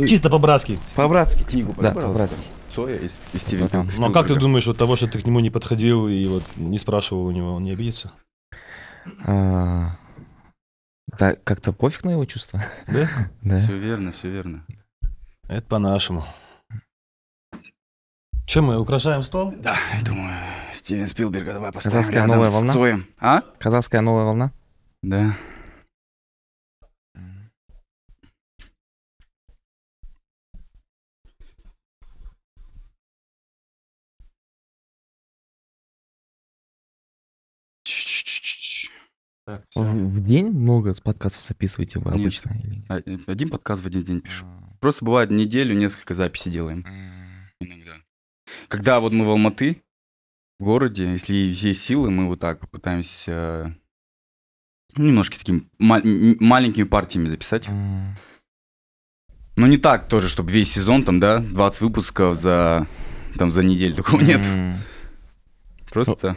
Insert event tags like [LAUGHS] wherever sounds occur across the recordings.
Чисто по-братски. По-братски книгу, да, по-братски. Цоя и, и Стивен. Ну, да. Ну а как ты думаешь, от того, что ты к нему не подходил и вот не спрашивал у него, он не обидится? А... Да, как-то пофиг на его чувства. Да? [LAUGHS] да. Все верно, все верно. Это по-нашему. Чем мы украшаем стол? Да, я думаю, Стивен Спилберга давай поставим Казахская рядом новая волна? с Цоем. А? Казахская новая волна? Да. Так, в, в день много подкастов записываете вы обычно или а, э, Один подкаст в один день пишу. Просто бывает неделю несколько записей делаем. Иногда. Когда вот мы в Алматы, в городе, если есть силы, мы вот так пытаемся ну, немножко такими ма- маленькими партиями записать. Но не так тоже, чтобы весь сезон, там, да, 20 выпусков за, там, за неделю такого нет. Просто...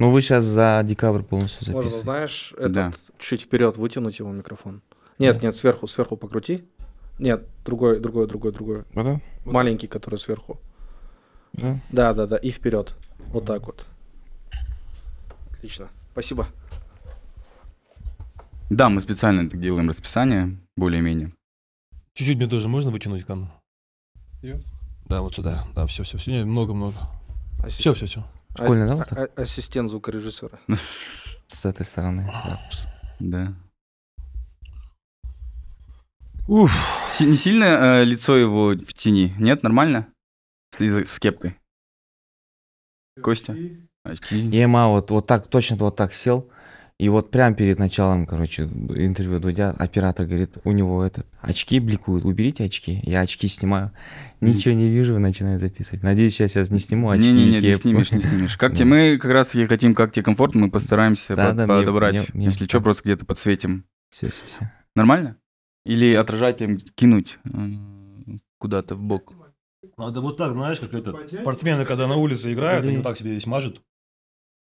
Ну, вы сейчас за декабрь полностью записаны. Можно, знаешь, этот, да. чуть вперед вытянуть его микрофон. Нет, да. нет, сверху, сверху покрути. Нет, другой, другой, другой, другой. Вот да? Маленький, который сверху. Да? да, да, да. И вперед. Вот так вот. Отлично. Спасибо. Да, мы специально делаем расписание, более-менее. Чуть-чуть мне тоже можно вытянуть камеру? Да, вот сюда. Да, все, все, все. Много-много. все, а все, все. Школьный, а, да? Вот? А, а, ассистент звукорежиссера. [LAUGHS] С этой стороны. Да. да. Уф. С не сильно э, лицо его в тени? Нет, нормально? С, с кепкой. Костя? Очки. Я ма вот, вот так, точно вот так сел. И вот прямо перед началом, короче, интервью Дудя, оператор говорит, у него этот, очки бликуют, уберите очки, я очки снимаю. Ничего не вижу, начинаю записывать. Надеюсь, я сейчас не сниму очки. Не-не-не, не снимешь, не снимешь. Как [LAUGHS] тебе, мы как раз таки хотим, как тебе комфортно, мы постараемся подобрать. Мне, мне, Если что, просто где-то подсветим. Все, все, все. Нормально? Или отражателем кинуть э, куда-то в бок? Надо вот так, знаешь, как это, спортсмены, когда на улице играют, они так себе весь мажут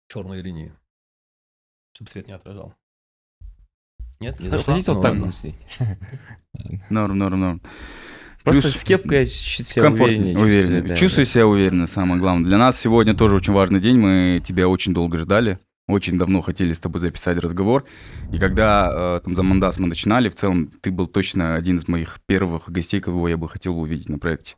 черной линией чтобы свет не отражал. Нет? Не Хорошо, вот ну так вот [LAUGHS] Норм, норм, норм. Просто с кепкой я чуть-чуть себя увереннее уверенно. чувствую. Чувствую да. себя уверенно, самое главное. Для нас сегодня тоже очень важный день. Мы тебя очень долго ждали. Очень давно хотели с тобой записать разговор. И когда э, там за Мандас мы начинали, в целом ты был точно один из моих первых гостей, кого я бы хотел увидеть на проекте.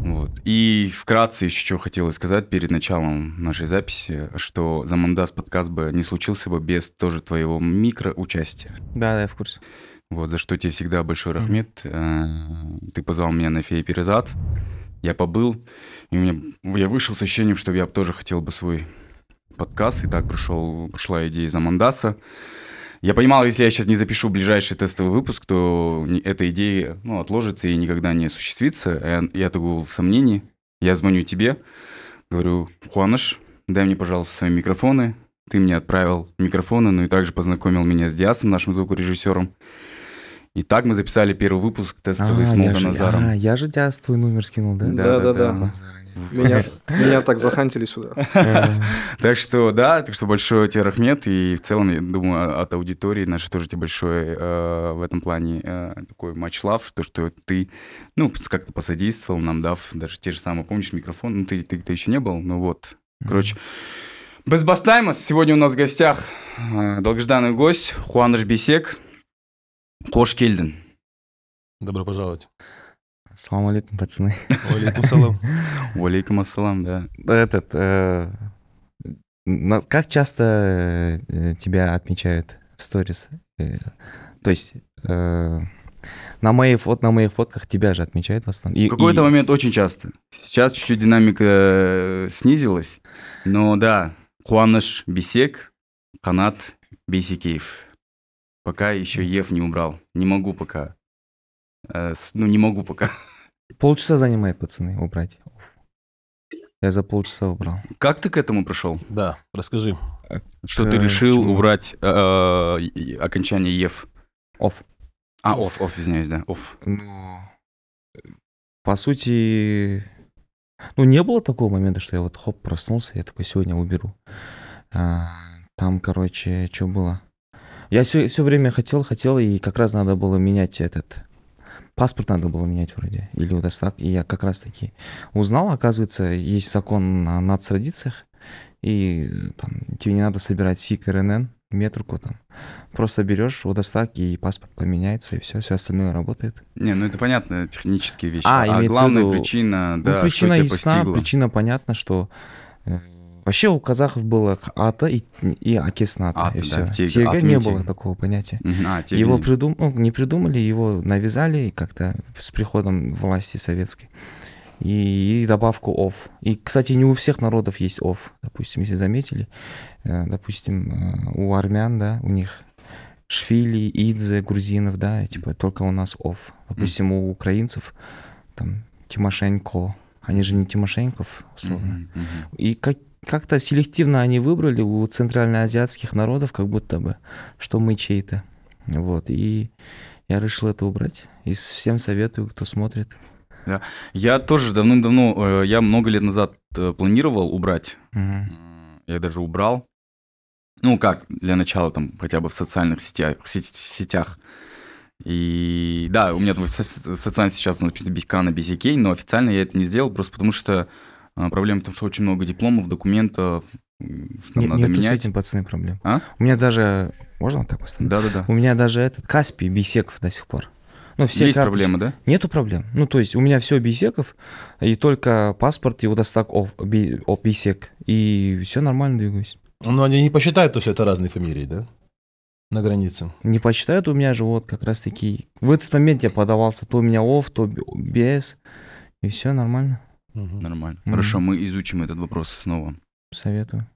Вот. И вкратце еще что хотелось сказать перед началом нашей записи, что «Замандас» подкаст бы не случился бы без тоже твоего микроучастия. Да, да, я в курсе. Вот, за что тебе всегда большой рахмет. Mm-hmm. Ты позвал меня на фея перезад. Я побыл, и мне, я вышел с ощущением, что я тоже хотел бы свой подкаст, и так пришел, пришла идея Замандаса. Я понимал, если я сейчас не запишу ближайший тестовый выпуск, то эта идея ну, отложится и никогда не осуществится. А я, я был в сомнении. Я звоню тебе, говорю, Хуаныш, дай мне, пожалуйста, свои микрофоны. Ты мне отправил микрофоны, ну и также познакомил меня с Диасом, нашим звукорежиссером. И так мы записали первый выпуск тестовый а, с Молдоназаром. А, я же Диас твой номер скинул, да, да. да. да. Меня, меня так захантили сюда. Так что, да, так что большое тебе рахмет. И в целом, я думаю, от аудитории нашей тоже тебе большой э, в этом плане э, такой матч-лав, то, что ты, ну, как-то посодействовал нам, дав даже те же самые, помнишь, микрофон, ну, ты, ты, ты еще не был, ну вот. Короче, без бастайма Сегодня у нас в гостях э, долгожданный гость Хуаныш Бесек, Кош Кельден. Добро пожаловать. Салам алейкум, пацаны. Алейкум салам. [LAUGHS] Алейкум ассалам, да. Этот, э, как часто э, тебя отмечают в сторис? Э, то есть на моих, вот на моих фотках тебя же отмечают в основном. И, в какой-то и... момент очень часто. Сейчас чуть-чуть динамика снизилась. Но да, Куаныш Бесек, Канат Бейсикеев. Пока еще Ев не убрал. Не могу пока Э, ну, не могу пока. Полчаса занимай, пацаны, убрать. Я за полчаса убрал. Как ты к этому пришел? Да, расскажи. Э, что к, ты решил чему? убрать э, э окончание ев? Оф. А, оф, оф, извиняюсь, да, оф. Ну, по сути, ну, не было такого момента, что я вот хоп, проснулся, я такой, сегодня уберу. А, там, короче, что было? Я все, все время хотел, хотел, и как раз надо было менять этот паспорт надо было менять вроде, или вот так. И я как раз-таки узнал, оказывается, есть закон о нацрадициях, и э, там, тебе не надо собирать СИК, РНН, метрику там. Просто берешь водостак и паспорт поменяется, и все, все остальное работает. Не, ну это понятно, технические вещи. А, а главная виду... причина, ну, да, причина что тебя постигло. Причина понятна, что вообще у казахов было ата и, и акесна ата, и все. Да, тег, тега не тег. было такого понятия. А, тег, его придум... ну, не придумали, его навязали как-то с приходом власти советской. И, и добавку ов. И, кстати, не у всех народов есть ов. Допустим, если заметили, э, допустим, э, у армян, да, у них швили, идзе, грузинов, да, типа только у нас ов. Допустим, у украинцев там Тимошенко, они же не Тимошенков, условно. Mm-hmm, mm-hmm. И как, как-то селективно они выбрали у центральноазиатских народов, как будто бы, что мы чей-то. Вот, и я решил это убрать. И всем советую, кто смотрит. Да. Я тоже давным-давно, э, я много лет назад э, планировал убрать. Угу. Я даже убрал. Ну как, для начала там хотя бы в социальных сетях. сетях. И да, у меня там социально сейчас написано Бикана Бизикей, но официально я это не сделал, просто потому что а, проблема в том, что очень много дипломов, документов, там не, надо менять. с этим, пацаны, проблем. А? У меня даже... Можно вот так поставить? Да-да-да. У меня даже этот Каспий Бейсеков до сих пор. Ну, все Есть карточки. проблемы, да? Нету проблем. Ну, то есть у меня все Бейсеков, и только паспорт и удостак о Бейсек, и все нормально двигаюсь. Но ну, они не посчитают то, что это разные фамилии, да? На границе. Не посчитают у меня же вот как раз таки... В этот момент я подавался то у меня ОФ, то без, и все нормально. Угу. Нормально. Угу. Хорошо, мы изучим этот вопрос снова. Советую.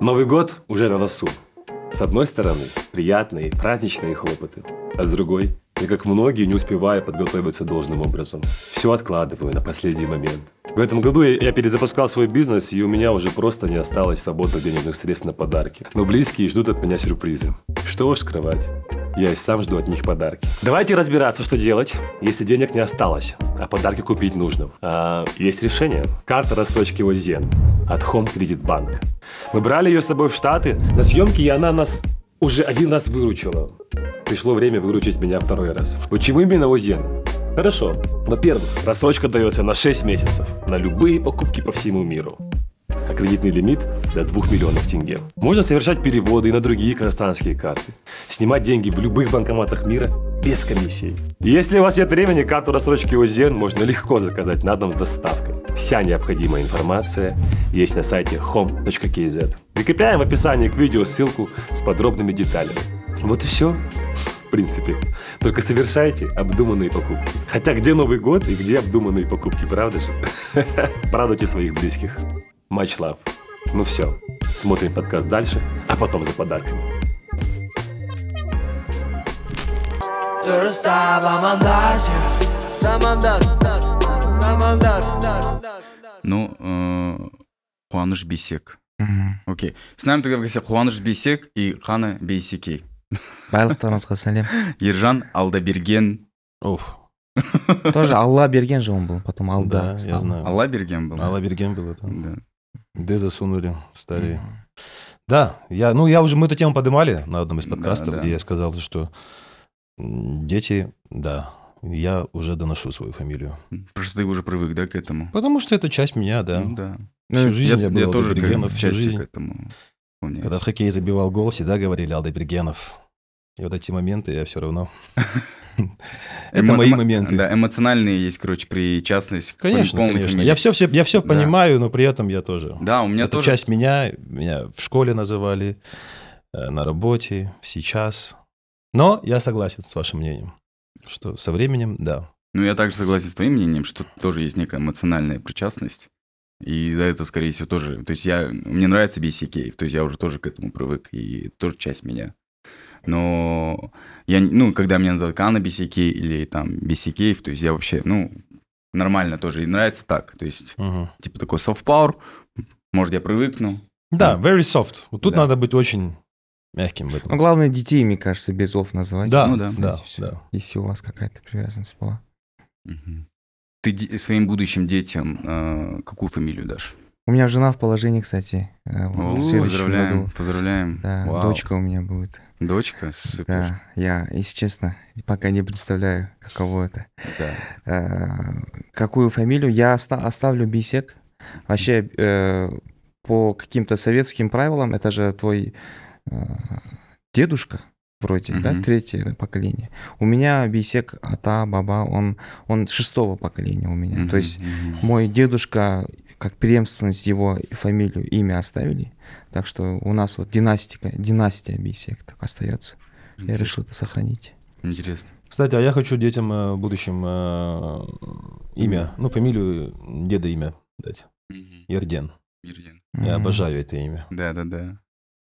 Новый год уже на носу. С одной стороны, приятные праздничные хлопоты, а с другой и как многие, не успевая подготовиться должным образом. Все откладываю на последний момент. В этом году я перезапускал свой бизнес, и у меня уже просто не осталось свободных денежных средств на подарки. Но близкие ждут от меня сюрпризы. Что уж скрывать. Я и сам жду от них подарки. Давайте разбираться, что делать, если денег не осталось, а подарки купить нужно. А, есть решение. Карта рассрочки Озен от Home Credit Bank. Мы брали ее с собой в Штаты на съемки, и она нас уже один раз выручила. Пришло время выручить меня второй раз. Почему именно Озен? Хорошо. Во-первых, рассрочка дается на 6 месяцев на любые покупки по всему миру а кредитный лимит до 2 миллионов тенге. Можно совершать переводы и на другие казахстанские карты, снимать деньги в любых банкоматах мира без комиссий. Если у вас нет времени, карту рассрочки УЗН можно легко заказать на дом с доставкой. Вся необходимая информация есть на сайте home.kz. Прикрепляем в описании к видео ссылку с подробными деталями. Вот и все. В принципе. Только совершайте обдуманные покупки. Хотя где Новый год и где обдуманные покупки, правда же? [LAUGHS] Порадуйте своих близких. Much love. Ну все, смотрим подкаст дальше, а потом за подарками. Ну, қуаныш э, бейсек окей в гостях қуаныш бейсек и қаны бейсекей барлықтарыңызға сәлем [LAUGHS] ержан алдаберген уф тоже алла берген же он был потом алда я знаю алла берген был алла берген был да Где засунули, стали. Угу. Да, я, ну я уже, мы эту тему поднимали на одном из подкастов, да, да. где я сказал, что дети, да, я уже доношу свою фамилию. Потому что ты уже привык, да, к этому? Потому что это часть меня, да. Ну, да. Всю ну, жизнь я, я был я тоже Бригенов, всю жизнь. К этому Когда в хоккей забивал гол, всегда говорили Алдебергенов. И вот эти моменты я все равно [LAUGHS] [LAUGHS] Это мои моменты. Да, эмоциональные есть, короче, причастность. Конечно, конечно. Я все, все, я все понимаю, но при этом я тоже. Да, у меня тоже. часть меня, меня в школе называли, э, на работе, сейчас. Но я согласен с вашим мнением, что со временем, да. Ну, я также согласен с твоим мнением, что тоже есть некая эмоциональная причастность. И за это, скорее всего, тоже. То есть я, мне нравится BCK, то есть я уже тоже к этому привык, и тоже часть меня но я, ну, когда меня называют каннабисики или там бисикеев, то есть я вообще, ну, нормально тоже и нравится так, то есть угу. типа такой soft power, может, я привыкну. Да, very soft. Вот тут да. надо быть очень мягким в этом. Ну, главное, детей, мне кажется, без ов называть. Да, ну, да. да, да. Если у вас какая-то привязанность была. Угу. Ты своим будущим детям э, какую фамилию дашь? У меня жена в положении, кстати. Э, вот, поздравляем, году. поздравляем. Да, Вау. дочка у меня будет. Дочка? Сыпушка. Да, я, если честно, пока не представляю, каково это. Да. Э, какую фамилию? Я оста- оставлю бисек. Вообще, э, по каким-то советским правилам, это же твой э, дедушка вроде, угу. да, третье поколение. У меня бисек ата, баба, он, он шестого поколения у меня. Угу. То есть угу. мой дедушка, как преемственность его фамилию, имя оставили. Так что у нас вот династика, династия бисек так остается. Интересно. Я решил это сохранить. Интересно. Кстати, а я хочу детям будущим э, будущем э, имя, ну, фамилию, деда имя дать. Ерден. Ерден. Я угу. обожаю это имя. Да, да, да.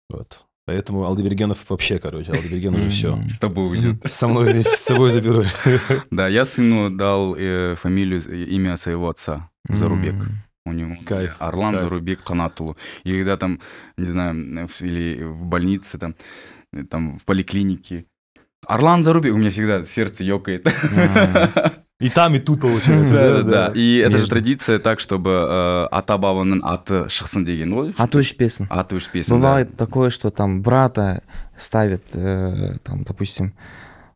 Вот. Поэтому Алдебергенов вообще, короче, Алдеберген уже все. С тобой уйдет. Со мной вместе, с собой заберу. [LAUGHS] Да, я сыну дал э, фамилию, э, имя своего отца, Зарубек. У него кайф, Орлан кайф. Зарубек Канатулу. И когда там, не знаю, э, или в больнице, там, там в поликлинике, Орлан Зарубек, у меня всегда сердце ёкает. А. [LAUGHS] И там, и тут получается. Да, И это же традиция так, чтобы э, ата бабаның аты шықсын деген ғой. Аты өшпесін. Аты өшпесін, Бывает такое, что там брата ставят, э, там, допустим,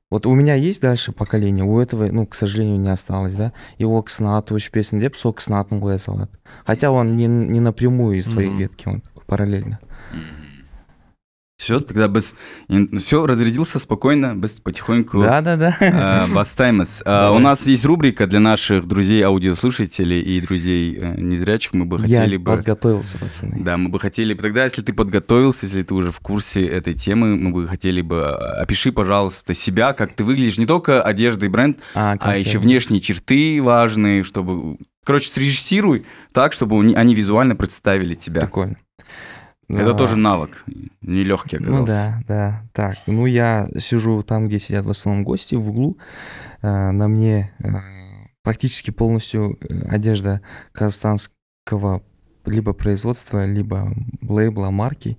вот у меня есть дальше поколение, у этого, ну, к сожалению, не осталось, да. Его ксына аты өшпесін деп, сол атын қоя салады. Хотя он не, напрямую из твоей ветки, он параллельно. Mm Все, тогда без... Все, разрядился спокойно, без потихоньку. Да-да-да. Э, Бастаймес. Э, а, у нас есть рубрика для наших друзей-аудиослушателей и друзей э, незрячих. Мы бы хотели Я бы... подготовился, пацаны. Да, мы бы хотели... Тогда, если ты подготовился, если ты уже в курсе этой темы, мы бы хотели бы... Э, опиши, пожалуйста, себя, как ты выглядишь. Не только одежда и бренд, а, а еще внешние черты важные, чтобы... Короче, срежиссируй так, чтобы они визуально представили тебя. Прикольно. Это а, тоже навык, нелегкий ну оказался. Ну да, да. Так, ну я сижу там, где сидят в основном гости, в углу. Э, на мне э, практически полностью э, одежда казахстанского либо производства, либо лейбла, марки.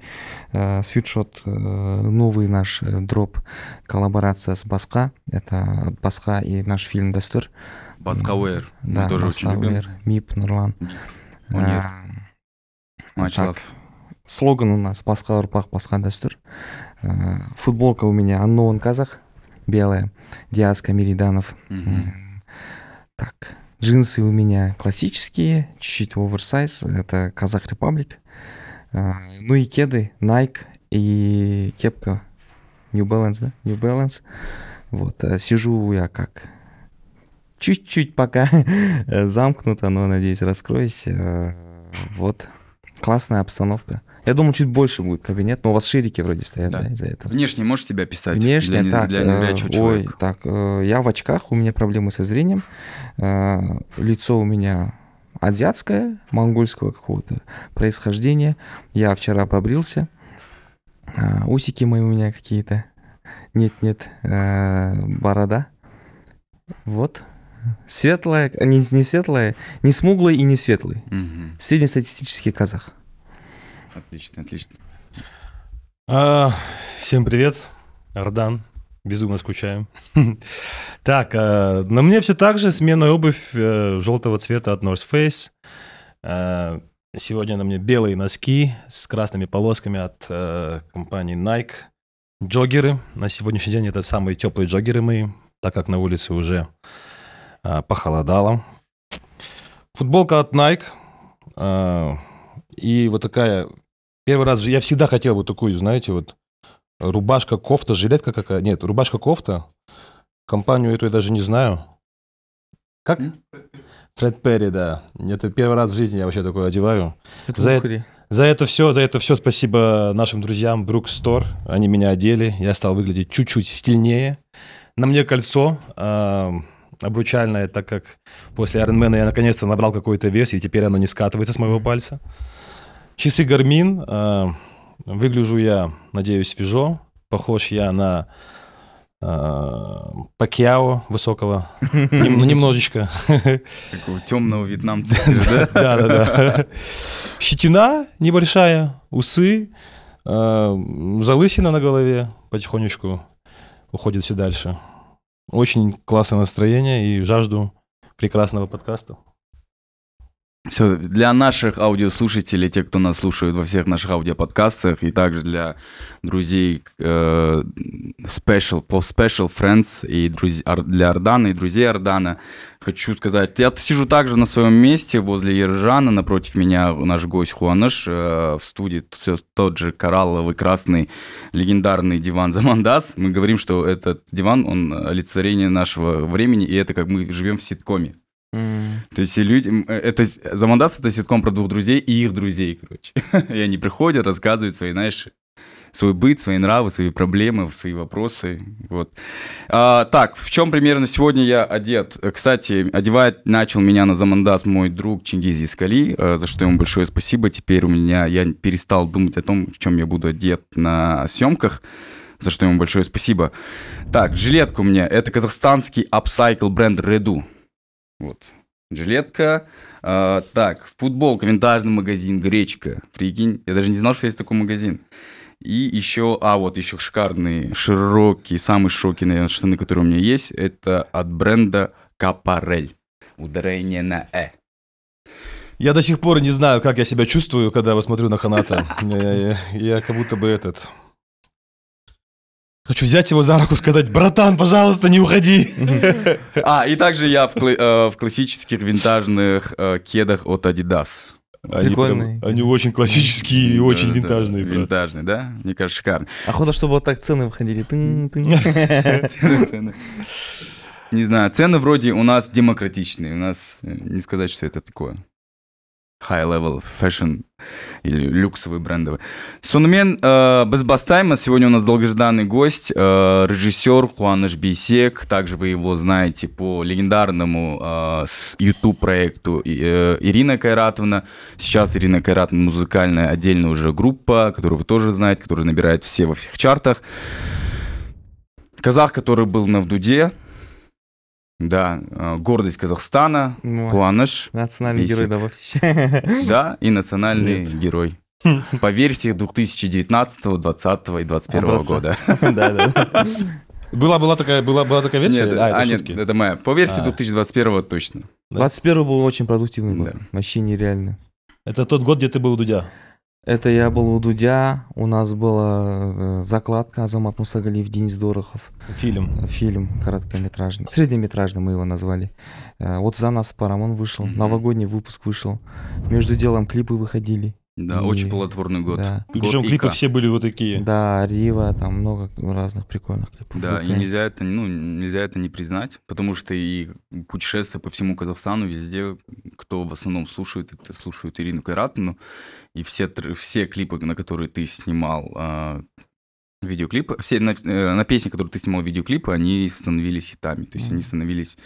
Э, свитшот, э, новый наш дроп, коллаборация с Баска. Это Баска и наш фильм Дастер. Баска Уэр. Да, Мы тоже Баска очень любим. Уэр, МИП, Нурлан. Унир. Мачлав слоган у нас «Басқа ұрпақ, басқа дәстүр». Э, футболка у меня «Анноун казах», белая, диаска Мириданов. Э, так, джинсы у меня классические, чуть-чуть оверсайз, это Казах Репаблик. Э, ну и кеды, Nike и кепка New Balance, да? New Balance. Вот, сижу я как чуть-чуть пока [LAUGHS] замкнуто, но, надеюсь, раскроюсь. Вот, классная обстановка. Я думал, чуть больше будет кабинет, но у вас ширики вроде стоят, да, да из-за этого. Внешне можешь тебя писать? Внешне, для, так. Для э, незрячего э, ой, так, э, я в очках, у меня проблемы со зрением. Э, лицо у меня азиатское, монгольского какого-то происхождения. Я вчера побрился. Э, усики мои у меня какие-то. Нет-нет, э, борода. Вот. Светлая, не, не светлая, не смуглая и не светлый. Угу. Среднестатистический казах. Отлично, отлично. А, всем привет, Ардан. Безумно скучаем. [LAUGHS] так, а, на мне все так же. Сменная обувь а, э, желтого цвета от North Face. А, сегодня на мне белые носки с красными полосками от а, компании Nike. Джоггеры. На сегодняшний день это самые теплые джоггеры мои, так как на улице уже а, похолодало. Футболка от Nike. А, и вот такая Первый раз же я всегда хотел вот такую, знаете, вот рубашка, кофта, жилетка какая. Нет, рубашка, кофта. Компанию эту я даже не знаю. Как? Фред Перри, да. Это первый раз в жизни я вообще такое одеваю. Это за, это, за это все, за это все спасибо нашим друзьям Брук Стор. Они меня одели. Я стал выглядеть чуть-чуть стильнее. На мне кольцо э, обручальное, так как после Ironman я наконец-то набрал какой-то вес, и теперь оно не скатывается с моего пальца. Часы Гармин. Э, выгляжу я, надеюсь, свежо. Похож я на э, Пакьяо высокого, ну, немножечко. Такого темного вьетнамца. [LAUGHS] Да, да, да. Щетина небольшая, усы, э, залысина на голове потихонечку уходит все дальше. Очень классное настроение и жажду прекрасного подкаста. Все, для наших аудиослушателей, тех, кто нас слушает во всех наших аудиоподкастах, и также для друзей э, special, по Special Friends и друз... для Ордана и друзей Ордана, хочу сказать, я сижу также на своем месте возле Ержана, напротив меня наш гость Хуаныш, э, в студии все тот же коралловый красный легендарный диван Замандас. Мы говорим, что этот диван, он э, олицетворение нашего времени, и это как мы живем в ситкоме. То есть люди... Э, это, Замандас — это ситком про двух друзей и их друзей, короче. [LAUGHS] и они приходят, рассказывают свои, знаешь, свой быт, свои нравы, свои проблемы, свои вопросы. Вот. А, так, в чем примерно сегодня я одет? Кстати, одевать начал меня на Замандас мой друг Чингиз Искали, э, за что ему большое спасибо. Теперь у меня... Я перестал думать о том, в чем я буду одет на съемках за что ему большое спасибо. Так, жилетка у меня. Это казахстанский upcycle бренд Redu. Вот. Жилетка. А, так, футболка, винтажный магазин, гречка. Прикинь, я даже не знал, что есть такой магазин. И еще, а вот еще шикарные, широкие, самые широкие, наверное, штаны, которые у меня есть, это от бренда Капарель. Ударение на «э». Я до сих пор не знаю, как я себя чувствую, когда я смотрю на Ханата. [LAUGHS] Я, я как будто бы этот... Хочу взять его за руку и сказать, братан, пожалуйста, не уходи. [LAUGHS] А, и также я в, э, классических винтажных э, кедах от Adidas. Они Прикольные. Прям, они очень классические и очень винтажные. Да, винтажные, да? Мне кажется, шикарно. Охота, чтобы вот так цены выходили. Тын -тын. [LAUGHS] Не знаю, цены вроде у нас демократичные. У нас э, не сказать, что это такое high level fashion или люксовый брендовый сонымен ә, э, біз бастаймыз сегодня у нас долгожданный гость ә, э, режиссер қуаныш бейсек также вы его знаете по легендарному э, youtube проекту э, ирина кайратовна сейчас ирина кайратовна музыкальная отдельная уже группа которую вы тоже знаете которая набирает все во всех чартах казах который был на вдуде да, э, гордость Казахстана, ну, Куаныш. Национальный Писик. герой вообще, Да, и национальный Нет. герой. По версии 2019, 2020 и 2021 а, года. [LAUGHS] Да, да. Была, была, такая, была, была такая версия? Нет, а, это а нет, это моя. По версии а. 2021 точно. 2021 был очень продуктивный год. Да. Вообще нереально. Это тот год, где ты был у Дудя. Это я был у Дудя, у нас была э, закладка Азамат Мусагалиев, Денис Дорохов. Фильм. Фильм короткометражный. Среднеметражный мы его назвали. Э, вот за нас Парамон вышел, mm-hmm. новогодний выпуск вышел. Между делом клипы выходили. Да, и... очень плодотворный год. Да. год Причем клипы все были вот такие. Да, Рива, там много разных прикольных клипов. Да, и нельзя это, ну, нельзя это не признать, потому что и путешествия по всему Казахстану, везде, кто в основном слушает, это слушают Ирину Кайратовну. Но и все, все клипы, на которые ты снимал э, видеоклипы, все на, э, на песни, которые ты снимал видеоклипы, они становились хитами. То есть mm-hmm. они становились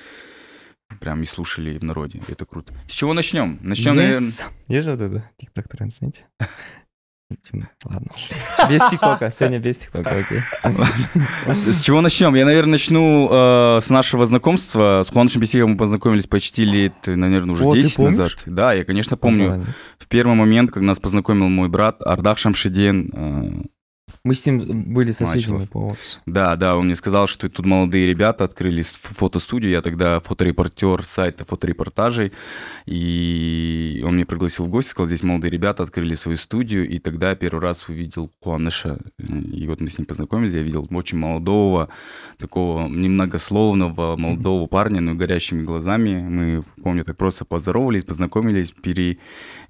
прям и слушали в народе. Это круто. С чего начнем? Начнем, yes. наверное... Есть же вот это, TikTok тренд, знаете? Ладно. Без ТикТока. Сегодня без ТикТока, окей. С чего начнем? Я, наверное, начну э, с нашего знакомства. С Куанышем Бесиевым мы познакомились почти лет, наверное, уже О, 10 назад. Да, я, конечно, помню. В первый момент, когда нас познакомил мой брат Ардах Шамшиден, э, мы с ним были соседями Началось. по офису. Да, да, он мне сказал, что тут молодые ребята открыли фотостудию. Я тогда фоторепортер сайта фоторепортажей. И он меня пригласил в гости, сказал, здесь молодые ребята открыли свою студию. И тогда я первый раз увидел Куаныша. И вот мы с ним познакомились. Я видел очень молодого, такого немногословного молодого парня, но горящими глазами. Мы, помню, так просто поздоровались, познакомились, пере...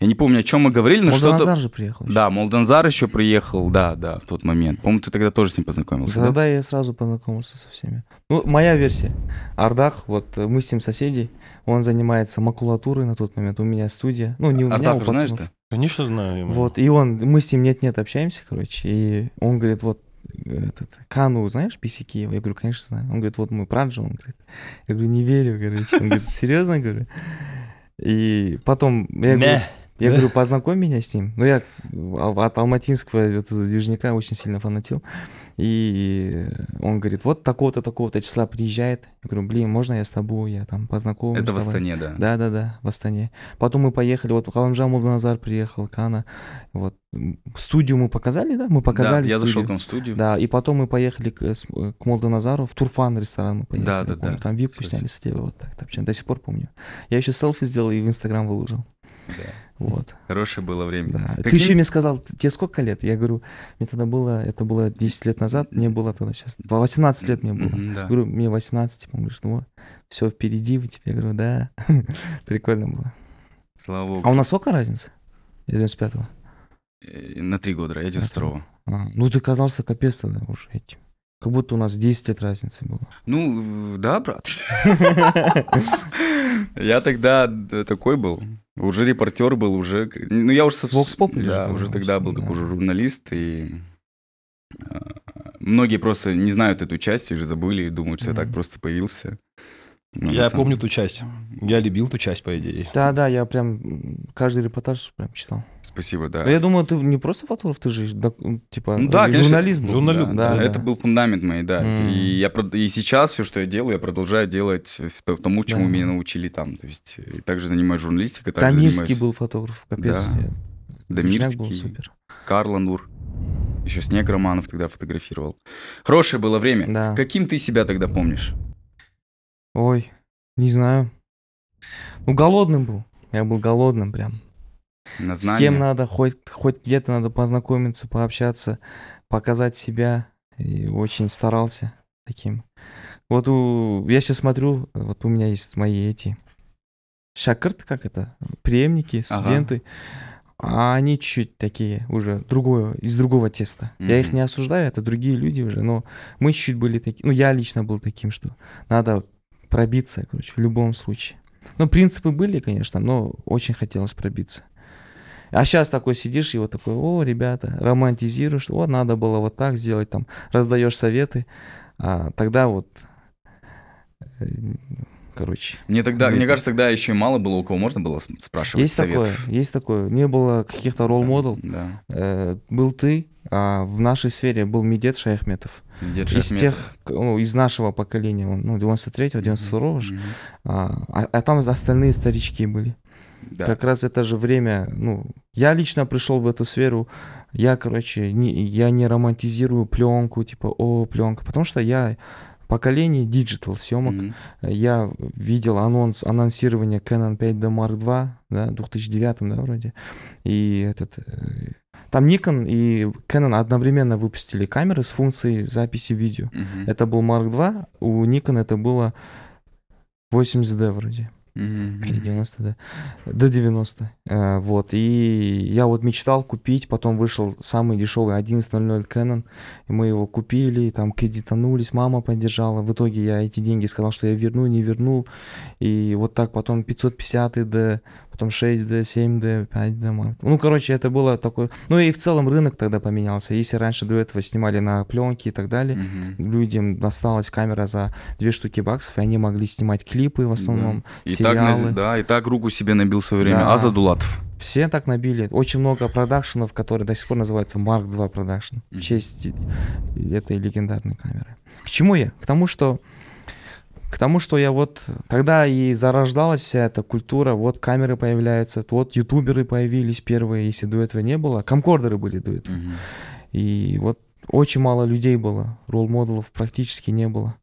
Я не помню, о чем мы говорили, но что-то... Молданзар же приехал. Да, Молданзар еще приехал, да, да, в тот тот момент. По-моему, ты тогда тоже с ним познакомился, да? Да, я сразу познакомился со всеми. Ну, моя версия. Ардах, вот э, мы с ним соседи, он занимается макулатурой на тот момент, у меня студия. Ну, не у Ардах, меня, у пацанов. знаешь ты? Конечно знаю. Ему. Вот, и он, мы с ним нет-нет общаемся, короче, и он говорит, вот, этот, Кану, знаешь, Писикеева? Я говорю, конечно, знаю. Он говорит, вот мой Праджа, он говорит. Я говорю, не верю, короче. Он говорит, серьезно, говорю. И потом я говорю, я говорю, познакомь меня с ним. Ну, я а, от алматинского этого движника очень сильно фанатил. И он говорит, вот такого-то, такого-то числа приезжает. Я говорю, блин, можно я с тобой, я там познакомлюсь. Это в Астане, да? Да, да, да, в Астане. Потом мы поехали, вот Каламжа Мулданазар приехал, Кана. Вот студию мы показали, да? Мы показали да, я студию. зашел там в студию. Да, и потом мы поехали к, к Молданазару, в Турфан ресторан мы поехали. Да, да, помню, да. Там випку сняли с вот так, так, до сих пор помню. Я еще селфи сделал и в Инстаграм выложил. Да. Вот. Хорошее было время. Да. Каким... Ты еще мне сказал, тебе сколько лет? Я говорю, мне тогда было, это было 10 лет назад, мне было тогда сейчас, 18 лет мне было. Mm-hmm, да. Говорю, мне 18, он говорит, ну, все впереди вы тебе. Я говорю, да, [LAUGHS] прикольно было. Слава богу. А у нас сколько разница? Я 95-го. Э, на три года, я 92-го. А, ну ты казался капец тогда уже этим. Как будто у нас 10 лет разницы было. Ну, да, брат. [LAUGHS] Я тогда такой был. Уже репортер был, уже... Ну, я уже... Вокс Поп? Да, уже тогда был да. такой журналист, и... А, многие просто не знают эту часть, уже забыли и думают, что я так просто появился. Ну, я самом... помню ту часть. Я любил ту часть, по идее. Да, да, я прям каждый репортаж прям читал. Спасибо, да. Но я думаю, ты не просто фотограф, ты же да, ну, типа ну, да, журналист был. Журналист, да, да, да. Это был фундамент мой, да. Mm. И, я, и сейчас все, что я делаю, я продолжаю делать тому, чему да. меня научили там. То есть э, также занимаюсь журналистикой. Также Дамирский занимаюсь... был фотограф, капец. Да. Я... Дамирский, был супер. Карла Нур. Еще Снег Романов тогда фотографировал. Хорошее было время. Да. Каким ты себя тогда помнишь? Ой, не знаю. Ну, голодным был. Я был голодным прям. На С кем надо, хоть, хоть где-то надо познакомиться, пообщаться, показать себя. И очень старался таким. Вот у, я сейчас смотрю, вот у меня есть мои эти шакрт, как это, преемники, студенты. Ага. А они чуть такие уже другое, из другого теста. Mm-hmm. Я их не осуждаю, это другие люди уже, но мы чуть были такие, ну я лично был таким, что надо пробиться, короче, в любом случае. Ну, принципы были, конечно, но очень хотелось пробиться. А сейчас такой сидишь, и вот такой, о, ребята, романтизируешь, о, надо было вот так сделать, там, раздаешь советы. А тогда вот, э, короче. Мне тогда, мне кажется, тогда еще мало было, у кого можно было спрашивать есть советов. Такое, есть такое, не было каких-то ролл-модел. Да, да. Э, был ты, а в нашей сфере был Медет Шаяхметов из тех, ну, из нашего поколения, ну, 93-го, 92-го mm-hmm. а, а там остальные старички были. Да. Как раз это же время, ну, я лично пришел в эту сферу, я, короче, не, я не романтизирую пленку, типа, о, пленка, потому что я поколение диджитал съемок. Mm-hmm. Я видел анонс, анонсирование Canon 5D Mark II, да, 2009, да, вроде. И этот э, там Nikon и Canon одновременно выпустили камеры с функцией записи видео. Угу. Это был Mark II, у Nikon это было 80D вроде. Или 90, да? До 90. А, э, вот. И я вот мечтал купить, потом вышел самый дешевый 11.00 Canon, и мы его купили, там кредитанулись, мама поддержала. В итоге я эти деньги сказал, что я верну, не вернул. И вот так потом 550 d потом 6D, 7D, 5D. Ну, короче, это было такое... Ну, и в целом рынок тогда поменялся. Если раньше до этого снимали на пленке и так далее, угу. людям досталась камера за две штуки баксов, и они могли снимать клипы в основном, да. и сериалы. Так, да, и так руку себе набил в свое время да. Аза Дулатов. Все так набили. Очень много продакшенов, которые до сих пор называются Mark II продакшн. В честь этой легендарной камеры. К чему я? К тому, что к тому, что я вот тогда и зарождалась вся эта культура, вот камеры появляются, вот ютуберы появились первые, если до этого не было, комкордеры были до этого. Угу. И вот очень мало людей было, ролл-моделов практически не было.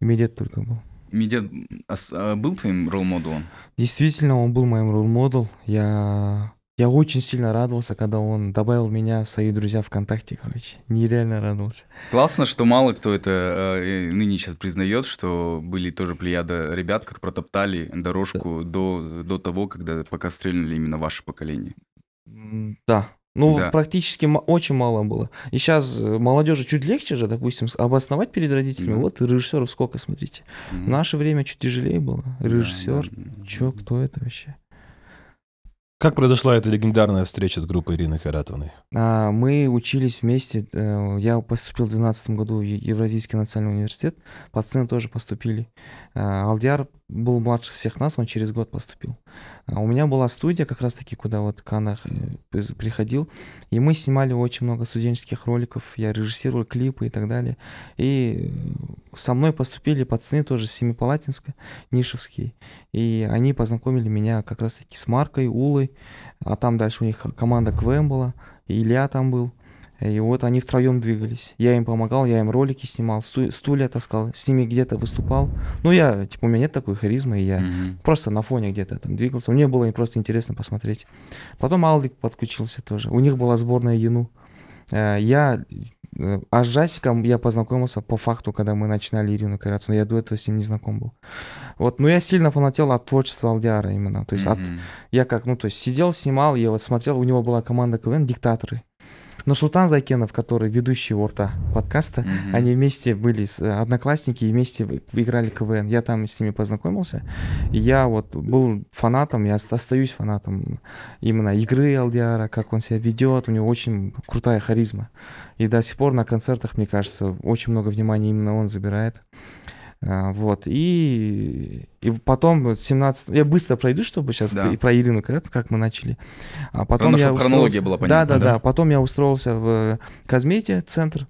И медет только был. Медет а, а был твоим ролл-моделом? Действительно, он был моим ролл-модел. Я я очень сильно радовался, когда он добавил меня в свои друзья ВКонтакте, короче. Нереально радовался. Классно, что мало кто это э, ныне сейчас признает, что были тоже плеяда ребят, как протоптали дорожку да. до, до того, когда пока стреляли именно ваше поколение. Да. Ну, да. практически очень мало было. И сейчас э, молодежи чуть легче же, допустим, обосновать перед родителями. Да. Вот режиссеров сколько, смотрите. mm В наше время чуть тяжелее было. Режиссер, да, да, да. чё, кто это вообще? Как произошла эта легендарная встреча с группой Ирины Хайратовной? А, мы учились вместе. Э, я поступил в 2012 году в Евразийский национальный университет. Пацаны тоже поступили. Э, Алдиар был младше всех нас, он через год поступил. А у меня была студия как раз-таки, куда вот Канах э, приходил, и мы снимали очень много студенческих роликов, я режиссировал клипы и так далее. И э, со мной поступили пацаны тоже с Семипалатинска, Нишевские, и они познакомили меня как раз-таки с Маркой, Улой, а там дальше у них команда КВМ была, Илья там был – и вот они втроем двигались. Я им помогал, я им ролики снимал, сту- стулья таскал, с ними где-то выступал. Ну, я, типа, у меня нет такой харизмы, я mm-hmm. просто на фоне где-то там двигался. Мне было просто интересно посмотреть. Потом Алдик подключился тоже. У них была сборная Яну. Э, я э, а с Жасиком я познакомился по факту, когда мы начинали Ирину Кайрату, но я до этого с ним не знаком был. Вот, но я сильно фанател от творчества Алдиара именно. То есть mm-hmm. от, я как, ну, то есть сидел, снимал, я вот смотрел, у него была команда КВН «Диктаторы». Но Султан Зайкенов, который ведущий Орта подкаста, mm-hmm. они вместе были э, одноклассники и вместе играли КВН. Я там с ними познакомился. И я вот был фанатом, я остаюсь фанатом именно игры Алдиара, как он себя ведет. У него очень крутая харизма. И до сих пор на концертах, мне кажется, очень много внимания именно он забирает. А, вот, и, и потом 17... Я быстро пройду, чтобы сейчас да. и про Ирину Каретовну, как мы начали. А потом Главное, я чтобы устроился... хронология была понятна. Да, да, да, да. Потом я устроился в э, Казмете, центр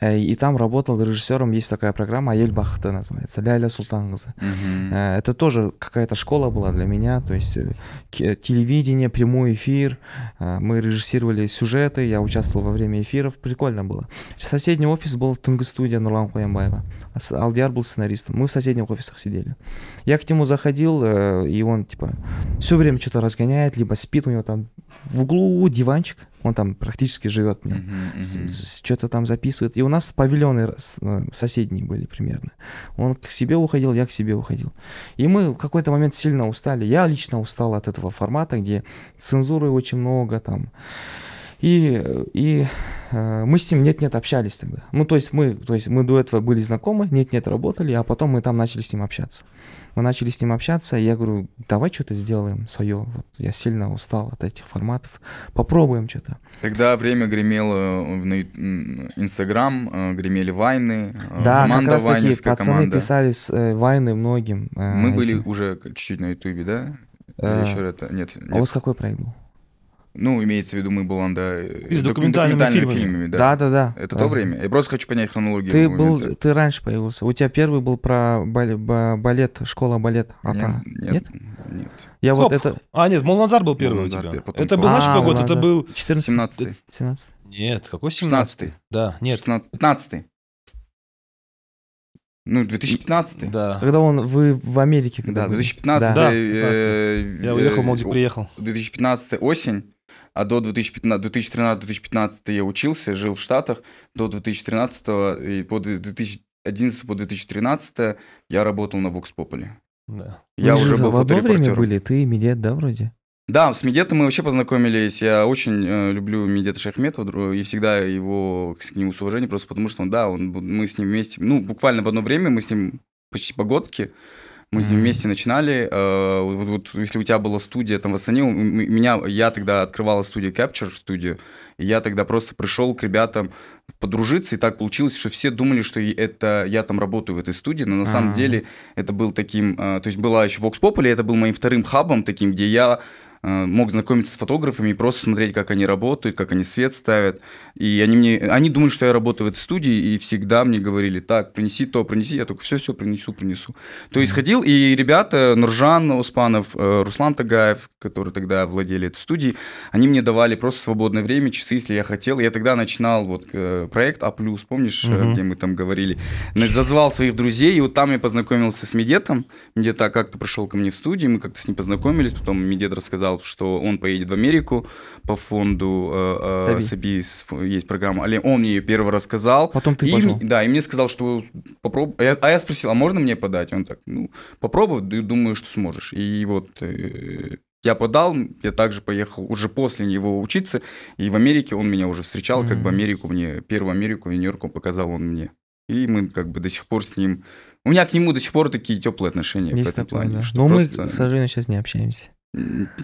Э, и там работал режиссером, есть такая программа «Аель Бахты» называется, Ляля Султангаза. Mm-hmm. Э, это тоже какая-то школа была для меня, то есть э, телевидение, прямой эфир, мы режиссировали сюжеты, я участвовал во время эфиров, прикольно было. Соседний офис был Тунгы-студия Нурлан Куянбаева, Алдиар был сценаристом, мы в соседних офисах сидели. Я к нему заходил, и он типа все время что-то разгоняет, либо спит у него там в углу диванчик, он там практически живет в нем, uh-huh, что-то там записывает. И у нас павильоны э, соседние были примерно. Он к себе уходил, я к себе уходил. И мы в какой-то момент сильно устали. Я лично устал от этого формата, где цензуры очень много там. И, и э, мы с ним нет-нет общались тогда. Ну, то есть мы, то есть мы до этого были знакомы, нет-нет работали, а потом мы там начали с ним общаться. Мы начали с ним общаться, и я говорю, давай что-то сделаем свое. Вот я сильно устал от этих форматов. Попробуем что-то. Тогда время гремело э, в Инстаграм, э, гремели вайны. Э, да, команда как раз таки пацаны команда. писали с, э, вайны многим. Э, Мы этим. были уже чуть-чуть на Ютубе, да? Э, Еще это... Нет, нет. А у вас какой проект был? Ну, имеется в виду мы был, да, э, с документальными, документальными фильмами. фильмами да. да, да, да. Это да. то время. Я просто хочу понять хронологию. Ты момента. был, ты раньше появился. У тебя первый был про балет, школа балет. Ата. Нет, нет, нет. Я Хоп. вот это. А нет, Молназар был первый Молназар, у тебя. Потом... Это был а, наш какой год? Ну это был 14 17 Нет, какой 17 Да, нет. 16 15 ну, 2015. Да. Когда он, вы в Америке. Когда да, 2015. Да. Э, э, Я уехал, э, молодец, приехал. 2015 осень а до 2013-2015 я учился, жил в Штатах, до 2013 и по 2011 по 2013 я работал на Vox Populi. Да. Я Вы уже был в одно время были, ты и Медет, да, вроде? Да, с Медетом мы вообще познакомились. Я очень э, люблю Медета Шахметова и всегда его к, к нему с уважением, просто потому что он, да, он, мы с ним вместе, ну, буквально в одно время мы с ним почти погодки. По мы mm-hmm. с ним вместе начинали. Э, вот, вот если у тебя была студия там в Астане, у меня, я тогда открывала студию Capture, студию, и я тогда просто пришел к ребятам подружиться, и так получилось, что все думали, что это я там работаю в этой студии, но на mm-hmm. самом а. деле это был таким, э, то есть была еще Vox Populi, это был моим вторым хабом таким, где я Э, мог знакомиться с фотографами и просто смотреть, как они работают, как они свет ставят. И они мне, они думали, что я работаю в этой студии, и всегда мне говорили, так, принеси то, принеси, я только все-все принесу, принесу. То есть ходил, и ребята, Нуржан Успанов, э, Руслан Тагаев, которые тогда владели этой студией, они мне давали просто свободное время, часы, если я хотел. Я тогда начинал вот э, проект А+, помнишь, угу. где мы там говорили? Зазвал своих друзей, и вот там я познакомился с Медетом. Медета как-то пришел ко мне в студию, мы как-то с ним познакомились, потом Медет рассказал, сказал, что он поедет в Америку по фонду э, э, Саби. Саби, есть программа. али Он мне ее первый раз сказал. Потом ты и, пошел. Да, и мне сказал, что попробуй. А я, а я спросил, а можно мне подать? Он так, ну, попробуй, думаю, что сможешь. И вот э, я подал, я также поехал уже после него учиться. И в Америке он меня уже встречал, mm-hmm. как бы Америку мне, первую Америку и Нью-Йорк показал он мне. И мы как бы до сих пор с ним... У меня к нему до сих пор такие теплые отношения Есть в этом такое, плане. Да. Но мы, просто... к сожалению, сейчас не общаемся.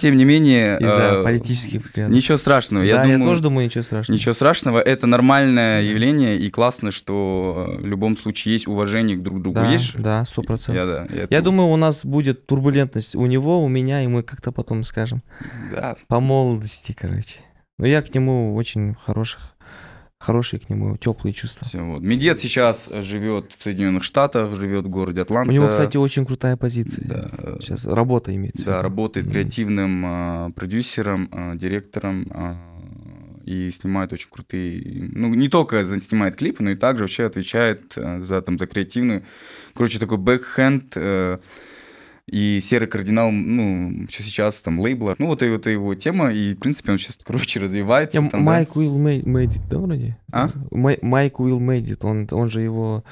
Тем не менее... Из-за э, политических взглядов. Ничего страшного. Да, я, думаю, я тоже думаю, ничего страшного. Ничего страшного. Это нормальное явление, и классно, что в любом случае есть уважение к друг другу. Да, есть да, сто процентов. Я, да, я, я думаю, у нас будет турбулентность у него, у меня, и мы как-то потом скажем. Да. По молодости, короче. Но я к нему очень в хороших хорошие к нему, теплые чувства. Все, вот. Медет сейчас живет в Соединенных Штатах, живет в городе Атланта. У него, кстати, очень крутая позиция. Да. Сейчас работа имеется. Да, работает креативным э, продюсером, э, директором. Э, и снимает очень крутые, ну не только снимает клипы, но и также вообще отвечает за там за креативную, короче такой бэкхенд э, и «Серый кардинал», ну, сейчас сейчас, там, лейблер. Ну, вот это его тема, и, в принципе, он сейчас, короче, развивается. Yeah, там, Майк да. Уилл Мейдит, да, вроде? А? Май, Майк Уилл Мейдит, он, он же его...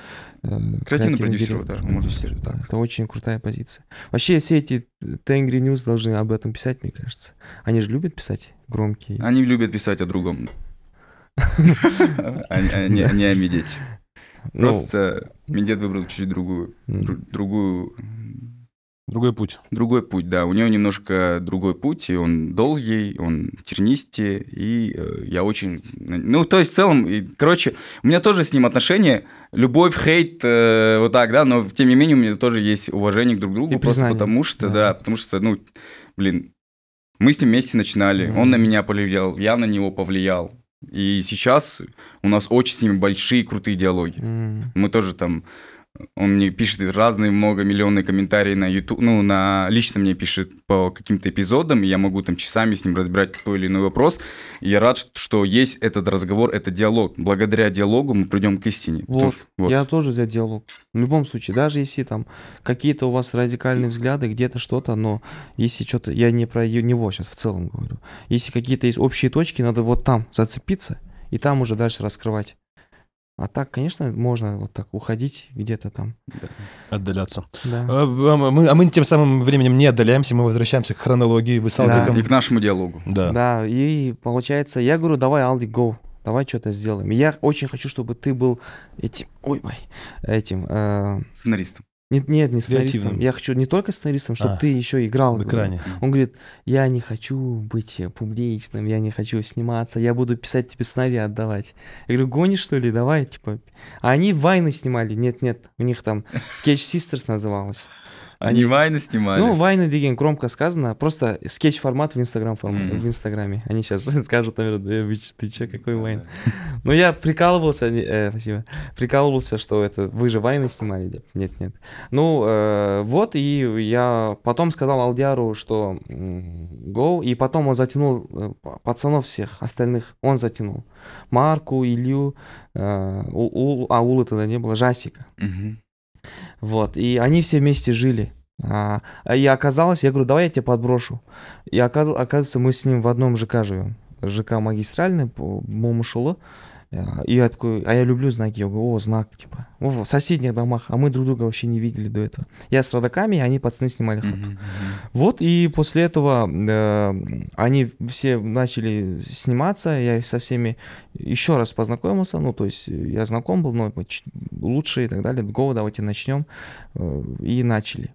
Э, Креативный продюсер, да, можно сказать, да. Это очень крутая позиция. Вообще, все эти Тенгри Ньюс должны об этом писать, мне кажется. Они же любят писать громкие. Они любят писать о другом. [LAUGHS] Не о медете. Ну. Просто медет выбрал чуть-чуть другую, другую Другой путь. Другой путь, да. У него немножко другой путь, и он долгий, он тернистый, и э, я очень... Ну, то есть в целом, и, короче, у меня тоже с ним отношения, любовь, хейт, э, вот так, да, но тем не менее у меня тоже есть уважение к друг другу, и просто признание. потому что, да. да, потому что, ну, блин, мы с ним вместе начинали, mm-hmm. он на меня повлиял, я на него повлиял, и сейчас у нас очень с ними большие крутые диалоги. Mm-hmm. Мы тоже там он мне пишет разные многомиллионные комментарии на YouTube, ну, на лично мне пишет по каким-то эпизодам, и я могу там часами с ним разбирать тот или иной вопрос. И я рад, что есть этот разговор, этот диалог. Благодаря диалогу мы придем к истине. Вот, что, вот. я тоже за диалог. В любом случае, даже если там какие-то у вас радикальные взгляды, где-то что-то, но если что-то, я не про него сейчас в целом говорю, если какие-то есть общие точки, надо вот там зацепиться и там уже дальше раскрывать. А так, конечно, можно вот так уходить где-то там. Отдаляться. Да. А, а, мы, а мы тем самым временем не отдаляемся, мы возвращаемся к хронологии, вы с Алдиком. Да. И к нашему диалогу. Да. Да, и получается, я говорю, давай, Алдик, go, давай что-то сделаем. Я очень хочу, чтобы ты был этим, ой, ой этим... Э, сценаристом. Нет, нет, не сценаристом. Креативным. Я хочу не только сценаристом, чтобы а, ты еще играл. В экране. Он говорит, я не хочу быть э, публичным, я не хочу сниматься, я буду писать тебе сценарий отдавать. Я говорю, гонишь что ли, давай, типа. А они вайны снимали, нет-нет, у них там [LAUGHS] Sketch Sisters называлось. Они вайны снимали? Ну, вайны деген громко сказано. Просто скетч-формат в Инстаграм формат, в Инстаграме. Они сейчас [LAUGHS] скажут, наверное, «Э, ты че, какой вайн? Но я прикалывался, э, спасибо, прикалывался, что это вы же вайны снимали. Нет, нет. Ну, э, вот, и я потом сказал Алдиару, что go, и потом он затянул пацанов всех остальных, он затянул. Марку, Илью, а Улы тогда не было, Жасика. Угу. Вот, и они все вместе жили. А, и а оказалось, я говорю, давай я тебя подброшу. И оказ, оказывается, мы с ним в одном ЖК живем. ЖК магистральный по Момушулу. Э, и я такой, а я люблю знаки, я говорю, о, знак, типа, ну, в соседних домах, а мы друг друга вообще не видели до этого. Я с родаками, они пацаны снимали хату. Mm-hmm, Вот, и после этого э, они все начали сниматься, я со всеми еще раз познакомился, ну, то есть э, я знаком был, но э, лучше и так далее, го, давайте начнем, и начали.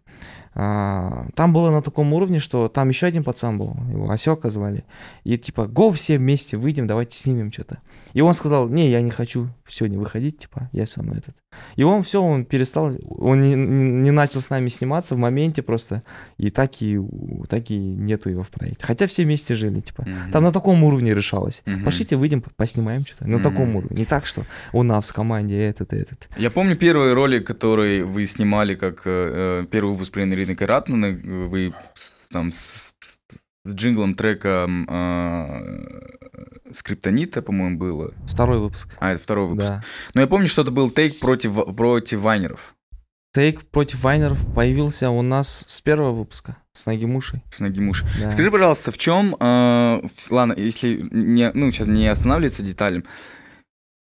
А, там было на таком уровне, что там еще один пацан был, его Осека звали. И типа, го, все вместе выйдем, давайте снимем что-то. И он сказал, не, я не хочу сегодня выходить, типа, я сам этот. И он все, он перестал, он не, не начал с нами сниматься в моменте просто. И так и, так и нету его в проекте. Хотя все вместе жили, типа. Mm-hmm. Там на таком уровне решалось. Mm-hmm. Пошлите, выйдем, поснимаем что-то. На mm-hmm. таком уровне. Не так, что у нас в команде этот, и этот. Я помню первый ролик, который вы снимали, как э, э первый выпуск косплей на Ирины Каратмана, вы там с, с джинглом трека э, Скриптонита, по-моему, было. Второй выпуск. А, это второй выпуск. Да. Но я помню, что это был тейк против, против вайнеров. Тейк против вайнеров появился у нас с первого выпуска, с Нагимушей. С Нагимушей. Да. Скажи, пожалуйста, в чем, э, а, ладно, если не, ну, сейчас не останавливаться деталям,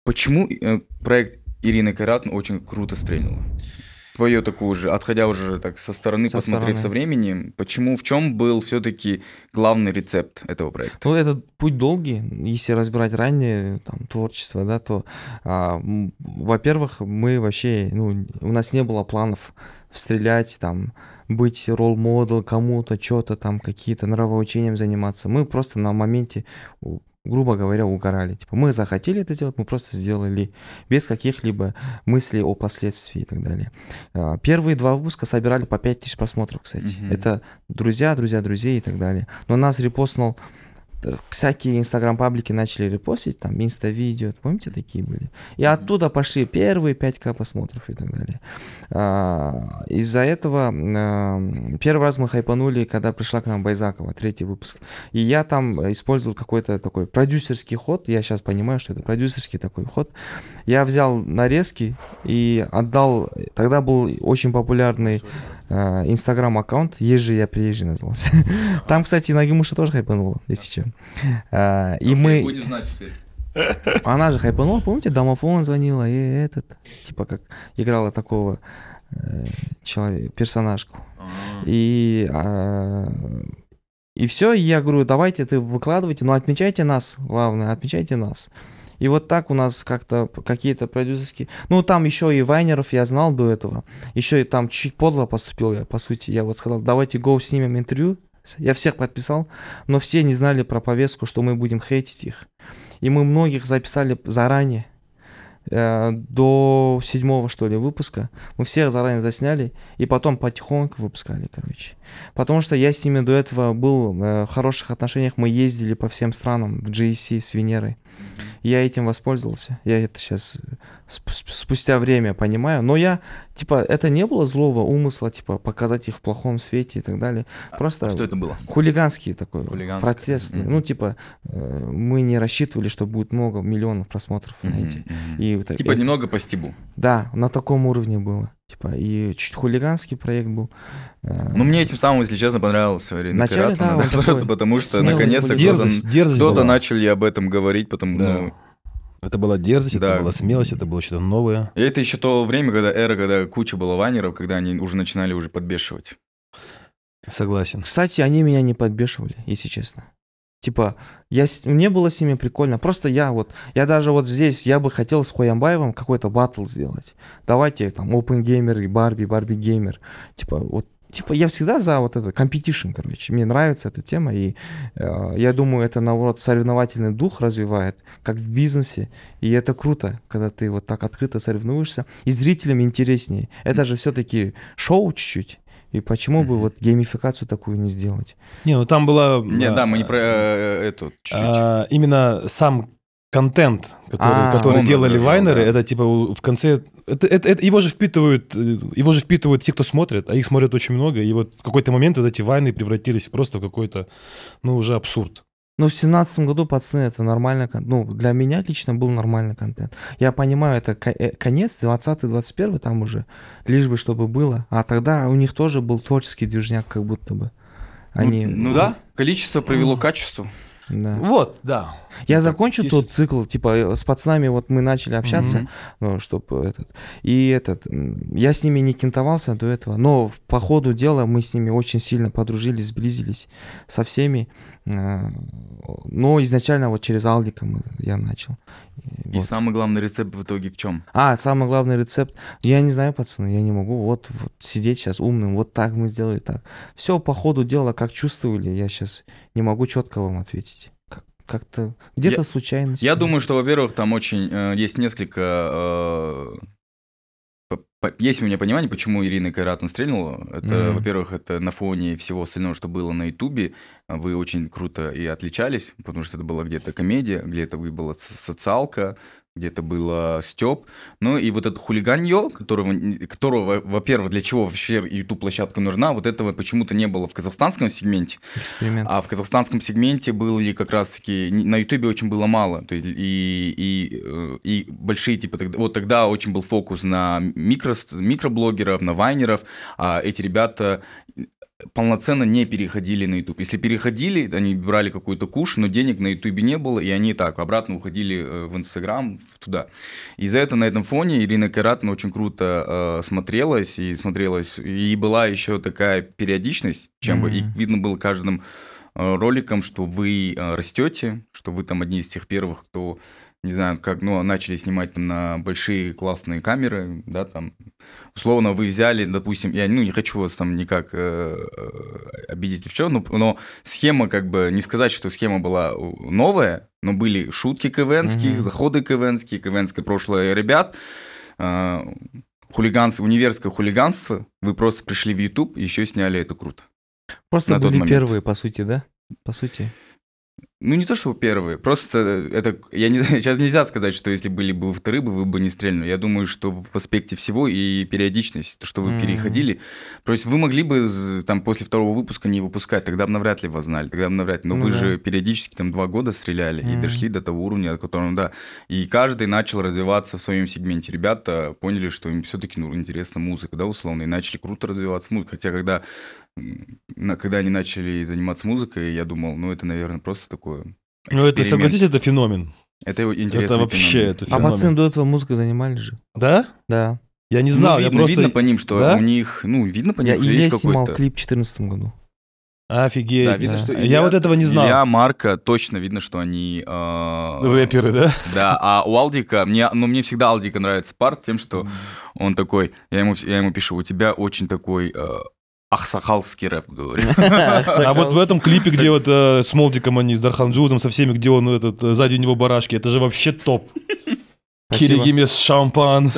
почему э, проект Ирины Кайратн очень круто стрельнула? твое такое уже, отходя уже так со стороны, со посмотрев стороны. со временем, почему, в чем был все-таки главный рецепт этого проекта? Ну, этот путь долгий. Если разбирать ранее там, творчество, да, то, а, во-первых, мы вообще, ну, у нас не было планов стрелять, там, быть ролл-модел кому-то, что-то там, какие-то нравоучением заниматься. Мы просто на моменте грубо говоря, угорали. Типа, мы захотели это сделать, мы просто сделали без каких-либо мыслей о последствиях и так далее. А, первые два выпуска собирали по 5000 просмотров, кстати. Mm-hmm. Это друзья, друзья, друзей и так далее. Но нас репостнул всякие инстаграм-паблики начали репостить, там, инста-видео, помните, такие были? И оттуда пошли первые 5к просмотров и так далее. А, из-за этого а, первый раз мы хайпанули, когда пришла к нам Байзакова, третий выпуск. И я там использовал какой-то такой продюсерский ход, я сейчас понимаю, что это продюсерский такой ход. Я взял нарезки и отдал, тогда был очень популярный инстаграм-аккаунт э, «Ежи я приезжий» назывался. Там, кстати, Нагимуша тоже хайпанула, если что. Э, и мы... Будем знать теперь. Она же хайпанула, помните, домофон звонила, и этот, типа как играла такого э, человек, персонажку. а И, а, и все, я говорю, давайте ты выкладывайте, но отмечайте нас, главное, отмечайте нас. И вот так у нас как-то какие-то продюсерские... Ну, там еще и Вайнеров, я знал до этого. Еще и там чуть подло поступил я, по сути. Я вот сказал, давайте go снимем интервью. Я всех подписал, но все не знали про повестку, что мы будем хейтить их. И мы многих записали заранее, э, до седьмого, что ли, выпуска. Мы всех заранее засняли и потом потихоньку выпускали, короче. Потому что я с ними до этого был э, в хороших отношениях. Мы ездили по всем странам в GEC с Венерой. Mm-hmm я этим воспользовался. Я это сейчас спустя время понимаю. Но я, типа, это не было злого умысла, типа, показать их в плохом свете и так далее. А Просто... А что это было? Хулиганский такой. Хулиганский. Протестный. Mm-hmm. Ну, типа, э, мы не рассчитывали, что будет много миллионов просмотров, mm-hmm. знаете. Mm-hmm. И, типа, это... немного по стебу. Да, на таком уровне было. Типа, и чуть хулиганский проект был. Ну, мне этим самым, если честно, понравился Ирина Начале, да, да, просто [LAUGHS] потому что наконец-то кто-то, дерзость начали об этом говорить, потому да. ну, это была дерзость, да. это была смелость, это было что-то новое. И это еще то время, когда эра, когда куча была ванеров, когда они уже начинали уже подбешивать. Согласен. Кстати, они меня не подбешивали, если честно. Типа, я, мне было с ними прикольно. Просто я вот, я даже вот здесь, я бы хотел с Хоямбаевым какой-то батл сделать. Давайте там Open Gamer и Барби, Барби Геймер. Типа, вот Типа, я всегда за вот это competition, короче. Мне нравится эта тема, и э, я думаю, это, наоборот, соревновательный дух развивает, как в бизнесе. И это круто, когда ты вот так открыто соревнуешься. И зрителям интереснее. Это же все-таки шоу чуть-чуть. И почему бы вот геймификацию такую не сделать? Не, ну там была... Не, да, мы не а, про э, эту а, именно сам контент, который, а, делали вайнеры, это типа в конце... Это, это, это, его, же впитывают, э, его же впитывают те, кто смотрит, а их смотрят очень много, и вот в какой-то момент вот эти вайны превратились просто в какой-то, ну, уже абсурд. Но в семнадцатом году, пацаны, это нормально, ну, для меня лично был нормальный контент. Я понимаю, это э, конец, 20-21 там уже, лишь бы чтобы было. А тогда у них тоже был творческий движняк, как будто бы. Они, ну, ну да, количество привело к качеству. Да. Вот, да. Я так, закончу 10. тот цикл, типа, э, с пацанами вот мы начали общаться, угу. ну, чтобы э, этот... И этот... Я с ними не кентовался до этого, но по ходу дела мы с ними очень сильно подружились, сблизились со всеми. Но изначально вот через Алдика мы, я начал. И вот. самый главный рецепт в итоге в чем? А, самый главный рецепт, я не знаю, пацаны, я не могу вот, вот сидеть сейчас умным, вот так мы сделали, так. Все по ходу дела, как чувствовали, я сейчас не могу четко вам ответить как-то где-то случайно. Я думаю, что, во-первых, там очень э, есть несколько э, есть у меня понимание, почему Ирина Кайратна стрельнула. Это, mm-hmm. во-первых, это на фоне всего остального, что было на Ютубе, вы очень круто и отличались, потому что это была где-то комедия, где-то вы была социалка, где-то было Степ. Ну и вот этот хулиганье, которого, которого во-первых, для чего вообще YouTube-площадка нужна, вот этого почему-то не было в казахстанском сегменте. Эксперимент. А в казахстанском сегменте было ли как раз-таки... На YouTube очень было мало. То есть и, и, э, и большие, типа, тогда, вот тогда очень был фокус на микро, микроблогеров, на вайнеров. А эти ребята полноценно не переходили на YouTube. Если переходили, они брали какую-то куш, но денег на YouTube не было, и они так обратно уходили э, в Инстаграм, туда. из за этого на этом фоне Ирина Кайратна очень круто э, смотрелась и смотрелась. И была еще такая периодичность, чем mm-hmm. бы и видно было каждым э, роликом, что вы э, растете, что вы там одни из тех первых, кто не знаю, как, ну, начали снимать там на большие классные камеры, да, там, условно, вы взяли, допустим, я, ну, не хочу вас там никак э, э обидеть в чем, но, но схема, как бы, не сказать, что схема была новая, но были шутки КВНские, mm-hmm. заходы КВНские, КВНское прошлое ребят, э, хулиганство, универское хулиганство, вы просто пришли в YouTube и еще сняли это круто. Просто на были первые, по сути, да? По сути. Ну, не то, что первые, просто э, это... Я не, сейчас [LAUGHS] нельзя сказать, что если были бы вторые, бы вы бы не стрельнули. Я думаю, что в аспекте всего и периодичность, то, что вы mm-hmm. переходили. То есть вы могли бы там после второго выпуска не выпускать, тогда бы навряд ли вас знали, тогда бы навряд ли. Но mm-hmm. вы же периодически там два года стреляли mm-hmm. и дошли до того уровня, от которого, да. И каждый начал развиваться в своем сегменте. Ребята поняли, что им все-таки ну, интересна музыка, да, условно, и начали круто развиваться в музыке. Хотя когда когда они начали заниматься музыкой, я думал, ну это, наверное, просто такое Ну это, согласитесь, это феномен. Это интересно Это вообще, феномен. это феномен. А пацаны до этого музыкой занимались же. Да? Да. Я не знал, ну, видно, я просто... Видно по ним, что да? у них, ну, видно по ним, я что есть какой-то... снимал клип в 2014 году. Офигеть. Да, видно, да. что Илья, я вот этого не знал. Илья, Марка, точно видно, что они... Э, Рэперы, да? Да, а у Алдика, мне, ну, мне всегда Алдика нравится парт тем, что он такой, я ему, я ему пишу, у тебя очень такой э, Ахсахалский рэп, говорю. [LAUGHS] А вот в этом клипе, где вот э, с Молдиком они, с Дарханджузом, со всеми, где он этот, э, сзади у него барашки, это же вообще топ. Киригимес шампан.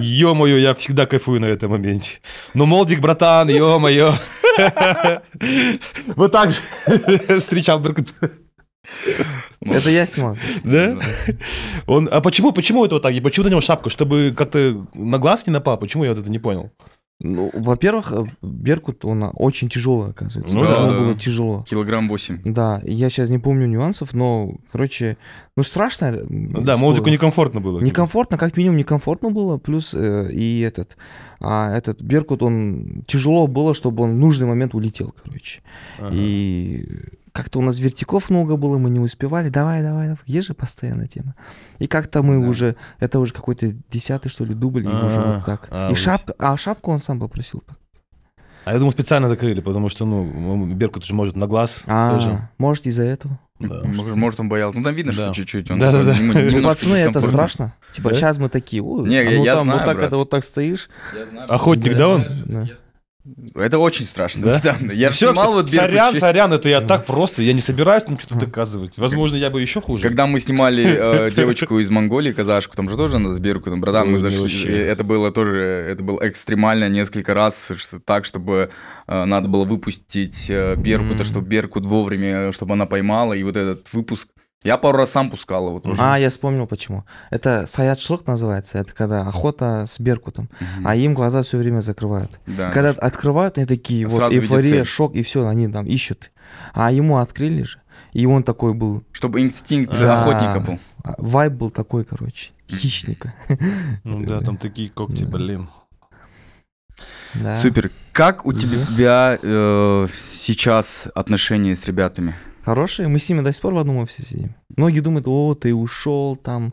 Ё-моё, я всегда кайфую на этом моменте. Ну, Молдик, братан, ё-моё. [LAUGHS] Вот так же [LAUGHS] встречал Беркут. Это я снимал. Да? Он, а почему, почему это вот так? И почему на него шапка? Чтобы как-то на глаз не напал? Почему я вот это не понял? Ну, во-первых, э, Беркут, он а, очень тяжелый, оказывается. Ну, да, да. было тяжело. Килограмм 8. Да, я сейчас не помню нюансов, но, короче, ну страшно. Э, ну, да, молодику некомфортно было. Некомфортно, как минимум некомфортно было, плюс э, и этот, а этот Беркут, он тяжело было, чтобы он в нужный момент улетел, короче. Ага. И как-то у нас вертиков много было, мы не успевали. Давай, давай, давай. Есть же постоянная тема. И как-то мы да. уже, это уже какой-то десятый, что ли, дубль, и уже вот а, так. А, и шапка, а шапку он сам попросил так. А я думал, специально закрыли, потому что, ну, Беркут же может на глаз а, Может, из-за этого. Да. Может, он боялся. Ну, там видно, что чуть-чуть. Он да, да, да. Ну, пацаны, это страшно. Типа, сейчас мы такие, ой, Не, а я ну знаю, вот так это вот так стоишь. Охотник, да, он? Да. Это очень страшно. Да? Потому, я все, снимал все, вот Беркучи. Сорян, сорян, это я так просто, я не собираюсь там что-то доказывать. Возможно, я бы еще хуже. Когда мы снимали э, [LAUGHS] девочку из Монголии, казашку, там же тоже она с Берку, там, братан, Ой, мы зашли. Вообще. Это было тоже, это было экстремально несколько раз, что, так, чтобы э, надо было выпустить э, Берку, то, чтобы берку вовремя, э, чтобы она поймала, и вот этот выпуск я пару раз сам пускал его тоже. А, я вспомнил почему. Это саят саятшлык называется, это когда охота с беркутом, угу. а им глаза все время закрывают. Да, когда конечно. открывают, они такие, вот Сразу эйфория, шок, и все, они там ищут. А ему открыли же, и он такой был. Чтобы инстинкт да, охотника был. А, вайб был такой, короче, хищника. [LAUGHS] Ну да, там такие когти, блин. Да. Супер. Как у тебя э, сейчас отношения с ребятами? хорошие. Мы с ними до сих пор в одном офисе сидим. Многие думают, о, ты ушел там,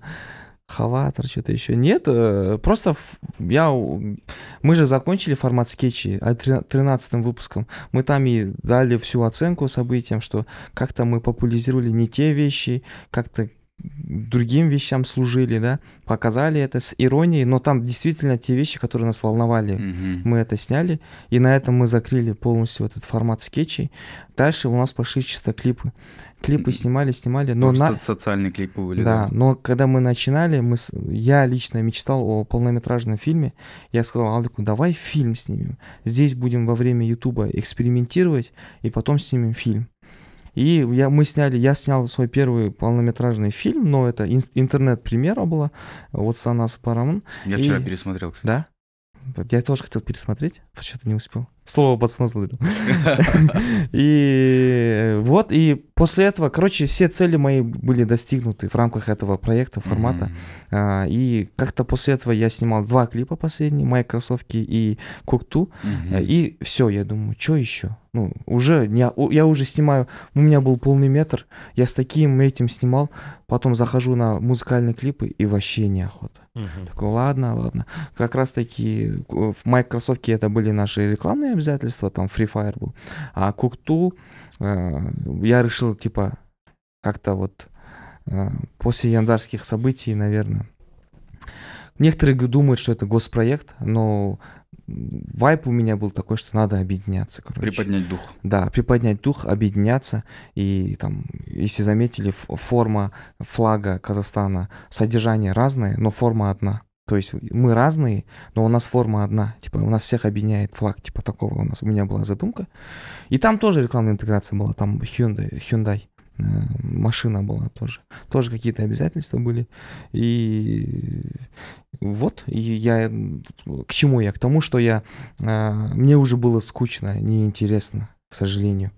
Хаватор, что-то еще. Нет, э, просто я... Мы же закончили формат скетчи а 13 выпуском. Мы там и дали всю оценку событиям, что как-то мы популяризировали не те вещи, как-то другим вещам служили, да, показали это с иронией, но там действительно те вещи, которые нас волновали, mm-hmm. мы это сняли, и на этом мы закрыли полностью этот формат скетчей. Дальше у нас пошли чисто клипы. Клипы снимали, снимали, но Потому на... социальные клипы были. Да, да, но когда мы начинали, мы... я лично мечтал о полнометражном фильме, я сказал Алику, давай фильм снимем, здесь будем во время Ютуба экспериментировать, и потом снимем фильм. И я, мы сняли, я снял свой первый полнометражный фильм, но это интернет-премьера была, вот с Анас Парамон. Я и... пересмотрел, кстати. Да? я тоже хотел пересмотреть, почему-то не успел. Слово подсназлырил. [LAUGHS] И э, вот, и после этого, короче, все цели мои были достигнуты в рамках этого проекта, формата. А, и как-то после этого я снимал два клипа последние, мои кроссовки и Кукту. Э, и все, я думаю, что еще? Ну, уже, я, я уже снимаю, у меня был полный метр, я с таким этим снимал, потом захожу на музыкальные клипы и вообще неохота. Такой, ладно, ладно. Как раз таки э, в моей кроссовке это были наши рекламные обязательства, там Free Fire был. А Кукту э, я решил, типа, как-то вот э, после январских событий, наверное. Некоторые думают, что это госпроект, но вайп у меня был такой, что надо объединяться, короче. Приподнять дух. Да, приподнять дух, объединяться. И там, если заметили, форма флага Казахстана, содержание разное, но форма одна. То есть мы разные, но у нас форма одна. Типа у нас всех объединяет флаг, типа такого у нас. У меня была задумка. И там тоже рекламная интеграция была, там Hyundai, Hyundai э, машина была тоже. Тоже какие-то обязательства были. И вот, и я к чему я? К тому, что я э, мне уже было скучно, неинтересно к сожалению.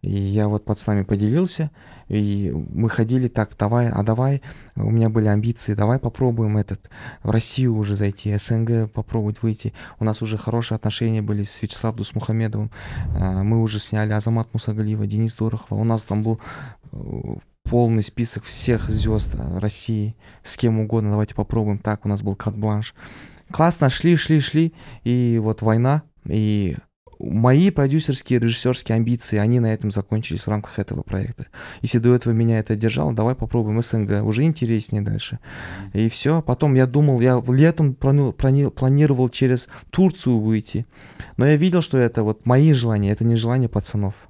И я вот под с нами поделился, и мы ходили так, давай, а давай, у меня были амбиции, давай попробуем этот, в Россию уже зайти, СНГ попробовать выйти. У нас уже хорошие отношения были с Вячеславом Дусмухамедовым, а, мы уже сняли Азамат Мусагалиева, Денис Дорохова, у нас там был э, полный список всех звезд э, России, с кем угодно, давайте попробуем так, у нас был карт-бланш. Классно, шли, шли, шли, и вот война, и мои продюсерские, режиссерские амбиции, они на этом закончились в рамках этого проекта. Если до этого меня это держало, давай попробуем СНГ, уже интереснее дальше. И все. Потом я думал, я летом планировал через Турцию выйти, но я видел, что это вот мои желания, это не желания пацанов.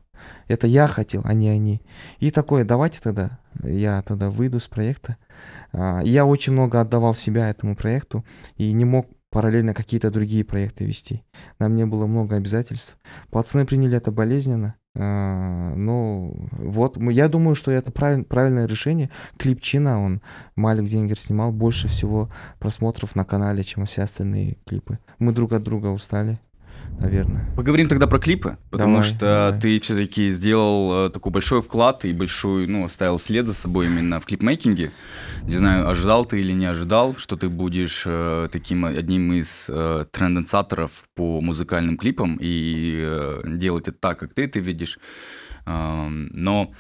Это я хотел, а не они. И такое, давайте тогда, я тогда выйду с проекта. А, я очень много отдавал себя этому проекту и не мог параллельно какие-то другие проекты вести. Нам не было много обязательств. Пацаны приняли это болезненно. Э, но вот я думаю, что это правильное решение. Клипчина он Малик Зингер снимал больше всего просмотров на канале, чем все остальные клипы. Мы друг от друга устали наверное. Поговорим тогда про клипы, потому давай, что давай. ты все-таки сделал э, такой большой вклад и большой, ну, оставил след за собой именно в клипмейкинге. Не знаю, ожидал ты или не ожидал, что ты будешь э, таким одним из э, тренденсаторов по музыкальным клипам и э, делать это так, как ты это видишь. Э, но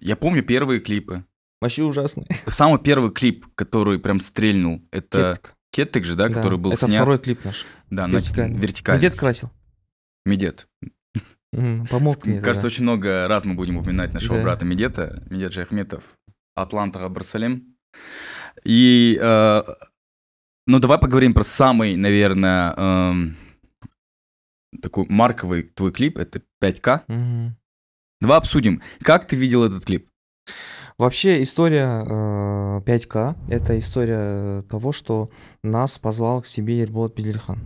я помню первые клипы. Вообще ужасные. Самый первый клип, который прям стрельнул, это... Кетка. Кеттик же, да, да. который был это снят. Это второй клип наш. Да, вертикальный. вертикальный. Медет красил. Медет. Помог мне. Кажется, очень много раз мы будем упоминать нашего брата Медета, Медет Жахметов, Атланта, Барсалем. И, э, ну, давай поговорим про самый, наверное, эм, такой марковый твой клип, это 5К. Угу. Давай обсудим, как ты видел этот клип? Вообще история э, 5К – это история того, что нас позвал к себе Ерболат Бедельхан.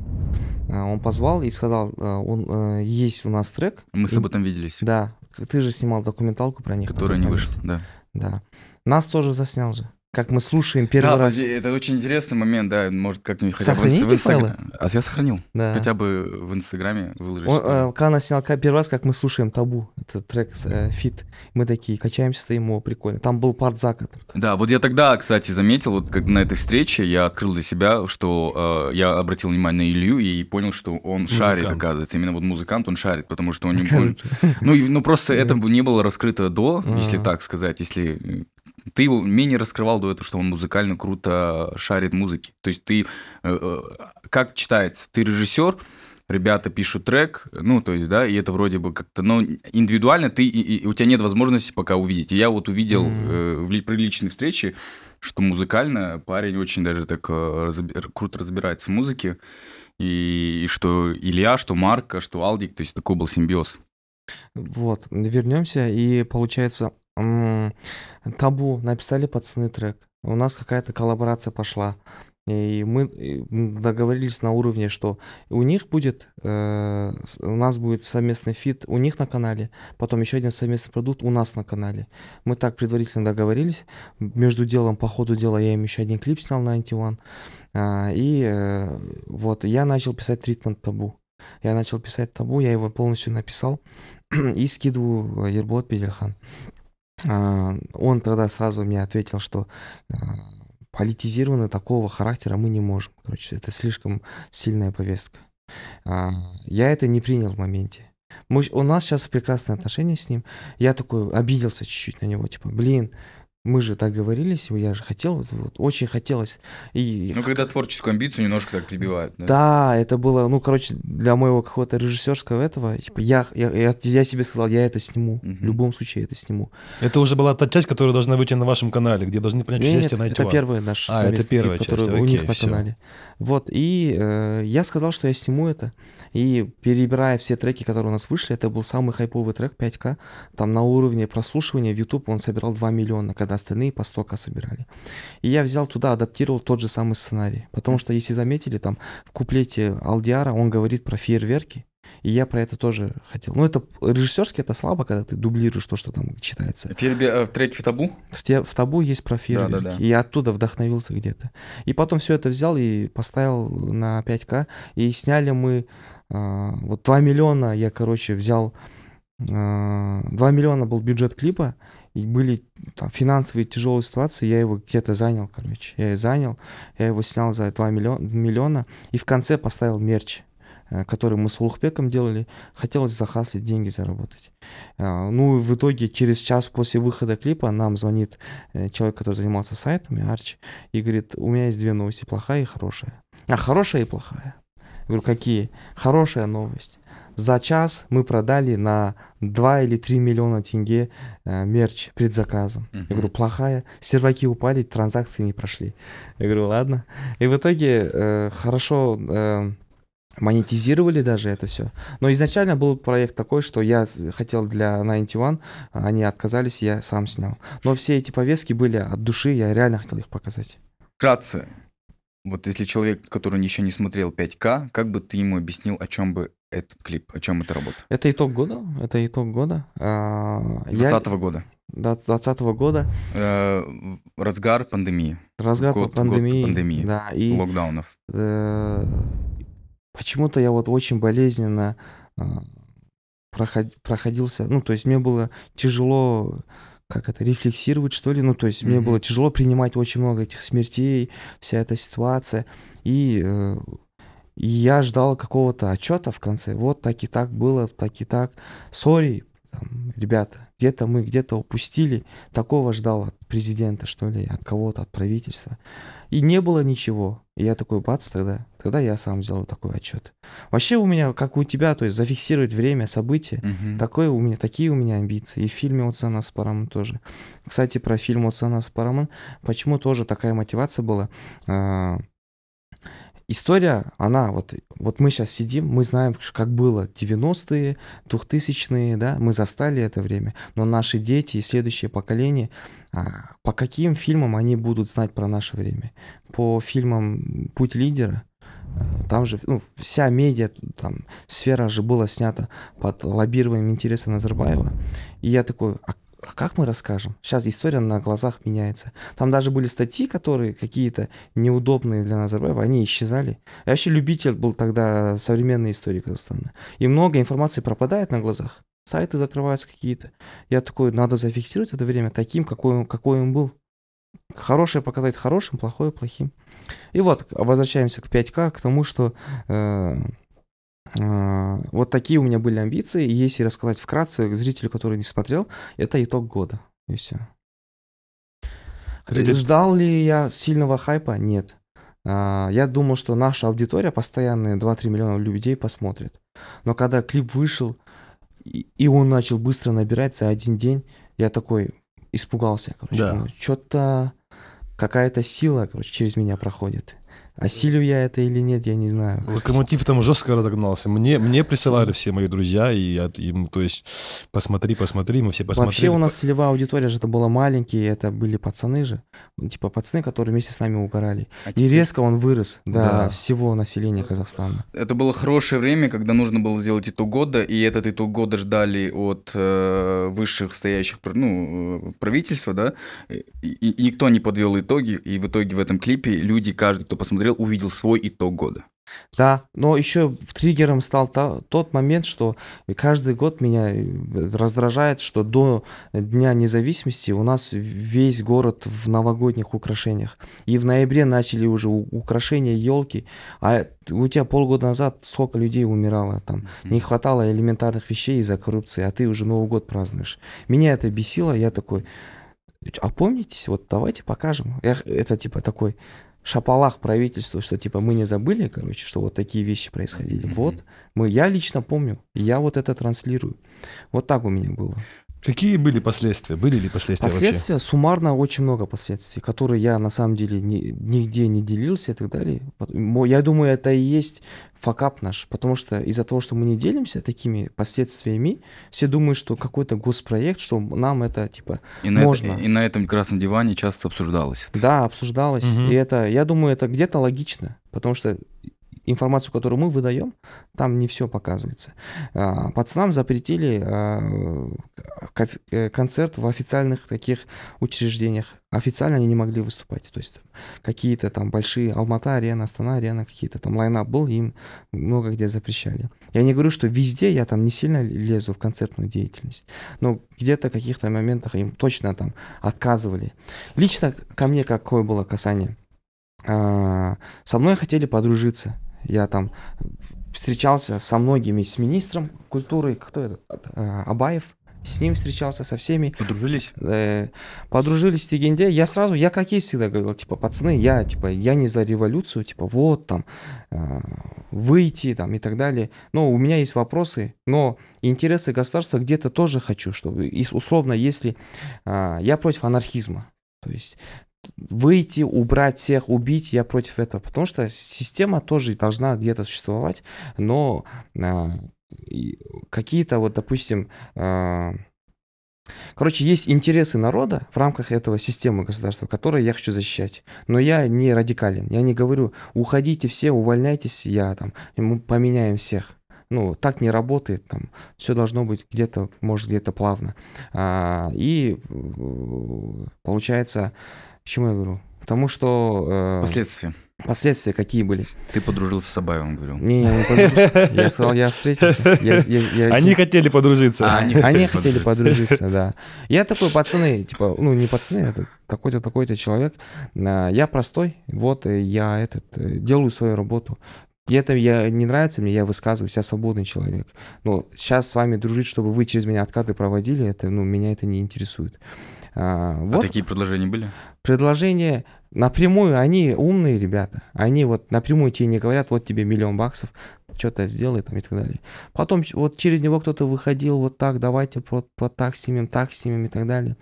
Э, он позвал и сказал, э, он, э, есть у нас трек. Мы и, с тобой там виделись. Да, ты же снимал документалку про них. Которая не вышла, да. Да. Нас тоже заснял же как мы слушаем первый да, раз. Это очень интересный момент, да, может как-нибудь хотя бы в Инстаграме. А я сохранил. Да. Хотя бы в Инстаграме выложить. Он, э, Кана снял первый раз, как мы слушаем табу. Это трек э, фит. Мы такие качаемся, стоим, о, прикольно. Там был парт Зака только. Да, вот я тогда, кстати, заметил, вот как на этой встрече я открыл для себя, что э, я обратил внимание на Илью и понял, что он музыкант. шарит, оказывается. Именно вот музыкант, он шарит, потому что он не будет. Ну, ну просто это не было раскрыто до, если так сказать, если э, ты его менее раскрывал до этого, что он музыкально круто шарит музыки. То есть ты... Э, э, как читается? Ты режиссер, ребята пишут трек, ну, то есть, да, и это вроде бы как-то, но индивидуально ты, и, и у тебя нет возможности пока увидеть. И я вот увидел mm. э, при личной встрече, что музыкально парень очень даже так э, разбер, круто разбирается в музыке, и, и что Илья, что Марка, что Алдик, то есть такой был симбиоз. Вот, вернемся, и получается, Табу написали пацаны трек. У нас какая-то коллаборация пошла. И мы договорились на уровне, что у них будет, э, у нас будет совместный фит у них на канале, потом еще один совместный продукт у нас на канале. Мы так предварительно договорились. Между делом, по ходу дела, я им еще один клип снял на Anti Э, а, и э, вот я начал писать тритмент табу. Я начал писать табу, я его полностью написал [CLEARS THROAT] и скидываю э, Ерболат Петерхан. А, он тогда сразу мне ответил, что а, политизированно такого характера мы не можем. Короче, это слишком сильная повестка. А, я это не принял в моменте. Мы, у нас сейчас прекрасные отношения с ним. Я такой обиделся чуть-чуть на него, типа, блин, мы же так говорились, я же хотел, вот, вот, очень хотелось. И... Ну, когда творческую амбицию немножко так прибивают. Да? да, это было, ну, короче, для моего какого-то режиссерского этого, типа, я, я, я, себе сказал, я это сниму, угу. в любом случае я это сниму. Это уже была та часть, которая должна выйти на вашем канале, где должны принять Нет, участие Нет, это первая наша, а, это первая фильм, типа, который окей, у них все. на канале. Вот, и э, я сказал, что я сниму это, и перебирая все треки, которые у нас вышли, это был самый хайповый трек 5К, там на уровне прослушивания в YouTube он собирал 2 миллиона, когда когда остальные по 100к собирали. И я взял туда, адаптировал тот же самый сценарий. Потому что, если заметили, там в куплете Алдиара он говорит про фейерверки, и я про это тоже хотел. Ну, это режиссерски это слабо, когда ты дублируешь то, что там читается. Фейербе... В э, треке в табу? В, те... в табу есть про фейерверки. Да, да, да. И я оттуда вдохновился где-то. И потом все это взял и поставил на 5К. И сняли мы... А, вот 2 миллиона я, короче, взял... Э, а, 2 миллиона был бюджет клипа, и были там, финансовые тяжелые ситуации, я его где-то занял, короче. Я и занял, я его снял за 2 миллиона, миллиона и в конце поставил мерч э, который мы с Улухбеком делали, хотелось захаслить деньги заработать. А, ну, и в итоге через час после выхода клипа нам звонит э, человек, который занимался сайтами, Арчи, и говорит, у меня есть две новости, плохая и хорошая. А хорошая и плохая. Я говорю, какие? Хорошая новость. За час мы продали на 2 или 3 миллиона тенге э, мерч предзаказом. Uh-huh. Я говорю, плохая. Серваки упали, транзакции не прошли. Я говорю, ладно. И в итоге э, хорошо... Э, монетизировали даже это все. Но изначально был проект такой, что я хотел для 91, они отказались, я сам снял. Но все эти повестки были от души, я реально хотел их показать. Вкратце, вот если человек, который еще не смотрел 5К, как бы ты ему объяснил, о чем бы этот клип? О чем эта работа? Это итог года. Это итог года. 2020 а, года. До 2020 года. Э, разгар пандемии. Разгар год, пандемии. Год пандемии. Да, и локдаунов. Э, почему-то я вот очень болезненно э, проход, проходился. Ну, то есть мне было тяжело как это, рефлексировать, что ли. Ну, то есть mm-hmm. мне было тяжело принимать очень много этих смертей, вся эта ситуация. И и я ждал какого-то отчета в конце. Вот так и так было, так и так. Сори, ребята, где-то мы где-то упустили. Такого ждал от президента, что ли, от кого-то, от правительства. И не было ничего. И я такой, бац, тогда, тогда я сам сделал такой отчет. Вообще у меня, как у тебя, то есть зафиксировать время, события, угу. такое у меня, такие у меня амбиции. И в фильме «Оцена с Парамон» тоже. Кстати, про фильм «Оцена с Парамон», почему тоже такая мотивация была? А, история, она вот, вот мы сейчас сидим, мы знаем, как было 90-е, 2000-е, да, мы застали это время, но наши дети и следующее поколение, а, по каким фильмам они будут знать про наше время? По фильмам «Путь лидера», а, там же ну, вся медиа, там сфера же была снята под лоббированием интереса Назарбаева. И я такой, а а как мы расскажем? Сейчас история на глазах меняется. Там даже были статьи, которые какие-то неудобные для Назарбаева, они исчезали. Я вообще любитель был тогда современной истории Казахстана. И много информации пропадает на глазах. Сайты закрываются какие-то. Я такой, надо зафиксировать это время таким, какой, какой он был. Хорошее показать хорошим, плохое плохим. И вот, возвращаемся к 5К, к тому, что э, а, вот такие у меня были амбиции. если рассказать вкратце, зрителю, который не смотрел, это итог года. И все. Люди... Ждал ли я сильного хайпа? Нет. А, я думал, что наша аудитория, постоянные 2-3 миллиона людей посмотрит. Но когда клип вышел, и он начал быстро набирать за один день, я такой испугался. Короче, да. что-то какая-то сила, короче, через меня проходит. Осилю я это или нет, я не знаю. Локомотив там жестко разогнался. Мне, мне присылали все мои друзья, и я, им, то есть, посмотри, посмотри, мы все посмотрели. Вообще у нас целевая аудитория же это была маленькие, это были пацаны же, типа пацаны, которые вместе с нами угорали. А и теперь... резко он вырос до да. всего населения Казахстана. Это было хорошее время, когда нужно было сделать итог года, и этот итог года ждали от э, высших стоящих ну, э, правительства, да, и, и никто не подвел итоги, и в итоге в этом клипе люди, каждый, кто посмотрел, посмотрел, увидел свой итог года. Да, но еще триггером стал то тот момент, что каждый год меня э, раздражает, что до Дня независимости у нас весь город в новогодних украшениях. И в ноябре начали уже украшения елки, а у тебя полгода назад сколько людей умирало там. Не хватало элементарных вещей из-за коррупции, а ты уже Новый год празднуешь. Меня это бесило, я такой, опомнитесь, «А вот давайте покажем. Я, это типа такой шапалах правительству, что типа мы не забыли, короче, что вот такие вещи происходили. Mm-hmm. Вот мы, я лично помню, я вот это транслирую. Вот так у меня было. Какие были последствия? Были ли последствия? Последствия вообще? суммарно очень много последствий, которые я на самом деле ни, нигде не делился и так далее. Я думаю, это и есть факап наш, потому что из-за того, что мы не делимся такими последствиями, все думают, что какой-то госпроект, что нам это типа и можно. На это, и на этом красном диване часто обсуждалось. Это. Да, обсуждалось. Угу. И это, я думаю, это где-то логично, потому что информацию, которую мы выдаем, там не все показывается. А, пацанам запретили а, э, концерт в официальных таких учреждениях. Официально они не могли выступать. То есть какие-то там большие Алмата-арена, Астана-арена, какие-то там лайнап был, им много где запрещали. Я не говорю, что везде я там не сильно лезу в концертную деятельность, но где-то в каких-то моментах им точно там отказывали. Лично ко мне какое было касание? А, со мной хотели подружиться я там встречался со многими, с министром культуры, кто это, э, Абаев, с ним встречался, со всеми. Подружились? Э, подружились в Тегенде. Я сразу, я как есть всегда говорил, типа, пацаны, я, типа, я не за революцию, типа, вот, там, э, выйти, там, и так далее. Но у меня есть вопросы, но интересы государства где-то тоже хочу, чтобы, условно, если э, я против анархизма, то есть выйти, убрать всех, убить, я против этого, потому что система тоже должна где-то существовать, но а, какие-то вот, допустим, а, Короче, есть интересы народа в рамках этого системы государства, которые я хочу защищать. Но я не радикален. Я не говорю, уходите все, увольняйтесь, я там, мы поменяем всех. Ну, так не работает, там, все должно быть где-то, может, где-то плавно. А, и э, получается, Почему я говорю? Потому что... Э, Последствия. Последствия какие были? Ты подружился с Абаевым, говорю. Не, я не подружился. Я сказал, я встретился. А, они хотели подружиться. они хотели, подружиться. да. Я такой, пацаны, типа, ну не пацаны, это такой-то, такой-то человек. Я простой, вот я этот, э, делаю свою работу. И это, я не нравится мне, я высказываюсь, я свободный человек. Но сейчас с вами дружить, чтобы вы через меня откаты проводили, это, ну, меня это не интересует. А, а, вот. а такие предложения были? Предложения напрямую, они умные ребята. Они вот напрямую тебе не говорят, вот тебе миллион баксов, что-то сделай там и так далее. Потом вот через него кто-то выходил, вот так, давайте вот, вот так снимем, так снимем и так далее.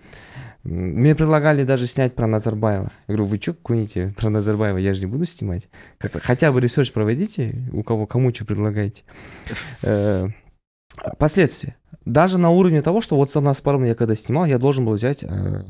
Мне предлагали даже снять про Назарбаева. Я говорю, вы что куните про Назарбаева? Я же не буду снимать. Как, хотя бы ресурс проводите, у кого кому что предлагаете. Э, последствия даже на уровне того, что вот за нас паром я когда снимал, я должен был взять э,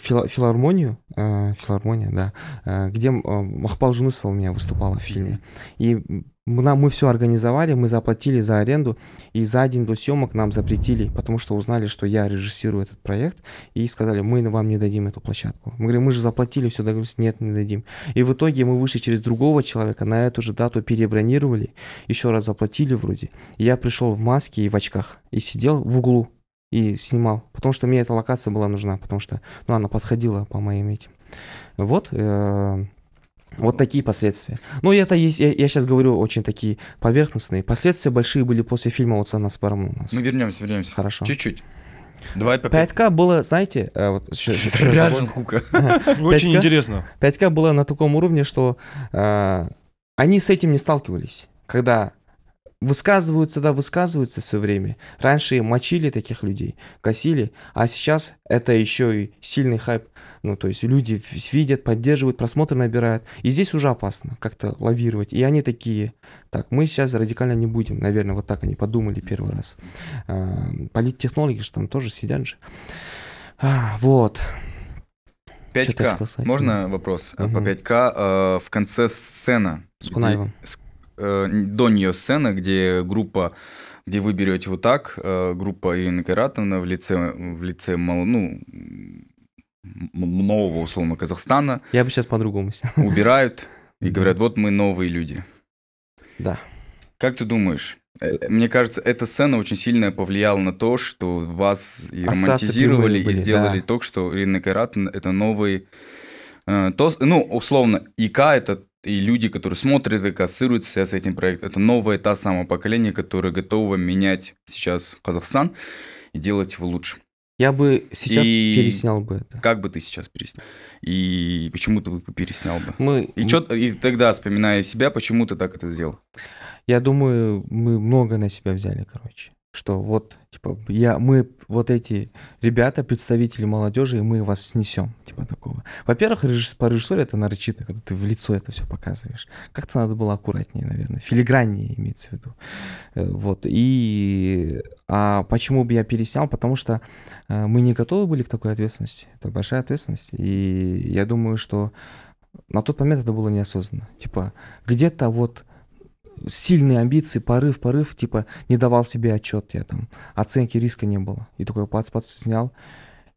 фил, филармонию, э, филармония, да, э, где э, Махпал Жунусова у меня выступала в фильме. И мы, нам, мы все организовали, мы заплатили за аренду, и за день до съемок нам запретили, потому что узнали, что я режиссирую этот проект, и сказали, мы вам не дадим эту площадку. Мы говорим, мы же заплатили все, договорились, нет, не дадим. И в итоге мы вышли через другого человека, на эту же дату перебронировали, еще раз заплатили вроде. я пришел в маске и в очках, и сидел в углу, и снимал, потому что мне эта локация была нужна, потому что, ну, она подходила по моим этим. Вот, э, вот такие последствия. Ну, это есть, я, я сейчас говорю очень такие поверхностные. Последствия большие были после фильма «Вот цена спарму» у нас. Мы вернемся, вернемся. Хорошо. Чуть-чуть. Давай по 5. 5К было, знаете, э, вот, Ряжен [LAUGHS] Очень интересно. 5К было на таком уровне, что э, они с этим не сталкивались. Когда высказываются, да, высказываются все время. Раньше мочили таких людей, косили, а сейчас это еще и сильный хайп. Ну, то есть люди видят, поддерживают, просмотры набирают. И здесь уже опасно как-то лавировать. И они такие, так, мы сейчас радикально не будем. Наверное, вот так они подумали первый раз. А, политтехнологи же там тоже сидят же. А, вот. 5К. Можно вопрос угу. по 5К? Э, в конце сцена. С Кунаевым. Где э, до нее сцена, где группа где вы берете вот так, э, группа Ирины Кайратовны в лице, в лице мол, ну, нового, условно, Казахстана. Я бы сейчас по-другому Убирают и говорят, вот мы новые люди. Да. Как ты думаешь, э, мне кажется, эта сцена очень сильно повлияла на то, что вас и романтизировали, и сделали да. то, что Ирина Кайратовна — это новый... Э, то, ну, условно, ИК — это и люди, которые смотрят и кассируют сейчас этим проектом, это новое та самое поколение, которое готово менять сейчас Казахстан и делать его лучше. Я бы сейчас и... переснял бы это. Как бы ты сейчас переснял? И почему ты бы переснял бы? Мы... И, чё... и тогда, вспоминая себя, почему ты так это сделал? Я думаю, мы много на себя взяли, короче что вот, типа, я, мы, вот эти ребята, представители молодежи, и мы вас снесем, типа такого. Во-первых, режисс, по режиссуре это нарочито, когда ты в лицо это все показываешь. Как-то надо было аккуратнее, наверное, филиграннее имеется в виду. Э, вот, и... А почему бы я переснял? Потому что э, мы не готовы были к такой ответственности. Это большая ответственность. И я думаю, что на тот момент это было неосознанно. Типа, где-то вот сильные амбиции, порыв, порыв, типа не давал себе отчет, я там оценки риска не было. И такой пац, пац снял.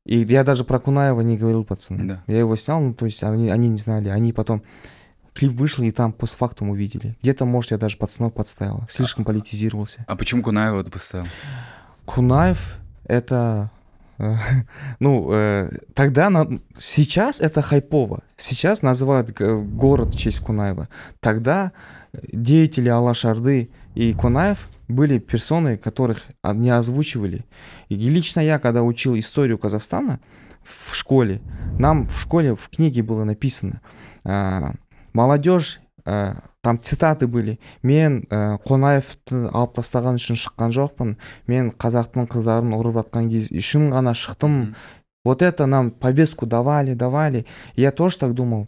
И я даже про Кунаева не говорил пацаны. Да. Я его снял, ну то есть они, они не знали, они потом клип вышел и там постфактум увидели. Где-то, может, я даже пацанов подставил, слишком а, политизировался. А почему Кунаева это поставил? Кунаев это э, [LAUGHS] ну, э, тогда, на... сейчас это хайпово. Сейчас называют город в честь Кунаева. Тогда деятели Алла Шарды и Конаев были персоны, которых не озвучивали. И лично я, когда учил историю Казахстана в школе, нам в школе в книге было написано э, «Молодежь ә, э, там цитаты были мен ә, э, қонаевты алып тастаған үшін шыққан жоқпын мен қазақтың қыздарын ұрып жатқан кез үшін ғана шықтым вот это нам повестку давали, давали. Я тоже так думал.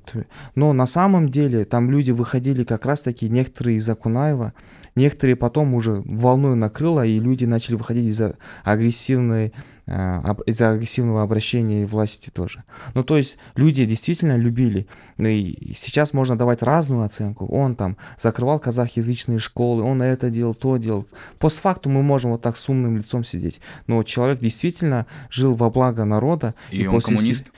Но на самом деле там люди выходили как раз-таки некоторые из Акунаева, некоторые потом уже волной накрыло, и люди начали выходить из агрессивной а, из-за агрессивного обращения власти тоже. Ну, то есть люди действительно любили. Ну, и сейчас можно давать разную оценку. Он там закрывал казахязычные школы, он это делал, то делал. Постфакту мы можем вот так с умным лицом сидеть. Но человек действительно жил во благо народа. И, и он после... коммунист?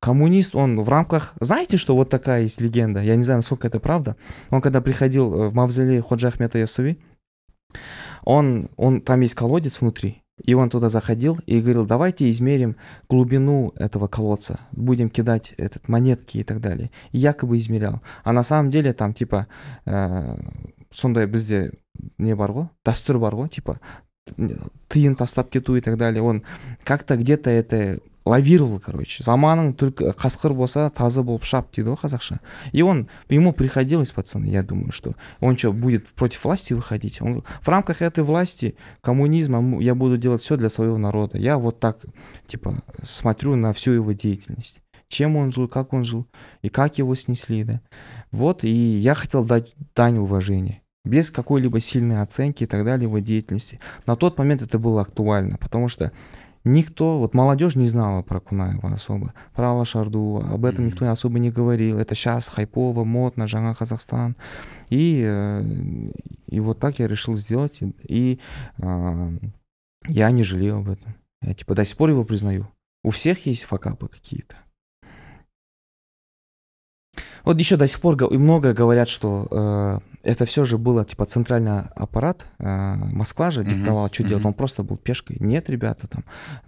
коммунист, он в рамках... Знаете, что вот такая есть легенда? Я не знаю, насколько это правда. Он когда приходил э, в мавзолей Ходжа Ахмета Ясави, он, он, там есть колодец внутри, и он туда заходил и говорил, давайте измерим глубину этого колодца, будем кидать этот, монетки и так далее. И якобы измерял. А на самом деле там типа ә, э, сондай бізде не барго, ғой барго, типа тиын тастап кету и так далее он как то где то это лавировал короче заманың только қасқыр болса тазы болып шап дейді ғой қазақша и он ему приходилось пацаны я думаю что он что будет против власти выходить он в рамках этой власти коммунизма я буду делать все для своего народа я вот так типа смотрю на всю его деятельность чем он жил как он жил и как его снесли да вот и я хотел дать дань уважения без какой-либо сильной оценки и так далее его деятельности. На тот момент это было актуально, потому что Никто, вот молодежь не знала про Кунаева особо, про Алашарду, об этом никто особо не говорил. Это сейчас хайпово, модно, жаңа Казахстан. И, э, и вот так я решил сделать. И, и а, я не жалею об этом. Я типа до сих пор его признаю. У всех есть факапы какие-то. Вот еще до сих пор много говорят, что э, это все же было, типа, центральный аппарат, э, Москва же диктовала, mm-hmm. что mm-hmm. делать, он просто был пешкой. Нет, ребята, там,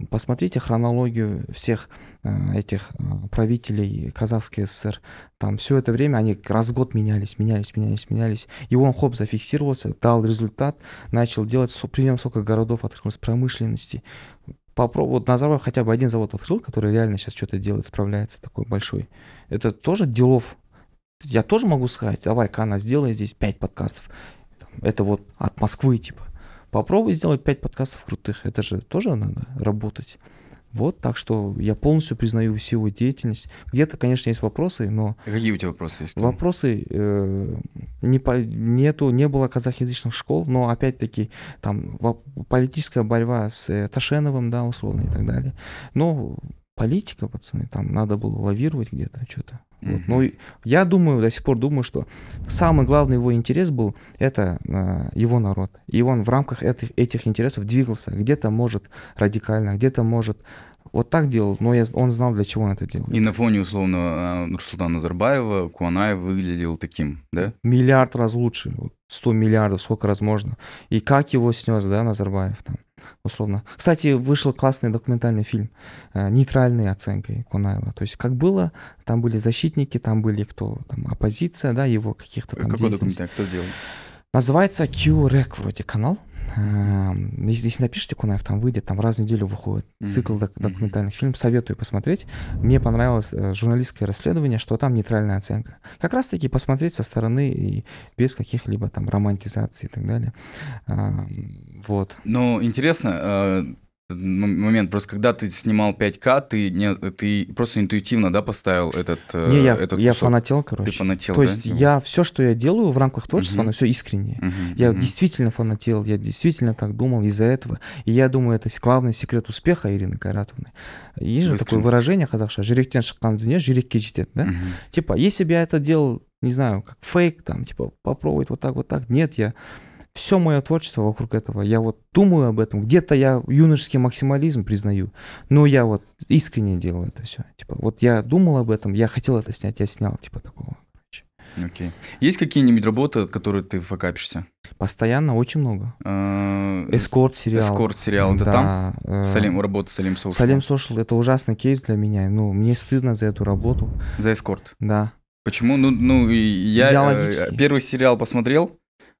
посмотрите хронологию всех э, этих э, правителей Казахской ССР, там, все это время они раз в год менялись, менялись, менялись, менялись, и он, хоп, зафиксировался, дал результат, начал делать, примерно сколько городов открылось, промышленности, попробовал, вот Назарбаев хотя бы один завод открыл, который реально сейчас что-то делает, справляется, такой большой. Это тоже делов я тоже могу сказать, давай-ка сделай здесь 5 подкастов. Это вот от Москвы, типа. Попробуй сделать 5 подкастов крутых. Это же тоже надо работать. Вот, так что я полностью признаю всю его деятельность. Где-то, конечно, есть вопросы, но... Какие у тебя вопросы есть? Вопросы... Э, не по, нету, не было казахязычных школ, но, опять-таки, там политическая борьба с э, Ташеновым, да, условно, и так далее. Но политика, пацаны, там надо было лавировать где-то что-то. Mm-hmm. Вот. Но ну, я думаю, до сих пор думаю, что самый главный его интерес был это э, его народ. И он в рамках этих, этих интересов двигался. Где-то может радикально, где-то может вот так делал, но я, он знал, для чего он это делал. И на фоне, условно, Нурсултана а, Назарбаева Куанаев выглядел таким, да? Миллиард раз лучше, 100 миллиардов, сколько раз можно. И как его снес, да, Назарбаев там условно. Кстати, вышел классный документальный фильм э, нейтральной оценкой Кунаева. То есть как было, там были защитники, там были кто, там оппозиция, да, его каких-то а там Какой документальный, кто делал? Называется Q-Rec вроде канал. Если напишите Кунаев, там выйдет, там раз в неделю выходит цикл док- документальных фильмов, советую посмотреть. Мне понравилось э, журналистское расследование, что там нейтральная оценка. Как раз-таки посмотреть со стороны и без каких-либо там романтизаций и так далее. Вот. Ну, интересно, э, момент. Просто когда ты снимал 5К, ты, не, ты просто интуитивно, да, поставил этот э, Не, я, этот я кусок. фанател, короче. Ты фанател, То да? есть я все, что я делаю в рамках творчества, uh-huh. оно все искреннее. Uh-huh. Я uh-huh. действительно фанател, я действительно так думал из-за этого. И я думаю, это главный секрет успеха Ирины Каратовны. Есть же такое выражение казахша, жүректен шыққан дүние жүрекке жетеді, да? Uh-huh. Типа, если бы я это делал, не знаю, как фейк, там, типа, попробовать вот так, вот так, нет, я все мое творчество вокруг этого. Я вот думаю об этом. Где-то я юношеский максимализм признаю, но я вот искренне делал это все. Типа, вот я думал об этом, я хотел это снять, я снял, типа такого. Окей. Есть какие-нибудь работы, от которых ты факапишься? Постоянно, очень много. А, эскорт сериал. Эскорт сериал, Это там? Э... Салим, работа Салим Сошел. Салим Сошел, это ужасный кейс для меня. Ну, мне стыдно за эту работу. За эскорт? Да. Почему? Ну, ну я э, первый сериал посмотрел,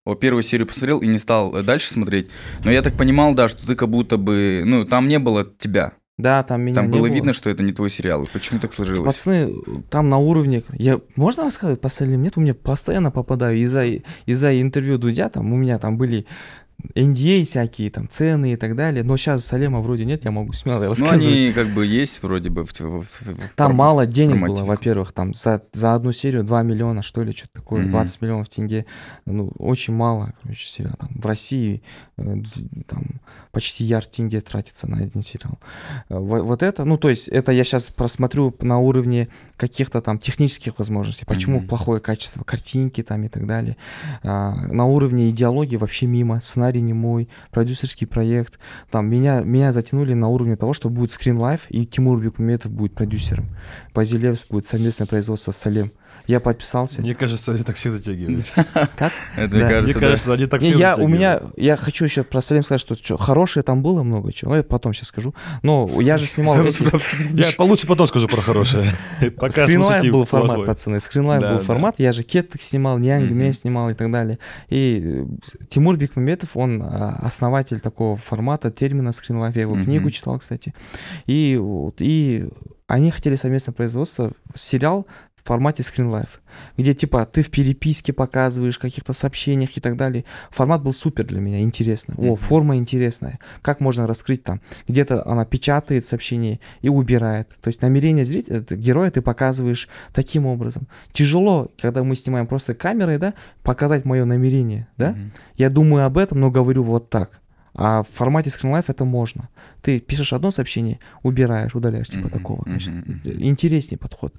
вот первую серию посмотрел и не стал э, дальше смотреть. Но я так понимал, да, что ты как будто бы... Ну, там не было тебя. Да, там меня Там не было, было видно, что это не твой сериал. Почему так сложилось? Пацаны, там на уровне... Я... Можно рассказывать, поставили нет? У меня постоянно попадаю из-за из интервью Дудя, там у меня там были NDA а всякие, там, цены и так далее. Но сейчас Салема вроде нет, я могу смело ну, рассказывать. Ну, они как бы есть вроде бы. В, в, в, там в, мало денег форматике. было, во-первых, там за, за одну серию 2 миллиона, что ли, что-то такое, mm-hmm. 20 миллионов тенге. Ну, очень мало, короче, сериал. Там, в России э, там почти яр тенге тратится на один сериал. Э, вот, вот это, ну, то есть это я сейчас просмотрю на уровне каких-то там технических возможностей. Почему mm-hmm. плохое качество картинки там и так далее. А, на уровне идеологии вообще мимо. Сценарий сценарий не мой, продюсерский проект. Там меня, меня затянули на уровне того, что будет скринлайф, и Тимур Бекмаметов будет продюсером. Базилевс будет совместное производство с Салем я подписался. Мне кажется, они так все затягивают. [LAUGHS] Как? мне кажется, они так все затягивают. У меня, я хочу еще про Салим сказать, что, что хорошее там было много чего. я потом сейчас скажу. Но я же снимал Я получше потом скажу про хорошее. [LAUGHS] Пока Скринлайн был формат, пацаны. Скринлайн был формат. Я же Кетых снимал, Нянг меня снимал и так далее. И э, Тимур Бекмамбетов, он а, основатель такого формата, термина скринлайн. Я его книгу читал, кстати. И, и они хотели совместное производство. Сериал в формате Screen Life, где типа ты в переписке показываешь, каких-то сообщениях и так далее. Формат был супер для меня, интересно. О, форма интересная. Как можно раскрыть там? Где-то она печатает сообщение и убирает. То есть намерение зрителя, героя ты показываешь таким образом. Тяжело, когда мы снимаем просто камерой, да, показать мое намерение, да. Mm-hmm. Я думаю об этом, но говорю вот так. А в формате скринлайф это можно. Ты пишешь одно сообщение, убираешь, удаляешь, типа такого. Конечно. Интереснее подход.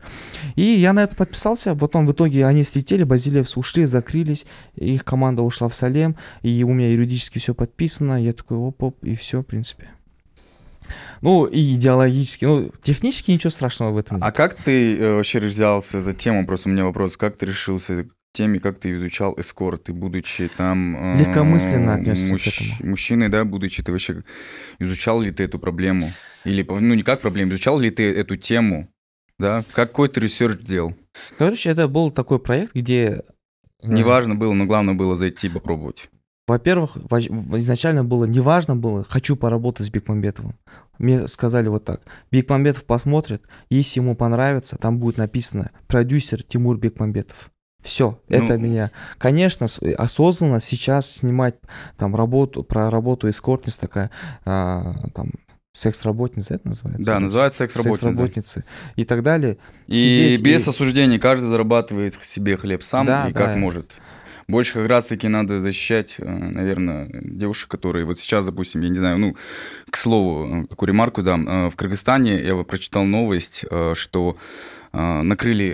И я на это подписался. Потом в итоге они слетели, Базилевс ушли, закрылись, их команда ушла в Салем, и у меня юридически все подписано. Я такой оп-оп, и все, в принципе. Ну, и идеологически, ну, технически ничего страшного в этом. А нет. как ты э, вообще взялся за тему? Просто у меня вопрос, как ты решился теме, как ты изучал эскорт, и будучи там... Э, Легкомысленно отнесся муж... к этому. Мужчиной, да, будучи, ты вообще изучал ли ты эту проблему? Или, ну, не как проблему, изучал ли ты эту тему? Да? Какой ты ресерч делал? Короче, это был такой проект, где... Э, неважно было, но главное было зайти и попробовать. Во-первых, изначально было неважно было, хочу поработать с Бекмамбетовым. Мне сказали вот так, Бекмамбетов посмотрит, если ему понравится, там будет написано продюсер Тимур Бекмамбетов. Все, ну... это меня. Конечно, э, осознанно сейчас снимать там работу, про работу эскортниц такая, а, там, секс-работница, это называется? Да, называется секс-работница. Секс-работницы да. и так далее. И Сидеть без и... осуждений, каждый зарабатывает себе хлеб сам да, и да. как может. Больше как раз-таки надо защищать, э, наверное, девушек, которые вот сейчас, допустим, я не знаю, ну, к слову, такую э, ремарку дам. В Кыргызстане я прочитал новость, что накрыли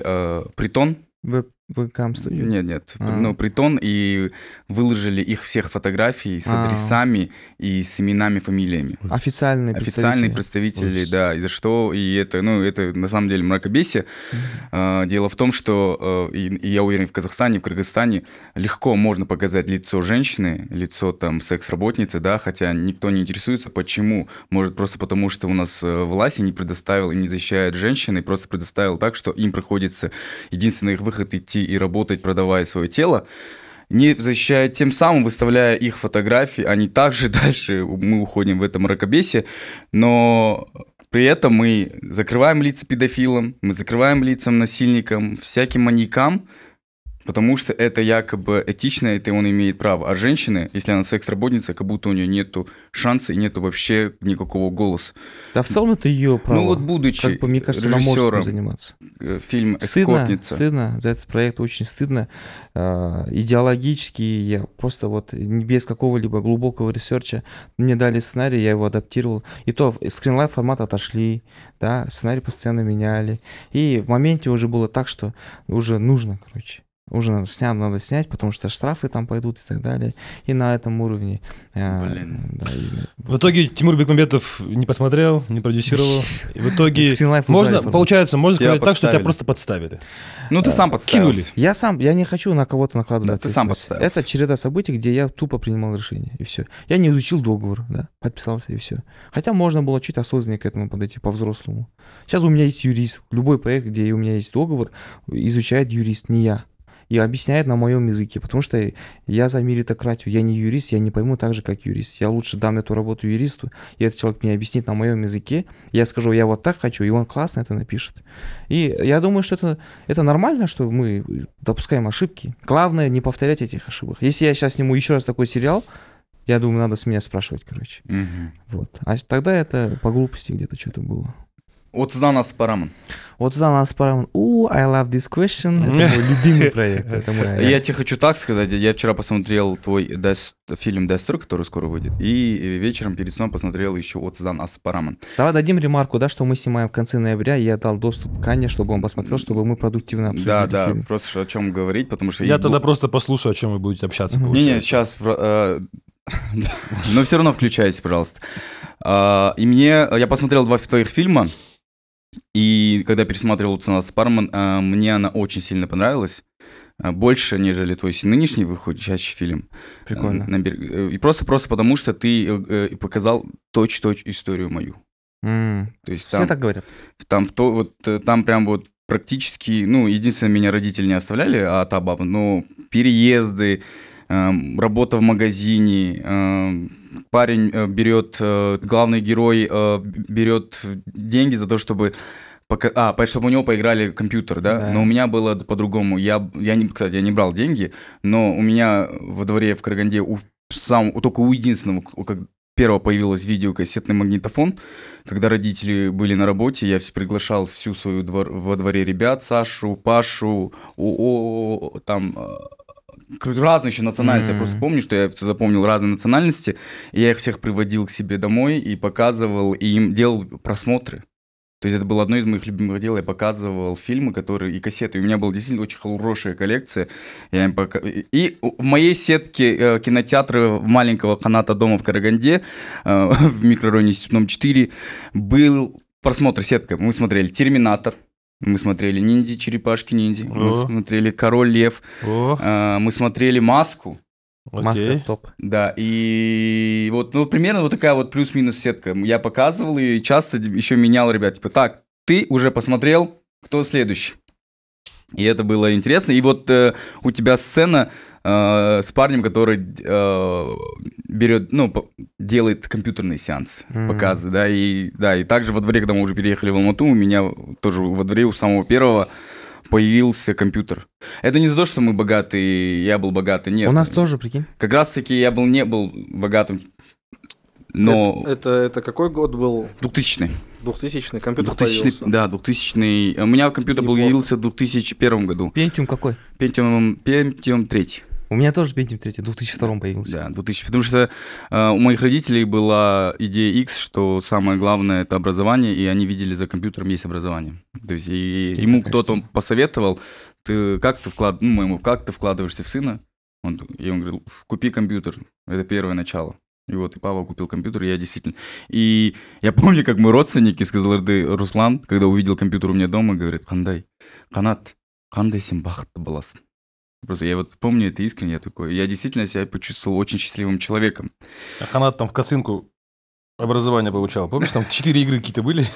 притон. Веб в Cam Studio? Нет, нет. А. Ну, Притон, и выложили их всех фотографий с а. адресами а. и с именами, фамилиями. Официальные представители. Официальные представители, Ужас. да. И за что, и это, ну, это на самом деле мракобесие. mm Дело в том, что, э, и, и я уверен, в Казахстане, в Кыргызстане легко можно показать лицо женщины, лицо там секс-работницы, да, хотя никто не интересуется, почему. Может, просто потому, что у нас э, власть не предоставила и не защищает женщины, просто предоставил так, что им приходится единственный их выход идти идти и работать, продавая свое тело, не защищая, тем самым выставляя их фотографии, они также [LAUGHS] дальше, мы уходим в этом мракобесие, но при этом мы закрываем лица педофилам, мы закрываем лица насильникам, всяким маньякам, потому что это якобы этично, это он имеет право. А женщины, если она секс-работница, как будто у нее нету шанса и нету вообще никакого голоса. Да в целом это ее право. Ну вот будучи как бы, мне кажется, режиссером заниматься. Э, фильм «Эскортница». Стыдно, стыдно, за этот проект очень стыдно. А, идеологически я просто вот без какого-либо глубокого ресерча мне дали сценарий, я его адаптировал. И то скринлайф формат отошли, да, сценарий постоянно меняли. И в моменте уже было так, что уже нужно, короче уже надо снять, надо снять, потому что штрафы там пойдут и так далее. И на этом уровне. Э, Блин. да, и... В итоге Тимур Бекмамбетов не посмотрел, не продюсировал. И в итоге [LAUGHS] можно, получается, можно тебя сказать так, что тебя просто подставили. Ну ты э, сам подставил. Я сам, я не хочу на кого-то накладывать. Да, ты сам подставил. Это череда событий, где я тупо принимал решение и все. Я не изучил договор, да, подписался и все. Хотя можно было чуть осознаннее к этому подойти по взрослому. Сейчас у меня есть юрист. Любой проект, где у меня есть договор, изучает юрист, не я и объясняет на моем языке, потому что я за меритократию, я не юрист, я не пойму так же, как юрист. Я лучше дам эту работу юристу, и этот человек мне объяснит на моем языке, я скажу, я вот так хочу, и он классно это напишет. И я думаю, что это, это нормально, что мы допускаем ошибки. Главное не повторять этих ошибок. Если я сейчас сниму еще раз такой сериал, я думаю, надо с меня спрашивать, короче. Угу. Вот. А тогда это по глупости где-то что-то было отыздан асып барамын отыздан асып барамын у i love this question это мой любимый проект я тебе хочу так сказать я вчера посмотрел твой фильм дәстүр который скоро выйдет и вечером перед сном посмотрел еще отыздан асып барамын давай дадим ремарку да что мы снимаем в конце ноября я дал доступ к чтобы он посмотрел чтобы мы продуктивно обсудили да да фильм. просто о чем говорить потому что я тогда просто послушаю о чем вы будете общаться не не сейчас но все равно включайся пожалуйста а, и мне я посмотрел два твоих фильма и когда пересматривал «Цена Спарман», а, мне она очень сильно понравилась а, больше, нежели твой нынешний выходящий фильм. Прикольно. А, э, и просто, просто потому, что ты э, э, показал точь-точь историю мою. Mm. То есть Все так говорят. Там, то, вот, там прям вот практически, ну, единственное, меня родители не оставляли, а та баба, но переезды, Эм, работа в магазине, эм, парень э, берет, э, главный герой э, берет деньги за то, чтобы Пока, а, чтобы у него поиграли компьютер, да? да? Но у меня было по-другому. Я, я не, кстати, я не брал деньги, но у меня во дворе в Караганде у сам, только у единственного, у, как, первого появилась видеокассетный магнитофон. Когда родители были на работе, я все приглашал всю свою двор, во дворе ребят, Сашу, Пашу, о, там разные еще национальности. Mm-hmm. Я просто помню, что я запомнил разные национальности. И я их всех приводил к себе домой и показывал, и им делал просмотры. То есть это было одно из моих любимых дел. Я показывал фильмы, которые и кассеты. у меня была действительно очень хорошая коллекция. Я им пока... И в моей сетке э, кинотеатра маленького каната дома в Караганде, э, [LAUGHS] в микрорайоне Степном 4, был просмотр сетка. Мы смотрели «Терминатор», мы смотрели ниндзя, черепашки ниндзя. Мы смотрели Король Лев. А, мы смотрели Маску. Маска топ. Да, и вот, ну, примерно вот такая вот плюс-минус сетка. Я показывал и часто типа, еще менял ребят, типа, так, ты уже посмотрел, кто следующий? И это было интересно. И вот э, у тебя сцена э, с парнем, который э, берет, ну, делает компьютерный сеанс, mm-hmm. показы, да, и да, и также во дворе, когда мы уже переехали в Алмату, у меня тоже во дворе у самого первого появился компьютер. Это не за то, что мы богатые, я был богатый, нет. У нас тоже, прикинь. Как раз таки я был не был богатым но... Это, это, это какой год был? 2000 2000 компьютер 2000 Да, 2000 У меня компьютер был появился в 2001 году. Пентиум какой? Пентиум Пентиум 3. У меня тоже Pentium 3, в 2002 появился. Да, 2000, потому что э, у моих родителей была идея X, что самое главное это образование, и они видели за компьютером есть образование. То есть и, Теперь ему кто-то посоветовал, ты как ты вклад, ну, моему, как ты вкладываешься в сына? Он, и он говорил, купи компьютер, это первое начало. И вот, и Павел купил компьютер, и я действительно... И я помню, как мой родственник из Кызылорды, Руслан, когда увидел компьютер у меня дома, говорит, хандай, Канат, хандай симбахт балас. Просто я вот помню это искренне, я такой, я действительно себя почувствовал очень счастливым человеком. А Канат там в косынку образование получал, помнишь, там четыре игры какие-то были? [LAUGHS]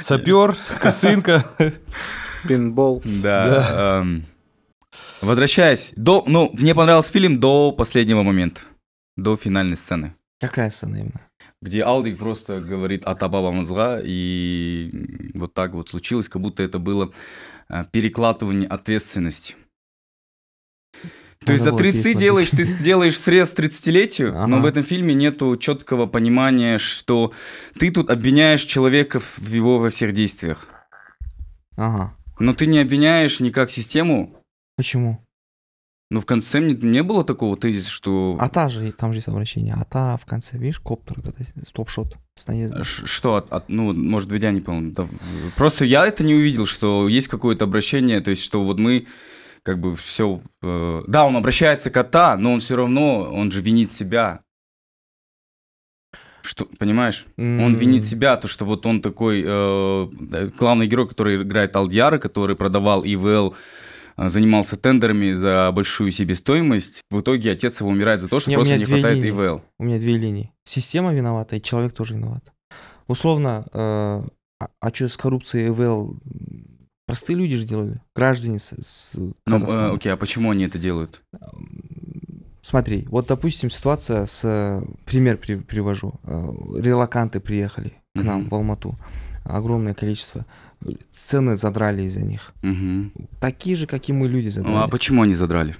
Сапер, [LAUGHS] косынка. Пинбол. Да. Эм, возвращаясь, до, ну, мне понравился фильм до последнего момента до финальной сцены. Какая сцена именно? Где Алдик просто говорит о табабамызга, и вот так вот случилось, как будто это было а, перекладывание ответственности. То есть за 30 делаешь, ты делаешь срез 30-летию, ага. но в этом фильме нету четкого понимания, что ты тут обвиняешь человека в его во всех действиях. Ага. Но ты не обвиняешь никак систему. Почему? Ну в конце не, не было такого тезиса, что... А та же, там же есть обращение. А та в конце, видишь, коптер, стоп-шот с наездом. Что, от, от, ну, может быть, я не понял. Да, просто я это не увидел, что есть какое-то обращение, то есть, что вот мы как бы все... Э, да, он обращается к кота, но он все равно, он же винит себя. Что, понимаешь? Mm-hmm. Он винит себя, то, что вот он такой э, главный герой, который играет Алдьяра, который продавал ИВЛ Э, занимался тендерами за большую себестоимость. В итоге отец его умирает за то, что не, просто не хватает линии. ИВЛ. У меня две линии. Система виновата, и человек тоже виноват. Условно, э, а, а что с коррупцией ИВЛ простые люди же делали, граждане с, с Ну, э, окей, а почему они это делают? Смотри, вот, допустим, ситуация с... Пример привожу. Э, релаканты приехали к нам mm-hmm. в Алмату. Огромное количество цены задрали из-за них. Угу. Такие же, какие мы люди задрали. Ну, а почему они задрали?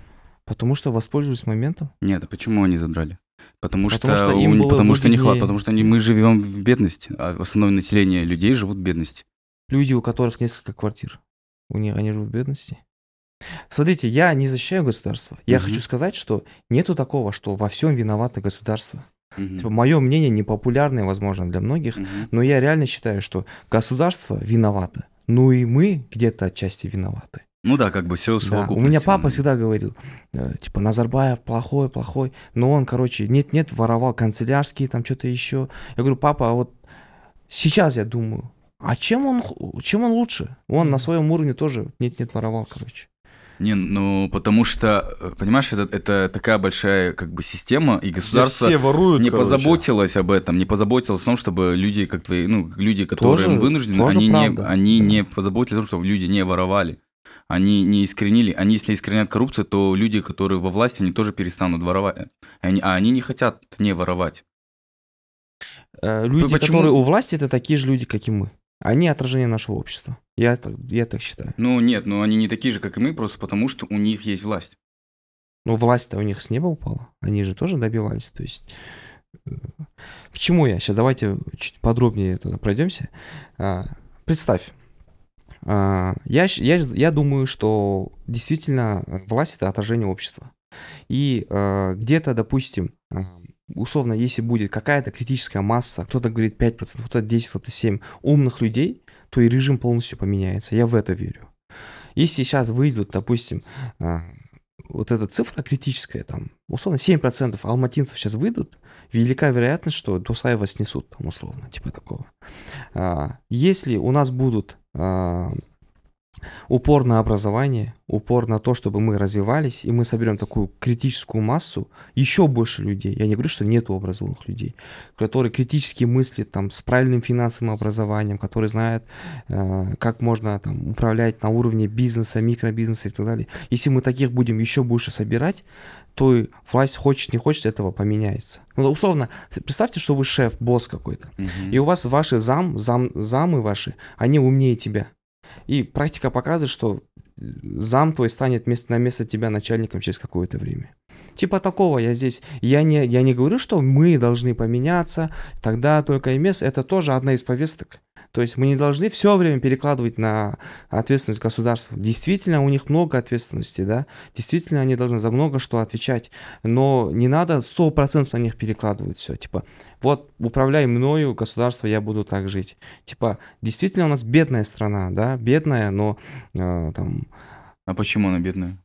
Потому что воспользовались моментом. Нет, а почему они задрали? Потому, потому что, что, им потому что не хватает, потому что они, мы живем в бедности, а основное население людей живут в бедности. Люди, у которых несколько квартир, у них они живут в бедности. Смотрите, я не защищаю государство. Я угу. хочу сказать, что нету такого, что во всем виновато государство. Угу. Типа, мое мнение непопулярное, возможно, для многих, угу. но я реально считаю, что государство виновато. Ну и мы где-то отчасти виноваты. Ну да, как бы все да. У меня папа всегда говорил, э, типа, Назарбаев плохой, плохой, но он, короче, нет-нет, воровал канцелярские, там что-то еще. Я говорю, папа, а вот сейчас я думаю, а чем он, чем он лучше? Он на своем уровне тоже нет-нет воровал, короче. Не, ну потому что, э, понимаешь, это, это такая большая как бы система, и государство да все воруют, не короче. позаботилось об этом, не позаботилось о том, чтобы люди, как твои, ну, люди, которые тоже, вынуждены, тоже они, не, они не позаботились о том, чтобы люди не воровали. Они не искоренили. Они, если искоренят коррупцию, то люди, которые во власти, они тоже перестанут воровать. Они, а они не хотят не воровать. Э, люди, Почему? которые у власти, это такие же люди, как и мы. Они отражение нашего общества. Я так, я так считаю. Ну нет, но ну, они не такие же, как и мы, просто потому что у них есть власть. Ну власть-то у них с неба упала. Они же тоже добивались. То есть э, к чему я? Сейчас давайте чуть подробнее тогда пройдемся. А, представь, а, я, я, я думаю, что действительно э, власть это отражение общества. И э, где-то, допустим, условно, если будет какая-то критическая масса, кто-то говорит 5%, кто-то 10%, кто-то 7% умных людей, то и режим полностью поменяется. Я в это верю. Если сейчас выйдут, допустим, а, вот эта цифра критическая, там, условно, 7% алматинцев сейчас выйдут, велика вероятность, что Дусаева снесут, там, условно, типа такого. А, если у нас будут а, упор на образование, упор на то, чтобы мы развивались, и мы соберем такую критическую массу, еще больше людей. Я не говорю, что нету образованных людей, которые критически мыслят там, с правильным финансовым образованием, которые знают, э, как можно там, управлять на уровне бизнеса, микробизнеса и так далее. Если мы таких будем еще больше собирать, то и власть хочет, не хочет, этого поменяется. Ну, условно, представьте, что вы шеф, босс какой-то, угу. и у вас ваши зам, зам, замы ваши, они умнее тебя. И практика показывает, что э, зам твой станет место, на место тебя начальником через какое-то время. Типа такого я здесь, я не, я не говорю, что мы должны поменяться, тогда только и место, это тоже одна из повесток. То есть мы не должны все время перекладывать на ответственность государства. Действительно, у них много ответственности, да, действительно, они должны за много что отвечать, но не надо 100% на них перекладывать все. Типа, вот управляй мною, государство, я буду так жить. Типа, действительно, у нас бедная страна, да, бедная, но э, там... А почему она бедная?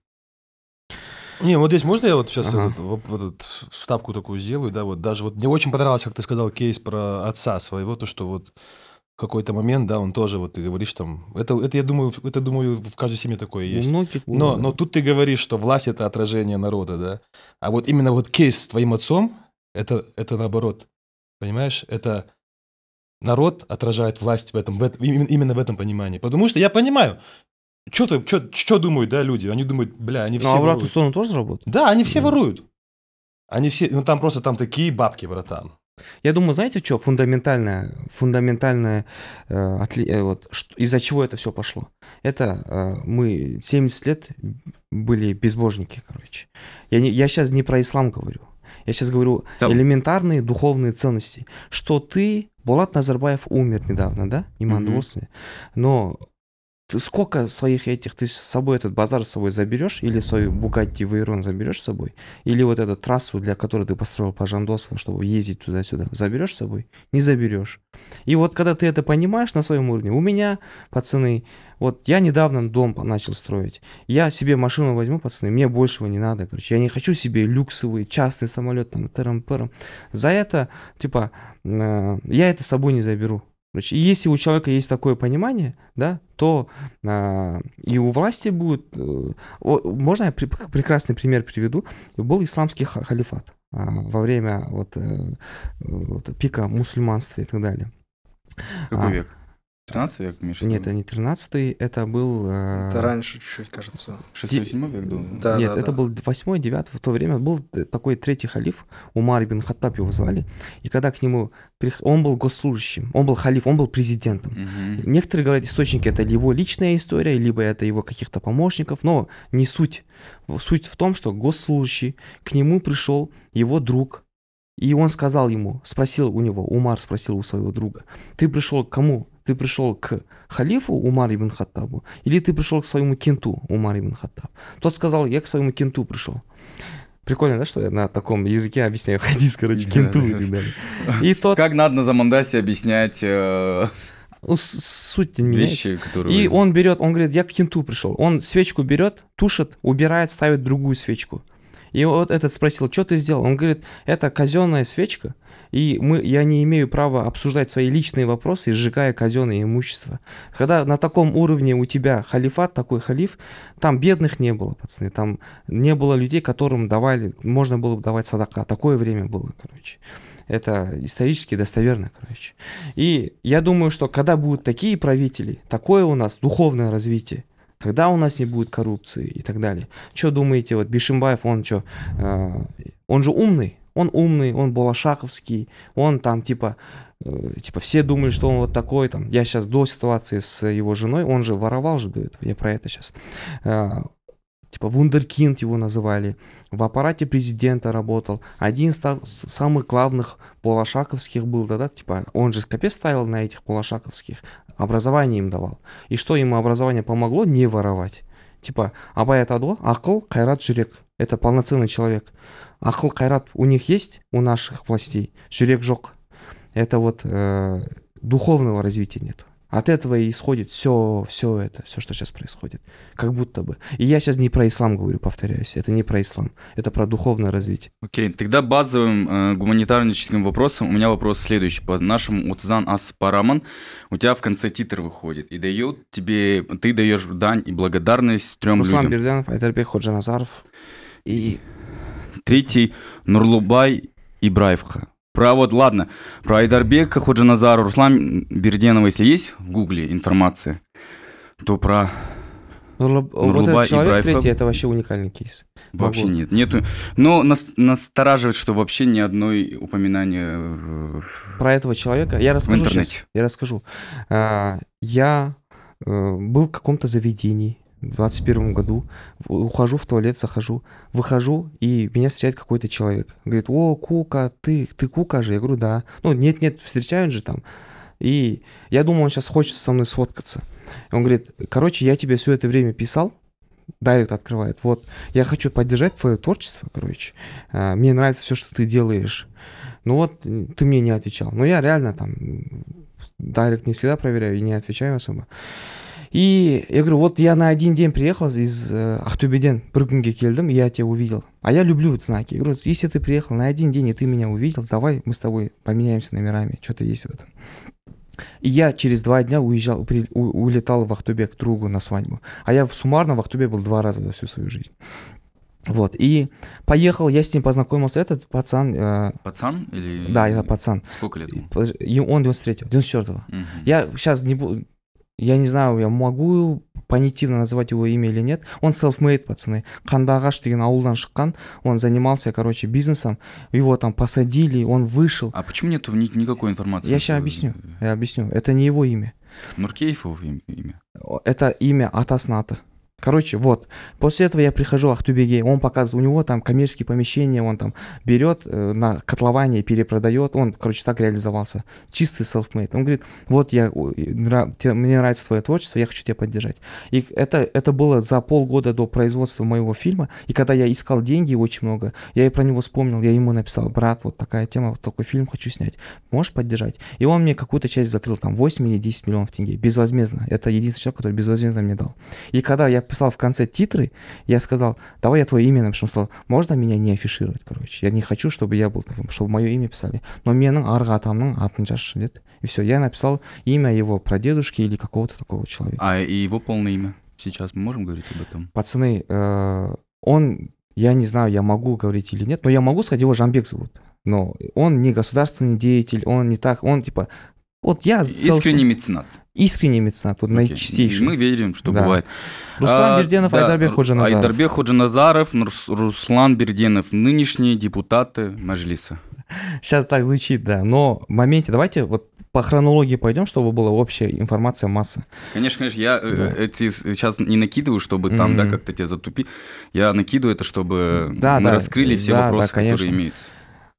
Не, вот здесь можно я вот сейчас ага. этот, этот, вставку такую сделаю, да, вот даже вот мне очень понравилось, как ты сказал кейс про отца своего, то что вот какой-то момент, да, он тоже, вот ты говоришь там, это, это я думаю, это думаю, в каждой семье такое есть. Ну, типа, но, да. но тут ты говоришь, что власть это отражение народа, да. А вот именно вот кейс с твоим отцом, это, это наоборот. Понимаешь, это народ отражает власть в этом, в этом именно в этом понимании. Потому что я понимаю, что, что, что думают, да, люди? Они думают, бля, они ну, все Ну, а в обратную сторону тоже работают? Да, они все да. воруют. Они все, ну там просто там такие бабки, братан. Я думаю, знаете, что фундаментальное, фундаментальное э, э вот, из-за чего это все пошло? Это э, мы 70 лет были безбожники, короче. Я, не, я сейчас не про ислам говорю. Я сейчас говорю Цел... элементарные духовные ценности. Что ты, Булат Назарбаев умер недавно, да, иман mm-hmm. но сколько своих этих, ты с собой этот базар с собой заберешь, или свой Бугатти Вейрон заберешь с собой, или вот эту трассу, для которой ты построил по Жандосову, чтобы ездить туда-сюда, заберешь с собой? Не заберешь. И вот когда ты это понимаешь на своем уровне, у меня, пацаны, вот я недавно дом начал строить, я себе машину возьму, пацаны, мне большего не надо, короче, я не хочу себе люксовый частный самолет, там, терам-перам. За это, типа, э, я это с собой не заберу. И если у человека есть такое понимание, да, то а, и у власти будет... Э, о, можно я при, прекрасный пример приведу? Был исламский халифат а, во время вот, э, вот, пика мусульманства и так далее. Какой а, век? 13 век, Миша? Нет, это не 13 это был... Э... раньше чуть-чуть, кажется. 6-7 век, думаю. Да, Нет, да, это да. был 8 9 в то время был такой третий халиф, Умар ибн Хаттаб его звали, и когда к нему... Он был госслужащим, он был халиф, он был президентом. Угу. Некоторые говорят, источники это его личная история, либо это его каких-то помощников, но не суть. Суть в том, что госслужащий, к нему пришел его друг, и он сказал ему, спросил у него, Умар спросил у своего друга, ты пришел к кому? ты пришел к халифу Умар ибн Хаттабу, или ты пришел к своему кенту Умар ибн Хаттаб. Тот сказал, я к своему кенту пришел. Прикольно, да, что я на таком языке объясняю [LAUGHS] хадис, короче, да, кенту да, и так далее. [LAUGHS] И тот... Как надо на Замандасе объяснять... Э... Ну, суть не Вещи, которые... И он берет, он говорит, я к кенту пришел. Он свечку берет, тушит, убирает, ставит другую свечку. И вот этот спросил, что ты сделал? Он говорит, это казенная свечка, и мы, я не имею права обсуждать свои личные вопросы, сжигая казенное имущество. Когда на таком уровне у тебя халифат, такой халиф, там бедных не было, пацаны, там не было людей, которым давали, можно было бы давать садака. Такое время было, короче. Это исторически достоверно, короче. И я думаю, что когда будут такие правители, такое у нас духовное развитие, когда у нас не будет коррупции и так далее. Что думаете, вот Бишимбаев, он что, э, он же умный, он умный, он Балашаковский, он там типа, э, типа все думали, что он вот такой, там, я сейчас до ситуации с его женой, он же воровал же до этого, я про это сейчас. Э, типа вундеркинд его называли, в аппарате президента работал, один из самых главных полошаковских был, да, да, типа, он же капец ставил на этих полошаковских, образование им давал. И что ему образование помогло? Не воровать. Типа, абай атады ғой ақыл қайрат жүрек это полноценный человек ақыл Кайрат у них есть у наших властей Жирек жоқ это вот э, духовного развития нету от этого и исходит все, все это, все, что сейчас происходит. Как будто бы. И я сейчас не про ислам говорю, повторяюсь. Это не про ислам. Это про духовное развитие. Окей, okay. тогда базовым э, гуманитарно вопросом у меня вопрос следующий. По нашему Утзан Ас Параман у тебя в конце титр выходит. И дают тебе, ты даешь дань и благодарность трем Руслан людям. Руслан Бердянов, Айдарбек Ходжаназаров и... Третий Нурлубай Ибраевха. Про вот, ладно, про Айдарбека, Ходжаназару, Руслан Берденова, если есть в Гугле информация, то про Нурлуб... Вот этот человек Ибраевка... третий, это вообще уникальный кейс. Вообще Могу. нет, нету. Но нас, настораживает, что вообще ни одной упоминания про этого человека. Я расскажу в интернете. Сейчас. Я расскажу. А, я э, был в каком-то заведении, в 21 году, ухожу в туалет, захожу, выхожу, и меня встречает какой-то человек. Говорит, о, Кука, ты, ты Кука же? Я говорю, да. Ну, нет-нет, встречают же там. И я думал, он сейчас хочет со мной сфоткаться. Он говорит, короче, я тебе все это время писал, Дайрект открывает. Вот, я хочу поддержать твое творчество, короче. А, мне нравится все, что ты делаешь. Ну вот, ты мне не отвечал. Но ну, я реально там Дайрект не всегда проверяю и не отвечаю особо. И я говорю, вот я на один день приехал из э, Ахтубеден, Брюгенге келдим, я тебя увидел. А я люблю вот знаки. Я говорю, если ты приехал на один день и ты меня увидел, давай мы с тобой поменяемся номерами, что-то есть в этом. И я через два дня уезжал, при, у, улетал в Ахтубе к другу на свадьбу. А я в суммарно в Ахтубе был два раза за всю свою жизнь. Вот, и поехал, я с ним познакомился, этот пацан... Э, пацан или... Да, это пацан. Сколько лет ему? Он 93-го, 94-го. Угу. Я сейчас не буду я не знаю, я могу понятивно называть его имя или нет, он self-made, пацаны. Кандагаш деген ауылдан шыққан, он занимался, короче, бизнесом, его там посадили, он вышел. А почему нету ни никакой информации? Я сейчас объясню, э, я объясню. Это не его имя. Нуркеев его имя? Это имя Атасната. Короче, вот. После этого я прихожу в Ахтубеге, он показывает, у него там коммерческие помещения, он там берет э, на котлование, перепродает, он, короче, так реализовался. Чистый селфмейт. Он говорит, вот я, мне нравится твое творчество, я хочу тебя поддержать. И это, это было за полгода до производства моего фильма, и когда я искал деньги очень много, я и про него вспомнил, я ему написал, брат, вот такая тема, вот такой фильм хочу снять, можешь поддержать? И он мне какую-то часть закрыл, там 8 или 10 миллионов тенге, безвозмездно. Это единственный человек, который безвозмездно мне дал. И когда я писал в конце титры, я сказал, давай я твое имя напишу. Он сказал, можно меня не афишировать, короче. Я не хочу, чтобы я был таким, чтобы мое имя писали. Но менің арғы атамның атын жазшы нет И все, я написал имя его прадедушки или какого-то такого человека. А и его полное имя? Сейчас мы можем говорить об этом? Пацаны, э, он, я не знаю, я могу говорить или нет, но я могу сказать, его Жамбек зовут. Но он не государственный деятель, он не так, он типа... Вот я... Искренний меценат искренний меценат, тут okay. наичистейший. Мы верим, что да. бывает. Руслан а, Берденов, да, Айдарбек Ходжаназаров. Айдарбек Ходжаназаров, Руслан Берденов, нынешние депутаты мажлиса. Сейчас так звучит, да. Но в моменте, давайте вот по хронологии пойдем, чтобы была общая информация масса. Конечно, конечно, я э, да. эти сейчас не накидываю, чтобы там, mm-hmm. да, как-то тебя затупить. Я накидываю это, чтобы да, мы да, раскрыли все да, вопросы, да, которые имеются.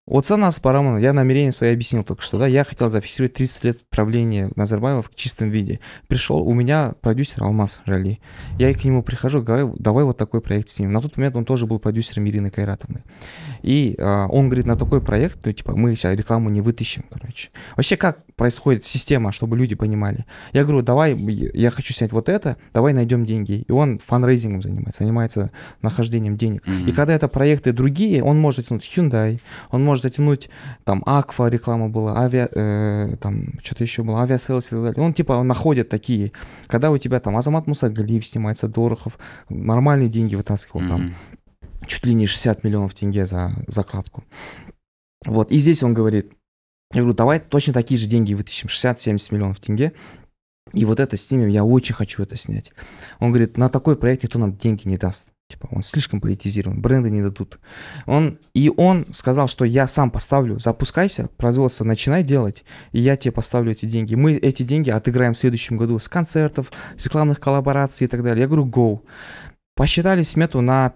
Вот Санас Парамон, я намерение свои объяснил только что, да, я хотел зафиксировать 30 лет правления Назарбаева в чистом виде. Пришел, у меня продюсер Алмаз Жали. Я к нему прихожу, говорю, давай вот такой проект снимем". На тот момент он тоже был продюсером Ирины Кайратовны. И э, он говорит, на такой проект, ну, типа, мы сейчас рекламу не вытащим, короче. Вообще, как происходит система, чтобы люди понимали? Я говорю, давай, я хочу снять вот это, давай найдем деньги. И он фанрейзингом занимается, занимается нахождением денег. Mm-hmm. И когда это проекты другие, он может затянуть Hyundai, он может затянуть, там, Аква реклама была, авиа, э, там, что-то еще было, авиаселс и так далее. Он, типа, он находит такие. Когда у тебя, там, Азамат Мусагалиев снимается, Дорохов, нормальные деньги вытаскивал, mm-hmm. там, чуть ли не 60 миллионов тенге за закладку. Вот, и здесь он говорит, я говорю, давай точно такие же деньги вытащим, 60-70 миллионов тенге, и вот это снимем, я очень хочу это снять. Он говорит, на такой проект никто нам деньги не даст. Типа, он слишком политизирован, бренды не дадут. Он, и он сказал, что я сам поставлю, запускайся, производство начинай делать, и я тебе поставлю эти деньги. Мы эти деньги отыграем в следующем году с концертов, с рекламных коллабораций и так далее. Я говорю, go. Посчитали смету на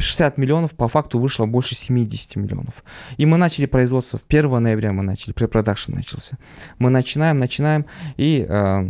60 миллионов, по факту вышло больше 70 миллионов. И мы начали производство, 1 ноября мы начали, препродакшн начался. Мы начинаем, начинаем, и э,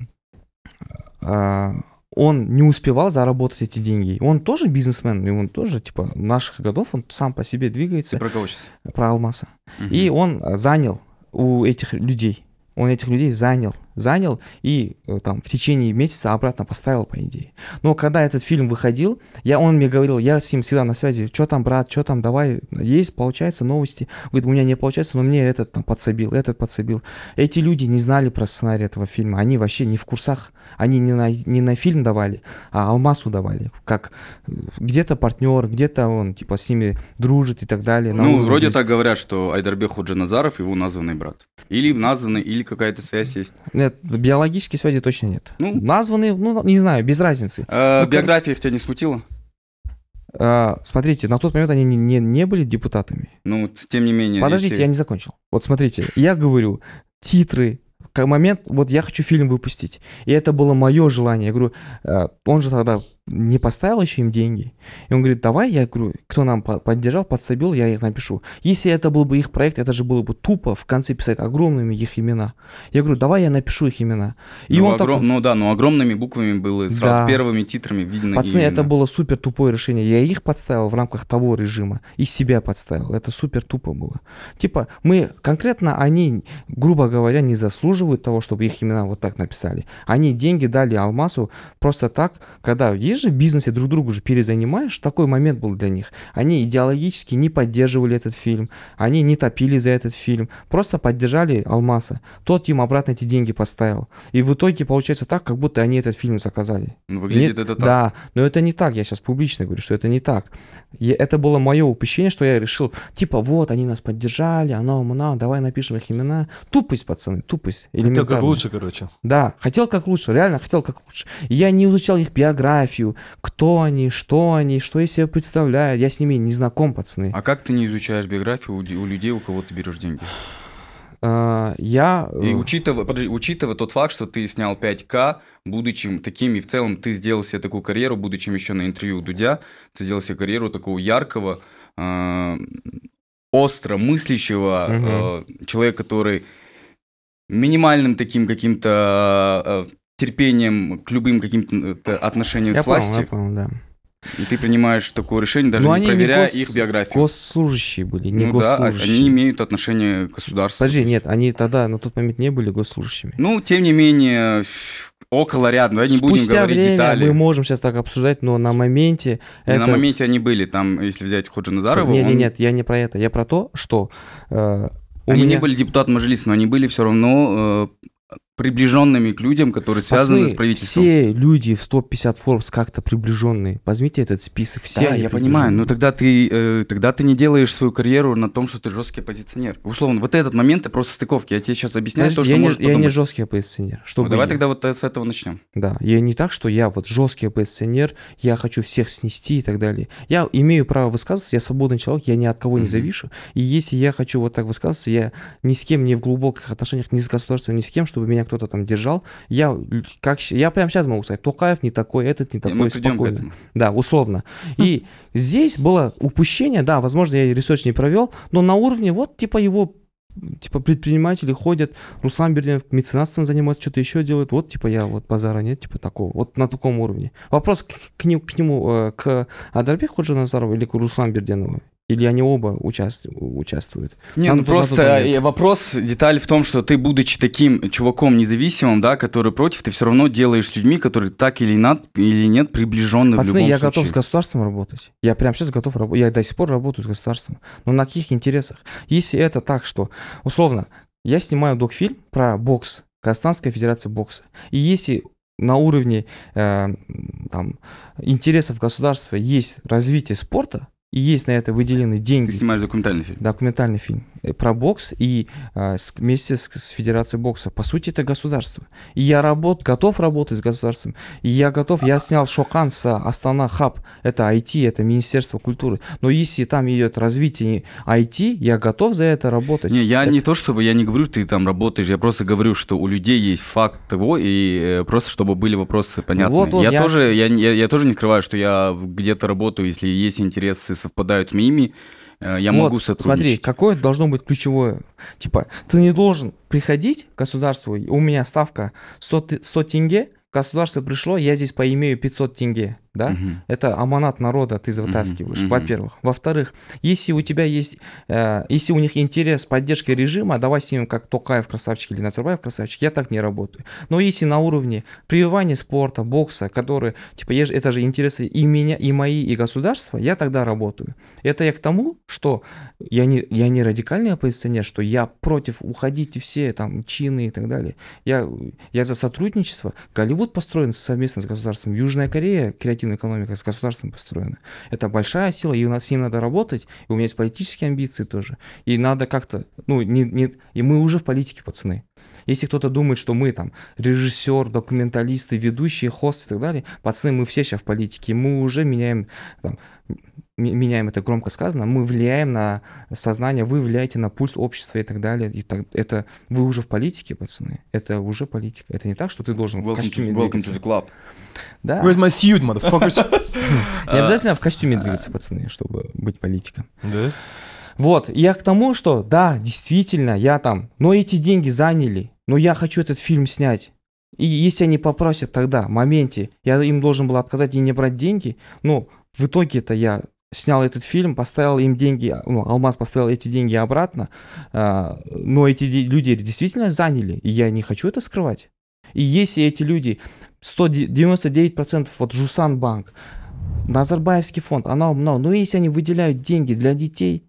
э, он не успевал заработать эти деньги. Он тоже бизнесмен, и он тоже, типа, наших годов, он сам по себе двигается. Ты про кого сейчас? Про Алмаса. Угу. И он э, занял у этих людей, он этих людей занял занял и э, там в течение месяца обратно поставил, по идее. Но когда этот фильм выходил, я, он мне говорил, я с ним всегда на связи, что там, брат, что там, давай, есть, получается, новости. Говорит, у меня не получается, но мне этот там подсобил, этот подсобил. Эти люди не знали про сценарий этого фильма, они вообще не в курсах, они не на, не на фильм давали, а Алмасу давали, как э, где-то партнер, где-то он, типа, с ними дружит и так далее. Ну, вроде есть. так говорят, что Айдарбек Худжаназаров его названный брат. Или названный, или какая-то связь есть. Нет, э, биологические связи точно нет. Ну, Названы, ну, не знаю, без разницы. Э, ну, биография их тебя не смутила? Э, смотрите, на тот момент они не, не, не были депутатами. Ну, тем не менее. Подождите, если... я не закончил. Вот смотрите, я говорю, титры, момент, вот я хочу фильм выпустить. И это было мое желание. Я говорю, э, он же тогда не поставил еще им деньги. И он говорит, давай, я говорю, кто нам поддержал, подсобил, я их напишу. Если это был бы их проект, это же было бы тупо в конце писать огромными их имена. Я говорю, давай я напишу их имена. И ну, он огром... так... ну да, но ну огромными буквами было, сразу да. первыми титрами видно Пацаны, это было супер тупое решение. Я их подставил в рамках того режима и себя подставил. Это супер тупо было. Типа, мы конкретно, они, грубо говоря, не заслуживают того, чтобы их имена вот так написали. Они деньги дали алмасу просто так, когда, есть же в бизнесе друг другу же перезанимаешь, такой момент был для них. Они идеологически не поддерживали этот фильм, они не топили за этот фильм, просто поддержали Алмаса. Тот им обратно эти деньги поставил. И в итоге получается так, как будто они этот фильм заказали. Ну, выглядит Нет, это так. Да, но это не так, я сейчас публично говорю, что это не так. И это было мое упущение, что я решил, типа, вот, они нас поддержали, а оно, нам, давай напишем их имена. Тупость, пацаны, тупость. Хотел как лучше, короче. Да, хотел как лучше, реально хотел как лучше. Я не изучал их биографию, узнаю, кто они, что они, что из себя представляют. Я с ними не знаком, пацаны. А как ты не изучаешь биографию у, людей, у кого ты берешь деньги? А, я... Э, и учитывая, подожди, учитывая тот факт, что ты снял 5К, будучи таким, и в целом ты сделал себе такую карьеру, будучи еще на интервью Дудя, ты сделал себе карьеру такого яркого, э, остро мыслящего угу. э, человека, который минимальным таким каким-то терпением к любым каким-то э, отношениям я с властью. Я понял, да. И ты принимаешь такое решение, даже Но ну, не проверяя не гос... их биографию. Госслужащие были, не ну, госслужащие. Да, они имеют отношение к государству. Подожди, нет, они тогда на тот момент не были госслужащими. Ну, тем не менее, около ряда, давай не Спустя будем говорить время детали. мы можем сейчас так обсуждать, но на моменте... Не, это... На моменте они были, там, если взять Ходжи Назарова... Нет, он... нет, нет, я не про это, я про то, что... Э, они меня... не были депутатом Мажилиса, но они были все равно э, приближенными к людям, которые Пацаны, связаны с правительством. Все люди в 150 Forbes как-то приближенные. Возьмите этот список. Все да, я понимаю. Но тогда ты, э, тогда ты не делаешь свою карьеру на том, что ты жесткий оппозиционер. Условно, вот этот момент это просто стыковки. Я тебе сейчас объясняю Подожди, то, что я может. Не, потому... Я не жесткий оппозиционер. Чтобы ну, давай я... тогда вот с этого начнем. Да, я не так, что я вот жесткий оппозиционер, я хочу всех снести и так далее. Я имею право высказываться, я свободный человек, я ни от кого mm-hmm. не завишу. И если я хочу вот так высказываться, я ни с кем не в глубоких отношениях, ни с государством, ни с кем, чтобы меня кто-то там держал. Я, как, я прямо сейчас могу сказать, Токаев не такой, этот не такой, спокойно. Да, условно. И здесь было упущение, да, возможно, я ресурс не провел, но на уровне вот типа его типа предприниматели ходят, Руслан Берденев меценатством занимается, что-то еще делает, вот типа я, вот базара нет, типа такого, вот на таком уровне. Вопрос к, к, к нему, э, к Адарбе Ходжаназарову или к Руслан Берденову? Или они оба участв... участвуют? Не, Нам ну просто а, вопрос, деталь в том, что ты, будучи таким чуваком независимым, да, который против, ты все равно делаешь с людьми, которые так или, на... или нет приближены Пацаны, в любом я случае. готов с государством работать. Я прямо сейчас готов работать. Я до сих пор работаю с государством. Но на каких интересах? Если это так, что, условно, я снимаю док-фильм про бокс, Казахстанская федерация бокса. И если на уровне э, там, интересов государства есть развитие спорта, и есть на это выделены деньги. Ты снимаешь документальный фильм? Документальный фильм э, про бокс и а, с, вместе с, с Федерацией бокса. По сути, это государство. И я работ, готов работать с государством. И я готов. Я снял Шокан с Астана Хаб. Это IT, это Министерство культуры. Но если там идет развитие IT, я готов за это работать. Не, я это... не то чтобы я не говорю, ты там работаешь. Я просто говорю, что у людей есть факт того, и э, просто чтобы были вопросы понятные. Вот, вот, я, я... Тоже, я, я, я тоже не скрываю, что я где-то работаю, если есть интересы совпадают с моими, э, я ну могу вот, сотрудничать. Смотри, какое должно быть ключевое? Типа, ты не должен приходить к государству, у меня ставка 100, 100 тенге, государство пришло, я здесь поимею 500 тенге да, угу. это аманат народа ты вытаскиваешь, угу. во-первых. Во-вторых, если у тебя есть, э, если у них интерес поддержки режима, давай с ним как Токаев красавчик или Назарбаев красавчик, я так не работаю. Но если на уровне прививания спорта, бокса, которые, типа, это же интересы и меня, и мои, и государства, я тогда работаю. Это я к тому, что я не, я не радикальный оппозиционер, что я против, уходите все, там, чины и так далее. Я, я за сотрудничество. Голливуд построен совместно с государством. Южная Корея, креативная кооперативная экономика с государством построена. Это большая сила, и у нас с ним надо работать, и у меня есть политические амбиции тоже. И надо как-то, ну, не, не, и мы уже в политике, пацаны. Если кто-то думает, что мы там режиссер, документалисты, ведущие, хост и так далее, пацаны, мы все сейчас в политике, мы уже меняем там, меняем, это громко сказано, мы влияем на сознание, вы влияете на пульс общества и так далее. И так, это вы уже в политике, пацаны. Это уже политика. Это не так, что ты должен welcome в костюме to, welcome двигаться. Welcome to the club. Да. Where's my suit, [LAUGHS] Не обязательно в костюме двигаться, пацаны, чтобы быть политиком. Да? Вот, я к тому, что да, действительно, я там, но эти деньги заняли, но я хочу этот фильм снять. И если они попросят тогда, в моменте, я им должен был отказать и не брать деньги, но в итоге это я снял этот фильм, поставил им деньги, ну, Алмаз поставил эти деньги обратно, э, но эти люди действительно заняли, и я не хочу это скрывать. И если эти люди, 199% вот Жусан банк, Назарбаевский фонд, она умно, но ну, если они выделяют деньги для детей,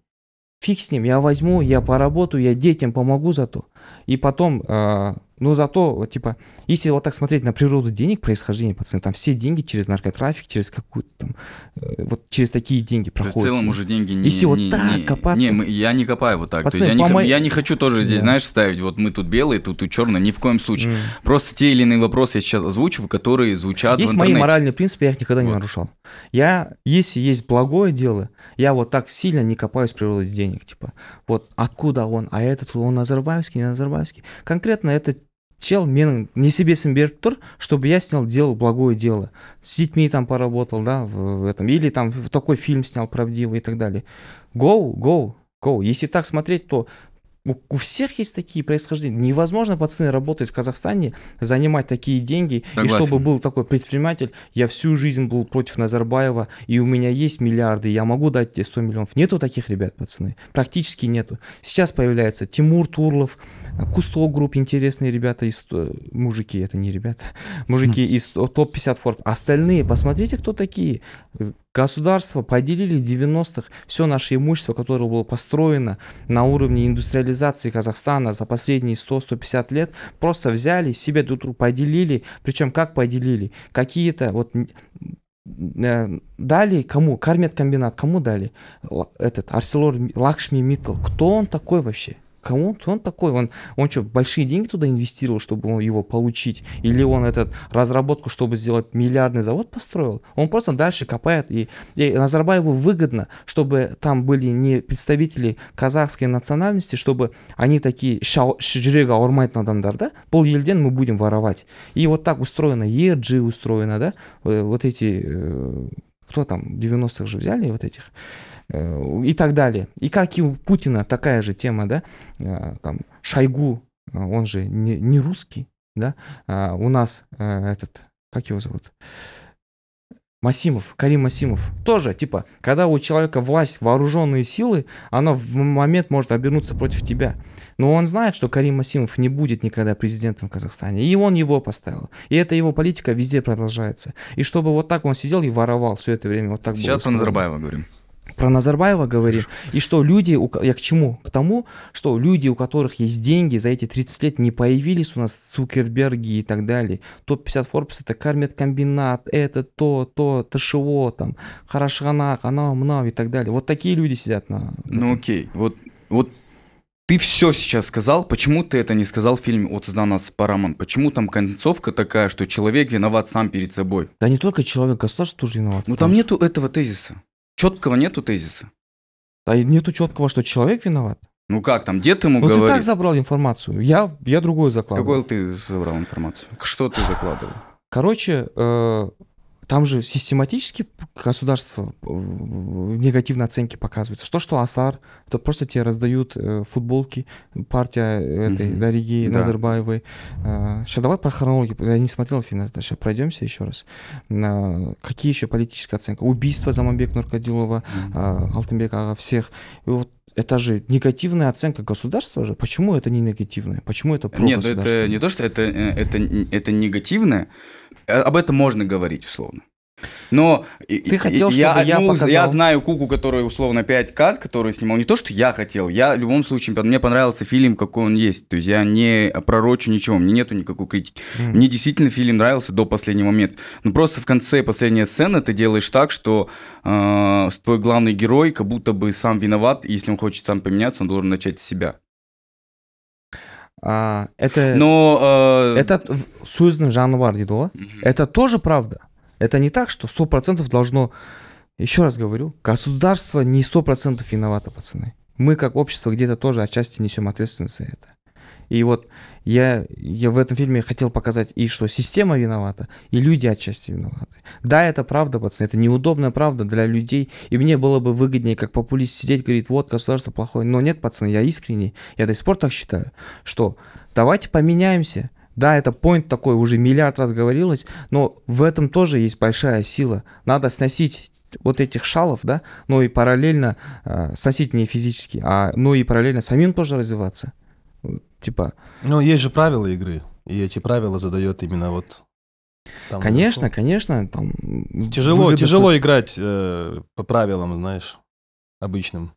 фиг с ним, я возьму, я поработаю, я детям помогу зато. И потом э, но зато, типа, если вот так смотреть на природу денег, происхождение пациента, там все деньги через наркотрафик, через какую-то там, э, вот через такие деньги проходят. В целом уже деньги не... Если не, вот так не, копаться... Не, мы, я не копаю вот так. Пацаны, я, не, моей... я не хочу тоже здесь, да. знаешь, ставить, вот мы тут белые, тут и черные, ни в коем случае. Mm. Просто те или иные вопросы я сейчас озвучиваю, которые звучат Есть в интернете. мои моральные принципы, я их никогда вот. не нарушал. Я, если есть благое дело, я вот так сильно не копаюсь в природе денег, типа, вот откуда он, а этот он назарбаевский, не назарбаевский. Конкретно этот чел менің несібесін беріп тұр чтобы я снял делал благое дело с детьми там поработал да в, в этом или там в такой фильм снял правдивый и так далее go go go если так смотреть то у, у всех есть такие происхождения. Невозможно, пацаны, работать в Казахстане, занимать такие деньги. Согласен. И чтобы был такой предприниматель, я всю жизнь был против Назарбаева, и у меня есть миллиарды, я могу дать тебе 100 миллионов. Нету таких ребят, пацаны. Практически нету. Сейчас появляется Тимур Турлов, Кусто Групп, интересные ребята из... Э, мужики, это не ребята. [LAUGHS] Мужики из топ-50 Форбс. Остальные, посмотрите, кто такие. Государство поделили в 90-х все наше имущество, которое было построено на уровне индустриализации Казахстана за последние 100-150 лет, просто взяли, себе друг друга поделили, причем как поделили, какие-то вот э, дали кому? Кармет комбинат кому дали? Этот Арселор Лакшми Миттал. Кто он такой вообще? Кому он, он такой? Он, он что, большие деньги туда инвестировал, чтобы его получить? Или он этот разработку, чтобы сделать миллиардный завод построил? Он просто дальше копает. И, и Назарбаеву выгодно, чтобы там были не представители казахской национальности, чтобы они такие жүрегі ауырмайтын адамдар, да? Бұл елден мы будем воровать. И вот так устроено, ЕРДЖИ устроено, да? Э, вот эти, э, кто там, 90-х же взяли вот этих Э, и так далее. И как и у Путина такая же тема, да, э, там Шойгу, э, он же не, не русский, да, а у нас этот, как его зовут? Масимов, Карим Масимов. Тоже, типа, когда у человека власть, вооруженные силы, она в момент может обернуться против тебя. Но он знает, что Карим Масимов не будет никогда президентом в Казахстане. И он его поставил. И эта его политика везде продолжается. И чтобы вот так он сидел и воровал все это время. Вот так Сейчас про Назарбаева говорим про Назарбаева говоришь, и что люди, у, я к чему? К тому, что люди, у которых есть деньги, за эти 30 лет не появились у нас Цукерберги и так далее. Топ-50 Forbes это кармет комбинат, это то, то, то ТШО, там, Хорошана, она умна и так далее. Вот такие люди сидят на... Ну окей, вот, вот ты все сейчас сказал, почему ты это не сказал в фильме «От Сдана с Параман. Почему там концовка такая, что человек виноват сам перед собой? Да не только человек, государство тоже виноват. Ну там нету этого тезиса четкого нету тезиса. А нету четкого, что человек виноват. Ну как там, дед ему ну, говорит... ты так забрал информацию, я, я другую закладывал. Какой ты забрал информацию? Что ты закладывал? Короче, э, там же систематически государство э, негативные оценки показывает. показывается. Что, что Асар, то просто тебе раздают э, футболки, партия этой mm-hmm. Дариги да. Назарбаевой. Сейчас а, давай про хронологию. Я не смотрел фильм, сейчас пройдемся еще раз. Какие еще политические оценки? Убийство Замамбек Нуркадилова, mm-hmm. Алтынбек Ага, всех. И вот это же негативная оценка государства же. Почему это не негативное? Почему это про Нет, ну это не то, что это, э, это, это негативное, Э, об этом можно говорить, условно. Но ты хотел, я, чтобы я, ну, показал... я знаю Куку, который условно 5 кат, который снимал. Не то, что я хотел, я в любом случае, мне понравился фильм, какой он есть. То есть я не пророчу ничего, мне нету никакой критики. Mm. Мне действительно фильм нравился до последнего момента. Но ну, просто в конце последняя сцена ты делаешь так, что э, твой главный герой как будто бы сам виноват, и если он хочет сам поменяться, он должен начать с себя а, это но э... это сөздің жаны бар дейді ғой это тоже правда это не так что сто процентов должно еще раз говорю государство не сто процентов виновато пацаны мы как общество где-то тоже отчасти несем ответственность за это и вот я, я в этом фильме хотел показать и что система виновата, и люди отчасти виноваты. Да, это правда, пацаны, это неудобная правда для людей, и мне было бы выгоднее, как популист сидеть, говорит, вот, государство плохое. Но нет, пацаны, я искренне, я до сих пор так считаю, что давайте поменяемся, да, это point такой, уже миллиард раз говорилось, но в этом тоже есть большая сила. Надо сносить вот этих шалов, да, но и параллельно э, сносить не физически, а, но и параллельно самим тоже развиваться типа... Ну, есть же правила игры, и эти правила задает именно вот... Там конечно, наверху. конечно, там... Тяжело, выгода... тяжело играть э, по правилам, знаешь, обычным.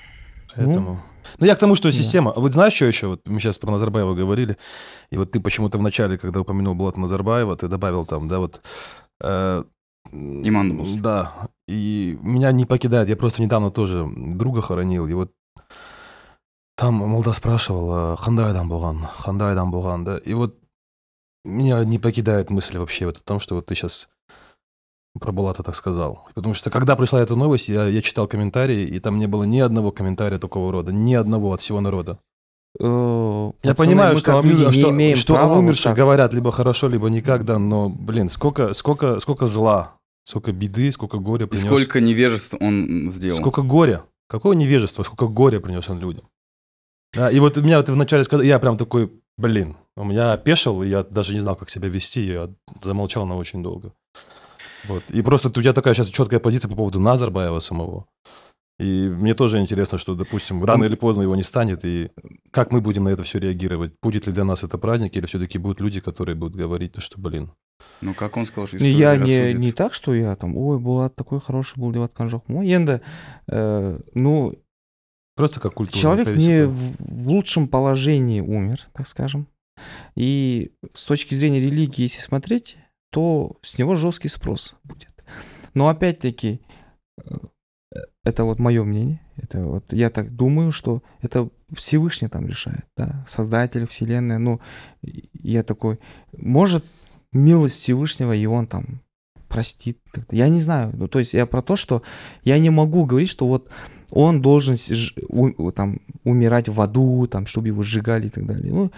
Ну. Поэтому... Ну, я к тому, что система... Да. Вот знаешь, что еще? Вот мы сейчас про Назарбаева говорили, и вот ты почему-то в начале, когда упомянул Булата Назарбаева, ты добавил там, да, вот... Э, Имандус. Да. И меня не покидает. Я просто недавно тоже друга хоронил. И вот там молда спрашивала, қандай адам болған қандай адам болған да и вот меня не покидает мысль вообще вот о том что вот ты сейчас про Булата так сказал. Потому что когда пришла эта новость, я, я читал комментарии, и там не было ни одного комментария такого рода, ни одного от всего народа. Э, пацаны, я понимаю, что, люди а что, имеем что права о умерших так. говорят либо хорошо, либо никогда, но, блин, сколько, сколько, сколько зла, сколько беды, сколько горя принес. И сколько невежеств он сделал. Сколько горя. Какое невежество, сколько горя принес он людям. А, и вот меня ты вначале сказал, я прям такой, блин, у меня пешил, я даже не знал, как себя вести, я замолчал на очень долго. Вот. И просто у тебя такая сейчас четкая позиция по поводу Назарбаева самого. И мне тоже интересно, что, допустим, рано или поздно его не станет, и как мы будем на это все реагировать? Будет ли для нас это праздник, или все-таки будут люди, которые будут говорить, что, блин, ну, как он сказал, что ну, Я не, не так, что я там, ой, Булат такой хороший был, Деват Канжок. мой енді, ә, э, ну, Просто как культура. Человек не в, лучшем положении умер, так скажем. И с точки зрения религии, если смотреть, то с него жесткий спрос будет. Но опять-таки, э, это вот мое мнение, это вот я так думаю, что это Всевышний там решает, да, Создатель, Вселенной. ну, я такой, может, милость Всевышнего, и он там простит. Я не знаю, ну, то есть я про то, что я не могу говорить, что вот он должен у, там, умирать в аду, там, чтобы его сжигали и так далее. Ну,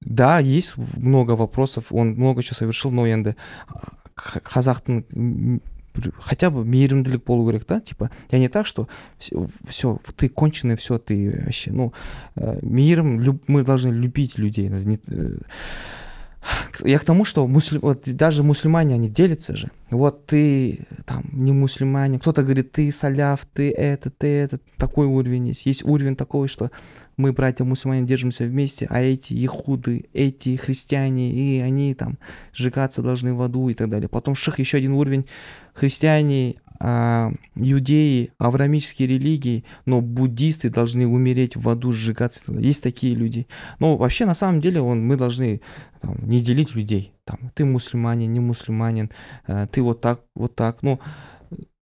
да, есть много вопросов, он много чего совершил, но енді қазақтың хотя бы мейірімділік болу керек та типа я не так что все, все ты конченый все ты вообще ну э, мейірім мы должны любить людей я к тому, что мусли... вот даже мусульмане, они делятся же. Вот ты там не мусульманин, кто-то говорит, ты соляв, ты это, ты это. Такой уровень есть. Есть уровень такой, что мы, братья мусульмане, держимся вместе, а эти ехуды, эти христиане, и они там сжигаться должны в аду и так далее. Потом ших еще один уровень. Христиане, а, иудеи, аврамические религии, но буддисты должны умереть в аду, сжигаться. Есть такие люди. Но вообще, на самом деле, он, мы должны там, не делить людей. Там, ты мусульманин, не мусульманин, э, ты вот так, вот так. Ну, но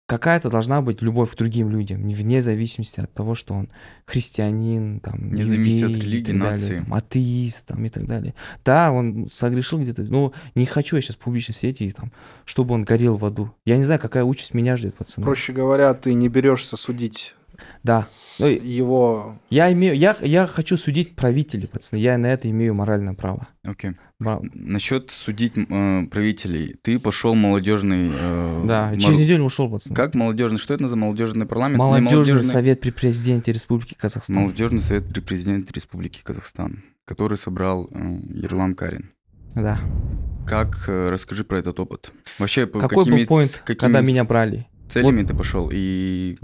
какая-то должна быть любовь к другим людям, вне зависимости от того, что он христианин, там, вне зависимости от религии, нации. Далее, там, атеист там, и так далее. Да, он согрешил где-то, но не хочу я сейчас публично сидеть там, чтобы он горел в аду. Я не знаю, какая участь меня ждет, пацаны. Проще говоря, ты не берешься судить да. Ну, его... Я, имею, я, я хочу судить правителей, пацаны. Я на это имею моральное право. Okay. Браво. Насчет судить э, правителей. Ты пошел молодежный... Э, да, мор... через неделю ушел, пацан. Как молодежный? Что это за молодежный парламент? Молодежный, молодежный совет при президенте Республики Казахстан. Молодежный совет при президенте Республики Казахстан, который собрал э, Ерлан Карин. Да. Как, э, расскажи про этот опыт. Вообще, по Какой был поинт, какими когда меня брали? Целями вот. ты пошел и...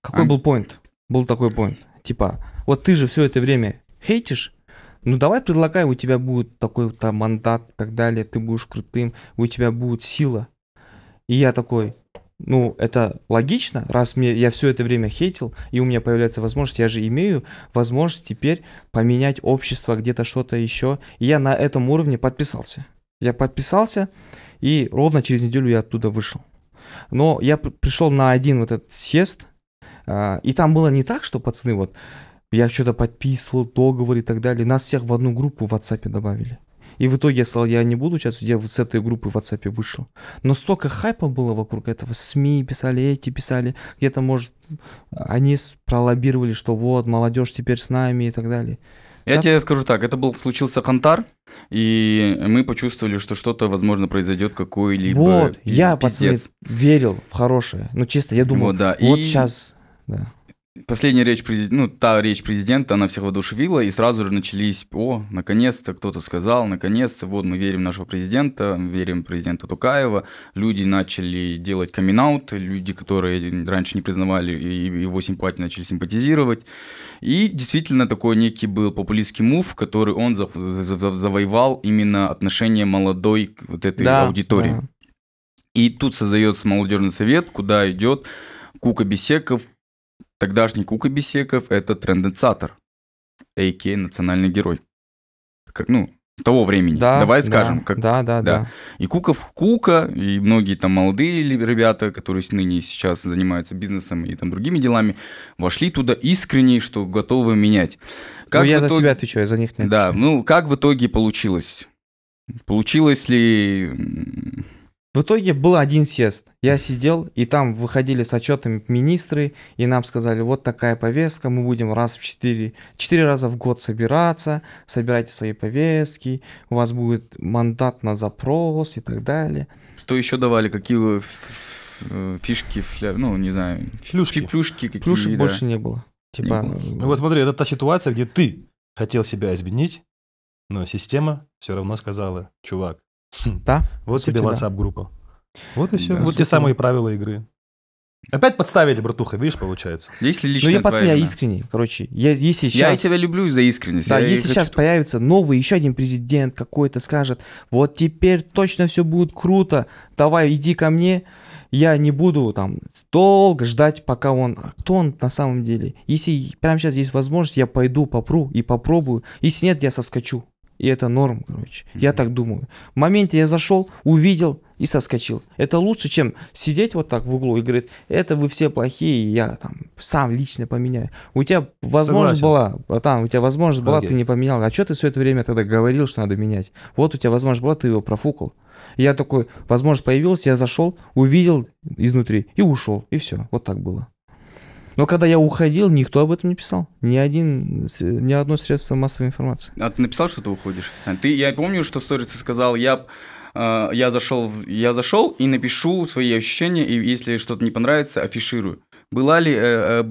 Какой а... был поинт? Был такой поинт. Типа, вот ты же все это время хейтишь, ну давай предлагай, у тебя будет такой-то мандат и так далее, ты будешь крутым, у тебя будет сила. И я такой, ну, это логично, раз мне, я все это время хейтил, и у меня появляется возможность, я же имею возможность теперь поменять общество, где-то что-то еще. И я на этом уровне подписался. Я подписался, и ровно через неделю я оттуда вышел. Но я пришел на один вот этот съезд, а, и там было не так, что пацаны вот я что-то подписывал, договор и так далее. Нас всех в одну группу в WhatsApp добавили. И в итоге я сказал, я не буду Сейчас я с этой группы в WhatsApp вышел. Но столько хайпа было вокруг этого. СМИ писали, эти писали. Где-то, может, они пролоббировали, что вот, молодежь теперь с нами и так далее. Я да? тебе скажу так, это был случился Хантар, и мы почувствовали, что что-то, возможно, произойдет какой-либо Вот, пиздец. я, пацаны, верил в хорошее. Ну, честно, я думал, вот, да. вот и... сейчас... Да. Последняя речь президента, ну, та речь президента, она всех воодушевила, и сразу же начались, о, наконец-то кто-то сказал, наконец-то, вот мы верим в нашего президента, верим в президента Тукаева, люди начали делать камин люди, которые раньше не признавали его симпатии, начали симпатизировать, и действительно такой некий был популистский мув, который он заво- заво- завоевал именно отношение молодой вот этой да, аудитории. Да. И тут создается молодежный совет, куда идет Кука Бесеков, Тогдашний Кука Бесеков – это тренденсатор, а.к. национальный герой. Как, ну, того времени. Да, Давай скажем, да, как да, да, да, да. И Куков Кука, и многие там молодые ребята, которые ныне сейчас занимаются бизнесом и там другими делами, вошли туда искренне, что готовы менять. Ну, как ну, я итоге... за себя отвечаю, за них нет. Да, ну как в итоге получилось? Получилось ли в итоге был один съезд. Я сидел, и там выходили с отчетами министры, и нам сказали, вот такая повестка, мы будем раз в четыре, четыре раза в год собираться, собирайте свои повестки, у вас будет мандат на запрос и так далее. Что еще давали? Какие э, фишки, фля... ну, не знаю, флюшки, флюшки какие Флюшек да. больше не было. Типа... Ну, ну, вот смотри, это та ситуация, где ты хотел себя изменить, но система все равно сказала, чувак, Хм, да. Вот тебе WhatsApp-группа. Вот и все. вот те самые правила игры. Опять подставили, братуха, видишь, получается. Если ну, лично. Ну, я, пацан, я искренний, короче. Я, если сейчас... Я тебя люблю за искренность. Да, я если сейчас хочу... появится новый, еще один президент какой-то скажет, вот теперь точно все будет круто, давай, иди ко мне, я не буду там долго ждать, пока он... А кто он на самом деле? Если прямо сейчас есть возможность, я пойду попру и попробую. Если нет, я соскочу. И это норм, короче. Mm-hmm. Я так думаю. В моменте я зашел, увидел и соскочил. Это лучше, чем сидеть вот так в углу и говорить, это вы все плохие, я там сам лично поменяю. У тебя возможность Согласен. была, братан, у тебя возможность okay. была, ты не поменял. А что ты все это время тогда говорил, что надо менять? Вот у тебя возможность была, ты его профукал. Я такой, возможность появилась, я зашел, увидел изнутри и ушел. И все. Вот так было. Но когда я уходил, никто об этом не писал. Ни один, ни одно средство массовой информации. А ты написал, что ты уходишь официально? Ты, я помню, что в сторис сказал, я э, я зашел, я зашел и напишу свои ощущения, и если что-то не понравится, афиширую. Была ли, э, э,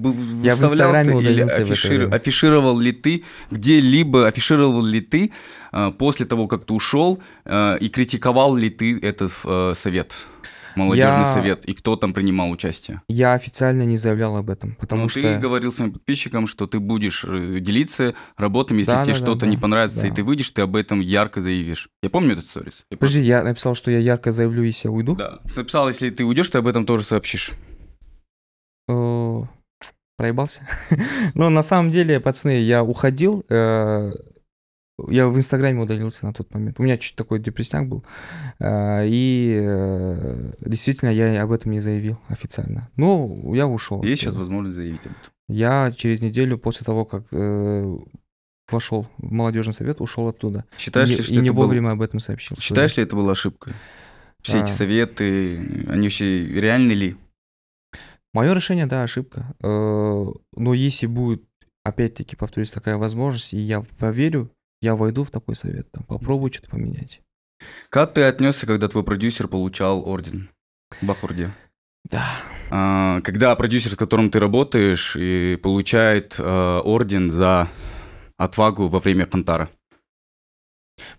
я выставлял в ты или афишир, в афишировал ли ты где-либо, афишировал ли ты э, после того, как ты ушел, э, и критиковал ли ты этот э, совет? Молодежный я... совет. И кто там принимал участие? Я официально не заявлял об этом, потому ну, что... Ты говорил своим подписчикам, что ты будешь э, делиться работами, если да, тебе да, что-то да, не понравится, да. и ты выйдешь, ты об этом ярко заявишь. Я помню этот сторис. Подожди, помню. я написал, что я ярко заявлю, если я уйду? Да. Ты написал, если ты уйдешь, ты об этом тоже сообщишь. Э, проебался. [LAUGHS] Но ну, на самом деле, пацаны, я уходил, э, я в Инстаграме удалился на тот момент. У меня чуть такой депрессняк был. А, и э, действительно, я об этом не заявил официально. Но я ушел. Есть сейчас возможность заявить об этом? Я через неделю после того, как э, вошел в молодежный совет, ушел оттуда. Считаешь и, ли, что и не вовремя был... об этом сообщил. Считаешь ли, это была ошибка? Все а... эти советы, они вообще реальны ли? Мое решение, да, ошибка. Э, но если будет, опять-таки, повторюсь, такая возможность, и я поверю я войду в такой совет, там, попробую что-то поменять. Как ты отнесся, когда твой продюсер получал орден в Бахурде? Да. А, когда продюсер, с которым ты работаешь, и получает э, орден за отвагу во время Хантара.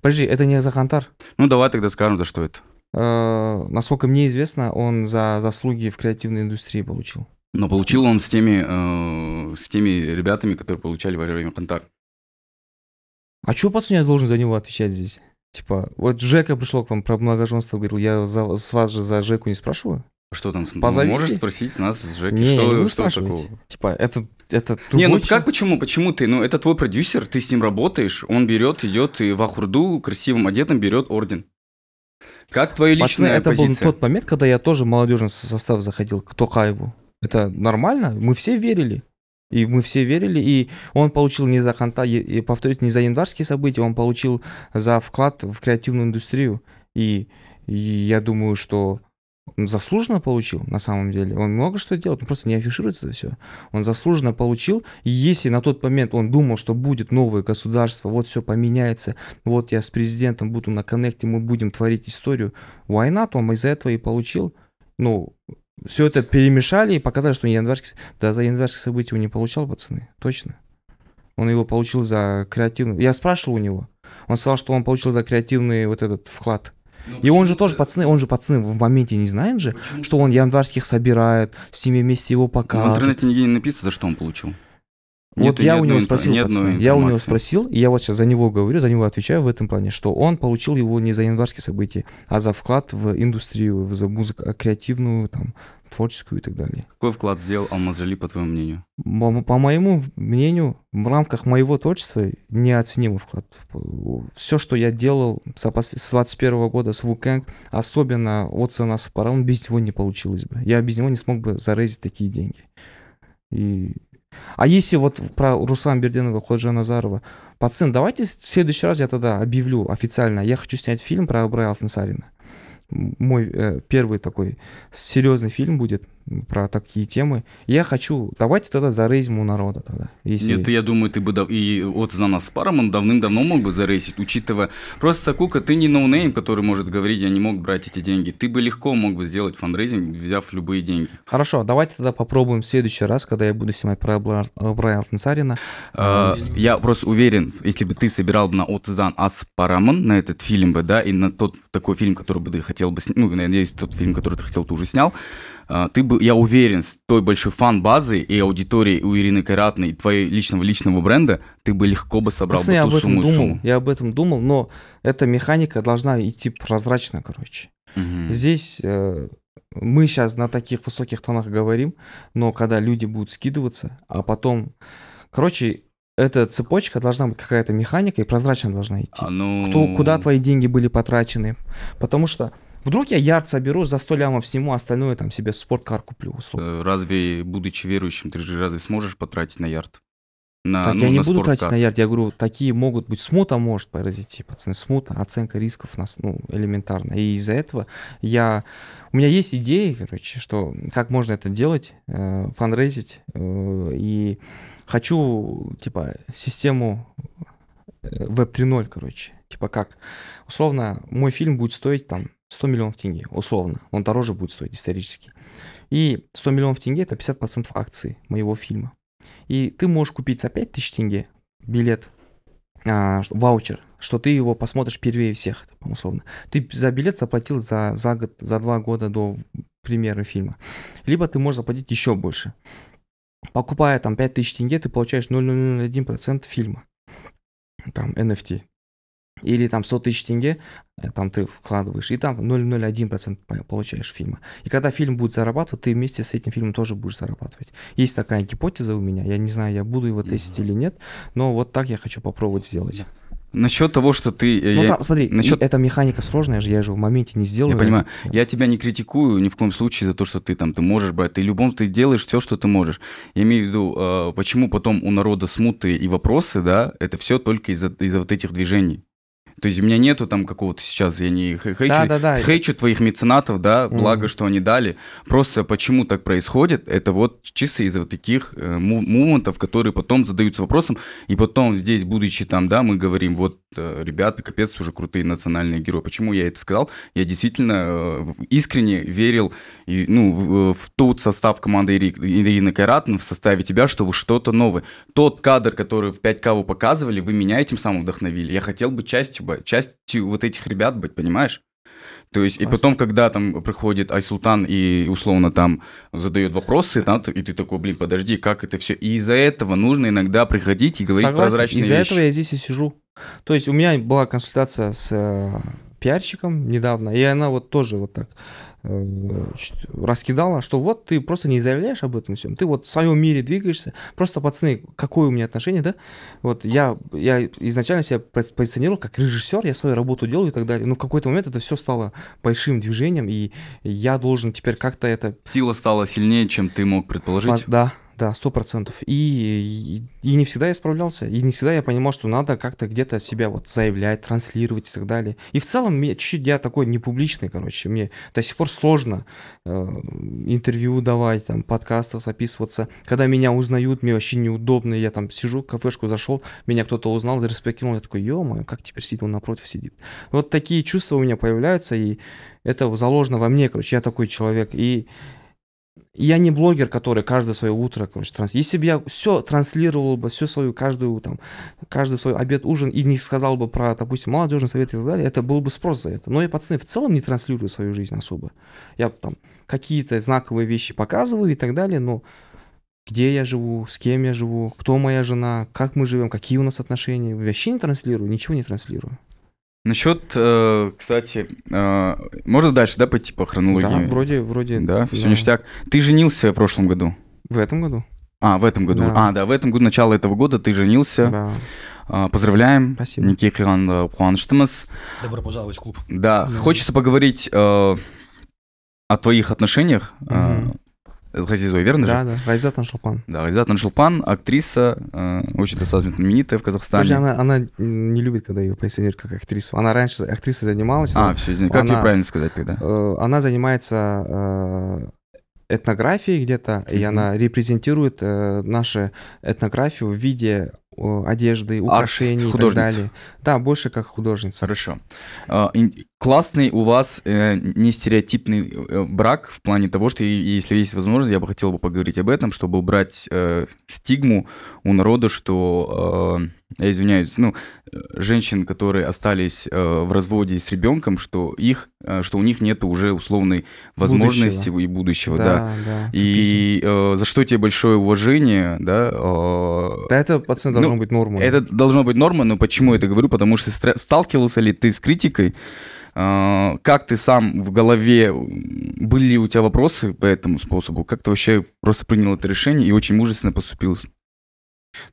Подожди, это не за Хантар? Ну, давай тогда скажем, за что это. Э, насколько мне известно, он за заслуги в креативной индустрии получил. Но получил он с теми, э, с теми ребятами, которые получали во время Хантар. А что, пацан, я должен за него отвечать здесь? Типа, вот Жека пришел к вам про многоженство, говорил, я за, с вас же за Жеку не спрашиваю. Что там, ну, Позовите. можешь спросить нас, Жеки, не, что, не что такого? Типа, это, это Не, ну как, почему, почему ты, ну это твой продюсер, ты с ним работаешь, он берет, идет и в Ахурду красивым одетым берет орден. Как твоя личная Пацаны, это позиция? был тот момент, когда я тоже в молодежный состав заходил к Токаеву. Это нормально? Мы все верили. И мы все верили, и он получил не за конта, и, э, повторюсь, не за январские события, он получил за вклад в креативную индустрию. И, и я думаю, что заслуженно получил, на самом деле. Он много что делает, он просто не афиширует это все. Он заслуженно получил, и если на тот момент он думал, что будет новое государство, вот все поменяется, вот я с президентом буду на коннекте, мы будем творить историю, why not? Он из-за этого и получил. Ну, все это перемешали и показали, что январьских... Да, за январские события он не получал, пацаны, точно. Он его получил за креативный... Я спрашивал у него. Он сказал, что он получил за креативный вот этот вклад. Но ну, и он же тоже, пацаны, он же, пацаны, в моменте не знает же, почему? что он январских собирает, с ними вместе его показывает. Ну, в интернете нигде не написано, за что он получил. Нет, вот я у него спросил, ни пацаны, я у него спросил, и я вот сейчас за него говорю, за него отвечаю в этом плане, что он получил его не за январские события, а за вклад в индустрию, в за музыку, э, креативную, там, творческую и так далее. Какой вклад сделал Алмазжали по твоему мнению? По, по моему мнению, в рамках моего творчества неоценимый вклад. Все, что я делал с 21 года с Вукэнг, особенно от Санаса Параун, без него не получилось бы. Я без него не смог бы заразить такие деньги. И а если вот про Руслана Берденова, Ходжа Назарова, пацан, давайте в следующий раз я тогда объявлю официально, я хочу снять фильм про Брайла Сарина, Мой э, первый такой серьезный фильм будет, про такие темы. Я хочу, давайте тогда зарейзим у народа тогда. Если... Нет, я думаю, ты бы дав... и вот за нас с паром он давным-давно мог бы зарейсить, учитывая. Просто, Кука, ты не ноунейм, который может говорить, я не мог брать эти деньги. Ты бы легко мог бы сделать фандрейзинг, взяв любые деньги. Хорошо, давайте тогда попробуем в следующий раз, когда я буду снимать про Брайан Тансарина. А, я просто уверен, если бы ты собирал бы на Отзан Ас Парамон, на этот фильм бы, да, и на тот такой фильм, который бы ты хотел бы снять, ну, надеюсь, тот фильм, который ты хотел, ты уже снял, а, ты бы, я уверен, с той большой фан-базой и аудиторией у Ирины Кайратной, твоей личного личного бренда, ты бы легко бы собрал Пацаны, бы ту об этом сумму, думал, сумму. Я об этом думал, но эта механика должна идти прозрачно, короче. Угу. Здесь э, мы сейчас на таких высоких тонах говорим, но когда люди будут скидываться, а потом, короче, эта цепочка должна быть какая-то механика и прозрачно должна идти. А ну... Кто, куда твои деньги были потрачены? Потому что Вдруг я ярца соберу за 100 лямов сниму, остальное там себе спорткар куплю. Условно. Э, разве, будучи верующим, ты же разве сможешь потратить на ярд? На, так ну, я не буду спорткар. тратить на ярд, я говорю, такие могут быть, смута может произойти, пацаны, смута, оценка рисков у нас, ну, элементарно. И из-за этого я, у меня есть идеи, короче, что, как можно это делать, э, фанрейзить, э, и хочу, типа, систему Web э, 3.0, короче, типа как, условно, мой фильм будет стоить там 100 миллионов тенге, условно. Он дороже будет стоить исторически. И 100 миллионов тенге это 50% акций моего фильма. И ты можешь купить за 5000 тенге билет, а, ваучер, что ты его посмотришь первее всех, условно. Ты за билет заплатил за, за год, за два года до премьеры фильма. Либо ты можешь заплатить еще больше. Покупая там 5000 тенге, ты получаешь 0,001% фильма. Там NFT или там 100 тысяч тенге, э, там ты вкладываешь, и там 0,01% получаешь фильма. И когда фильм будет зарабатывать, ты вместе с этим фильмом тоже будешь зарабатывать. Есть такая гипотеза у меня, я не знаю, я буду его тестить mm-hmm. или нет, но вот так я хочу попробовать сделать. Насчет того, что ты... Э, ну я... там, смотри, насчет... эта механика сложная же, я же в моменте не сделал Я понимаю, да. я тебя не критикую ни в коем случае за то, что ты там, ты можешь брать, ты любом, ты делаешь все, что ты можешь. Я имею в виду, э, почему потом у народа смуты и вопросы, да, это все только из-за из за вот этих движений. То есть у меня нету там какого-то сейчас, я не хейчу, да, да, да. хейчу твоих меценатов, да, благо, mm. что они дали. Просто почему так происходит, это вот чисто из-за вот таких э, мувментов, которые потом задаются вопросом, и потом здесь, будучи там, да, мы говорим, вот Э, ребята, капец, уже крутые национальные герои. Почему я это сказал? Я действительно э, искренне верил ну, э, в тот состав команды Ири, Ирины Кайратовны, в составе тебя, что вы что-то новое. Тот кадр, который в 5К вы показывали, вы меня этим самым вдохновили. Я хотел бы частью, частью вот этих ребят быть, понимаешь? То есть, Класс. и потом, когда там приходит Айсултан и условно там задает вопросы, там, и ты такой, блин, подожди, как это все? И из-за этого нужно иногда приходить и говорить Согласен. прозрачные из-за вещи. Из-за этого я здесь и сижу. То есть, у меня была консультация с э, пиарщиком недавно, и она вот тоже вот так Э, раскидала, что вот ты просто не заявляешь об этом всем, ты вот в своем мире двигаешься, просто пацаны, какое у меня отношение, да, вот я, я изначально себя позиционировал как режиссер, я свою работу делаю и так далее, но в какой-то момент это все стало большим движением, и я должен теперь как-то это... Сила стала сильнее, чем ты мог предположить? да, да, сто процентов. И, и, и не всегда я справлялся, и не всегда я понимал, что надо как-то где-то себя вот заявлять, транслировать и так далее. И в целом я чуть-чуть я такой не публичный, короче, мне до сих пор сложно э, интервью давать, там подкастов записываться. Когда меня узнают, мне вообще неудобно, я там сижу, в кафешку зашел, меня кто-то узнал, зареспектировал, я такой, ё как теперь сидит, он напротив сидит. Вот такие чувства у меня появляются, и это заложено во мне, короче, я такой человек. И я не блогер, который каждое свое утро, короче, транс... Если бы я все транслировал бы, все свою, каждую, там, каждый свой обед, ужин, и не сказал бы про, допустим, молодежный совет и так далее, это был бы спрос за это. Но я, пацаны, в целом не транслирую свою жизнь особо. Я там какие-то знаковые вещи показываю и так далее, но где я живу, с кем я живу, кто моя жена, как мы живем, какие у нас отношения, вообще не транслирую, ничего не транслирую. Насчет, э, кстати, э, можно дальше, да, пойти по хронологии? Да, вроде, вроде. Да, все да. ништяк. Ты женился в прошлом году? В этом году. А, в этом году. Да. А, да, в этом году, начало этого года ты женился. Да. А, поздравляем. Спасибо. Никихан Куанштамас. Э, Добро пожаловать в клуб. Да, хочется поговорить о твоих отношениях угу. Газизой, верно да, же? Да, да, Гайзат Аншалпан. Да, Гайзат Аншалпан, актриса, э, очень достаточно знаменитая в Казахстане. Подожди, она, она не любит, когда ее позиционируют как актрису. Она раньше актрисой занималась. А, но... все, извини, как она, ее правильно сказать тогда? Э, она занимается э, этнографией где-то, mm-hmm. и она репрезентирует э, нашу этнографию в виде одежды, украшений Арт, и так далее. Да, больше как художница. Хорошо. А, классный у вас э, нестереотипный э, брак в плане того, что если есть возможность, я бы хотел бы поговорить об этом, чтобы убрать э, стигму у народа, что, э, я извиняюсь, ну, женщин, которые остались э, в разводе с ребенком, что их, э, что у них нет уже условной возможности будущего. и будущего, да. да. да и э, за что тебе большое уважение, да. Э, да, это, пацан, должно ну, быть нормой. Это должно быть нормой, но почему я это говорю? Потому что сталкивался ли ты с критикой? А, как ты сам в голове, были ли у тебя вопросы по этому способу? Как ты вообще просто принял это решение и очень мужественно поступил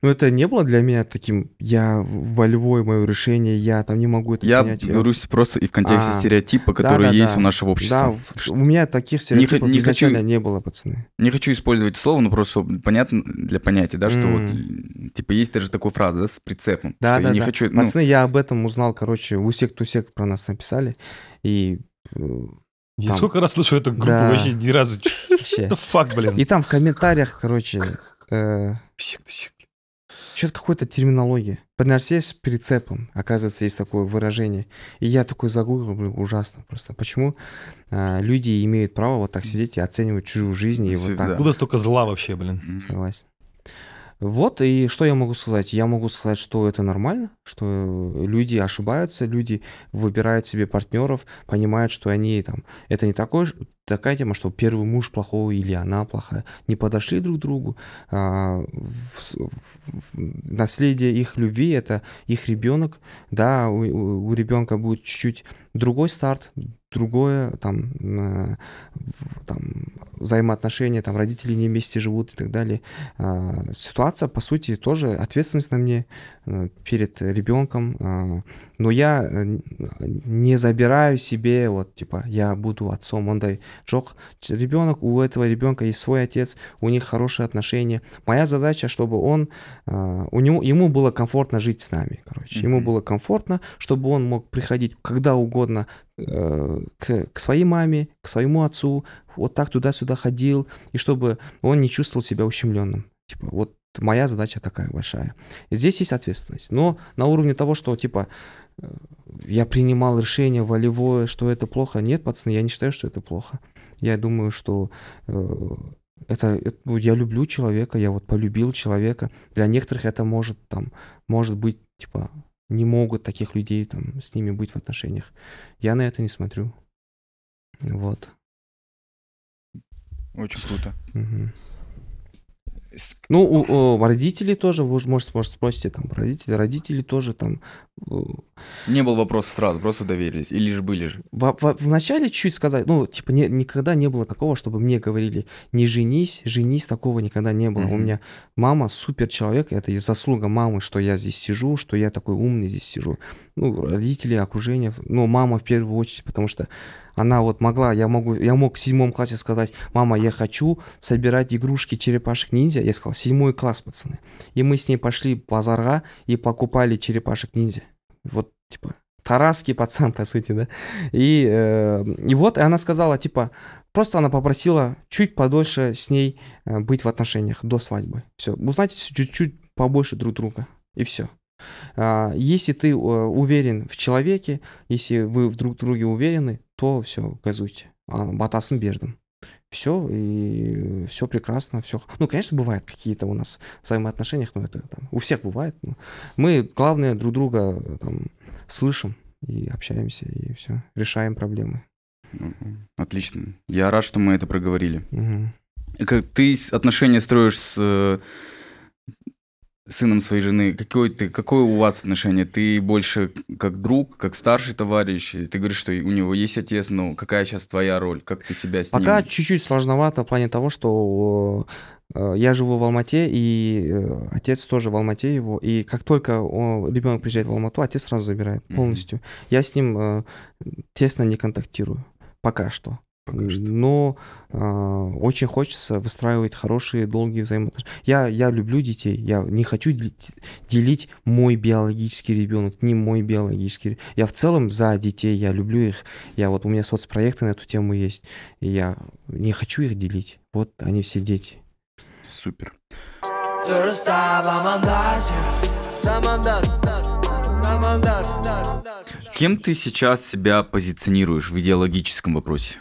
но это не было для меня таким, я во львой мое решение, я там не могу это я принять. Я берусь просто и в контексте а, стереотипа, который да, да, есть да. у нашего общества. Да, Что... у меня таких стереотипов не, не изначально хочу, не было, пацаны. Не хочу использовать слово, но просто понятно для понятия, да, что mm. вот, типа, есть даже такая фраза, да, с прицепом. Да, да, я не да. Хочу, ну... Пацаны, я об этом узнал, короче, у всех, усек всех про нас написали, и э, я там. сколько раз слышу эту группу, да. вообще ни разу. [LAUGHS] Вообще. Это факт, блин. И там в комментариях, короче... Э... Псик, псик. Что-то какой-то терминология. Поднарсей с прицепом, оказывается, есть такое выражение. И я такой загуглил, ужасно просто. Почему а, люди имеют право вот так сидеть и оценивать чужую жизнь и вот так. Куда столько зла вообще, блин? Согласен. Вот, и что я могу сказать? Я могу сказать, что это нормально, что люди ошибаются, люди выбирают себе партнеров, понимают, что они там, это не такой такая тема, что первый муж плохой или она плохая, не подошли друг к другу. А, в, в, наследие их любви это их ребенок, да, у, у ребенка будет чуть-чуть другой старт, другое там, э, там взаимоотношения, там родители не вместе живут и так далее. А, ситуация, по сути, тоже ответственность на мне э, перед ребенком. А, но я э, не забираю себе, вот, типа, я буду отцом, он дай жок. Ребенок, у этого ребенка есть свой отец, у них хорошие отношения. Моя задача, чтобы он, а, у него, ему было комфортно жить с нами, короче. Ему было комфортно, чтобы он мог приходить когда угодно угодно, э, к, к своей маме, к своему отцу, вот так туда-сюда ходил, и чтобы он не чувствовал себя ущемленным. Типа, вот моя задача такая большая. Здесь есть ответственность. Но на уровне того, что, типа, э, я принимал решение волевое, что это плохо. Нет, пацаны, я не считаю, что это плохо. Я думаю, что э, это, это ну, я люблю человека, я вот полюбил человека. Для некоторых это может там, может быть, типа, не могут таких людей там с ними быть в отношениях. Я на это не смотрю. Вот. Очень круто. Угу. Ну, у, у родителей тоже, вы можете, можете спросить там, родители, родители тоже там не был вопрос сразу, просто доверились, и лишь были же. В, в, вначале чуть сказать, ну, типа, не, никогда не было такого, чтобы мне говорили, не женись, женись, такого никогда не было. Mm-hmm. У меня мама супер человек, это заслуга мамы, что я здесь сижу, что я такой умный здесь сижу. Ну, родители, окружение, но мама в первую очередь, потому что она вот могла, я, могу, я мог в седьмом классе сказать, мама, я хочу собирать игрушки черепашек-ниндзя. Я сказал, седьмой класс, пацаны. И мы с ней пошли базарға и покупали черепашек-ниндзя. Вот, типа, Тарасский пацан, по сути, да. И, э, и вот, и она сказала, типа, просто она попросила чуть подольше с ней э, быть в отношениях до свадьбы. Все, узнайте чуть-чуть побольше друг друга, и все. А, если ты э, уверен в человеке, если вы друг в друге уверены, то все, газуйте. А, батасом бердым все, и все прекрасно, все. Ну, конечно, бывают какие-то у нас в взаимоотношениях, но ну, это там, у всех бывает. Но мы, главное, друг друга э, там, слышим и общаемся, и все, решаем проблемы. Отлично. Я рад, что мы это проговорили. Угу. Как ты отношения строишь с э, сыном своей жены, какой ты, какое у вас отношение? Ты больше как друг, как старший товарищ? Ты говоришь, что у него есть отец, но какая сейчас твоя роль? Как ты себя с ним? Пока чуть-чуть сложновато в плане того, что э, э, я живу в Алмате, и э, отец тоже в Алмате его. И как только он, ребенок приезжает в Алмату, отец сразу забирает полностью. Mm-hmm. Я с ним тесно не контактирую. Пока что. Но э, очень хочется выстраивать хорошие, долгие взаимоотношения. Я, я люблю детей, я не хочу делить мой биологический ребенок, не мой биологический. Я в целом за детей, я люблю их. Я вот у меня соцпроекты на эту тему есть, и я не хочу их делить. Вот они все дети. Супер. Кем ты сейчас себя позиционируешь в идеологическом вопросе?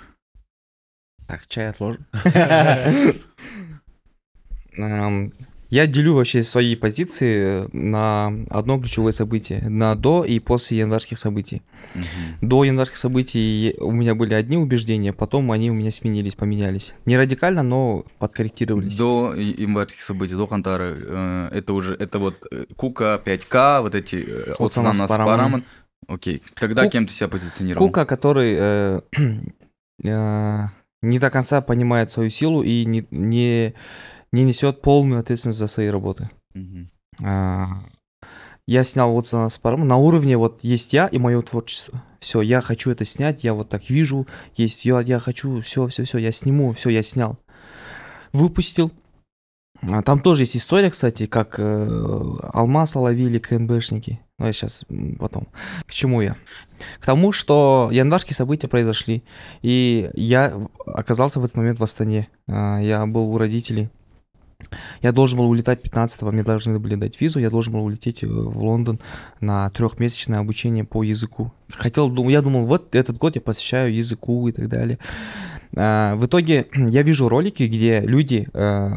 Так, чай отложим. [LAUGHS] Я делю вообще свои позиции на одно ключевое событие, на до и после январских событий. Угу. До январских событий у меня были одни убеждения, потом они у меня сменились, поменялись. Не радикально, но подкорректировались. До январских событий, до Хантара, э, это уже, это вот э, Кука, 5К, вот эти э, от Санана Спараман. Окей, тогда Ку- кем ты себя позиционировал? Кука, который э, [CLEARS THROAT] э, не до конца понимает свою силу и не, не, не несет полную ответственность за свои работы. Mm-hmm. А, я снял вот за нас паром. На уровне вот есть я и мое творчество. Все, я хочу это снять, я вот так вижу, есть я, я хочу, все, все, все, я сниму, все, я снял. Выпустил. А, там тоже есть история, кстати, как э, алмаз ловили КНБшники. Но я сейчас потом. К чему я? К тому, что январские события произошли, и я оказался в этот момент в Астане. А, я был у родителей. Я должен был улетать 15-го, мне должны были дать визу, я должен был улететь э, в Лондон на трехмесячное обучение по языку. Хотел, я думал, вот этот год я посвящаю языку и так далее. А, в итоге я вижу ролики, где люди э,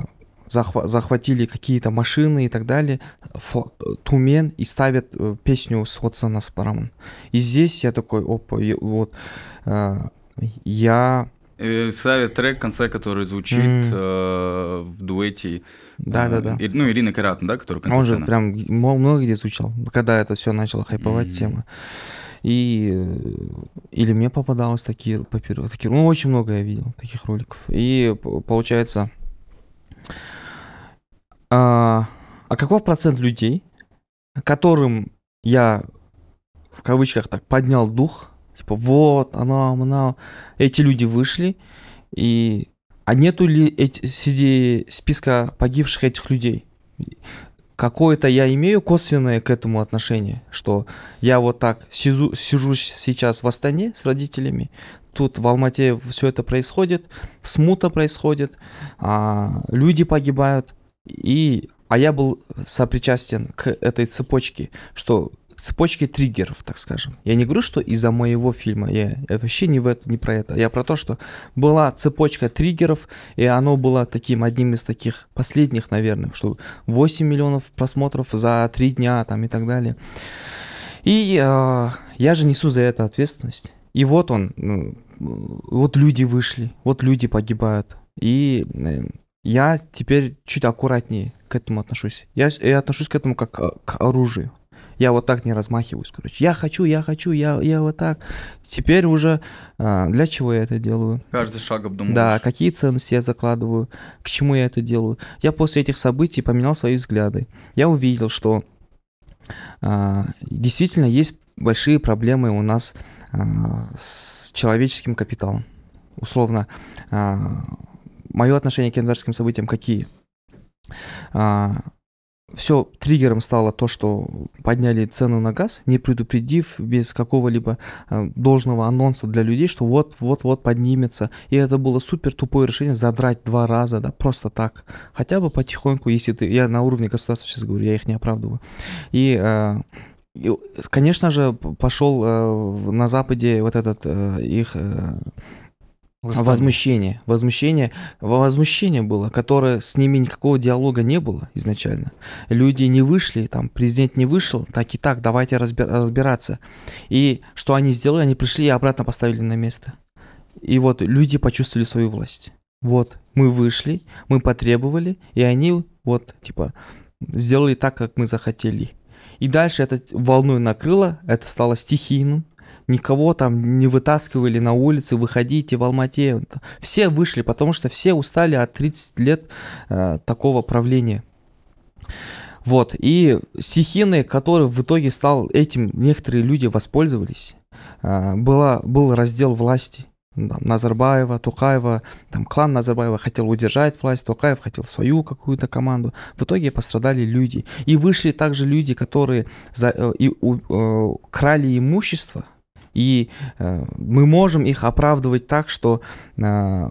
захва- захватили какие-то машины и так далее, фла- тумен и ставят э, песню «Сводца нас парамон». И здесь я такой, опа, я, вот, э, я... И э, ставят трек в конце, который звучит mm. э, в дуэте. Да, да, да. ну, Ирина Каратна, да, который в конце Он сцены. прям много где звучал, когда это все начало хайповать mm. тема. И э, или мне попадалось такие, папиры, такие, ну очень много я видел таких роликов. И получается, а, а каков процент людей, которым я в кавычках так поднял дух, типа вот она, она. эти люди вышли, и а нету ли эти, среди списка погибших этих людей? Какое-то я имею косвенное к этому отношение, что я вот так сижу, сижу сейчас в Астане с родителями, тут в Алмате все это происходит, смута происходит, а, люди погибают. И, а я был сопричастен к этой цепочке, что цепочки триггеров, так скажем. Я не говорю, что из-за моего фильма, я, я вообще не, в это, не про это. Я про то, что была цепочка триггеров, и оно было таким одним из таких последних, наверное, что 8 миллионов просмотров за 3 дня там и так далее. И э, я же несу за это ответственность. И вот он, ну, вот люди вышли, вот люди погибают. И э, я теперь чуть аккуратнее к этому отношусь. Я, я отношусь к этому как э, к оружию. Я вот так не размахиваюсь, короче. Я хочу, я хочу, я, я вот так. Теперь уже а, для чего я это делаю? Каждый шаг обдумываю. Да, какие ценности я закладываю, к чему я это делаю. Я после этих событий поменял свои взгляды. Я увидел, что а, действительно есть большие проблемы у нас а, с человеческим капиталом. Условно, а, мое отношение к календарским событиям какие? А, все триггером стало то, что подняли цену на газ, не предупредив без какого-либо а, должного анонса для людей, что вот-вот-вот поднимется. И это было супер тупое решение задрать два раза, да, просто так. Хотя бы потихоньку, если ты... Я на уровне государства сейчас говорю, я их не оправдываю. И э, конечно же, пошел а, на Западе вот этот их Восстание. Возмущение. Возмущение. Возмущение было, которое с ними никакого диалога не было изначально. Люди не вышли, там президент не вышел, так и так, давайте разбир- разбираться. И что они сделали, они пришли и обратно поставили на место. И вот люди почувствовали свою власть. Вот, мы вышли, мы потребовали, и они вот, типа, сделали так, как мы захотели. И дальше это волной накрыло, это стало стихийным, никого там не вытаскивали на улице, выходите в Алмате. Все вышли, потому что все устали от 30 лет э, такого правления. Вот, и стихины, которые в итоге стал этим, некоторые люди воспользовались. Э, была, был раздел власти там, Назарбаева, Тукаева, там клан Назарбаева хотел удержать власть, Тукаев хотел свою какую-то команду. В итоге пострадали люди. И вышли также люди, которые за, э, и, у, э, крали имущество и э, мы можем их оправдывать так, что э,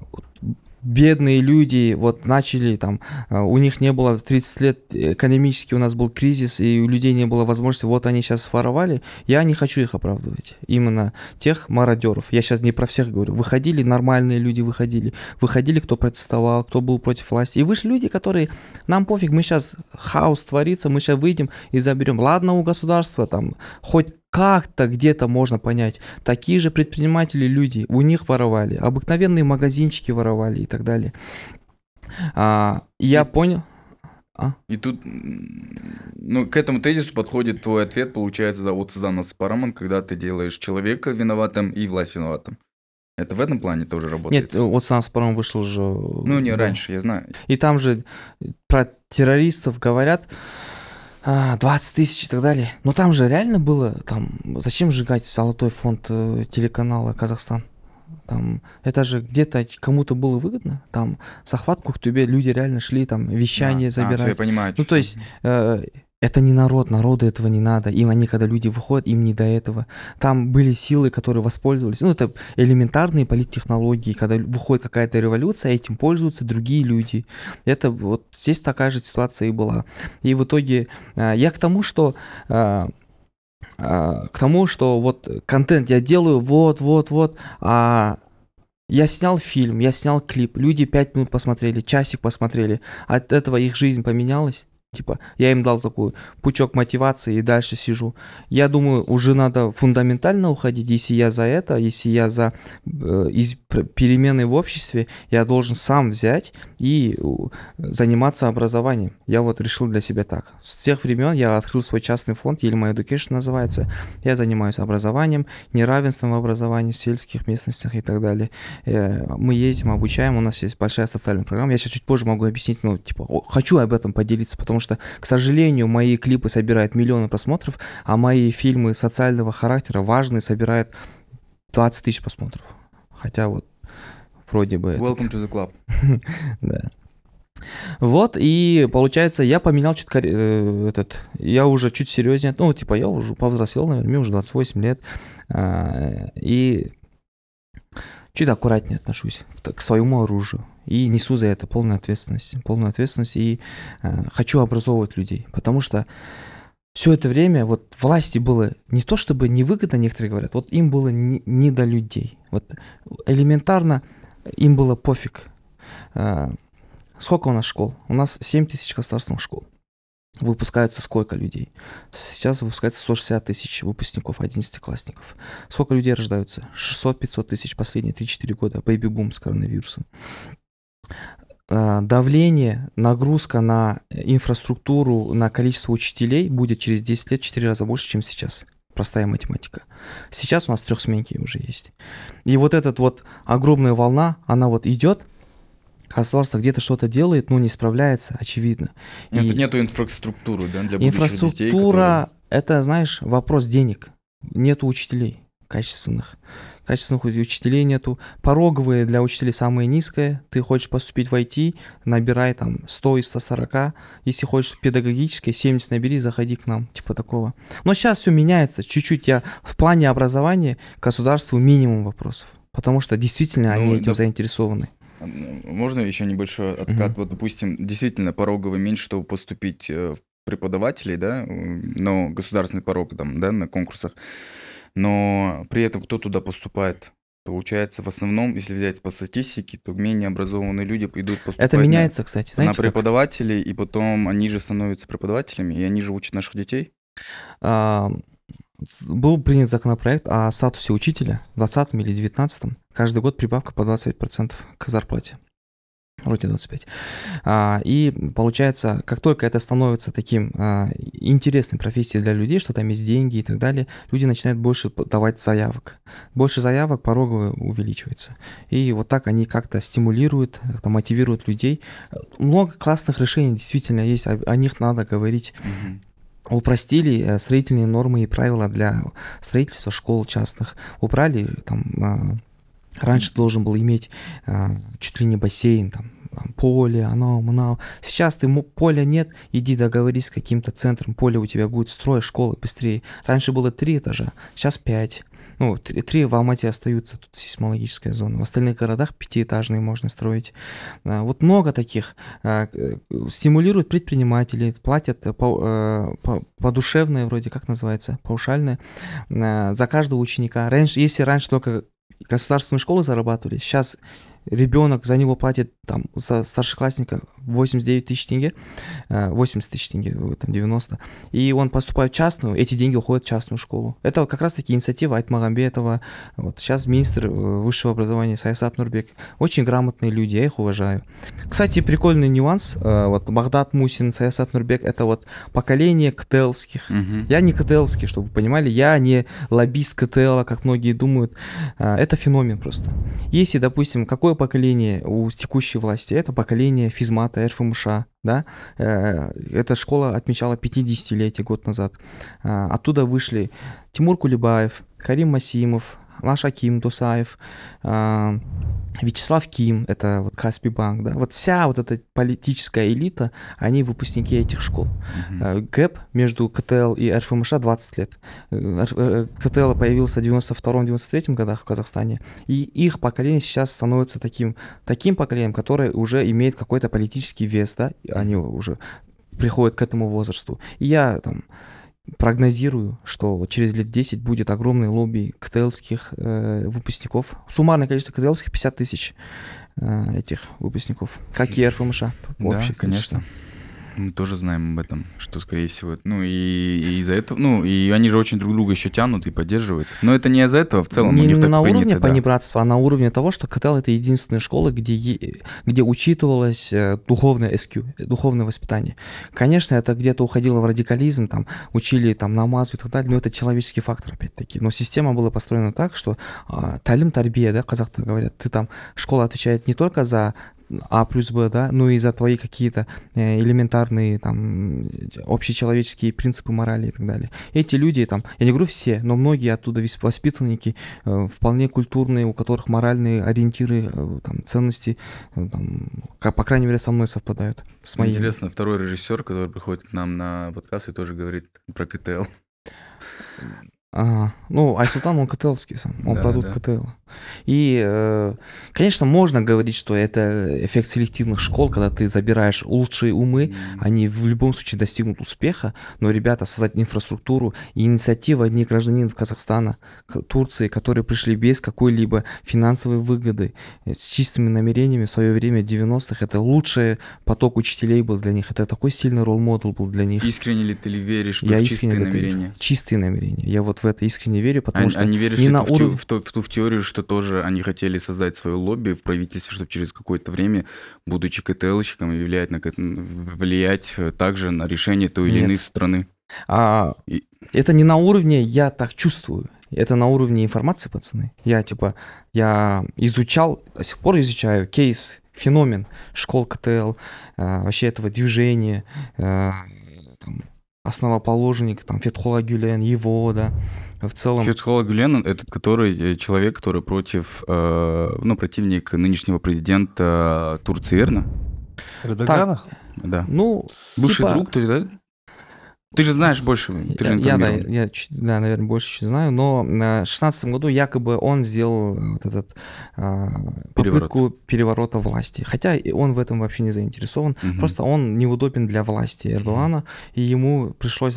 бедные люди вот начали там, э, у них не было в 30 лет экономически у нас был кризис, и у людей не было возможности, вот они сейчас своровали, я не хочу их оправдывать, именно тех мародеров, я сейчас не про всех говорю, выходили нормальные люди, выходили, выходили, кто протестовал, кто был против власти, и вышли люди, которые, нам пофиг, мы сейчас хаос творится, мы сейчас выйдем и заберем, ладно у государства там, хоть как-то где-то можно понять. Такие же предприниматели люди, у них воровали, обыкновенные магазинчики воровали и так далее. А, я и, понял. А? И тут, ну, к этому тезису подходит твой ответ, получается, за вот Сазана Спараман, когда ты делаешь человека виноватым и власть виноватым. Это в этом плане тоже работает? Нет, э, вот сам Спаром вышел же... Э, ну, не да. раньше, я знаю. И там же про террористов говорят, 20 а, тысяч и так далее. Но там же реально было, там, зачем сжигать золотой фонд э, телеканала «Казахстан»? Там, это же где-то кому-то было выгодно. Там захват Кухтубе, люди реально шли, там вещание да, забирали. А, я понимаю. Ну, то есть э, это не народ, народу этого не надо. Им они, когда люди выходят, им не до этого. Там были силы, которые воспользовались. Ну, это элементарные политтехнологии, когда выходит какая-то революция, а этим пользуются другие люди. Это вот здесь такая же ситуация и была. И в итоге э, я к тому, что э, э, к тому, что вот контент я делаю вот, вот, вот, а я снял фильм, я снял клип, люди пять минут посмотрели, часик посмотрели, от этого их жизнь поменялась. Типа, я им дал такой пучок мотивации и дальше сижу. Я думаю, уже надо фундаментально уходить, если я за это, если я за э, из, перемены в обществе, я должен сам взять и заниматься образованием. Я вот решил для себя так. С тех времен я открыл свой частный фонд, Ельма Education называется. Я занимаюсь образованием, неравенством в образовании в сельских местностях и так далее. Э, мы ездим, обучаем, у нас есть большая социальная программа. Я сейчас чуть позже могу объяснить, но ну, типа, хочу об этом поделиться, потому что что, к сожалению, мои клипы собирают миллионы просмотров, а мои фильмы социального характера важные собирают 20 тысяч просмотров. Хотя вот вроде бы... Welcome это... to the club. [LAUGHS] да. Вот, и получается, я поменял чуть э, этот, я уже чуть серьезнее, ну, типа, я уже повзрослел, наверное, мне уже 28 лет, э, и чуть аккуратнее отношусь к, к своему оружию и несу за это полную ответственность, полную ответственность и э, хочу образовывать людей, потому что все это время вот власти было не то чтобы невыгодно, некоторые говорят, вот им было не, не до людей, вот элементарно им было пофиг. Э, сколько у нас школ? У нас 7 тысяч государственных школ. Выпускаются сколько людей? Сейчас выпускается 160 тысяч выпускников, 11-классников. Сколько людей рождаются? 600-500 тысяч последние 3-4 года. Бэйби-бум с коронавирусом. Э, давление, нагрузка на инфраструктуру, на количество учителей будет через 10 лет 4 раза больше, чем сейчас. Простая математика. Сейчас у нас трехсменки уже есть. И вот эта вот огромная волна, она вот идет, государство где-то что-то делает, но не справляется, очевидно. Нет, и нету инфраструктуры, да, для Инфраструктура, детей, которые... это, знаешь, вопрос денег. Нету учителей качественных качественных учителей нету, пороговые для учителей самые низкие, ты хочешь поступить в IT, набирай там 100 из 140, если хочешь педагогические, 70 набери, заходи к нам, типа такого. Но сейчас все меняется, чуть-чуть я в плане образования государству минимум вопросов, потому что действительно ну они а, ну, этим да. заинтересованы. Можно еще небольшой откат? Угу. Вот, допустим, действительно пороговый меньше, чтобы поступить э, в преподавателей, да, но государственный порог там, да, на конкурсах но при этом кто туда поступает? Получается, в основном, если взять по статистике, то менее образованные люди идут поступать Это меняется, на, кстати, знаете, на преподавателей, как? и потом они же становятся преподавателями, и они же учат наших детей. А, был принят законопроект о статусе учителя в 20 или 19 -м. Каждый год прибавка по 25% к зарплате вроде 25. А, и получается, как только это становится таким а, интересной профессией для людей, что там есть деньги и так далее, люди начинают больше давать заявок. Больше заявок пороговые увеличивается. И вот так они как-то стимулируют, как-то мотивируют людей. Много классных решений действительно есть, о, о них надо говорить. Mm-hmm упростили э, строительные нормы и правила для строительства школ частных, убрали там а, Раньше должен был иметь э, чуть ли не бассейн, там, там поле, оно, мынау. Сейчас ты поля нет, иди договорись с каким-то центром, поле у тебя будет, строй школы быстрее. Раньше было три этажа, сейчас пять. Ну, три, три в Алмате остаются, тут сейсмологическая зона. В остальных городах пятиэтажные можно строить. А, вот много таких. А, стимулируют предпринимателей, платят по, а, по, подушевное вроде, как называется, паушальное, за каждого ученика. Раньше, если раньше только государственные школы зарабатывали. Сейчас ребенок, за него платит там за старшеклассника 89 тысяч тенге, 80 э, тысяч тенге, э, там 90, и он поступает в частную, эти деньги уходят в частную школу. Это как раз-таки инициатива этого вот сейчас министр э, высшего образования Саясат Нурбек, очень грамотные люди, я их уважаю. Кстати, прикольный нюанс, вот Багдад Мусин, Саясат Нурбек, это вот поколение КТЛских. Угу. Я не КТЛский, чтобы вы понимали, я не лоббист КТЛа, как многие думают, это феномен просто. Если, допустим, какой мое поколение у текущей власти, это поколение физмата, РФМШ, эм да, э, эта школа отмечала 50-летие год назад. Э, оттуда вышли Тимур Кулебаев, Карим Масимов, Наш Аким Дусаев, э, Вячеслав Ким, это вот Каспи Банк, да, вот вся вот эта политическая элита, они выпускники этих школ. Mm-hmm. Гэп между КТЛ и РФМШ 20 лет. Э, э, КТЛ появился в 92-93 годах в Казахстане, и их поколение сейчас становится таким, таким поколением, которое уже имеет какой-то политический вес, да, они уже приходят к этому возрасту. И я там прогнозирую, что через лет 10 будет огромный лобби КТЛских э, выпускников. Суммарное количество КТЛских 50 тысяч э, этих выпускников, как и РФМШ. Да, конечно. Количество. Мы тоже знаем об этом, что, скорее всего, ну и, и из-за этого, ну и они же очень друг друга еще тянут и поддерживают. Но это не из-за этого, в целом не, у них не так на принято, уровне да. понебратства, а на уровне того, что КТЛ это единственная школа, где, где учитывалось э, духовное СК, духовное воспитание. Конечно, это где-то уходило в радикализм, там учили там намазу и так далее, но это человеческий фактор опять-таки. Но система была построена так, что а, талим тарбия, да, казах говорят, ты там школа отвечает не только за а плюс Б, да, ну и за твои какие-то э, элементарные там общечеловеческие принципы морали и так далее. Эти люди там, я не говорю все, но многие оттуда воспитанники э, вполне культурные, у которых моральные ориентиры, э, там, ценности, там, по крайней мере, со мной совпадают. С моими. Интересно, второй режиссер, который приходит к нам на подкаст и тоже говорит про КТЛ. Ага. Ну, Айсултан, он КТЛовский сам, он да, продукт да. КТЛ. И, э, конечно, можно говорить, что это эффект селективных школ, когда ты забираешь лучшие умы, они в любом случае достигнут успеха, но, ребята, создать инфраструктуру и инициатива одних гражданин в Казахстана, Турции, которые пришли без какой-либо финансовой выгоды, э, с чистыми намерениями в свое время 90-х, это лучший поток учителей был для них, это такой сильный ролл-модел был для них. Искренне ли ты веришь в чистые намерения? Верю. Чистые намерения. Я вот в это искренне верю, потому они, что они верят, не на уровне... В, те, в, ту, в ту в теорию, что тоже они хотели создать свое лобби в правительстве, чтобы через какое-то время, будучи КТЛщиком, влиять, на, влиять э, также на решение той или иной страны. А, И... Это не на уровне «я так чувствую». Это на уровне информации, пацаны. Я, типа, я изучал, до сих пор изучаю кейс, феномен школ КТЛ, а, вообще этого движения, а, основоположник, там, Фетхула Гюлен, его, да, в целом... Фетхула Гюлен — это который, э, человек, который против, э, ну, противник нынешнего президента Турции, верно? Эрдогана? да. Ну, Бывший типа... друг, то есть, да? Ты же знаешь больше, ты же я, да, я, да, наверное, больше чуть знаю, но в 16 году якобы он сделал э, вот этот а, попытку Переворот. переворота власти. Хотя он в этом вообще не заинтересован, угу. просто он неудобен для власти Эрдогана, угу. и ему пришлось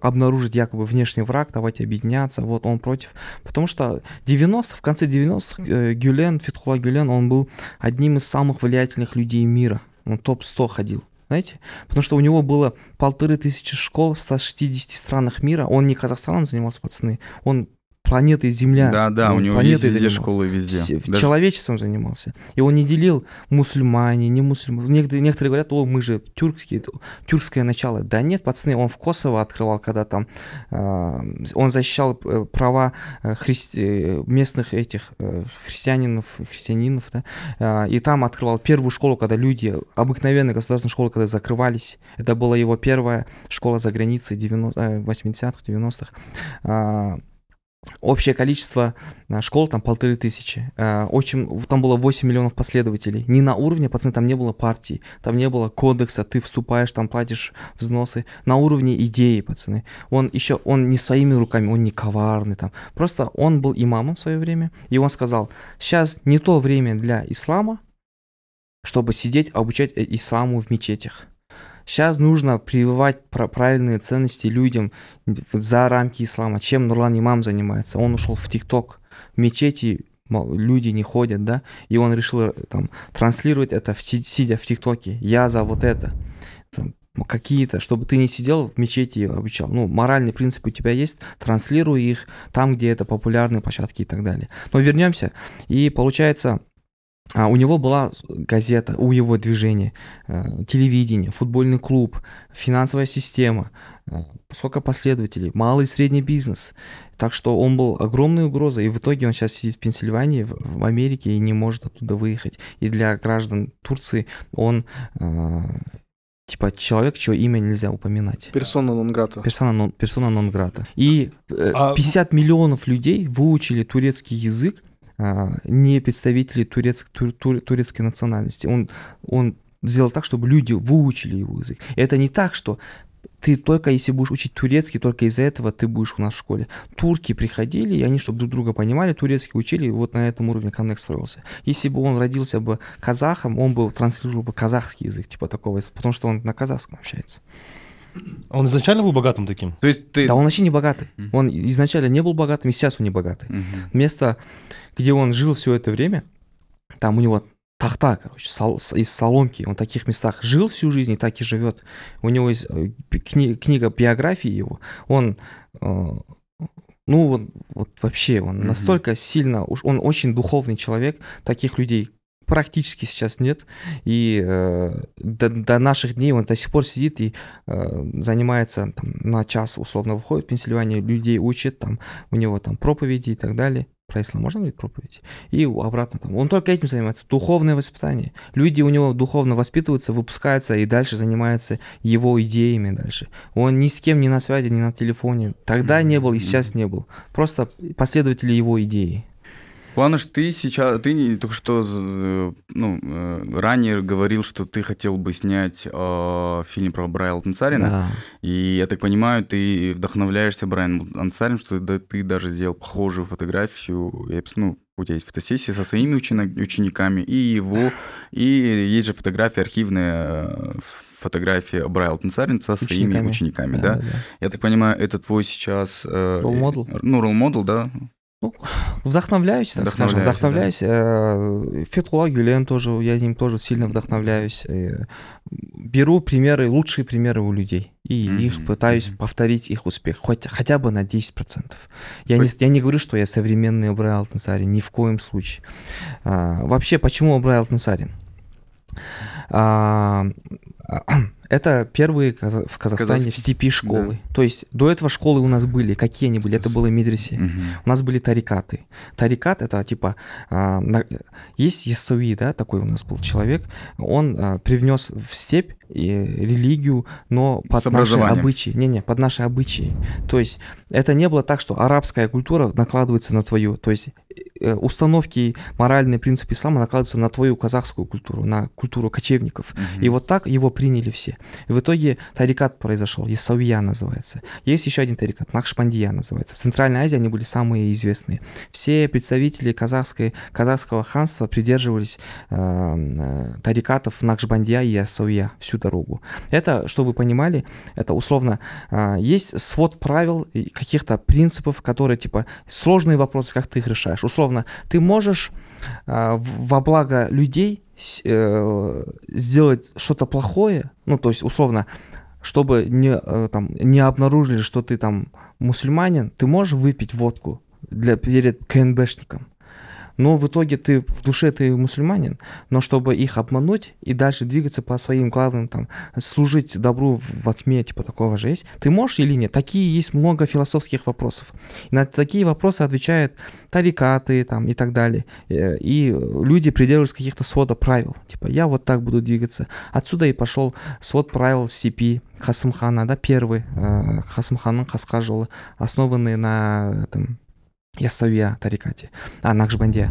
обнаружить якобы внешний враг, давайте объединяться, вот он против. Потому что 90 в конце 90-х э, Гюлен, Фетхула Гюлен, он был одним из самых влиятельных людей мира. Он топ-100 ходил знаете, потому что у него было полторы тысячи школ в 160 странах мира, он не Казахстаном занимался, пацаны, он планетой Земля. Да, да, у него планетой везде школы, везде. Все, Даже... Человечеством занимался. И он не делил мусульмане, не мусульмане. Некоторые, некоторые говорят, о, мы же тюркские, тюркское начало. Да нет, пацаны, он в Косово открывал, когда там э, он защищал э, права э, христи... Э, местных этих э, христианинов, христианинов, да, э, и там открывал первую школу, когда люди, обыкновенные государственные школы, когда закрывались. Это была его первая школа за границей 90... 80-х, 90-х. Общее количество э, школ там полторы тысячи. Э, Очень, там было 8 миллионов последователей. Не на уровне, пацаны, там не было партий, там не было кодекса, ты вступаешь, там платишь взносы. На уровне идеи, пацаны. Он еще, он не своими руками, он не коварный там. Просто он был имамом в свое время, и он сказал, сейчас не то время для ислама, чтобы сидеть, обучать э, исламу в мечетях. Сейчас нужно прививать правильные ценности людям за рамки ислама. Чем Нурлан Имам занимается? Он ушел в ТикТок. Мечети люди не ходят, да, и он решил э, там транслировать это, сидя в ТикТоке, я за вот это, какие-то, чтобы ты не сидел в мечети и обучал. Ну, моральные принципы у тебя есть, транслируй их там, где это популярные площадки и так далее. Но вернемся, и получается, а у него была газета, у его движения, э, телевидение, футбольный клуб, финансовая система, э, сколько последователей, малый и средний бизнес. Так что он был огромной угрозой, и в итоге он сейчас сидит в Пенсильвании, в Америке, и не может оттуда выехать. И для граждан Турции он э, типа человек, чье имя нельзя упоминать. Персона нон грата. Персона нон, персона нон грата. И э, а... миллионов людей выучили турецкий язык а, не представители турецк, тур, тур, турецкой национальности. Он, он сделал так, чтобы люди выучили его язык. Это не так, что ты только если будешь учить турецкий, только из-за этого ты будешь у нас в школе. Турки приходили, и они, чтобы друг друга понимали, турецкий учили, и вот на этом уровне коннект строился. Если бы он родился бы казахом, он бы транслировал бы казахский язык, типа такого, потому что он на казахском общается. Он изначально был богатым таким? То есть ты... Да, он вообще не богатый. Он изначально не был богатым, и сейчас он не богатый. mm Вместо где он жил все это время. Там у него тахта, короче, сол, из соломки. Он в таких местах жил всю жизнь и так и живет. У него есть э, кни, книга биографии его. Он, э, ну вот, вот вообще, он mm-hmm. настолько сильно, он очень духовный человек. Таких людей практически сейчас нет. И э, до, до наших дней он до сих пор сидит и э, занимается там, на час условно выходит в Пенсильванию, людей учит, там у него там проповеди и так далее про ислам можно говорить проповедь? И обратно там. Он только этим занимается. Духовное воспитание. Люди у него духовно воспитываются, выпускаются и дальше занимаются его идеями дальше. Он ни с кем не на связи, ни на телефоне. Тогда не был и сейчас не был. Просто последователи его идеи. Куаныш, ты сейчас, ты только что ну, э, ранее говорил, что ты хотел бы снять э, фильм про Брайла Танцарина. Да. И я так понимаю, ты вдохновляешься Брайаном Танцарином, что ты, ты даже сделал похожую фотографию. Я, ну, у тебя есть фотосессия со своими учениками и его, и есть же фотография архивная э, фотография Брайла Танцарин со учениками. своими учениками, да, да? да? Я так понимаю, это твой сейчас... Ролл-модел? Э, ну, ролл-модел, да, ну, вдохновляюсь, так скажем, вдохновляюсь. Да. Э, Фетхула Гюлен тоже, я им тоже сильно вдохновляюсь. Э, беру примеры, лучшие примеры у людей. И mm-hmm. их пытаюсь mm-hmm. повторить их успех, хоть хотя бы на 10%. Я, Вы... не, я не говорю, что я современный Ибрай Алтансарин, ни в коем случае. А, вообще, почему Ибрай Алтансарин? А, это первые в Казахстане Казах... в степи школы. Да. То есть до этого школы у нас были, какие они были, это было мидриси. Угу. У нас были тарикаты. Тарикат это типа, а, на... есть Есауи, да, такой у нас был человек, он а, привнес в степь и религию, но под наши обычаи. Не-не, под наши обычаи. То есть это не было так, что арабская культура накладывается на твою. То есть э, установки, моральные принципы ислама накладываются на твою казахскую культуру, на культуру кочевников. Угу. И вот так его приняли все. И в итоге тарикат произошел, Исауия называется. Есть еще один тарикат, Накшпандия называется. В Центральной Азии они были самые известные. Все представители казахской, казахского ханства придерживались э, э тарикатов Накшбандия и Исауия всю всю дорогу. Это, что вы понимали, это условно а, есть свод правил, каких-то принципов, которые типа сложные вопросы, как ты их решаешь. Условно, ты можешь а, во благо людей э, сделать что-то плохое, ну то есть условно чтобы не, э, там, не обнаружили, что ты там мусульманин, ты можешь выпить водку для, перед КНБшником. Но в итоге ты в душе ты мусульманин, но чтобы их обмануть и дальше двигаться по своим главным, там, служить добру в отме, типа такого же есть, ты можешь или нет? Такие есть много философских вопросов. И на такие вопросы отвечают тарикаты там, и так далее. Э, и люди придерживаются каких-то свода правил. Типа, я вот так буду двигаться. Отсюда и пошел свод правил CP, Хасымхана, да, первый э, Хасымханның қысқа жолы, основанный на там, Ясавия Тарикати, а, Накшбанде.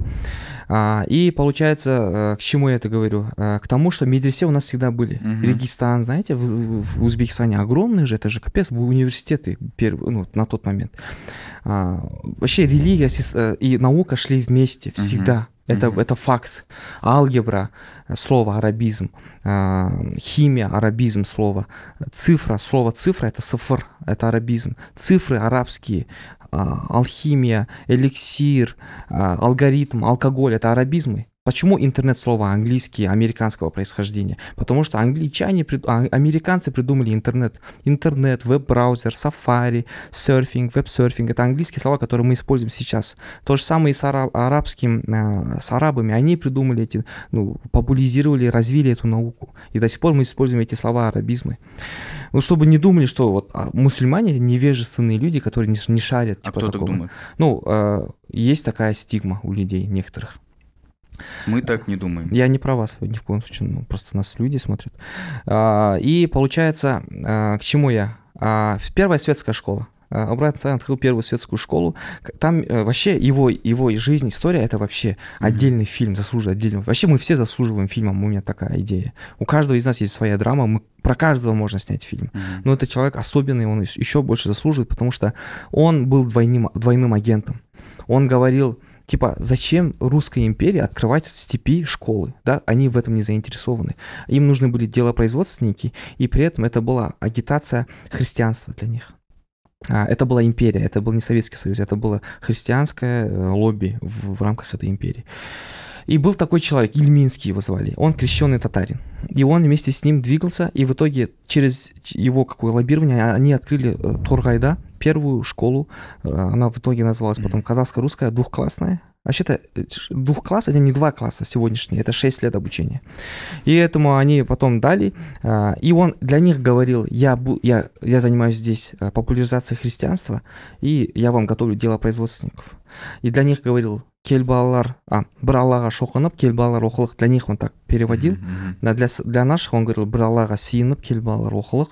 А, и получается, э, к чему я это говорю? Э, к тому, что медресе у нас всегда были. Uh-huh. Регистан, знаете, в, в Узбекистане огромный же, это же капец, университеты первые, ну, на тот момент. А, вообще религия э, и наука шли вместе всегда. Uh-huh. Это, mm-hmm. это факт. Алгебра, слово арабизм, а, химия, арабизм слово, цифра, слово цифра это сафр, это арабизм, цифры арабские, а, алхимия, эликсир, а, алгоритм, алкоголь – это арабизмы. Почему интернет-слова английские, американского происхождения? Потому что англичане, а, американцы придумали интернет. Интернет, веб-браузер, сафари, серфинг, веб-серфинг. Это английские слова, которые мы используем сейчас. То же самое и с араб, арабским, с арабами. Они придумали эти, ну, популяризировали, развили эту науку. И до сих пор мы используем эти слова арабизмы. Ну, чтобы не думали, что вот а мусульмане невежественные люди, которые не, не шарят. А типа, а кто такого. так думает? Ну, э, есть такая стигма у людей некоторых. Мы так не думаем. Я не про вас ни в коем случае, ну, просто нас люди смотрят. А, и получается, а, к чему я? А, первая светская школа. А, Брайан Сайн открыл первую светскую школу. Там э, вообще его, его жизнь, история, это вообще отдельный фильм, заслуживает отдельного. Вообще мы все заслуживаем фильмом, а у меня такая идея. У каждого из нас есть своя драма, мы, про каждого можно снять фильм. Mm-hmm. Но этот человек особенный, он еще больше заслуживает, потому что он был двойным, двойным агентом. Он говорил, типа, зачем русской империи открывать в степи школы, да, они в этом не заинтересованы. Им нужны были делопроизводственники, и при этом это была агитация христианства для них. А, это была империя, это был не Советский Союз, это было христианское э, лобби в, в рамках этой империи. И был такой человек, Ильминский его звали, он крещенный татарин. И он вместе с ним двигался, и в итоге через его какое лоббирование а, они открыли э, Тургайда, первую школу, э, она в итоге называлась потом казахско-русская, двухклассная, Вообще-то э, двух класс, это не два класса сегодняшние, это 6 лет обучения. И этому они потом дали, а, и он для них говорил, я, я, я занимаюсь здесь э, популяризацией христианства, и я вам готовлю дело производственников. И для них говорил, кельбалар а, бралага аллаға кельбалар кел Для них он так переводил. Mm -hmm. для, для наших он говорил, бралага синап кельбалар кел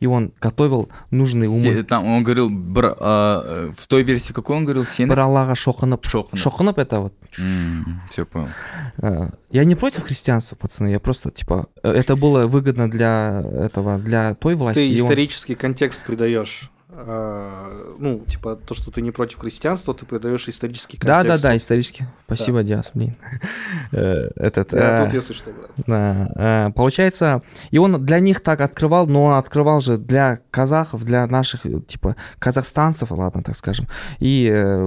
и он готовил нужные умы. Там он говорил, бр, а, э, в той версии какой он говорил? Сенеп? Бір Аллаға шоқынып. Шоқынып. это вот. Mm, все понял. Э, я не против христианства, пацаны, я просто, типа, э, это было выгодно для этого, для той власти. Ты исторический он... контекст придаешь. А, ну, типа, то, что ты не против крестьянства ты придаешь исторический контекст. Да, да, да, исторически. Спасибо, да. Диас, блин. [LAUGHS] Э, этот. Да, э, тут если что, э, Получается, и он для них так открывал, но он открывал же для казахов, для наших, типа, казахстанцев, ладно, так скажем, и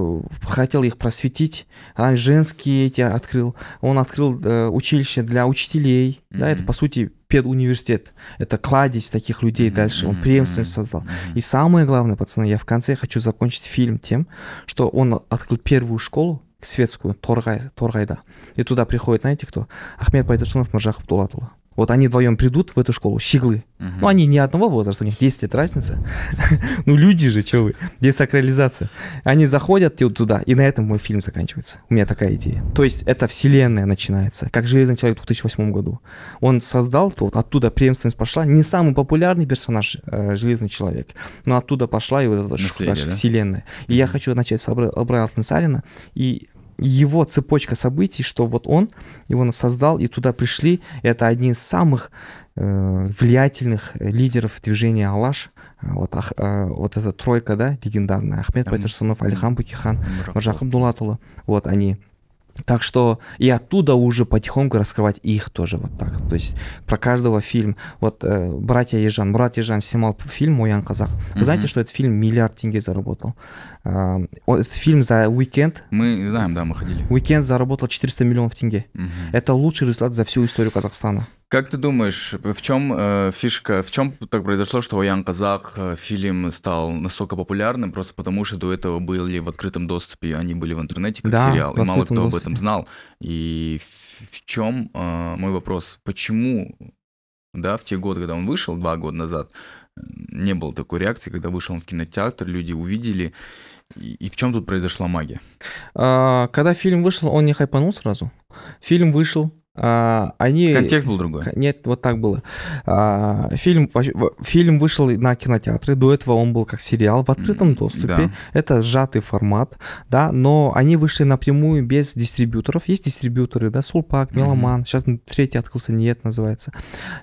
хотел их просветить. женские эти открыл. Он открыл училище для учителей. Да, это, по сути, педуниверситет. Это кладезь таких людей дальше. Он преемственность создал. И самое главное, пацаны, я в конце хочу закончить фильм тем, что он открыл первую школу, светскую, Торгай, Торгайда. И туда приходит, знаете кто? Ахмед Байдасунов Маржахов Дулатула. Вот они вдвоем придут в эту школу, щеглы. Угу. Ну, они не одного возраста, у них 10 лет разница. [LAUGHS] ну, люди же, что вы, десакрализация. Они заходят вот туда, и на этом мой фильм заканчивается. У меня такая идея. То есть это вселенная начинается, как «Железный человек» в 2008 году. Он создал, то оттуда преемственность пошла, не самый популярный персонаж э, «Железный человек», но оттуда пошла и вот эта Наследие, да? вселенная. И я хочу начать с Абра Абрая Алтенсарина и его цепочка событий, что вот он его создал, и туда пришли, это одни из самых э, влиятельных э, лидеров движения Алаш, а, вот, ах, э, вот эта тройка, да, легендарная, Ахмед Амин. Патерсонов, Алихан Букихан, Маржах Абдулатула, вот они. Так что и оттуда уже потихоньку раскрывать их тоже вот так. То есть про каждого фильм. Вот э, братья Ежан, брат Ежан снимал фильм «Моян казах». Вы mm-hmm. знаете, что этот фильм миллиард тенге заработал? Этот фильм за уикенд... Мы знаем, да, мы ходили. Уикенд заработал 400 миллионов тенге. Угу. Это лучший результат за всю историю Казахстана. Как ты думаешь, в чем э, фишка, в чем так произошло, что «Ян Казах» э, фильм стал настолько популярным, просто потому что до этого были в открытом доступе, они были в интернете как да, сериал, и мало кто доступе. об этом знал. И в чем э, мой вопрос, почему да, в те годы, когда он вышел, два года назад, э, не было такой реакции, когда вышел он в кинотеатр, люди увидели, и, в чем тут произошла магия? А, когда фильм вышел, он не хайпанул сразу. Фильм вышел, а, они... Контекст был другой. Нет, вот так было. А, фильм, фильм вышел на кинотеатры, до этого он был как сериал в открытом доступе. Да. Это сжатый формат, да, но они вышли напрямую без дистрибьюторов. Есть дистрибьюторы, да, Сулпак, Меломан, mm-hmm. сейчас третий открылся, Нет называется.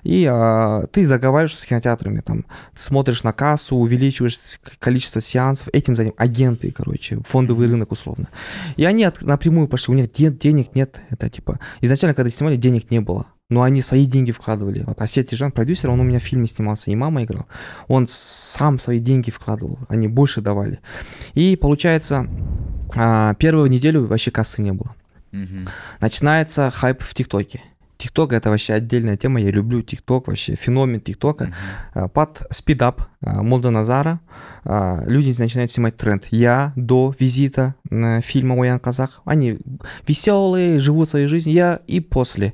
И а, ты договариваешься с кинотеатрами, там, смотришь на кассу, увеличиваешь количество сеансов, этим за ним агенты, короче, фондовый рынок условно. И они от, напрямую пошли, у них нет денег, нет, это типа, изначально, когда снимали посмотрели, денег не было. Но они свои деньги вкладывали. Вот Асет Жан продюсер, он у меня в фильме снимался, и мама играл. Он сам свои деньги вкладывал, они больше давали. И получается, а, первую неделю вообще кассы не было. Угу. Начинается хайп в ТикТоке. ТикТок это вообще отдельная тема. Я люблю ТикТок вообще, феномен ТикТока. Mm-hmm. Под спидап Молда Назара а, люди начинают снимать тренд. Я до визита фильма «Уян казах», они веселые, живут своей жизнью. Я и после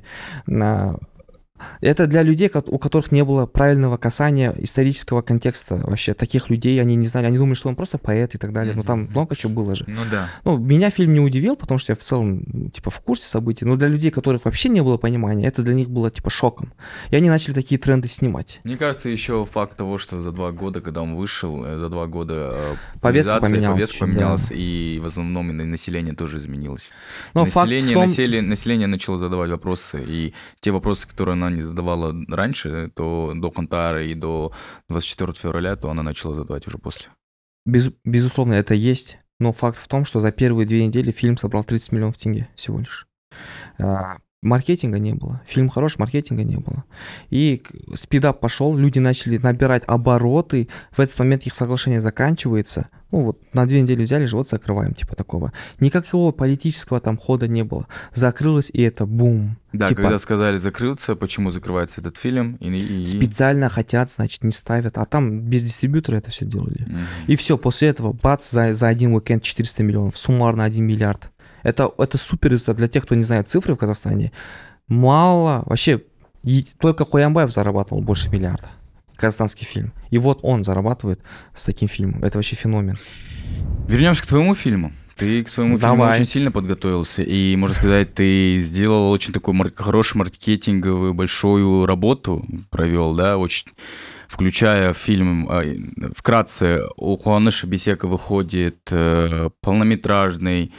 это для людей, у которых не было правильного касания исторического контекста вообще. Таких людей они не знали. Они думали, что он просто поэт и так далее. Но там много чего было же. Ну да. Ну, меня фильм не удивил, потому что я в целом, типа, в курсе событий. Но для людей, которых вообще не было понимания, это для них было, типа, шоком. И они начали такие тренды снимать. Мне кажется, еще факт того, что за два года, когда он вышел, э, за два года э, повестка поменялась. Повестка поменялась, да. и в основном и население тоже изменилось. Но население, факт том... население, население начало задавать вопросы, и те вопросы, которые оно не задавала раньше, то до Кантара и до 24 февраля, то она начала задавать уже после. Без, безусловно, это есть. Но факт в том, что за первые две недели фильм собрал 30 миллионов тенге всего лишь. А, маркетинга не было. Фильм хорош, маркетинга не было. И спидап пошел, люди начали набирать обороты, в этот момент их соглашение заканчивается. Ну вот, на две недели взяли, живот закрываем, типа такого. Никакого политического там хода не было. Закрылось, и это бум. Да, типа, когда сказали закрыться почему закрывается этот фильм? И, и... Специально хотят, значит, не ставят. А там без дистрибьютора это все делали. Mm-hmm. И все, после этого, бац, за, за один уикенд 400 миллионов, суммарно 1 миллиард. Это, это супер для тех, кто не знает цифры в Казахстане. Мало, вообще, и только Коямбаев зарабатывал больше миллиарда. Казахстанский фильм. И вот он зарабатывает с таким фильмом. Это вообще феномен. Вернемся к твоему фильму. Ты к своему Давай. фильму очень сильно подготовился, и, можно сказать, ты сделал очень такую мар- хорошую маркетинговую большую работу, провел, да, очень включая фильм, а, вкратце, у Хуаныша Бесека выходит э, полнометражный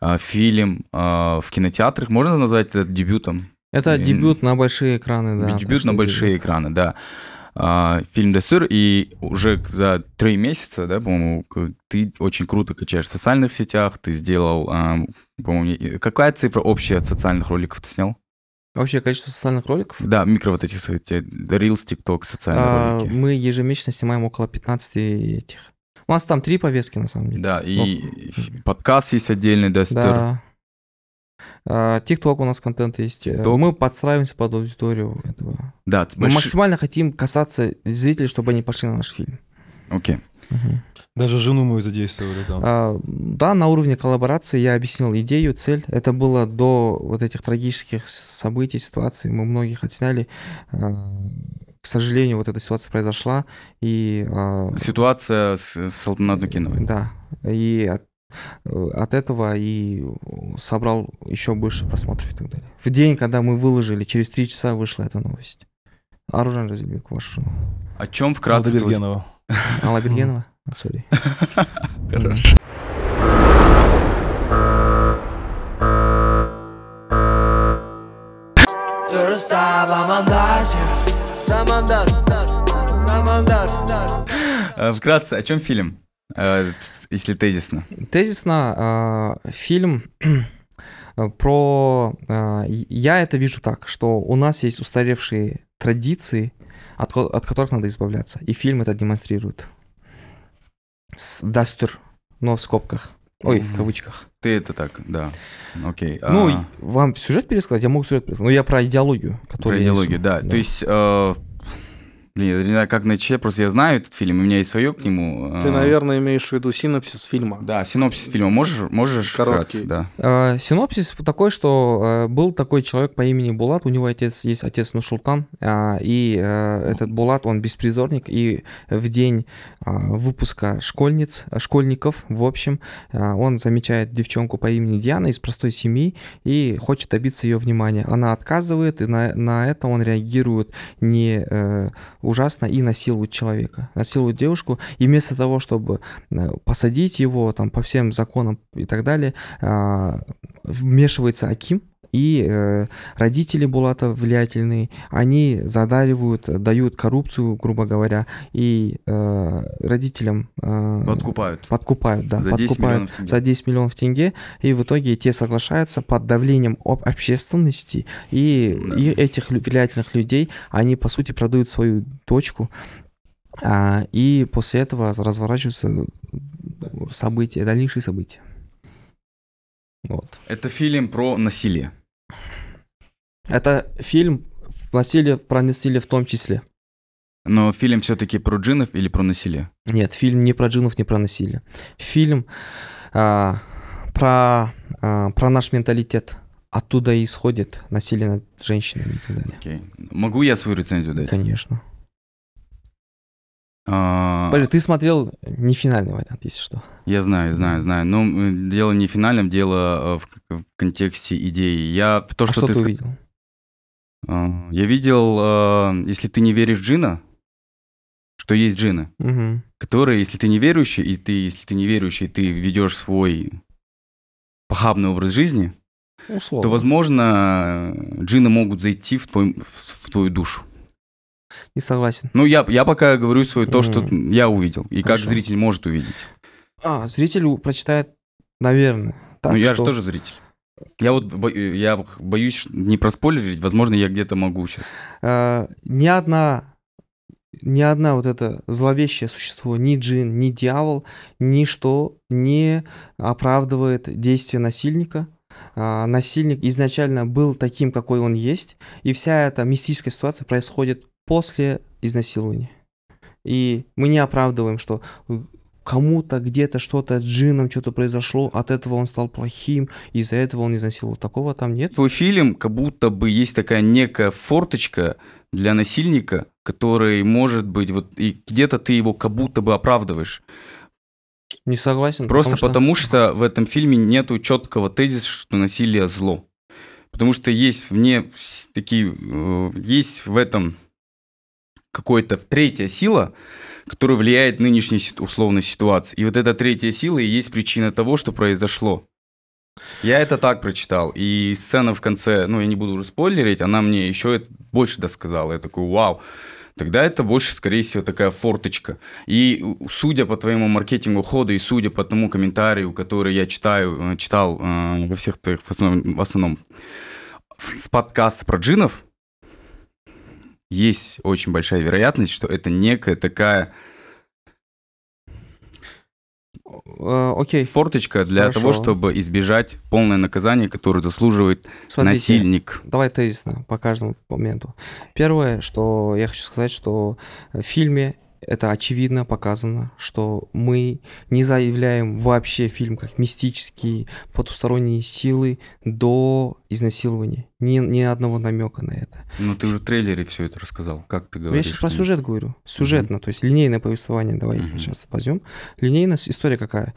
Э, фильм э, в кинотеатрах. Можно назвать это дебютом? Это и... дебют на большие экраны, да. Дебют на большие дебют. экраны, да. А, фильм Дестер, и уже за три месяца, да, по-моему, ты очень круто качаешь в социальных сетях, ты сделал, а, по-моему, какая цифра общая от социальных роликов ты снял? Общее количество социальных роликов? Да, микро вот этих, Reels, TikTok, социальные а, ролики. Мы ежемесячно снимаем около 15 этих у нас там три повестки, на самом деле. Да, и ну, подкаст есть отдельный, да, да. ТикТок а, у нас контент есть. Э, TikTok. Мы подстраиваемся под аудиторию этого. Да, мы больш... максимально хотим касаться зрителей, чтобы они пошли на наш фильм. Окей. Okay. Угу. Даже жену мою задействовали там. А, да, на уровне коллаборации я объяснил идею, цель. Это было до вот этих трагических событий, ситуаций. Мы многих отсняли. А, к сожалению, вот эта ситуация произошла. И, а, ситуация с, с салтанат Да. И от, от этого и собрал еще больше просмотров и так далее. В день, когда мы выложили, через три часа вышла эта новость. Оружан, Разильбек, ваш жена. О чем вкратце? Алла Бергенова. [LAUGHS] Алла а, Сори. [LAUGHS] Хорошо. Dur stava mandasio сам отдаст. Э, вкратце, о чем фильм? Э, если тезисно. Тезисно а, фильм [CLEARS THROAT] про... А, я это вижу так, что у нас есть устаревшие традиции, от, от которых надо избавляться. И фильм это демонстрирует. С дастер, но в скобках. Ой, mm-hmm. в кавычках. Ты это так, да. Окей. А ну, а... вам сюжет пересказать? Я могу сюжет пересказать. Но я про идеологию, которую Про идеологию, да. да. То есть э, Блин, я не знаю, как начать, просто я знаю этот фильм, у меня есть свое к нему. А. Ты, наверное, имеешь в виду синопсис фильма. Да, синопсис фильма. Можешь, можешь Короткий. Вкратце, да. А, синопсис такой, что а, был такой человек по имени Булат, у него отец есть отец Нурсултан, э, и этот Булат, он беспризорник, и в день выпуска школьниц, школьников, в общем, он замечает девчонку по имени Диана из простой семьи и хочет добиться ее внимания. Она отказывает, и на, на это он реагирует не э, ужасно и насилует человека, насилует девушку, и вместо того, чтобы э, посадить его там по всем законам и так далее, а, вмешивается Аким, и э, родители Булата влиятельные, они задаривают, дают коррупцию, грубо говоря, и э, родителям... Э, подкупают. Подкупают, да. За подкупают 10 миллионов тенге. За 10 миллионов тенге. И в итоге те соглашаются под давлением об общественности. И, да. и этих влиятельных людей, они, по сути, продают свою точку. А, и после этого разворачиваются события, дальнейшие события. Вот. Это фильм про насилие. Это фильм насилие, про насилие в том числе. Но фильм все-таки про джинов или про насилие? Нет, фильм не про джинов, не про насилие. Фильм а, про, а, про наш менталитет. Оттуда и исходит насилие над женщинами и так далее. Окей. Могу я свою рецензию дать? Конечно. Боже, а, ты смотрел не финальный вариант, если что. Я знаю, знаю, знаю. Но ну, дело не финальным, дело э, в, в контексте идеи. Я а то, а что, что ты, ты увидел? А, я видел, э, если ты не веришь Джина, что есть джины, угу. которые, если ты не верующий, и ты, если ты не верующий, ты ведешь свой похабный образ жизни, Условно. то, возможно, джины могут зайти в, твой, в твою душу не согласен. Ну, я, я пока говорю свое то, что mm. я увидел, и Хорошо. как зритель может увидеть. А, зритель прочитает, наверное. Так, ну, я что... же тоже зритель. Я вот бо- я боюсь не проспойлерить, возможно, я где-то могу сейчас. А, ни одна ни одна вот это зловещее существо, ни джин, ни дьявол, ничто не оправдывает действия насильника. А, насильник изначально был таким, какой он есть, и вся эта мистическая ситуация происходит после изнасилования. И мы не оправдываем, что кому-то где-то что-то с джином что-то произошло, от этого он стал плохим, из-за этого он изнасиловал. Такого там нет. Твой фильм как будто бы есть такая некая форточка для насильника, который может быть вот и где-то ты его как будто бы оправдываешь. Не согласен. Просто потому что, потому что в этом фильме нету четкого тезиса, что насилие зло. Потому что есть вне такие, э, есть в этом какая-то третья сила, которая влияет нынешней условной ситуации. И вот эта третья сила и есть причина того, что произошло. Я это так прочитал. И сцена в конце, ну, я не буду уже спойлерить, она мне еще это больше досказала. Я такой, вау. Тогда это больше, скорее всего, такая форточка. И судя по твоему маркетингу хода и судя по тому комментарию, который я читаю, э, читал э, во всех твоих в основном, в основном с подкаста про джинов, есть очень большая вероятность, что это некая такая э, Окей. Форточка для Хорошо. того, чтобы избежать полное наказание, которое заслуживает Смотрите, насильник. Давай тезисно по каждому моменту. Первое, что я хочу сказать, что в фильме это очевидно показано, что мы не заявляем вообще фильм как мистические потусторонние силы до изнасилования. Ни, ни одного намека на это. Но ну, ты уже в трейлере все это рассказал. Как ты ну, говоришь? Я сейчас про сюжет говорю. Сюжетно, mm-hmm. то есть линейное повествование. Давай mm-hmm. сейчас возьмем. Линейная история какая?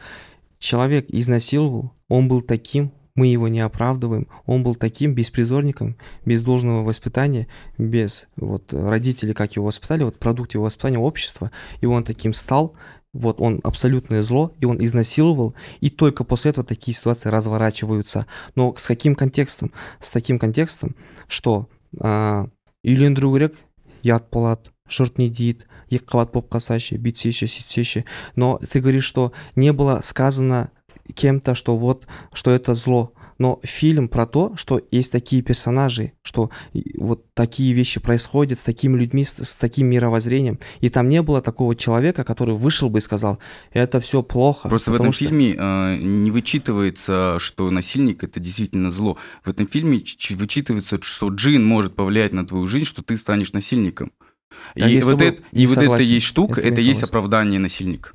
Человек изнасиловал, он был таким, мы его не оправдываем. Он был таким беспризорником, без должного воспитания, без вот родителей, как его воспитали, вот продукт его воспитания общества. И он таким стал, вот он абсолютное зло, и он изнасиловал, и только после этого такие ситуации разворачиваются. Но с каким контекстом? С таким контекстом, что ә, а, үйлендіру керек яд болады жұрт не дейді екі қабат болып қалсайшы бүйтсейші сөйтсейші но ты говоришь что не было сказано кем-то, что вот, что это зло. Но фильм про то, что есть такие персонажи, что вот такие вещи происходят с такими людьми, с, с таким мировоззрением. И там не было такого человека, который вышел бы и сказал, это все плохо. Просто в этом что... фильме э, не вычитывается, что насильник это действительно зло. В этом фильме вычитывается, что джин может повлиять на твою жизнь, что ты станешь насильником. Да, и вот, это, и вот это есть штука, это есть оправдание насильника.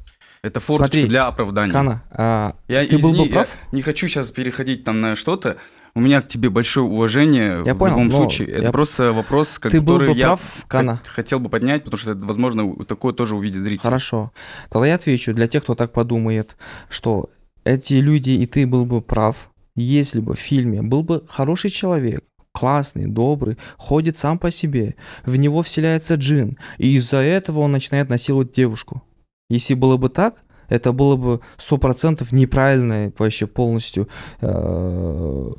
Это форточка Смотри, для оправдания. Кана, а, я, ты извини, был бы прав? Я не хочу сейчас переходить там на что-то. У меня к тебе большое уважение я в понял, любом случае. Это я... просто вопрос, ты который был бы я прав, Кана. хотел бы поднять, потому что, это, возможно, такое тоже увидит зритель. Хорошо. Тогда я отвечу для тех, кто так подумает, что эти люди и ты был бы прав, если бы в фильме был бы хороший человек, классный, добрый, ходит сам по себе, в него вселяется джин, и из-за этого он начинает насиловать девушку. Если было бы так, это было бы 100% неправильная вообще полностью э,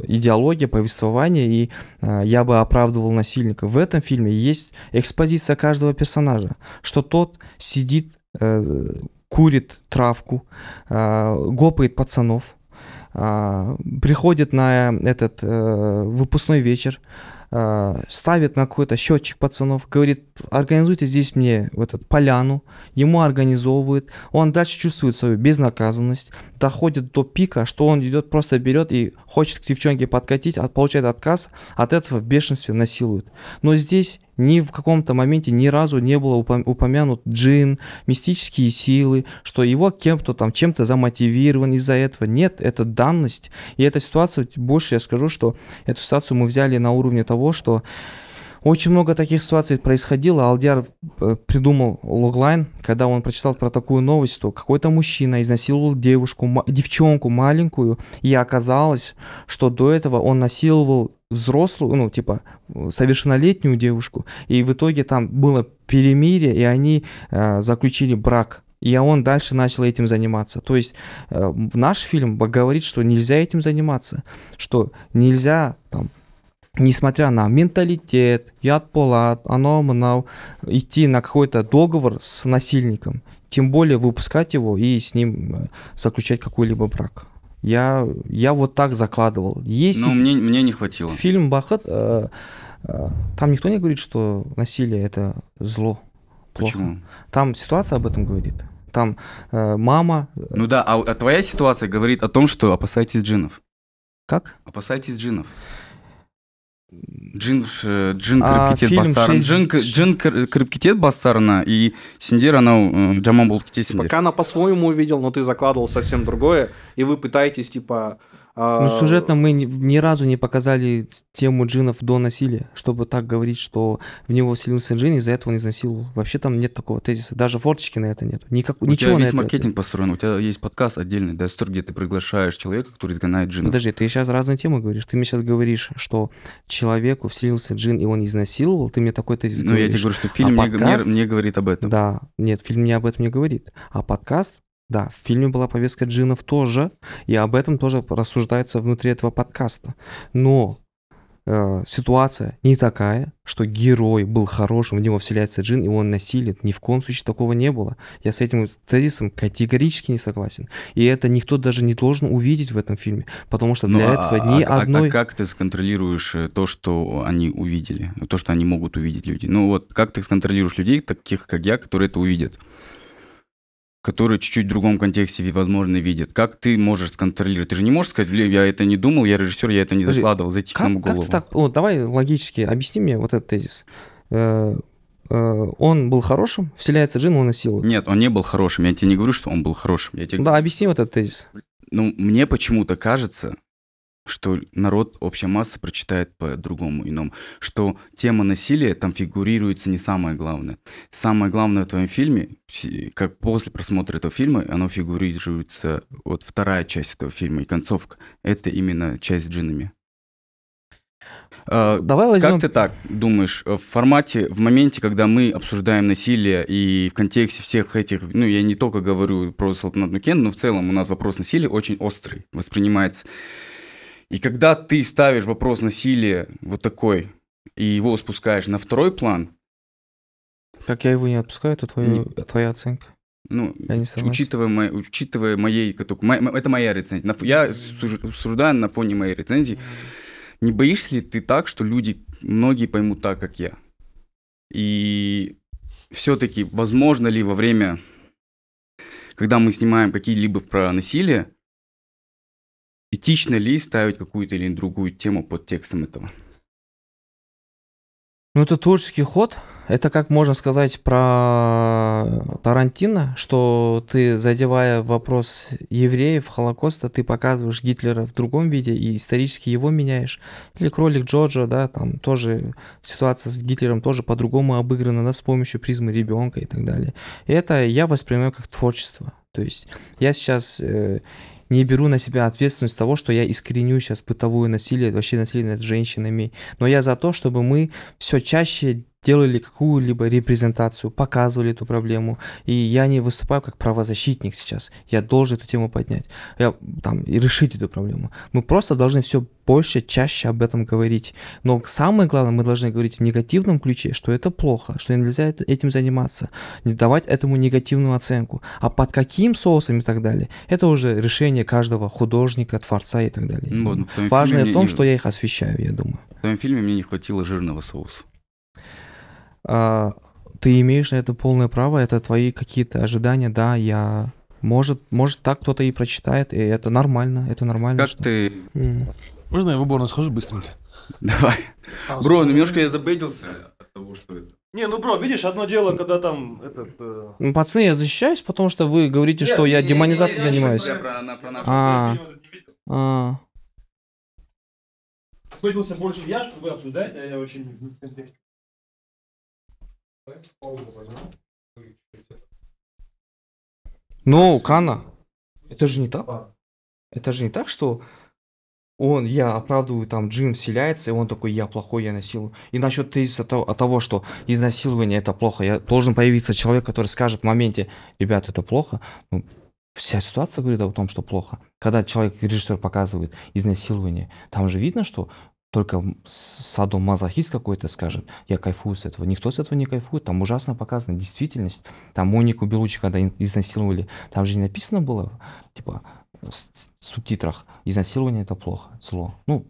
идеология, повествование, и э, я бы оправдывал насильника. В этом фильме есть экспозиция каждого персонажа, что тот сидит, э, курит травку, э, гопает пацанов, э, приходит на этот э, выпускной вечер, Э, ставит на какой-то счетчик пацанов, говорит, организуйте здесь мне вот этот поляну, ему организовывают, он дальше чувствует свою безнаказанность, доходит до пика, что он идет, просто берет и хочет к девчонке подкатить, а получает отказ, от этого в бешенстве насилует. Но здесь ни в каком-то моменте ни разу не было упомянут джин, мистические силы, что его кем-то там чем-то замотивирован из-за этого. Нет, это данность. И эта ситуация, больше я скажу, что эту ситуацию мы взяли на уровне того, что очень много таких ситуаций происходило. Алдиар э, придумал логлайн, когда он прочитал про такую новость, что какой-то мужчина изнасиловал девушку, девчонку маленькую, и оказалось, что до этого он насиловал взрослую, ну, типа, совершеннолетнюю девушку, и в итоге там было перемирие, и они э, заключили брак. И он дальше начал этим заниматься. То есть э, наш фильм говорит, что нельзя этим заниматься, что нельзя там, несмотря на менталитет, яд полат, оно мынау, идти на какой-то договор с насильником, тем более выпускать его и с ним э, заключать какой-либо брак. Я, я вот так закладывал. Если Но ну, мне, мне не хватило. Фильм «Бахат», э, э, там никто не говорит, что насилие – это зло. Плохо. Почему? Там ситуация об этом говорит. Там э, мама… Э, ну да, а, а твоя ситуация говорит о том, что опасайтесь джинов. Как? Опасайтесь джинов. Джин, э, Джин а, Крепкетет а, Бастарын. Джин, Джин Крепкетет Бастарына и Синдер, она э, Джаман Булкетет Синдер. Пока она по-своему увидел, но ты закладывал совсем другое, и вы пытаетесь, типа, а, ну, сюжетно мы ни разу не показали тему джинов до насилия, чтобы так говорить, что в него вселился джин, из-за этого он изнасиловал. Вообще там нет такого тезиса. Даже форточки на это нет. Никак, у ничего тебя весь на это маркетинг нет. построен. У тебя есть подкаст отдельный, Дастер, где ты приглашаешь человека, который изгоняет джинов. Подожди, ты сейчас разные темы говоришь. Ты мне сейчас говоришь, что человеку вселился джин, и он изнасиловал. Ты мне такой тезис Но говоришь. Ну, я тебе говорю, что фильм а мне, подкаст... мне, мне говорит об этом. Да, нет, фильм не об этом не говорит. А подкаст да, в фильме была повестка джинов тоже, и об этом тоже рассуждается внутри этого подкаста. Но э, ситуация не такая, что герой был хорошим, в него вселяется джин, и он насилит. Ни в коем случае такого не было. Я с этим тезисом категорически не согласен. И это никто даже не должен увидеть в этом фильме, потому что ну, для ну, этого а, ни а, одной... А, а как ты сконтролируешь э, то, что они увидели, то, что они могут увидеть люди? Ну вот, как ты сконтролируешь людей, таких как я, которые это увидят? которые чуть-чуть в другом контексте, возможно, видят. Как ты можешь сконтролировать? Ты же не можешь сказать, я это не думал, я режиссер, я это не закладывал, зайти как, к нам в голову. Как так? Вот, давай логически объясни мне вот этот тезис э, э, он был хорошим, вселяется джин, он насилует. Нет, он не был хорошим. Я тебе не говорю, что он был хорошим. Я тебе... Да, объясни вот этот тезис. Ну, мне почему-то кажется, что народ, общая масса прочитает по-другому, иному, что тема насилия там фигурируется не самое главное. Самое главное в твоем фильме, как после просмотра этого фильма, оно фигурируется, вот вторая часть этого фильма и концовка, это именно часть с джинами. А, Давай возьмем... Как ты так думаешь, э, в формате, в моменте, когда мы обсуждаем насилие и в контексте всех этих, ну, я не только говорю про Салтанат Нукен, но в целом у нас вопрос насилия очень острый, воспринимается и когда ты ставишь вопрос насилия вот такой, и его спускаешь на второй план... Как я его не отпускаю, это твоя, не... твоя оценка. Ну, учитывая, мо, учитывая моей... Это моя рецензия. Я суждаю на фоне моей рецензии. Не боишься ли ты так, что люди, многие поймут так, как я? И все-таки возможно ли во время, когда мы снимаем какие-либо про насилие, Этично ли ставить какую-то или другую тему под текстом этого? Ну, это творческий ход. Это как можно сказать про Тарантино, что ты, задевая вопрос евреев, Холокоста, ты показываешь Гитлера в другом виде и исторически его меняешь. Или кролик Джорджа, да, там тоже ситуация с Гитлером тоже по-другому обыграна, да, с помощью призмы ребенка и так далее. И это я воспринимаю как творчество. То есть я сейчас э, не беру на себя ответственность того, что я искреню сейчас бытовое насилие, вообще насилие над женщинами. Но я за то, чтобы мы все чаще делали какую-либо репрезентацию, показывали эту проблему. И я не выступаю как правозащитник сейчас. Я должен эту тему поднять. Я там и решить эту проблему. Мы просто должны все больше, чаще об этом говорить. Но самое главное, мы должны говорить в негативном ключе, что это плохо, что нельзя этим заниматься, не давать этому негативную оценку. А под каким соусом и так далее, это уже решение каждого художника, творца и так далее. Ну, вот, Важное в том, мне... что я их освещаю, я думаю. В твоем фильме мне не хватило жирного соуса. А, ты имеешь на это полное право, это твои какие-то ожидания, да, я... Может, может так кто-то и прочитает, и это нормально, это нормально. Как что... ты... Mm. Можно я в уборную схожу быстренько? Давай. А, Бро, скажи, немножко я забедился от того, что это. Не, ну, бро, видишь, одно дело, когда там этот... Э... Ну, пацаны, я защищаюсь, потому что вы говорите, Нет, что я не, демонизацией не, не, занимаюсь. Я про, на, про нашу а, а. Сходился больше я, чтобы обсуждать, а я очень... Ну, Кана, это же не так. Это же не так, что он, я оправдываю, там, Джим вселяется, и он такой, я плохой, я насилую. И насчет тезиса того, того, что изнасилование это плохо, я, должен появиться человек, который скажет в моменте, ребят, это плохо. Ну, вся ситуация говорит о том, что плохо. Когда человек, режиссер показывает изнасилование, там же видно, что только садомазохист какой-то скажет, я кайфую с этого. Никто с этого не кайфует, там ужасно показана действительность. Там Монику Белучи, когда изнасиловали, там же не написано было, типа, в субтитрах, изнасилование это плохо, зло. Ну,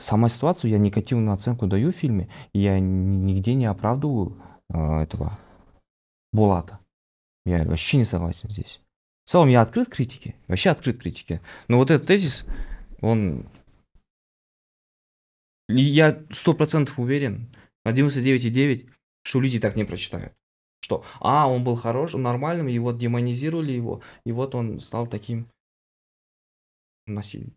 сама ситуацию я негативную оценку даю в фильме, и я нигде не оправдываю э, этого Булата. Я вообще не согласен здесь. В целом я открыт критике, вообще открыт критике. Но вот этот тезис, он я сто процентов уверен, на 99,9, что люди так не прочитают. Что, а, он был хорош, нормальным, и вот демонизировали его, и вот он стал таким насильным.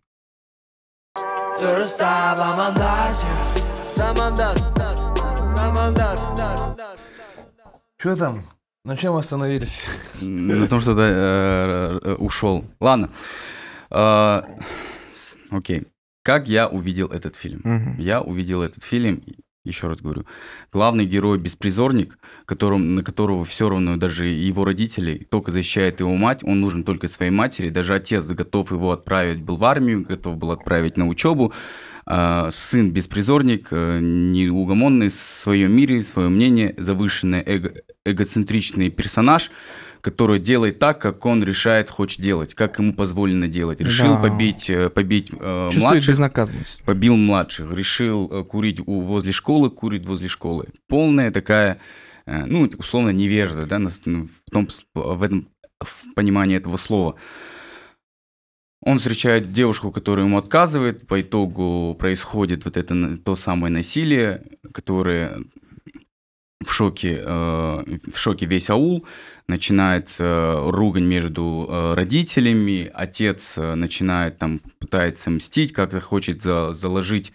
Что там? На чем остановились? На том, что э, э, э, ушел. Ладно. А, окей. Как я увидел этот фильм? Угу. Я увидел этот фильм, еще раз говорю, главный герой беспризорник, которым, на которого все равно даже его родители, только защищает его мать, он нужен только своей матери, даже отец готов его отправить был в армию, готов был отправить на учебу, а, сын беспризорник, э, неугомонный в своем мире, свое мнение, завышенный эго, эгоцентричный персонаж – который делает так, как он решает, хочет делать, как ему позволено делать. Решил да. побить, э, побить э, Чувствует младших. безнаказанность. Побил младших. Решил э, курить у, возле школы, курит возле школы. Полная такая, э, ну, условно, невежда, да, ну, в, том, в этом в понимании этого слова. Он встречает девушку, которая ему отказывает. По итогу происходит вот это то самое насилие, которое в шоке, э, в шоке весь аул начинается э, ругань между э, родителями, отец э, начинает там пытается мстить, как-то хочет за, заложить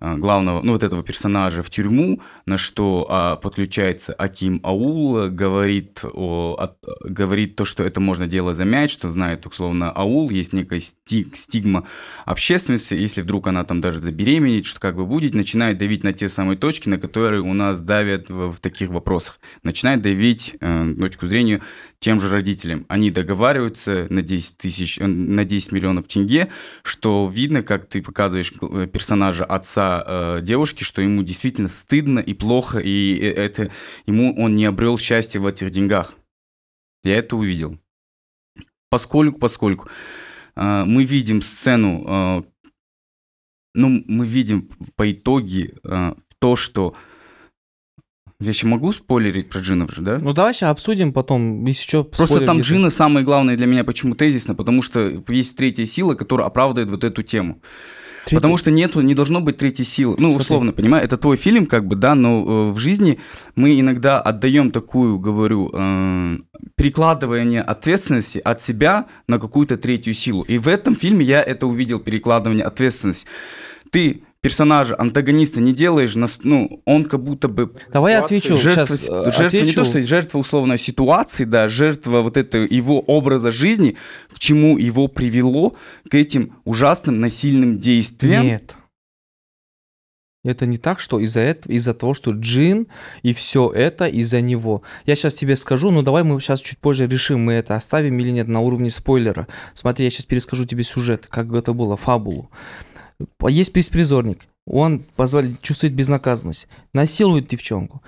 главного, ну вот этого персонажа в тюрьму, на что а, подключается Аким Аул, говорит, о, от, говорит то, что это можно дело за мяч, что знает условно Аул, есть некая стиг, стигма общественности, если вдруг она там даже забеременеет, что как бы будет, начинает давить на те самые точки, на которые у нас давят в, в таких вопросах. Начинает давить э, точку зрения тем же родителям. Они договариваются на 10 тысяч, э, на 10 миллионов тенге, что видно, как ты показываешь э, персонажа отца э, девушки, что ему действительно стыдно и плохо, и э, это ему он не обрел счастье в этих деньгах. Я это увидел. Поскольку, поскольку э, мы видим сцену, э, ну, мы видим по итоге э, то, что я еще могу спойлерить про Джина же, да? Ну давай сейчас обсудим потом, если что. Просто там Джина то джины самое главное для меня, почему тезисно, потому что есть третья сила, которая оправдывает вот эту тему. Третий... Потому что нету, не должно быть третьей силы. Ну, Смотри. условно, понимаю, это твой фильм, как бы, да, но э, в жизни мы иногда отдаем такую, говорю, э, перекладывание ответственности от себя на какую-то третью силу. И в этом фильме я это увидел, перекладывание ответственности. Ты персонажа, антагониста не делаешь, нас, ну, он как будто бы... Давай ситуации, отвечу. Жертва, Сейчас жертва отвечу. не то, что жертва условно ситуации, да, жертва вот этого его образа жизни, к чему его привело, к этим ужасным насильным действиям. Нет. Это не так, что из-за этого, из-за того, что Джин и все это из-за него. Я сейчас тебе скажу, ну давай мы сейчас чуть позже решим, мы это оставим или нет на уровне спойлера. Смотри, я сейчас перескажу тебе сюжет, как это было, фабулу. Есть беспризорник, он позволяет, чувствовать безнаказанность, насилует девчонку.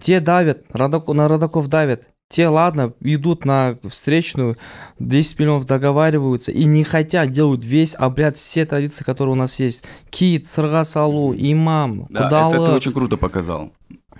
Те давят, на родаков давят, те, ладно, идут на встречную, 10 миллионов договариваются и не хотят, делают весь обряд, все традиции, которые у нас есть. Кит, Сырга Салу, имам, да, кудалы. Это ты очень круто показал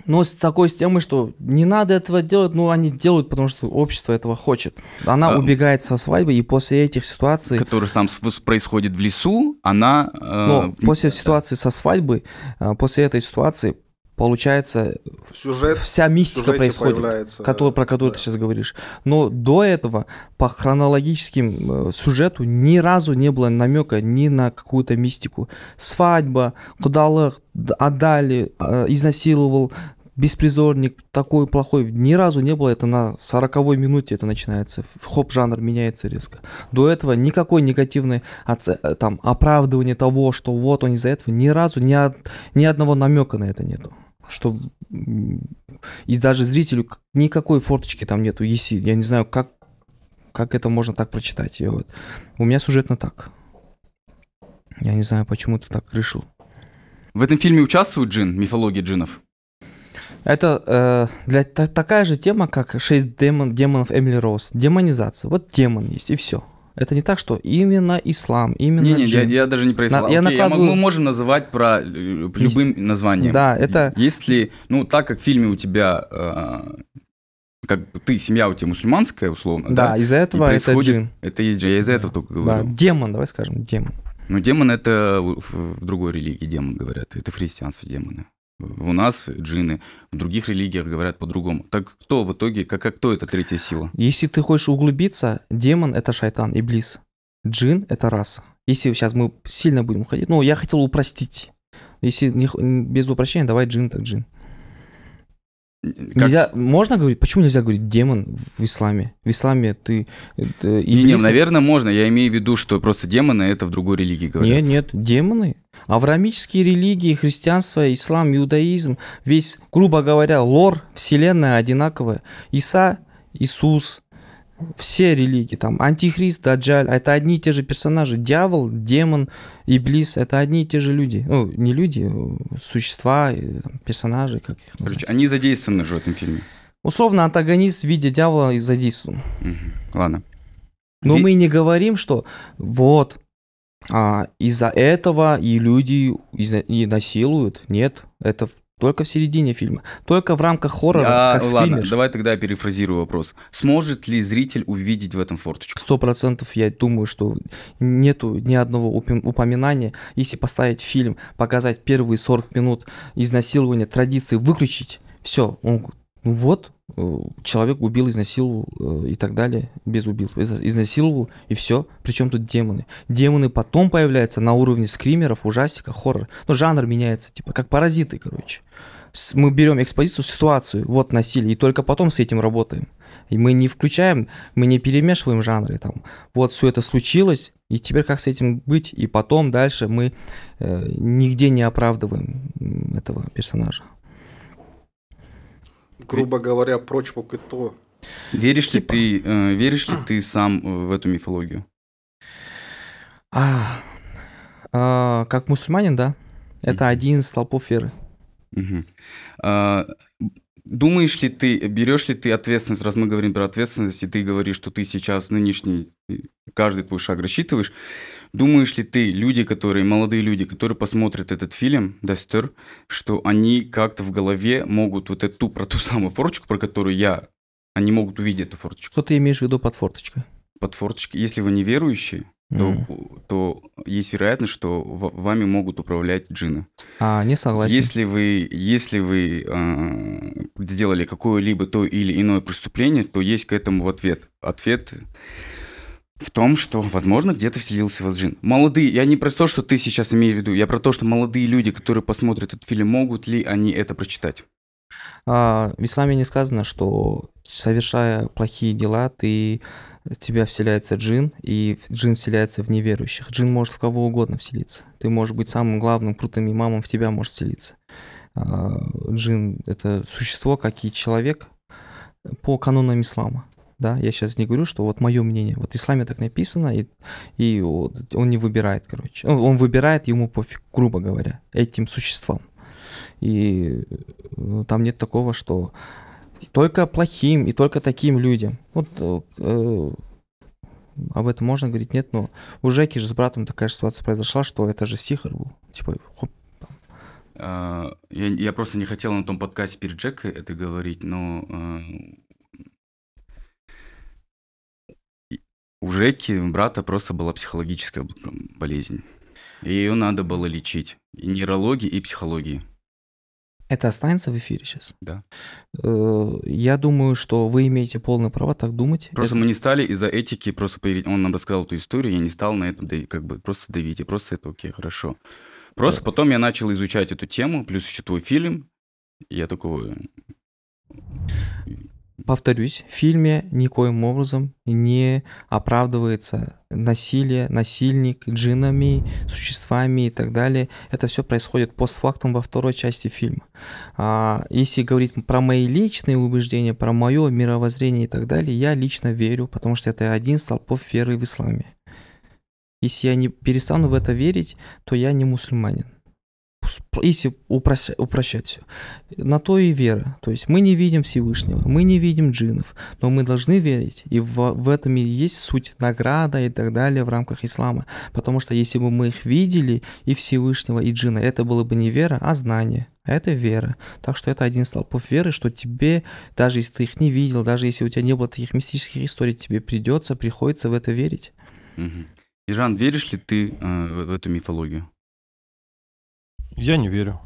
но с такой с темой, что не надо этого делать, но ну, они делают, потому что общество этого хочет. Она а, убегает со свадьбы, и после этих ситуаций... Которые там происходит в лесу, она... Э, но после ситуации со свадьбы, э, после этой ситуации получается, сюжет, вся мистика происходит, который, да, про которую да. ты сейчас говоришь. Но до этого по хронологическим э, сюжету ни разу не было намека ни на какую-то мистику. Свадьба, кудалах, отдали, э, изнасиловал, беспризорник такой плохой. Ни разу не было это на 40 минуте это начинается. Хоп, жанр меняется резко. До этого никакой негативной оце- э, там, оправдывания того, что вот он из-за этого, ни разу, ни, от, ни одного намека на это нету. Что и даже зрителю никакой форточки там нету. Если, я не знаю, как, как это можно так прочитать. вот. У меня сюжетно так. Я не знаю, почему ты так решил. В этом фильме участвует джин, мифология джинов? Это э, для, та, такая же тема, как 6 демон, демонов Эмили Роуз. Демонизация. Вот демон есть, и все. Это не так, что именно ислам, именно Не, не, джин. я, я даже не про ислам. На, Окей, я накладываю... я, мы можем называть про э, любым названием. Да, это... Если, ну, так как в фильме у тебя э, как ты, семья у тебя мусульманская, условно. Да, да? из-за этого и это джин. Это из джин, я из-за да. этого только говорю. Да, демон, давай скажем, демон. Ну, демон это в, в другой религии демон говорят, это в демоны. У нас джины, в других религиях говорят по-другому. Так кто в итоге, как, как кто эта третья сила? Если ты хочешь углубиться, демон – это шайтан, иблис. Джин – это раса. Если сейчас мы сильно будем ходить, ну, я хотел упростить. Если не, без упрощения, давай джин так джин. Э, как? Нельзя, можно говорить, почему нельзя говорить демон в исламе? В исламе ты... Это, не, не, наверное, можно. Я имею в виду, что просто демоны это в другой религии говорят. Нет, нет, демоны. Авраамические религии, христианство, ислам, иудаизм, весь, грубо говоря, лор, вселенная одинаковая. Иса, Иисус, все религии, там, антихрист, даджаль, это одни и те же персонажи, дьявол, демон, иблис, это одни и те же люди, ну, не люди, существа, э, персонажи, как их Короче, они задействованы же в этом фильме. Условно, антагонист в виде дьявола и задействован. Угу. Ладно. Но Ви... мы не говорим, что вот, а, из-за этого и люди и насилуют. Нет, это только в середине фильма. Только в рамках хоррора, а, как Ладно, скример. давай тогда я перефразирую вопрос. Сможет ли зритель увидеть в этом форточку? Сто процентов я думаю, что нету ни одного упоминания. Если поставить фильм, показать первые 40 минут изнасилования традиции, выключить, все, он ну вот, э, человек убил, изнасиловал э, и так далее, без убил, изнасиловал и все. Причем тут демоны? Демоны потом появляются на уровне скримеров, ужастика, хоррор. Но ну, жанр меняется, типа, как паразиты, короче. Мы берем экспозицию, ситуацию, вот насилие, и только потом с этим работаем. И мы не включаем, мы не перемешиваем жанры там. Вот все это случилось, и теперь как с этим быть? И потом дальше мы э, нигде не оправдываем этого персонажа грубо говоря, прочь, и то. Веришь типа. ли ты, э, веришь ли ты сам э, в эту мифологию? А, а, как мусульманин, да? Это mm-hmm. один из столпов веры. Угу. А, думаешь ли ты, берешь ли ты ответственность, раз мы говорим про ответственность, и ты говоришь, что ты сейчас нынешний, э, каждый твой шаг рассчитываешь, Думаешь ли ты, люди, которые, молодые люди, которые посмотрят этот фильм, Дастер, что они как-то в голове могут вот эту, про ту самую форточку, про которую я, они могут увидеть эту форточку? Что ты имеешь в виду под форточкой? Под форточкой. Если вы неверующие, то, mm. то есть вероятность, что вами могут управлять джины. А, не согласен. Если вы, если вы э, сделали какое-либо то или иное преступление, то есть к этому в ответ. Ответ в том, что, возможно, где-то вселился вас джин. Молодые, я не про то, что ты сейчас имею в виду, я про то, что молодые люди, которые посмотрят этот фильм, могут ли они это прочитать? А, в исламе не сказано, что совершая плохие дела, ты тебя вселяется джин, и джин вселяется в неверующих. Джин может в кого угодно вселиться. Ты можешь быть самым главным, крутым имамом, в тебя может вселиться. А, джин — это существо, как и человек, по канонам ислама да, я сейчас не говорю, что вот мое мнение, вот в исламе так написано, и, и вот он не выбирает, короче, он, выбирает, ему пофиг, грубо говоря, этим существам. И ну, там нет такого, что только плохим и только таким людям. Вот э, об этом можно говорить, нет, но у Жеки же с братом такая же ситуация произошла, что это же сихар был. Типа, хоп, а, я, я просто не хотел на том подкасте перед Джекой это говорить, но э, У Жеки, брата, просто была психологическая болезнь. И ее надо было лечить. И нейрологии, и психологии. Это останется в эфире сейчас? Да. Э, я думаю, что вы имеете полное право так думать. Просто это... мы не стали из-за этики, просто он нам рассказал эту историю, я не стал на этом, да, как бы просто давить, и просто это окей, хорошо. Просто да. потом я начал изучать эту тему, плюс еще твой фильм, я такой повторюсь, в фильме никоим образом не оправдывается насилие, насильник, джинами, существами и так далее. Это все происходит постфактум во второй части фильма. А, если говорить про мои личные убеждения, про мое мировоззрение и так далее, я лично верю, потому что это один из столпов веры в исламе. Если я не перестану в это верить, то я не мусульманин если упрощать, все, на то и вера. То есть мы не видим Всевышнего, мы не видим джинов, но мы должны верить, и в, в этом и есть суть награда и так далее в рамках ислама. Потому что если бы мы их видели, и Всевышнего, и джина, это было бы не вера, а знание. Это вера. Так что это один из столпов веры, что тебе, даже если ты их не видел, даже если у тебя не было таких мистических историй, тебе придется, приходится в это верить. Ижан, веришь ли ты э, в эту мифологию? Я не верю.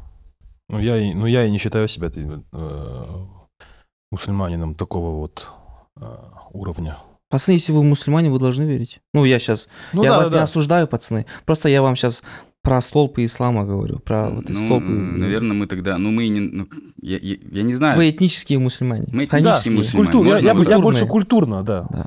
Ну, я, и- ну, я и не считаю себя э, мусульманином такого вот э, уровня. Пацаны, если вы мусульмане, вы должны верить. Ну, я сейчас... Ну, я да, вас да, не осуждаю, пацаны. Просто я вам сейчас про столпы ислама говорю. Про ну, вот эти ну, столпы. наверное, мы тогда, ну мы не, ну, я, я- я не знаю. Вы этнические мусульмане. Мы этнические Ханифские. мусульмане. Культур- я, я я больше культурно, да. Да.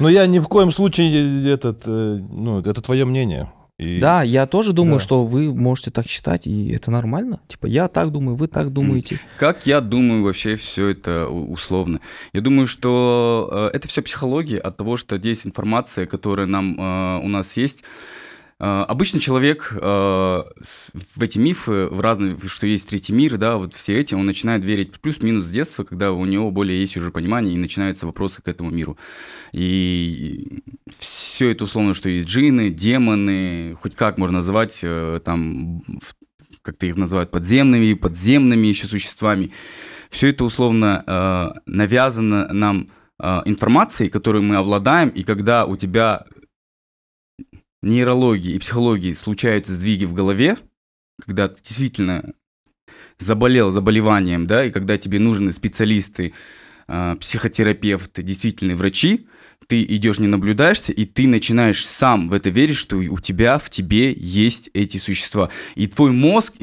Но я ни в коем случае э, этот, э, ну, это твое мнение. И... Да, я тоже думаю, да. что вы можете так считать, и это нормально. Типа, я так думаю, вы так думаете. Как я думаю вообще все это условно? Я думаю, что э, это все психология от того, что есть информация, которая нам, э, у нас есть, Э, Обычно человек э, в эти мифы, в разные, что есть третий мир, да, вот все эти, он начинает верить плюс-минус с детства, когда у него более есть уже понимание и начинаются вопросы к этому миру. И все это условно, что есть джины, демоны, хоть как можно назвать, э, там, как-то их называют подземными, подземными еще существами. Все это условно навязано нам информацией, которую мы обладаем, и когда у тебя нейрологии и психологии случаются сдвиги в голове, когда ты действительно заболел заболеванием, да, и когда тебе нужны специалисты, а, психотерапевты, действительные врачи, ты идешь, не наблюдаешься, и ты начинаешь сам в это верить, что у тебя, в тебе есть эти существа. И твой мозг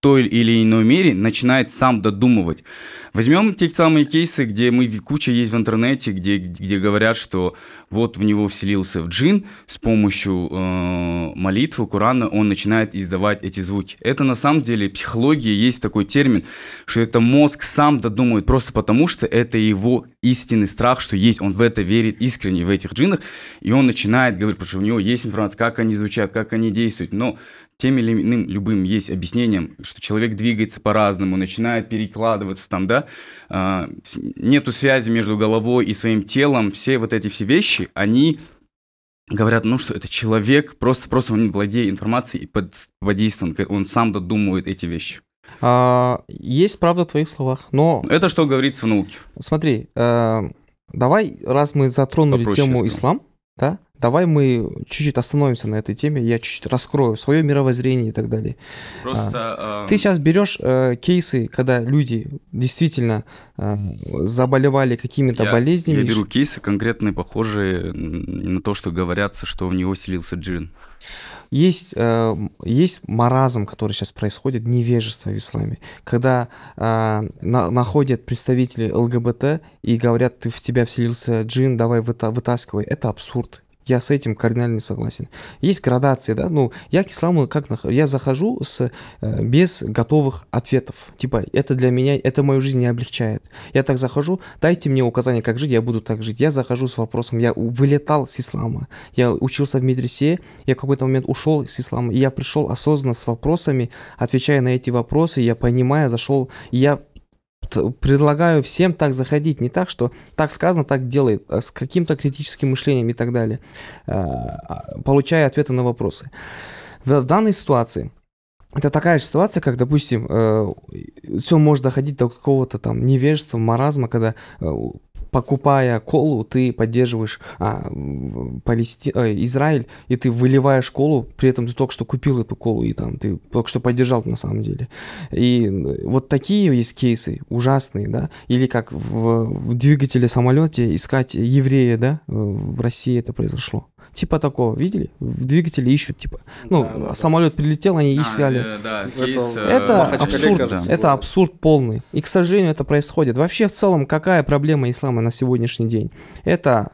той или иной мере начинает сам додумывать. Возьмем те самые кейсы, где мы куча есть в интернете, где, где говорят, что вот в него вселился в джин, с помощью э, молитвы, Курана он начинает издавать эти звуки. Это на самом деле психология, есть такой термин, что это мозг сам додумывает, просто потому что это его истинный страх, что есть, он в это верит искренне, в этих джинах, и он начинает говорить, потому что у него есть информация, как они звучат, как они действуют, но тем или иным любым есть объяснением, что человек двигается по-разному, начинает перекладываться там, да, а, нету связи между головой и своим телом, все вот эти все вещи, они говорят, ну что это человек, просто, просто он владеет информацией и под, подействован, он сам додумывает эти вещи. А, есть правда в твоих словах, но... Это что говорится в науке. Смотри, э, давай, раз мы затронули Попроще тему ислам, да, давай мы чуть-чуть остановимся на этой теме, я чуть-чуть раскрою свое мировоззрение и так далее. Просто... А, э... Ты сейчас берешь э, кейсы, когда люди действительно э, заболевали какими-то я, болезнями. Я беру кейсы конкретные, похожие на то, что говорятся, что в него селился джин. Есть, э, есть маразм, который сейчас происходит, невежество в исламе, когда э, на, находят представители ЛГБТ и говорят, ты в тебя вселился джин, давай выта вытаскивай. Это абсурд, я с этим кардинально не согласен. Есть градации, да, ну, я к исламу как я захожу с, э, без готовых ответов. Типа, это для меня, это мою жизнь не облегчает. Я так захожу, дайте мне указания, как жить, я буду так жить. Я захожу с вопросом, я вылетал с ислама. Я учился в медресе, я в какой-то момент ушел с ислама, и я пришел осознанно с вопросами, отвечая на эти вопросы, я понимая, зашел, я предлагаю всем так заходить, не так, что так сказано, так делает, а с каким-то критическим мышлением и так далее, э, а, получая ответы на вопросы. В данной ситуации это такая же ситуация, как, допустим, э, все может доходить до какого-то там невежества, маразма, когда э, покупая колу, ты поддерживаешь а, Палести... а, Израиль, и ты выливаешь колу, при этом ты только что купил эту колу, и там ты только что поддержал на самом деле. И э, вот такие есть кейсы ужасные, да, или как в, в двигателе самолете искать еврея, да, э, в России это произошло. Типа такого, видели? В двигателе ищут, типа. Ну, да, да, самолет да. прилетел, они а, Да, э, да, это э, абсурд, кажется, это абсурд полный. И, к сожалению, это происходит. Вообще, в целом, какая проблема ислама на сегодняшний день? Это,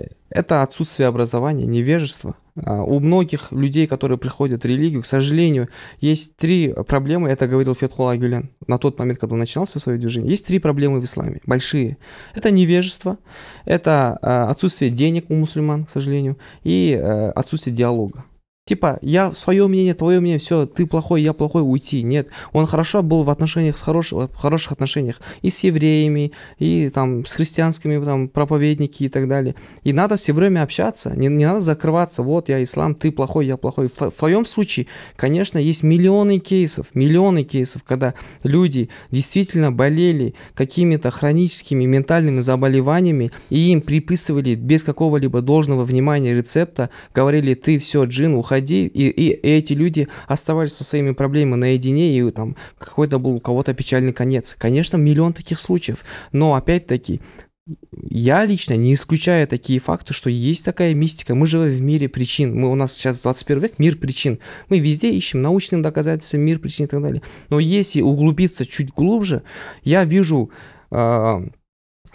э, это отсутствие образования, невежество, а, у многих людей, которые приходят в религию, к сожалению, есть три проблемы, это говорил Фетхулла Гюлен на тот момент, когда он начинался все свое движение, есть три проблемы в исламе, большие. Это невежество, это а, отсутствие денег у мусульман, к сожалению, и э, отсутствие диалога. Типа, я свое мнение, твое мнение, все, ты плохой, я плохой, уйти. Нет, он хорошо был в отношениях, с хорош, в хороших отношениях и с евреями, и там с христианскими там, проповедники и так далее. И надо все время общаться, не, не надо закрываться, вот я ислам, ты плохой, я плохой. В, в твоем случае, конечно, есть миллионы кейсов, миллионы кейсов, когда люди действительно болели какими-то хроническими ментальными заболеваниями, и им приписывали без какого-либо должного внимания рецепта, говорили, ты все, джин, уходи уходи, и, и, и эти люди оставались со своими проблемами наедине, и там какой-то был у кого-то печальный конец. Конечно, миллион таких случаев, но опять-таки я лично не исключаю такие факты, что есть такая мистика. Мы живем в мире причин. Мы, у нас сейчас 21 век, мир причин. Мы везде ищем научные доказательства, мир причин и так далее. Но если углубиться чуть глубже, я вижу э,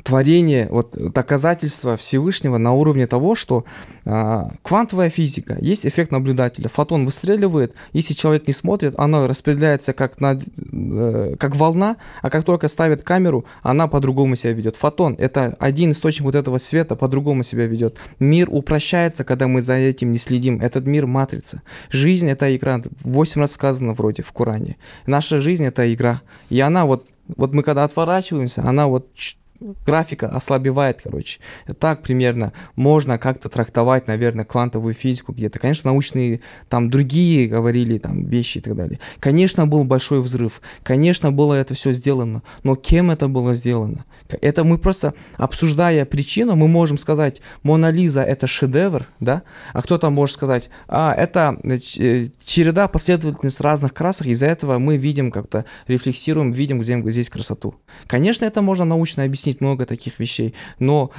творение, вот доказательство Всевышнего на уровне того, что э, квантовая физика, есть эффект наблюдателя, фотон выстреливает, если человек не смотрит, оно распределяется как, на, э, как волна, а как только ставит камеру, она по-другому себя ведет. Фотон — это один источник вот этого света, по-другому себя ведет. Мир упрощается, когда мы за этим не следим. Этот мир — матрица. Жизнь — это игра. Восемь раз сказано вроде в Коране. Наша жизнь — это игра. И она вот вот мы когда отворачиваемся, она вот графика ослабевает, короче. Так примерно можно как-то трактовать, наверное, квантовую физику где-то. Конечно, научные там другие говорили там вещи и так далее. Конечно, был большой взрыв. Конечно, было это все сделано. Но кем это было сделано? Это мы просто, обсуждая причину, мы можем сказать, Мона Лиза это шедевр, да? А кто-то может сказать, а, это э, э, череда последовательность разных красок, из-за этого мы видим как-то, рефлексируем, видим, где здесь красоту. Конечно, это можно научно объяснить, объяснить много таких вещей. Но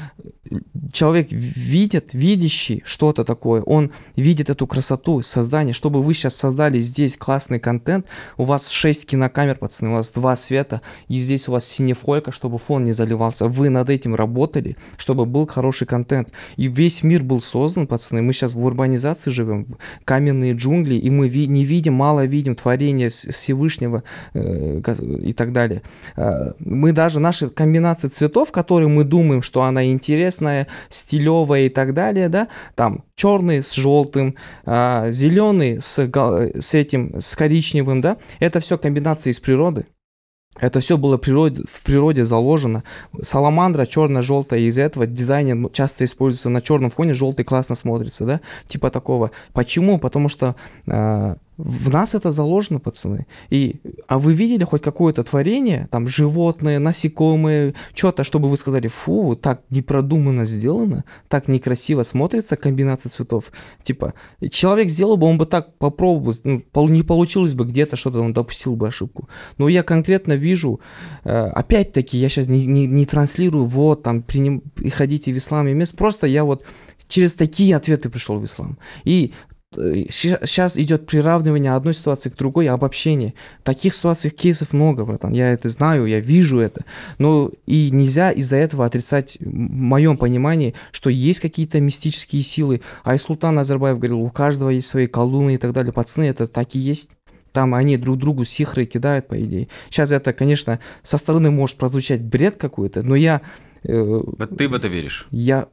человек видит, видящий что-то такое, он видит эту красоту создания. Чтобы вы сейчас создали здесь классный контент, у вас 6 кинокамер, пацаны, у вас 2 света, и здесь у вас синефолька, чтобы фон не заливался. Вы над этим работали, чтобы был хороший контент. И весь мир был создан, пацаны. Мы сейчас в урбанизации живем, каменные джунгли, и мы ви не видим, мало видим творения Всевышнего э и так далее. Э мы даже наши комбинации цветов цветов, которые мы думаем, что она интересная, стилевая и так далее, да, там черный с желтым, а, зеленый с, с этим, с коричневым, да, это все комбинации из природы. Это все было природе, в природе заложено. Саламандра черно-желтая, из этого дизайнер ну, часто используется на черном фоне, желтый классно смотрится, да, типа такого. Почему? Потому что э, в нас это заложено, пацаны. И, а вы видели хоть какое-то творение, там, животные, насекомые, что-то, чтобы вы сказали, фу, так непродуманно сделано, так некрасиво смотрится комбинация цветов. Типа, человек сделал бы, он бы так попробовал, ну, не получилось бы где-то что-то, он допустил бы ошибку. Но я конкретно вижу, э, опять-таки, я сейчас не, не, не транслирую, вот, там, приним, приходите в ислам и мест, просто я вот через такие ответы пришел в ислам. И сейчас э, идет приравнивание одной ситуации к другой, обобщение. Таких ситуаций, кейсов много, братан. Я это знаю, я вижу это. Но и нельзя из-за этого отрицать, в моем понимании, что есть какие-то мистические силы. А и Султан Назарбаев говорил, у каждого есть свои колдуны и так далее. Пацаны, это так и есть. Там они друг другу сихры кидают, по идее. Сейчас это, конечно, со стороны может прозвучать бред какой-то, но я... Э, ты в это веришь? Я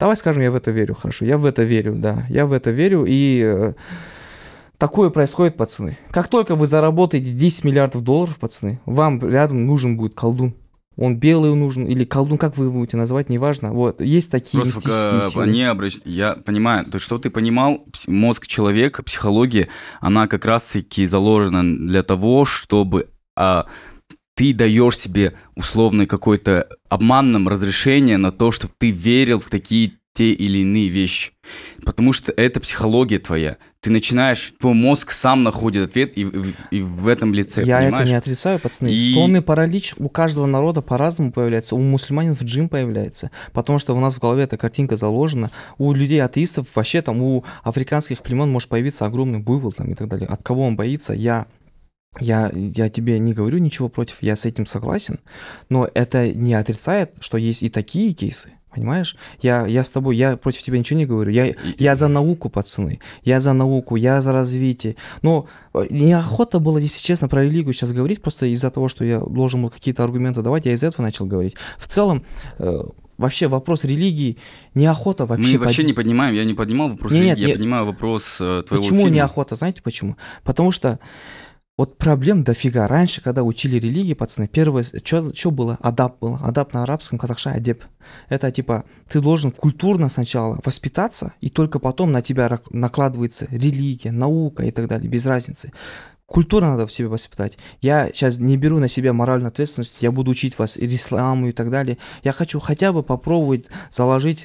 Давай скажем, я в это верю, хорошо, я в это верю, да, я в это верю, и э, такое происходит, пацаны. Как только вы заработаете 10 миллиардов долларов, пацаны, вам рядом нужен будет колдун. Он белый нужен, или колдун, как вы его будете называть, неважно. Вот, есть такие Просто мистические к, силы. Не обращ... Я понимаю, то, что ты понимал, мозг человека, психология, она как раз-таки заложена для того, чтобы а, ты даешь себе условно какое-то обманным разрешение на то, чтобы ты верил в такие те или иные вещи. Потому что это психология твоя. Ты начинаешь, твой мозг сам находит ответ и, и, и в этом лице. Я понимаешь? это не отрицаю, пацаны. И... Сонный паралич у каждого народа по-разному появляется. У мусульманин в джим появляется. Потому что у нас в голове эта картинка заложена. У людей атеистов вообще там, у африканских племен может появиться огромный буйвол там и так далее. От кого он боится? Я я, я тебе не говорю ничего против, я с этим согласен, но это не отрицает, что есть и такие кейсы. Понимаешь? Я, я с тобой, я против тебя ничего не говорю. Я, я за науку, пацаны. Я за науку, я за развитие. Но э, неохота было, если честно, про религию сейчас говорить, просто из-за того, что я должен был какие-то аргументы давать, я из этого начал говорить. В целом, э, вообще вопрос религии неохота вообще... Мы вообще под... не поднимаем, я не поднимал вопрос нет, религии, нет, я нет. поднимаю вопрос э, твоего Почему фильма. неохота? Знаете почему? Потому что вот проблем дофига. Раньше, когда учили религии, пацаны, первое, что было? Адап был. Адап на арабском, казахша, адеп. Это типа, ты должен культурно сначала воспитаться, и только потом на тебя накладывается религия, наука и так далее, без разницы. Культуру надо в себе воспитать. Я сейчас не беру на себя моральную ответственность, я буду учить вас исламу и так далее. Я хочу хотя бы попробовать заложить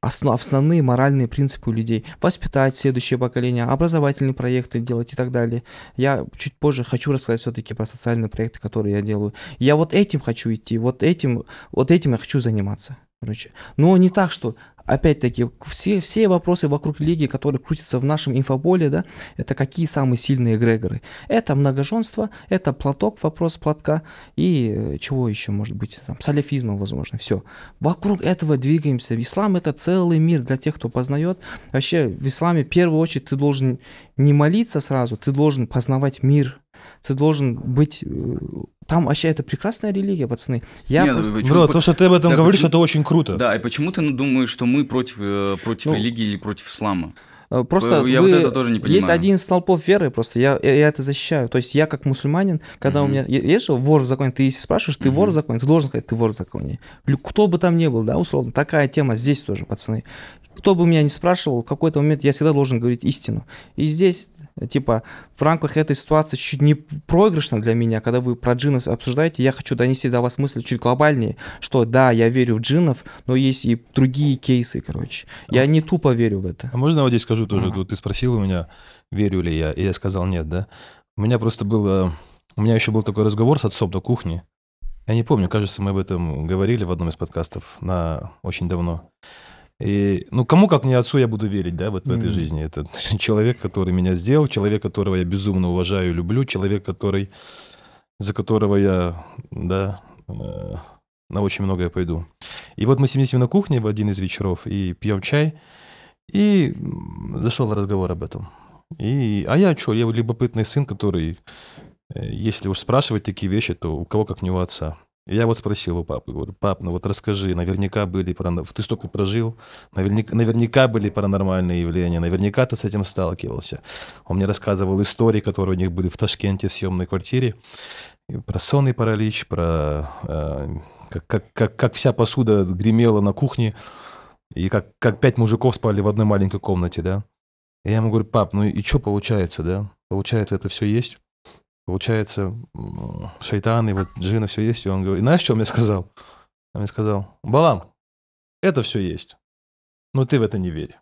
основ, основные моральные принципы у людей. Воспитать следующее поколение, образовательные проекты делать и так далее. Я чуть позже хочу рассказать все-таки про социальные проекты, которые я делаю. Я вот этим хочу идти, вот этим, вот этим я хочу заниматься. Короче. Но не так, что, опять-таки, все, все вопросы вокруг лиги, которые крутятся в нашем инфоболе, да, это какие самые сильные эгрегоры. Это многоженство, это платок, вопрос платка, и э, чего еще может быть, там, салифизма, возможно, все. Вокруг этого двигаемся. Ислам – это целый мир для тех, кто познает. Вообще, в исламе, в первую очередь, ты должен не молиться сразу, ты должен познавать мир, ты должен быть э, там вообще это прекрасная религия, пацаны. Я не, ну, просто... почему... Бро, то, что ты об этом да, говоришь, почему... это очень круто. Да, и почему ты ну, думаешь, что мы против, э, против ну... религии или против ислама? Э, просто э, я вы... вот это тоже не понимаю. Есть один из толпов веры, просто я, я, я это защищаю. То есть я как мусульманин, когда mm-hmm. у меня... Есть же вор в законе, ты если спрашиваешь, ты mm-hmm. вор в законе, ты должен сказать, ты вор в законе. Кто бы там ни был, да, условно, такая тема здесь тоже, пацаны. Кто бы меня не спрашивал, в какой-то момент я всегда должен говорить истину. И здесь Типа, в рамках этой ситуации чуть не проигрышно для меня, когда вы про джинов обсуждаете, я хочу донести до вас мысль чуть глобальнее, что да, я верю в джинов, но есть и другие кейсы, короче. Я не тупо верю в это. А можно я вот здесь скажу тоже? Ага. Вот ты спросил у меня, верю ли я, и я сказал нет, да? У меня просто было... Э, у меня еще был такой разговор с отцом на кухне. Я не помню, кажется, мы об этом говорили в одном из подкастов на очень давно. И, ну, кому, как не отцу, я буду верить, да, вот в mm этой жизни. Это [LAUGHS] человек, который меня сделал, человек, которого я безумно уважаю и люблю, человек, который, за которого я, да, э, на очень многое пойду. И вот мы сидим на кухне в один из вечеров и пьем чай, и зашел разговор об этом. И, а я что, я любопытный сын, который, э, если уж спрашивать такие вещи, то у кого как не у отца. Я вот спросил у папы, говорю, пап, ну вот расскажи, наверняка были, ну, ты столько прожил, наверняка, наверняка были паранормальные явления, наверняка ты с этим сталкивался. Он мне рассказывал истории, которые у них были в Ташкенте в съемной квартире, про сонный паралич, про э, как, как, как, как вся посуда гремела на кухне, и как, как пять мужиков спали в одной маленькой комнате, да. И я ему говорю, пап, ну и что получается, да? Получается, это все есть? Получается, шайтан и вот джина все есть. И он говорит, знаешь, что он мне сказал? Он мне сказал, Балам, это все есть, но ты в это не верь.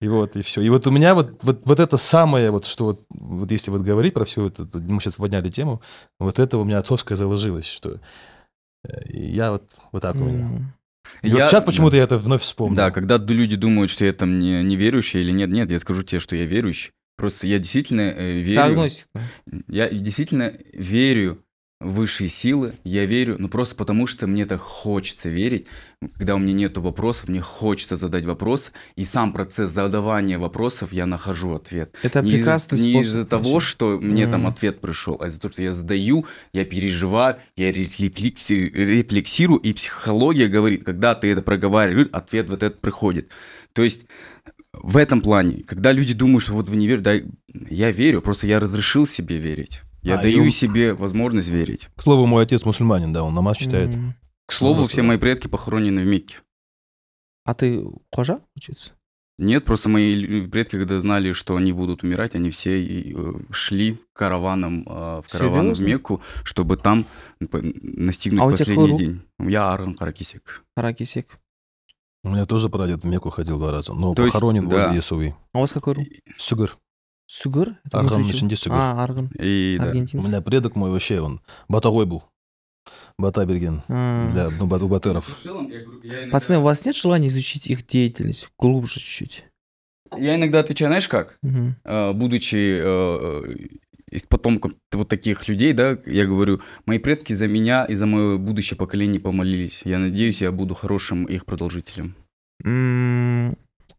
И вот, и все. И вот у меня вот, вот, вот это самое, вот что вот, вот если вот говорить про все это, мы сейчас подняли тему, вот это у меня отцовское заложилось, что э, я вот, вот так у меня. И я... вот сейчас почему-то я это вновь вспомнил. Да, когда люди думают, что я там не, не верующий или нет, нет, я скажу тебе, что я верующий. Просто я действительно э, верю... Диагностика. Я действительно верю в высшие силы, я верю, ну просто потому что мне так хочется верить. Когда у меня нет вопросов, мне хочется задать вопрос, и сам процесс задавания вопросов я нахожу ответ. Это не прекрасный из, способ. Не из-за того, что мне mm-hmm. там ответ пришел, а из-за того, что я задаю, я переживаю, я рефлексирую, и психология говорит, когда ты это проговариваешь, ответ вот этот приходит. То есть в этом плане, когда люди думают, что вот вы не верите, да, я верю, просто я разрешил себе верить. Я а даю им... себе возможность верить. К слову, мой отец мусульманин, да, он намаз читает. Mm-hmm. К слову, все мои предки похоронены в Мекке. А ты кожа учиться? Нет, просто мои предки, когда знали, что они будут умирать, они все э, шли караваном э, в караван в Мекку, чтобы там настигнуть а последний день. Я Аран Каракисек. Каракисек. У меня тоже прадед в Мекку ходил два раза, но То есть, похоронен да. возле А у вас какой? Сугар. Сугар? Арган ішінде сүгір. А, арган. И, да. У меня предок мой вообще, он батовой был. Бата берген а. для ну, батыров. Пацаны, у вас нет желания изучить их деятельность глубже чуть-чуть? Я иногда отвечаю, знаешь как? Угу. Будучи э, э, из потомков вот таких людей, да, я говорю, мои предки за меня и за мое будущее поколение помолились. Я надеюсь, я буду хорошим их продолжителем. в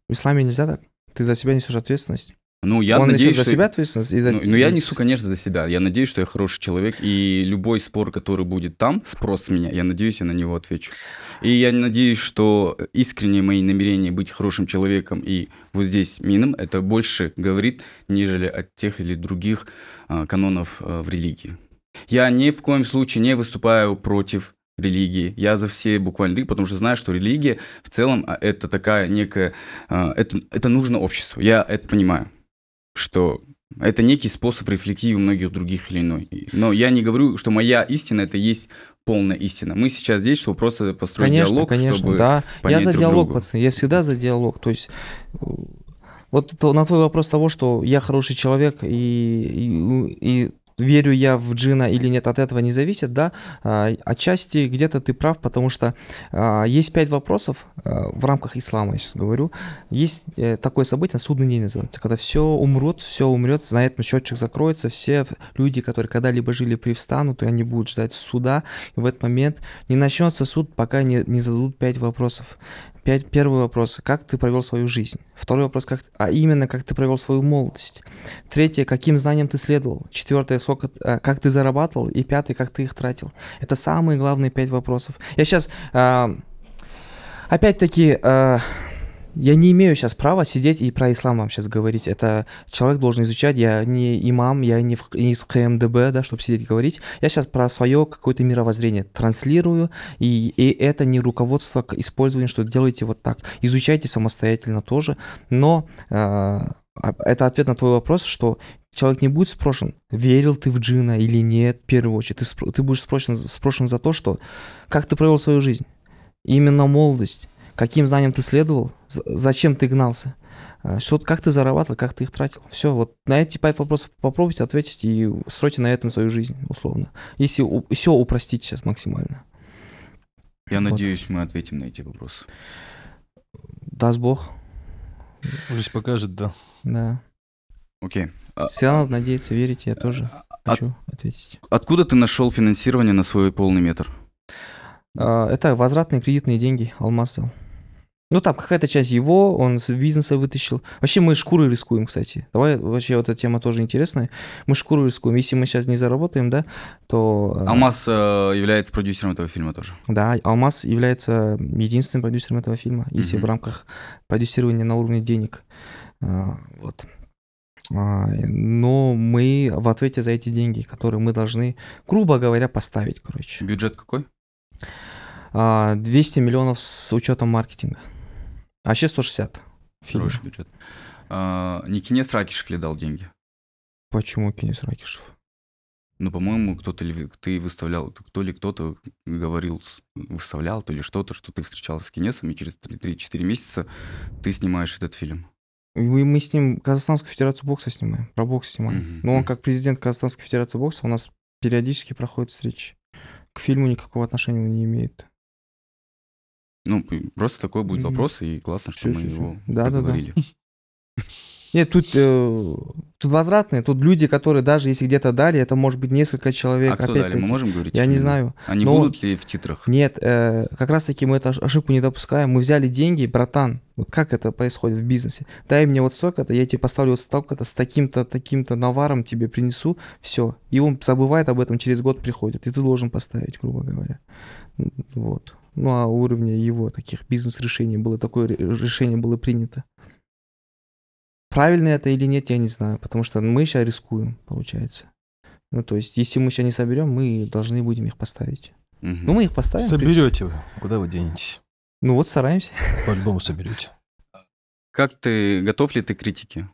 исламе нельзя так. Ты за себя несешь ответственность. Ну, я Он надеюсь, несет за себя ответственность и за... Ну, ну, я несу, конечно, за себя. Я надеюсь, что я хороший человек, и любой спор, который будет там, спрос меня, я надеюсь, я на него отвечу. И я надеюсь, что искренние мои намерения быть хорошим человеком и вот здесь мином, это больше говорит, нежели от тех или других а, канонов а, в религии. Я ни в коем случае не выступаю против религии. Я за все буквально, потому что знаю, что религия в целом а, это такая некая... Это, это нужно обществу. Я это понимаю, что это некий способ рефлексии у многих других или иной. Но я не говорю, что моя истина это есть полная истина. Мы сейчас здесь, чтобы просто построить конечно, диалог, конечно, чтобы да. понять Я за друг диалог, друга. пацаны, я всегда за диалог. То есть э, вот на твой вопрос того, что я хороший человек и, и, и верю я в джина или нет, от этого не зависит, да, а, отчасти где-то ты прав, потому что а, есть пять вопросов а, в рамках ислама, я сейчас говорю, есть э, такое событие, судный день называется, когда все умрут, все умрет, на этом счетчик закроется, все люди, которые когда-либо жили, привстанут, и они будут ждать суда, и в этот момент не начнется суд, пока не, не зададут пять вопросов. Пять, первый вопрос, как ты провел свою жизнь? Второй вопрос, как, а именно, как ты провел свою молодость? Третье, каким знаниям ты следовал? Четвертое, сколько, э, как ты зарабатывал? И пятый, как ты их тратил? Это самые главные пять вопросов. Я сейчас, а, опять-таки, э, я не имею сейчас права сидеть и про ислам вам сейчас говорить. Это человек должен изучать. Я не имам, я не в, из КМДБ, да, чтобы сидеть и говорить. Я сейчас про свое какое-то мировоззрение транслирую, и, и это не руководство к использованию, что делайте вот так. Изучайте самостоятельно тоже. Но э, а, это ответ на твой вопрос, что человек не будет спрошен, верил ты в джина или нет, в первую очередь. Ты, ты будешь спрошен, спрошен за то, что как ты провел свою жизнь. Именно молодость каким знаниям ты следовал, зачем ты гнался, э, что, как ты зарабатывал, как ты их тратил. Все, вот на эти пять вопросов попробуйте ответить и стройте на этом свою жизнь, условно. Если все упростить сейчас максимально. Я вот. надеюсь, мы ответим на эти вопросы. Даст Бог. Жизнь покажет, да. Да. Окей. Okay. А, все равно надеяться, верить, я тоже От... А, а, хочу ответить. Откуда ты нашел финансирование на свой полный метр? Это возвратные кредитные деньги, Алмаз сделал. Ну, там какая-то часть его, он с бизнеса вытащил. Вообще мы шкуры рискуем, кстати. Давай, вообще вот эта тема тоже интересная. Мы шкуры рискуем. Если мы сейчас не заработаем, да, то... Э, Алмаз э, является продюсером этого фильма тоже. Да, Алмаз является единственным продюсером этого фильма, если mm-hmm. в рамках продюсирования на уровне денег. А, вот. А, но мы в ответе за эти деньги, которые мы должны, грубо говоря, поставить, короче. Бюджет какой? 200 а, миллионов с учетом маркетинга. А сейчас 160. Фильм. Хороший бюджет. А, не Кинес Ракишев ли дал деньги? Почему Кинес Ракишев? Ну, по-моему, кто-то ли ты выставлял, кто ли кто-то говорил, выставлял, то ли что-то, что ты встречался с Кинесом, и через 3-4 месяца ты снимаешь этот фильм. Мы мы с ним Казахстанскую Федерацию бокса снимаем, про бокс снимаем. Mm-hmm. Но он как президент Казахстанской Федерации бокса у нас периодически проходят встречи. К фильму никакого отношения он не имеет. Ну, просто такой будет вопрос, и классно, что все, мы все, его Да, говорили. Да. [LAUGHS] Нет, тут, э, тут возвратные, тут люди, которые даже если где-то дали, это может быть несколько человек. А кто дали? Мы можем говорить? Я не знаю. Они но... будут ли в титрах? Нет, э, как раз таки мы эту ошибку не допускаем. Мы взяли деньги, братан, вот как это происходит в бизнесе? Дай мне вот столько-то, я тебе поставлю вот столько-то, с таким-то, таким-то наваром тебе принесу, все. И он забывает об этом, через год приходит, и ты должен поставить, грубо говоря. Вот ну, а уровня его таких бизнес-решений было такое решение было принято. Правильно это или нет, я не знаю, потому что мы сейчас рискуем, получается. Ну, то есть, если мы сейчас не соберем, мы должны будем их поставить. Угу. Ну, мы их поставим. Соберете вы. Куда вы денетесь? Ну вот стараемся. По-любому соберете. Как ты, готов ли ты к критике?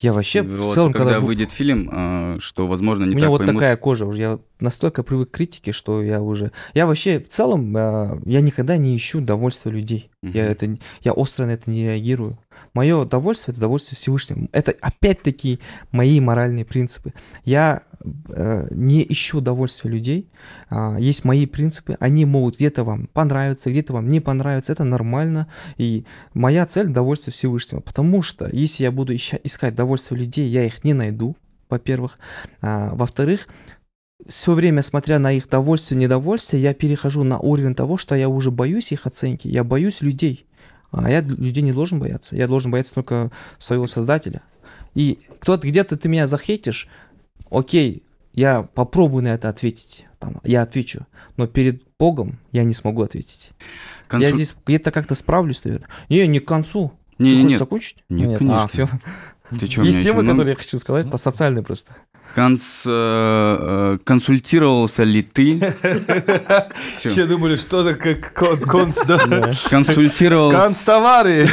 Я вообще вот, в целом, когда, когда выйдет фильм, а, что, возможно, не У меня так вот поймут. такая кожа уже. Я настолько привык к критике, что я уже... Я вообще в целом, а, я никогда не ищу довольства людей. Угу. Я, это, я остро на это не реагирую. Мое довольство — это довольство Всевышнего. Это опять-таки мои моральные принципы. Я Э, не ищу удовольствия людей, а, есть мои принципы, они могут где-то вам понравиться, где-то вам не понравиться, это нормально, и моя цель – довольство Всевышнего, потому что если я буду ища, искать довольствие людей, я их не найду, во-первых, а, во-вторых, все время, смотря на их довольствие, недовольство я перехожу на уровень того, что я уже боюсь их оценки, я боюсь людей, а я людей не должен бояться, я должен бояться только своего создателя. И кто-то где-то ты меня захетишь окей, я попробую на это ответить, там, я отвечу, но перед Богом я не смогу ответить. Концу... Я здесь где-то как-то справлюсь, наверное. Не, не к концу. Не, Ты не, хочешь нет. закончить? Нет, нет а, конечно. А, все. Ты что, Есть темы, много... которые я хочу сказать, по социальной просто. Конс, э, э, консультировался ли ты? [LAUGHS] Все думали, что это как конс, да? Консультировался. Констовары!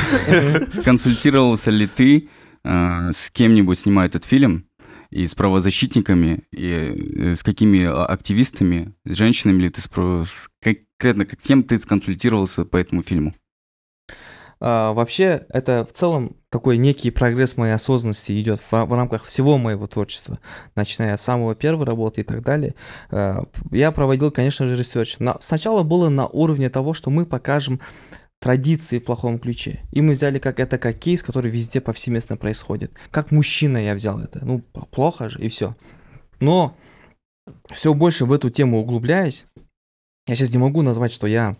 Консультировался ли ты э, с кем-нибудь, снимая этот фильм? и с правозащитниками, и э, с какими а, активистами, с женщинами ли ты, с, конкретно как кем ты сконсультировался по этому фильму? А, вообще, это в целом такой некий прогресс моей осознанности идет в, в рамках всего моего творчества, начиная с самого первой работы и так далее. А, я проводил, конечно же, ресерч. Но сначала было на уровне того, что мы покажем традиции в плохом ключе. И мы взяли как это как кейс, который везде повсеместно происходит. Как мужчина я взял это. Ну, плохо же, и все. Но все больше в эту тему углубляясь, я сейчас не могу назвать, что я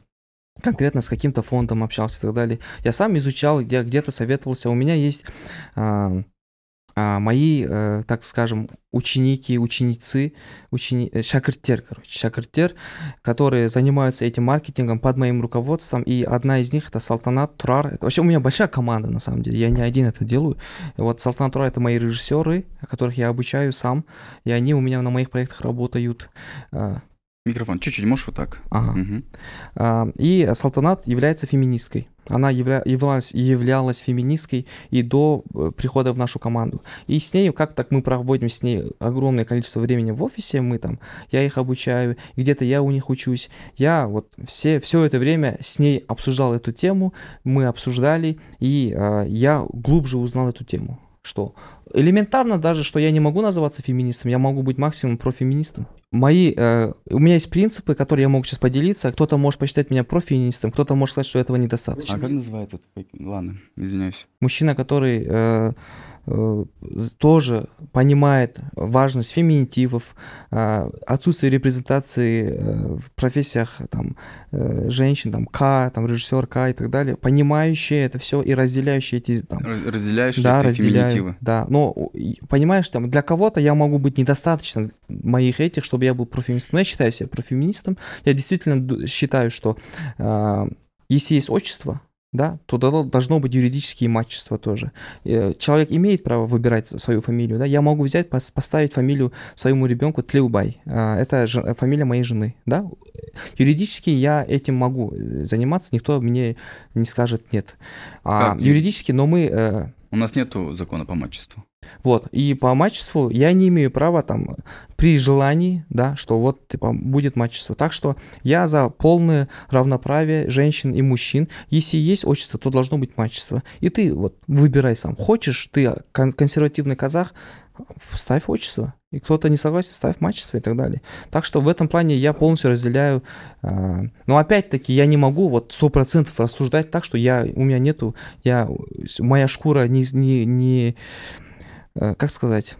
конкретно с каким-то фондом общался и так далее. Я сам изучал, где, где-то советовался. У меня есть... А, а, мои, э, так скажем, ученики, ученицы, учени... Э, шакртер, короче, шакртер, которые занимаются этим маркетингом под моим руководством, и одна из них это Салтанат Турар. Это вообще у меня большая команда, на самом деле, я не один это делаю. И вот Салтанат Турар это мои режиссеры, которых я обучаю сам, и они у меня на моих проектах работают. А. Микрофон чуть-чуть, можешь вот так. Ага. Угу. И Салтанат является феминисткой. Она явля, являлась, являлась феминисткой и до э, прихода в нашу команду. И с ней, как так мы проводим с ней огромное количество времени в офисе, мы там, я их обучаю, где-то я у них учусь. Я вот все, все это время с ней обсуждал эту тему, мы обсуждали, и э, я глубже узнал эту тему что элементарно даже, что я не могу называться феминистом, я могу быть максимум профеминистом. Мои, э, у меня есть принципы, которые я могу сейчас поделиться. Кто-то может посчитать меня профеминистом, кто-то может сказать, что этого недостаточно. А как называется это? Ладно, извиняюсь. Мужчина, который э, Э, тоже понимает важность феминитивов, э, отсутствие репрезентации э, в профессиях там, женщин, там, К, там, режиссер К и так далее, понимающие это все и разделяющие эти... Там, разделяющие да, эти разделяю, феминитивы. Да, но понимаешь, там, для кого-то я могу быть недостаточно моих этих, чтобы я был профеминистом. Но я считаю себя профеминистом. Я действительно считаю, что если есть отчество, да, то должно быть юридические имачества тоже. Э, человек имеет право выбирать свою фамилию, да, я могу взять, поставить фамилию своему ребенку Тлеубай, а, это э, фамилия моей жены, да, юридически я этим могу э, заниматься, никто мне не скажет нет. А, юридически, но мы у нас нет закона по матчеству. Вот, и по матчеству я не имею права там э, при желании, да, что вот типа, будет матчество. Так что я за полное равноправие женщин и мужчин. Если есть отчество, то должно быть матчество. И ты вот выбирай сам. Хочешь, ты консервативный казах, ставь отчество и кто-то не согласен, ставь матчество и так далее. Так что в этом плане я полностью разделяю. А, но опять-таки я не могу вот сто процентов рассуждать так, что я у меня нету, я моя шкура не не не э, как сказать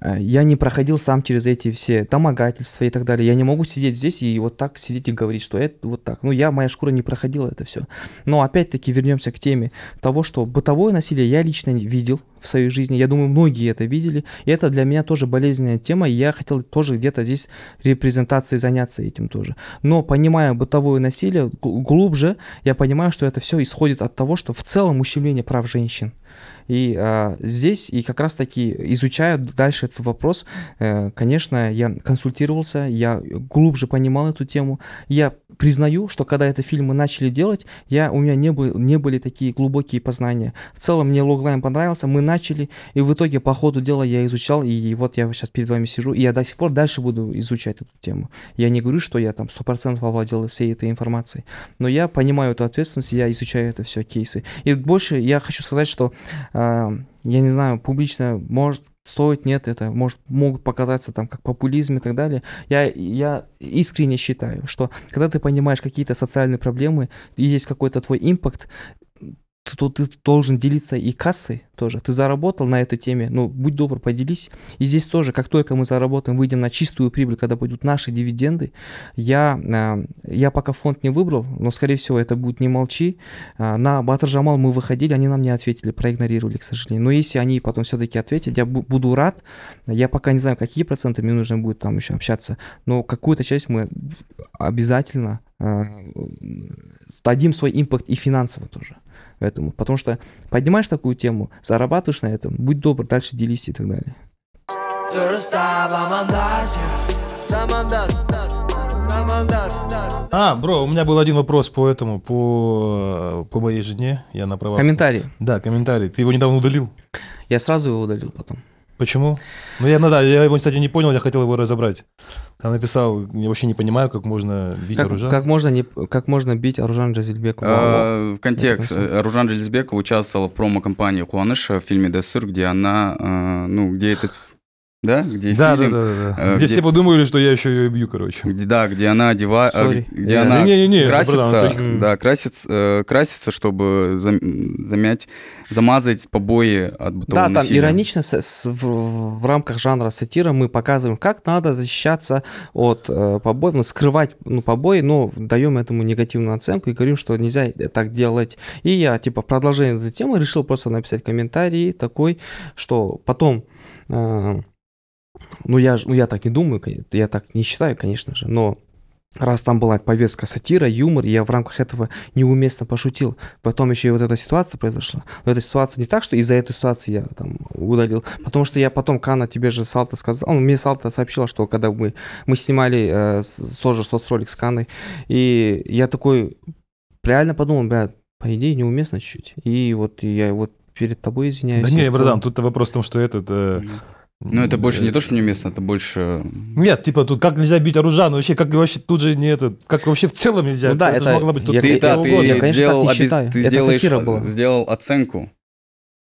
Э, я не проходил сам через эти все домогательства и так далее. Я не могу сидеть здесь и вот так сидеть и говорить, что это вот так. Ну, я, моя шкура не проходила это все. Но опять-таки вернемся к теме того, что бытовое насилие я лично видел в своей жизни. Я думаю, многие это видели. И это для меня тоже болезненная тема. И я хотел тоже где-то здесь репрезентацией заняться этим тоже. Но понимая бытовое насилие глубже, я понимаю, что это все исходит от того, что в целом ущемление прав женщин. И а, здесь, и как раз-таки изучая дальше этот вопрос, э, конечно, я консультировался, я глубже понимал эту тему, я признаю, что когда это фильм мы начали делать, я, у меня не, был, не были такие глубокие познания. В целом мне логлайн понравился, мы начали, и в итоге по ходу дела я изучал, и вот я сейчас перед вами сижу, и я до сих пор дальше буду изучать эту тему. Я не говорю, что я там 100% овладел всей этой информацией, но я понимаю эту ответственность, я изучаю это все, кейсы. И больше я хочу сказать, что, э, я не знаю, публично, может, стоит, нет, это может, могут показаться там как популизм и так далее. Я, я искренне считаю, что когда ты понимаешь какие-то социальные проблемы, и есть какой-то твой импакт, то ты должен делиться и кассой тоже. Ты заработал на этой теме, ну, будь добр, поделись. И здесь тоже, как только мы заработаем, выйдем на чистую прибыль, когда будут наши дивиденды, я, а, я пока фонд не выбрал, но, скорее всего, это будет «Не молчи». А, на Батаржамал мы выходили, они нам не ответили, проигнорировали, к сожалению. Но если они потом все-таки ответят, я буду рад. Я пока не знаю, какие проценты мне нужно будет там еще общаться, но какую-то часть мы обязательно а, дадим свой импакт и финансово тоже. Поэтому, потому что поднимаешь такую тему, зарабатываешь на этом, будь добр, дальше делись и так далее. А, бро, у меня был один вопрос по этому, по, по моей жене. Я направо. Комментарий. Да, комментарий. Ты его недавно удалил. Я сразу его удалил потом. Почему? Ну, я, ну да, я его, кстати, не понял, я хотел его разобрать. Там написал, я вообще не понимаю, как можно бить как, оружан. Как можно, не, как можно бить аружан Джазильбекова? А, в контекст. аружан Джазильбекова участвовала в промо-компании Куаныша в фильме «Десур», где она, а, ну, где этот да, где да, Филин, да, да, да. Э, где, где все подумали, что я еще ее и бью, короче. Где, да, где она одевает, э, где yeah. она не, не, не, красится, правда, да, красится, э, красится, чтобы замять, замазать побои от бытового Да, насилия. там иронично с, с, в, в рамках жанра сатира мы показываем, как надо защищаться от э, побоев, ну, скрывать ну, побои, но даем этому негативную оценку и говорим, что нельзя так делать. И я, типа, в продолжение этой темы решил просто написать комментарий такой, что потом... Э, ну я, ну, я так не думаю, я так не считаю, конечно же, но раз там была повестка сатира, юмор, я в рамках этого неуместно пошутил. Потом еще и вот эта ситуация произошла. Но эта ситуация не так, что из-за этой ситуации я там удалил, потому что я потом Кана тебе же Салта сказал, он мне Салта сообщила, что когда мы, мы снимали э, тоже соцролик с Каной, и я такой реально подумал, бля, по идее неуместно чуть. И вот я вот перед тобой извиняюсь. Да не, братан, тут вопрос в том, что этот... Э... Ну, это больше не то, что неуместно, это больше... Э, Нет, типа, тут как нельзя бить оружану, вообще, как вообще тут же не это, как вообще в целом нельзя. Ну да, это, это могла быть тут я, ты, да, ты, я, конечно, делал, так не считаю. Ты это сделаешь, была. сделал оценку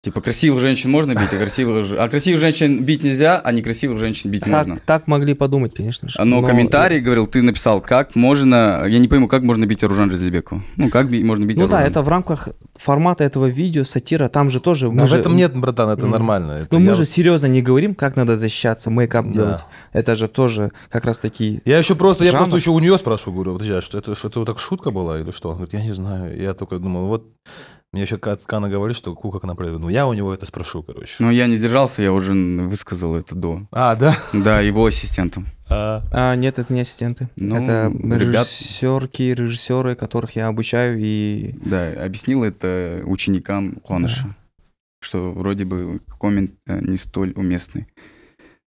Типа красивых женщин можно бить, а красивых, а красивых женщин бить нельзя, а некрасивых женщин бить так, можно. Так могли подумать, конечно же. Но, но комментарий говорил, ты написал, как можно, я не пойму, как можно бить Аружан Жизлебеку. Ну, как би, можно бить Ну Аружан? да, это в рамках формата этого видео, сатира, там же тоже... Но в же... этом нет, братан, это mm. нормально. Ну, это но я... мы же серьезно не говорим, как надо защищаться, мейкап да. делать. Это же тоже как раз такие... Я еще просто, жанр. я просто еще у нее спрашиваю, говорю, подожди, а что это, что это вот так шутка была или что? Он говорит, я не знаю, я только думал, вот мне еще Кана говорит, что Кука к она придет. Ну, я у него это спрошу, короче. Ну, я не держался, я уже высказал это до. А, да? Да, его ассистентом. А... А, нет, это не ассистенты. Ну, это ребят... режиссерки, режиссеры, которых я обучаю и... Да, объяснил это ученикам Куаныша, да. что вроде бы коммент э, не столь уместный.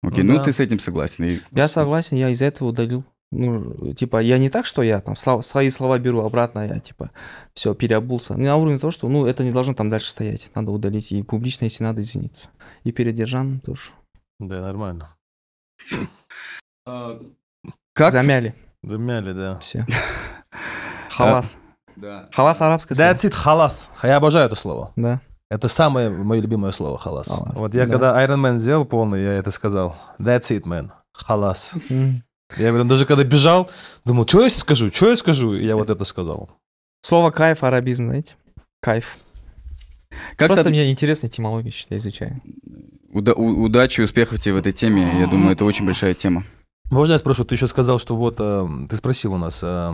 Окей, ну, ну да. ты с этим согласен? И... Я согласен, я из за этого удалил ну, типа, я не так, что я там свои слова беру обратно, а я, типа, все, переобулся. Ну, не на уровне того, что, ну, это не должно там дальше стоять. Надо удалить. И публично, если надо, извиниться. И передержан тоже. Да, нормально. [LAUGHS] А, как? Замяли. Замяли, да. Все. [LAUGHS] Халас. Э, да. Халас арабское слово. Да, цит халас. Я обожаю это слово. Да. Это самое мое любимое слово халас. Вот я когда Iron Man сделал полный, я это сказал. That's it, man. Халас. Я прям даже когда бежал, думал, что я скажу, что я скажу, и я вот это сказал. Слово кайф арабизм, знаете? Кайф. Как Просто ты... мне интересны что я изучаю. Уда- удачи и успехов тебе в этой теме. Я думаю, это очень большая тема. Можно я спрошу? Ты еще сказал, что вот э, ты спросил у нас, э,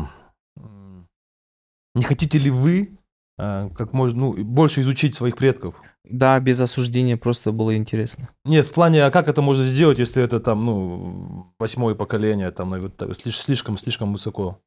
не хотите ли вы э, как можно ну, больше изучить своих предков? Да, без осуждения, просто было интересно. Нет, в плане, а как это можно сделать, если это там, ну, восьмое поколение, там, ну, слишком, слишком высоко?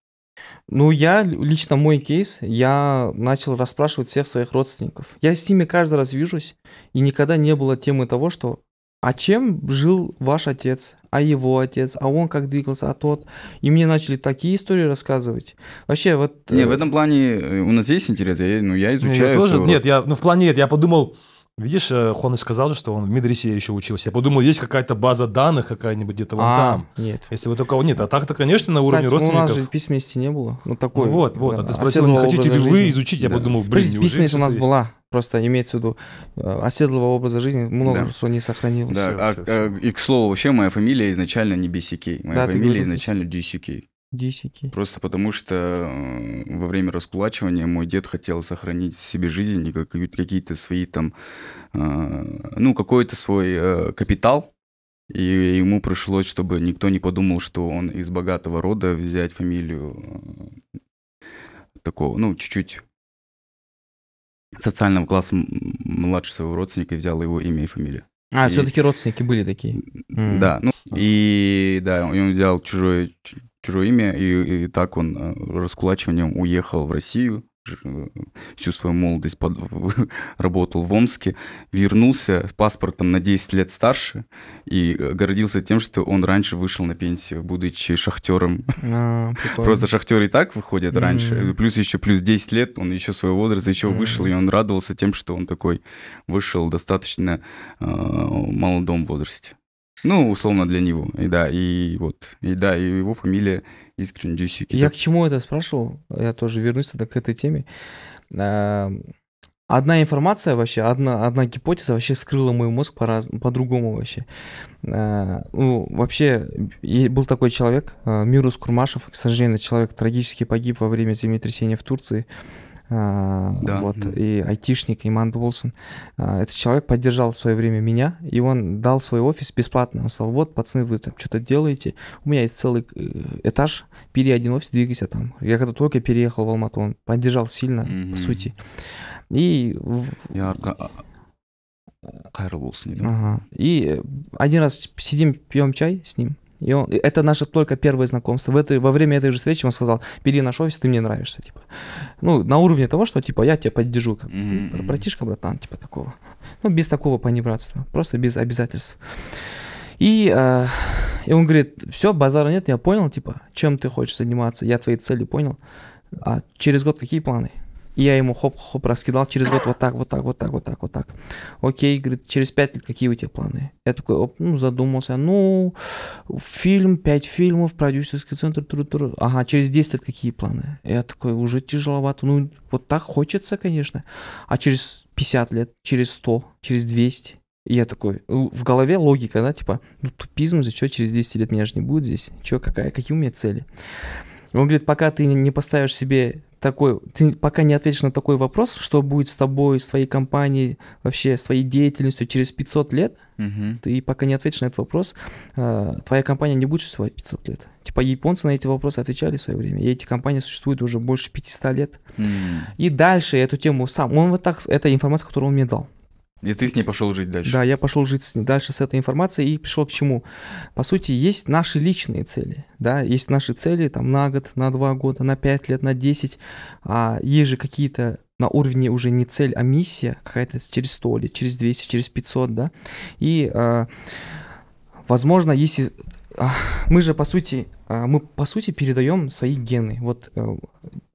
Ну, я лично мой кейс, я начал расспрашивать всех своих родственников. Я с ними каждый раз вижусь, и никогда не было темы того, что а чем жил ваш отец, а его отец, а он как двигался, а тот. И мне начали такие истории рассказывать. Вообще вот... Не, в э, этом плане э, у нас есть интерес, я, ну, я изучаю... Ну, я тоже, нет, я, ну, в плане нет, я подумал, Видишь, э, Хуан сказал, что он в Медресе еще учился. Я подумал, есть какая-то база данных какая-нибудь где-то вон а, там. нет. Если вы только... Нет, а так-то, конечно, на уровне Кстати, родственников. Ну, у нас же письменности не было. Ну, такой. Вот, вот. Да. А ты спросил, не хотите ли вы изучить? Да. Я подумал, блин, неужели. Письменность у нас есть? была. Просто имеется в виду э, оседлого образа жизни, много да. что не сохранилось. Да, все, а, все, а, все. и к слову, вообще моя фамилия изначально не BCK. Моя да, фамилия изначально DCK. Десики. Просто потому что э, во время раскулачивания мой дед хотел сохранить себе жизнь и какие-то свои там, э, ну, какой-то свой э, капитал. И ему пришлось, чтобы никто не подумал, что он из богатого рода взять фамилию такого, ну, чуть-чуть социального класса младше своего родственника взял его имя и фамилию. А, и... все-таки родственники были такие. Да, ну, и да, он взял чужое, чужое имя, и, и так он э, раскулачиванием уехал в Россию, э, всю свою молодость под... [LAUGHS] работал в Омске, вернулся с паспортом на 10 лет старше и э, гордился тем, что он раньше вышел на пенсию, будучи шахтером. А, Просто шахтеры и так выходят mm-hmm. раньше. Плюс еще плюс 10 лет, он еще своего возраста еще mm-hmm. вышел, и он радовался тем, что он такой вышел достаточно э, молодом возрасте. Ну, условно для него. И да, и вот, и да, и его фамилия из Кринджусики. Я к чему это спрашивал? Я тоже вернусь тогда к этой теме. Эм, одна информация вообще, одна, одна гипотеза вообще скрыла мой мозг по по-другому вообще. Э, ну, вообще, был такой человек, э, Мирус Курмашев, к сожалению, человек трагически погиб во время землетрясения в Турции. А, да. вот, и айтишник Иман Дулсон. А, этот человек поддержал в свое время меня, и он дал свой офис бесплатно. Он сказал, вот, пацаны, вы там что-то делаете, у меня есть целый э, этаж, бери один офис, двигайся там. Я когда только переехал в Алмату, он поддержал сильно, mm-hmm. по сути. И... Я а, Ага. И один раз сидим, пьем чай с ним. И он, это наше только первое знакомство. В этой, во время этой же встречи он сказал, бери наш офис, ты мне нравишься, типа. Ну, на уровне того, что, типа, я тебя поддержу, как mm-hmm. братишка, братан, типа такого. Ну, без такого понебратства, просто без обязательств. И, э, и он говорит, все, базара нет, я понял, типа, чем ты хочешь заниматься, я твои цели понял. А через год какие планы? я ему хоп-хоп раскидал через год вот так, вот так, вот так, вот так, вот так. Окей, говорит, через пять лет какие у тебя планы? Я такой, оп, ну, задумался, ну, фильм, пять фильмов, продюсерский центр, тру -тру. ага, через 10 лет какие планы? Я такой, уже тяжеловато, ну, вот так хочется, конечно. А через 50 лет, через 100, через 200? я такой, в голове логика, да, типа, ну, тупизм, за что через 10 лет меня же не будет здесь? Че, какая, какие у меня цели? Он говорит, пока ты не поставишь себе такой, ты пока не ответишь на такой вопрос, что будет с тобой, с твоей компанией, вообще с твоей деятельностью через 500 лет, угу. ты пока не ответишь на этот вопрос, а, твоя компания не будет существовать 500 лет. Типа японцы на эти вопросы отвечали в свое время, и эти компании существуют уже больше 500 лет. Mm. И дальше эту тему сам, он вот так, это информация, которую он мне дал. И ты с ней пошел жить дальше. Да, я пошел жить с дальше с этой информацией и пришел к чему. По сути, есть наши личные цели, да, есть наши цели там на год, на два года, на пять лет, на десять, а есть же какие-то на уровне уже не цель, а миссия какая-то через 100 лет, через 200, через 500, да. И, э, возможно, если а, мы же по сути, а, мы по сути передаем свои гены. Вот э,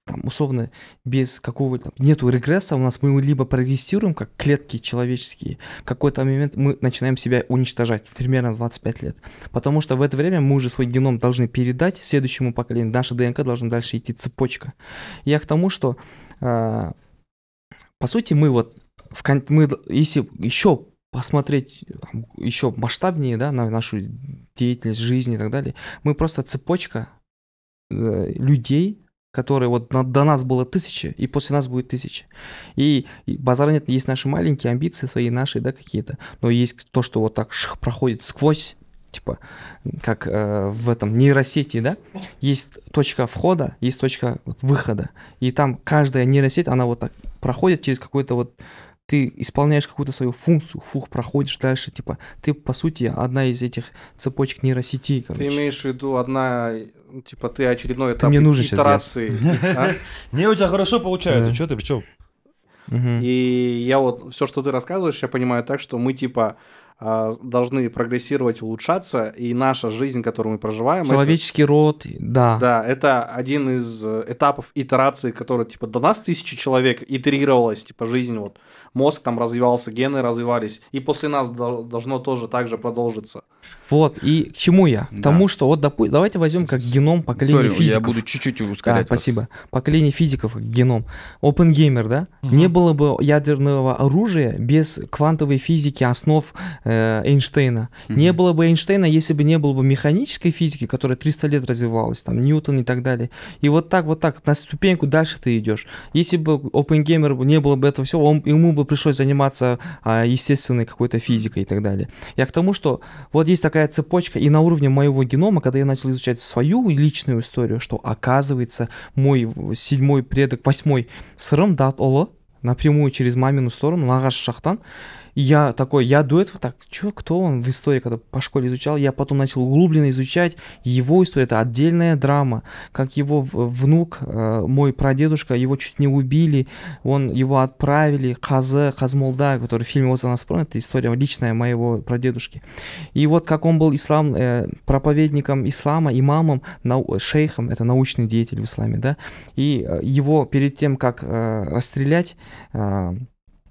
там, условно, без какого-то, нету регресса у нас, мы либо прогрессируем, как клетки человеческие, какой-то момент мы начинаем себя уничтожать, примерно 25 лет. Потому что в это время мы уже свой геном должны передать следующему поколению, наша ДНК должна дальше идти цепочка. Я к тому, что, э, по сути, мы вот, в, мы, если еще посмотреть еще масштабнее да, на нашу деятельность, жизнь и так далее, мы просто цепочка э, людей которые вот до нас было тысячи, и после нас будет тысячи. И, и базар нет, есть наши маленькие амбиции свои, наши, да, какие-то, но есть то, что вот так ших, проходит сквозь, типа, как э, в этом нейросети, да, есть точка входа, есть точка вот, выхода, и там каждая нейросеть, она вот так проходит через какой-то вот ты исполняешь какую-то свою функцию, фух, проходишь дальше, типа, ты, по сути, одна из этих цепочек нейросети, короче. Ты имеешь в виду одна, типа, ты очередной этап ты мне нужен итерации. А? [LAUGHS] Не, у тебя хорошо получается, что ты, почему? И я вот, все, что ты рассказываешь, я понимаю так, что мы, типа, а, должны прогрессировать, улучшаться, и наша жизнь, которую мы проживаем... Человеческий это, род, да. Да, это один из э, этапов итерации, который, типа, до нас тысячи человек итерировалась, типа, жизнь вот мозг там развивался, гены развивались, и после нас должно тоже так же продолжиться. Вот, и к чему я? К да. тому, что вот, допу- давайте возьмем как геном поколения Sorry, физиков. я буду чуть-чуть ускорять а, спасибо. Поколение физиков как геном. gamer да? Угу. Не было бы ядерного оружия без квантовой физики основ э, Эйнштейна. Угу. Не было бы Эйнштейна, если бы не было бы механической физики, которая 300 лет развивалась, там, Ньютон и так далее. И вот так, вот так, на ступеньку дальше ты идешь. Если бы open gamer не было бы этого всего, он, ему бы бы пришлось заниматься а, естественной какой-то физикой и так далее. Я к тому, что вот есть такая цепочка, и на уровне моего генома, когда я начал изучать свою личную историю, что оказывается мой седьмой предок, восьмой сырым дат оло, напрямую через мамину сторону, нағашы Шахтан, И я такой, я до этого так, чё, кто он в истории, когда по школе изучал, я потом начал углубленно изучать его историю, это отдельная драма, как его внук, э, мой прадедушка, его чуть не убили, он, его отправили, Казе, Казмолда, который в фильме «Вот за нас это история личная моего прадедушки. И вот как он был ислам, э, проповедником ислама, имамом, нау, шейхом, это научный деятель в исламе, да, и э, его перед тем, как расстрелять, Э,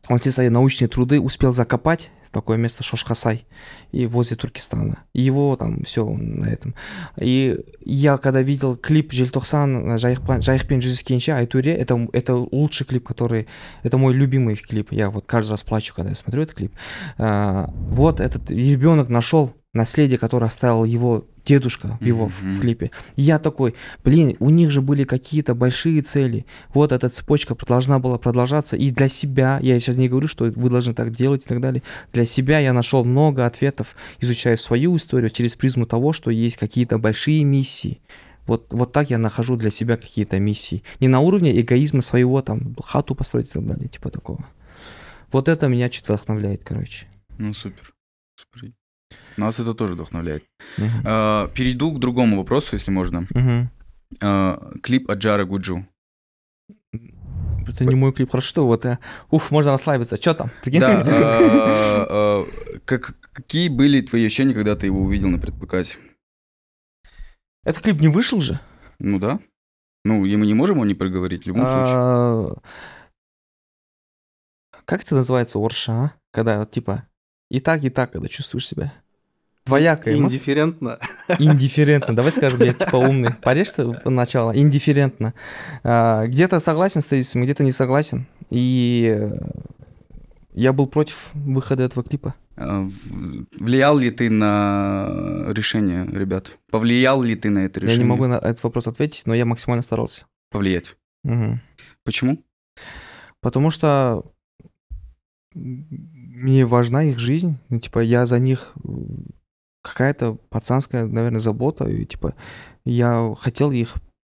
он все свои научные труды успел закопать такое место Шошкасай и возле Туркестана. И его там все на этом. И я когда видел клип Жильтохсан э, Жайхпен Джизискенча Айтуре, это, это лучший клип, который... Это мой любимый клип. Я вот каждый раз плачу, когда я смотрю этот клип. А, вот этот ребенок нашел наследие, которое оставил его дедушка его mm-hmm. в клипе. я такой, блин, у них же были какие-то большие цели. Вот эта цепочка должна была продолжаться. И для себя, я сейчас не говорю, что вы должны так делать и так далее. Для себя я нашел много ответов, изучая свою историю через призму того, что есть какие-то большие миссии. Вот, вот так я нахожу для себя какие-то миссии. Не на уровне эгоизма своего, там, хату построить и так далее, типа такого. Вот это меня чуть вдохновляет, короче. Ну, супер. супер. Нас это тоже вдохновляет. Uh-huh. Перейду к другому вопросу, если можно. Uh-huh. Клип Аджара Гуджу. Это не мой клип, хорошо, вот, я. Э, уф, можно расслабиться, что там? Да, а, [LAUGHS] какие были твои ощущения, когда ты его увидел на предпоказе? Этот клип не вышел же? Ну да. Ну, и мы не можем о не проговорить в любом случае. Как это называется, Орша, а? Когда, типа, и так, и так, когда чувствуешь себя. Двояко. Ну. Индифферентно. Индифферентно. Давай скажем, я типа умный. Порежь ты начало. Индифферентно. А, где-то согласен с тезисом, где-то не согласен. И э, я был против выхода этого клипа. А, влиял ли ты на решение, ребят? Повлиял ли ты на это решение? Я не могу на этот вопрос ответить, но я максимально старался. Повлиять? Угу. Почему? Потому что мне важна их жизнь. Ну, типа, я за них э, какая-то пацанская, наверное, забота. И, типа, я хотел их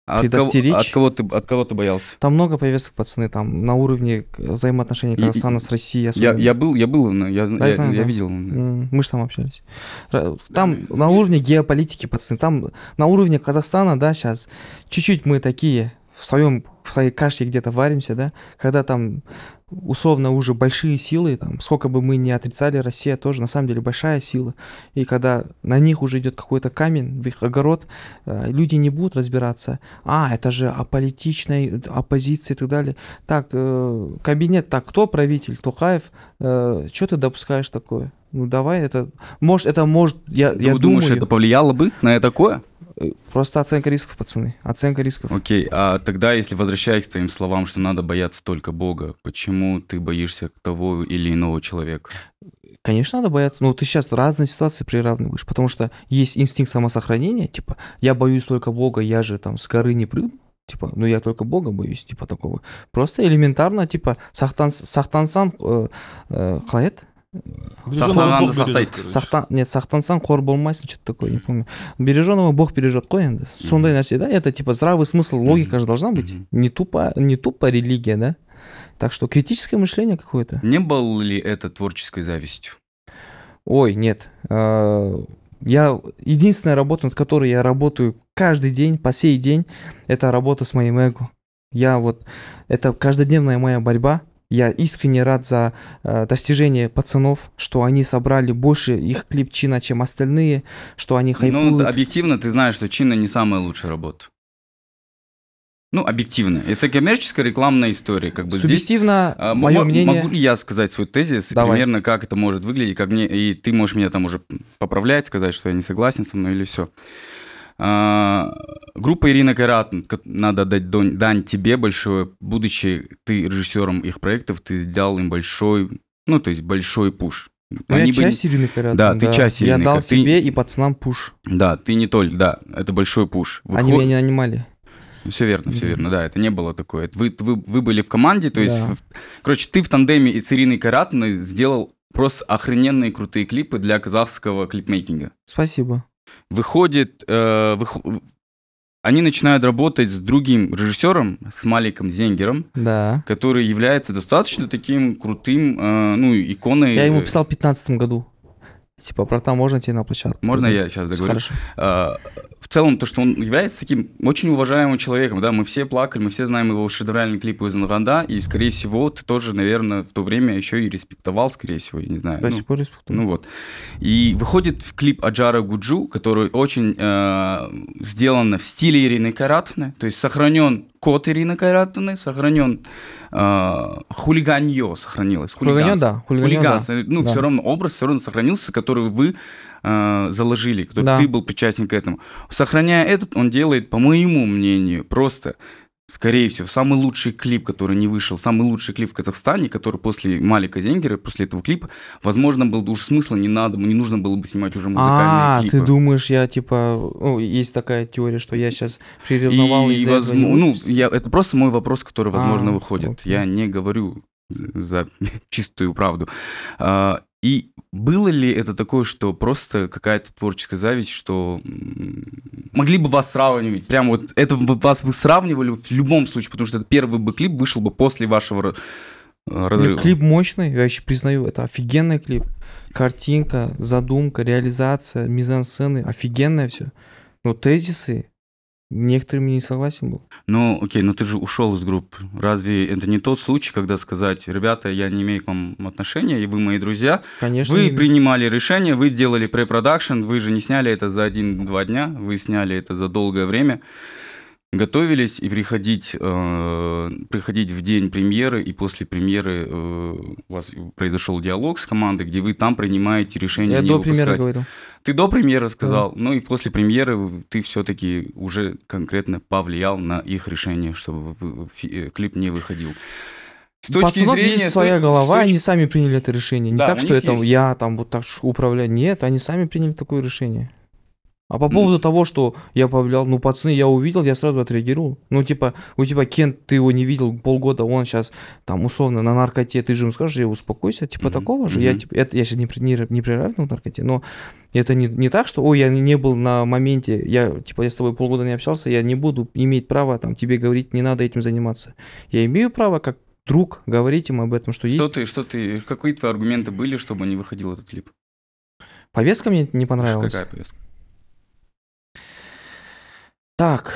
а предостеречь. От кого, от кого, ты, от кого ты боялся? Там много повесток, пацаны, там на уровне взаимоотношений Казахстана и, с Россией. Я, я был, я был, я, да, я, знаю, я, да. видел. Мы же там общались. Там да, на уровне геополитики, пацаны, там на уровне Казахстана, да, сейчас чуть-чуть мы такие в своем в своей каше где-то варимся, да, когда там условно уже большие силы, там, сколько бы мы ни отрицали, Россия тоже на самом деле большая сила, и когда на них уже идет какой-то камень в их огород, э, люди не будут разбираться, а, это же аполитичная оппозиция и так далее, так, э, кабинет, так, кто правитель, Тукаев, что э, ты допускаешь такое? Ну давай, это может, это может, я, ты я думаю. Думаешь, это повлияло бы на такое? Э, просто оценка рисков, пацаны. Оценка рисков. Окей, okay. а тогда, если возвращаясь к твоим словам, что надо бояться только Бога, почему ты боишься того или иного человека? Конечно, надо бояться. Ну, ты сейчас разные ситуации приравниваешь, потому что есть инстинкт самосохранения, типа, я боюсь только Бога, я же там с горы не прыгну, типа, ну я только Бога боюсь, типа такого. Просто элементарно, типа, сахтансан э, э, қалай сақтанғанды сақтайды сақтан нет сақтансаң қор болмайсың что то такое не помню береженого бог бережет қой енді сондай нәрсе да это типа здравый смысл логика же должна быть не тупо не тупо религия да так что критическое мышление какое-то не был ли это творческой завистью ой нет а, я единственная работа над которой я работаю каждый день по сей день это работа с моим эго я вот это каждодневная моя борьба я искренне рад за э, достижение пацанов, что они собрали больше их клип Чина, чем остальные, что они ну, хайпуют. Ну, объективно ты знаешь, что Чина не самая лучшая работа. Ну, объективно. Это коммерческая рекламная история. Как бы Субъективно, здесь, а, мое мнение... Могу ли я сказать свой тезис? Давай. Примерно, как это может выглядеть, как мне... И ты можешь меня там уже поправлять, сказать, что я не согласен со мной или все. А, группа Ирина Кайрат, надо дать дань, тебе большое, будучи ты режиссером их проектов, ты дал им большой, ну то есть большой пуш. Ну, я бы... часть Ирины Кайратовны. Да, да, ты часть Ирины Я дал ты... себе и пацанам пуш. Да, ты не только, да, это большой пуш. Выход... Они меня не нанимали. Все верно, все верно, да, это не было такое. Вы, вы, вы были в команде, то есть, да. короче, ты в тандеме и с Ириной Кайратовной сделал просто охрененные крутые клипы для казахского клипмейкинга. Спасибо. Выходит, э, вых... они начинают работать с другим режиссером, с Маликом Зенгером, да. который является достаточно таким крутым, э, ну, иконой. Я ему писал в 2015 году. Типа, братан, можно тебе на площадку? Можно я сейчас договорю? Хорошо. А, целом то, что он является таким очень уважаемым человеком, да, мы все плакали, мы все знаем его шедевральный клип из Наганда, и, скорее всего, ты тоже, наверное, в то время еще и респектовал, скорее всего, я не знаю. До ну, сих пор респектую. Ну вот. И выходит клип Аджара Гуджу, который очень э, сделан в стиле Ирины Каратовны, то есть сохранен код Ирины Кайратовны, сохранен э, хулиганье сохранилось. Хулиганье, да. Хулиганье, Да. Ну, да. все равно образ все равно сохранился, который вы э, заложили, кто да. ты был причастен к этому. Сохраняя этот, он делает, по моему мнению, просто скорее всего, самый лучший клип, который не вышел, самый лучший клип в Казахстане, который после Малика Зенгера, после этого клипа, возможно, был бы уже смысла, не надо, не нужно было бы снимать уже музыкальные а, клипы. ты думаешь, я типа, ну, есть такая теория, что я сейчас приревновал и, из-за воз... этого? Ну, я, это просто мой вопрос, который, а, возможно, а, выходит. Окей. Я не говорю за [LAUGHS] чистую правду. А, и было ли это такое, что просто какая-то творческая зависть, что могли бы вас сравнивать? Прям вот это вас бы сравнивали в любом случае, потому что это первый бы клип вышел бы после вашего э, разрыва. Нет, клип мощный, я вообще признаю, это офигенный клип. Картинка, задумка, реализация, мизансцены, офигенное все. Но тезисы Некоторыми не согласен был. Ну, окей, но ты же ушел из группы. Разве это не тот случай, когда сказать, ребята, я не имею к вам отношения, и вы мои друзья? Конечно. Вы не... принимали решение, вы делали препродакшн, вы же не сняли это за один-два дня, вы сняли это за долгое время готовились и приходить, э, приходить в день премьеры, и после премьеры э, у вас произошел диалог с командой, где вы там принимаете решение Я не до выпускать. премьеры говорил. Ты до премьеры сказал, да. ну и после премьеры ты все-таки уже конкретно повлиял на их решение, чтобы э, клип не выходил. С точки Пацанов зрения, есть своя то... голова, точки... они сами приняли это решение. Не да, так, что это есть. я там вот так управляю. Нет, они сами приняли такое решение. А по поводу mm. того, что я повлиял, ну, пацаны, я увидел, я сразу отреагировал. Ну, типа, у тебя Кент, ты его не видел полгода, он сейчас, там, условно, на наркоте, ты же ему скажешь, я успокойся, типа, mm-hmm. такого же. Mm-hmm. Я, типа, это, я сейчас не, не, не приравнивал к наркоте, но это не, не так, что, ой, я не был на моменте, я, типа, я с тобой полгода не общался, я не буду иметь права, там, тебе говорить, не надо этим заниматься. Я имею право, как друг, говорить им об этом, что, что есть... Ты, что ты, какие твои аргументы были, чтобы не выходил этот клип? Повестка мне не понравилась. Какая повестка? Так,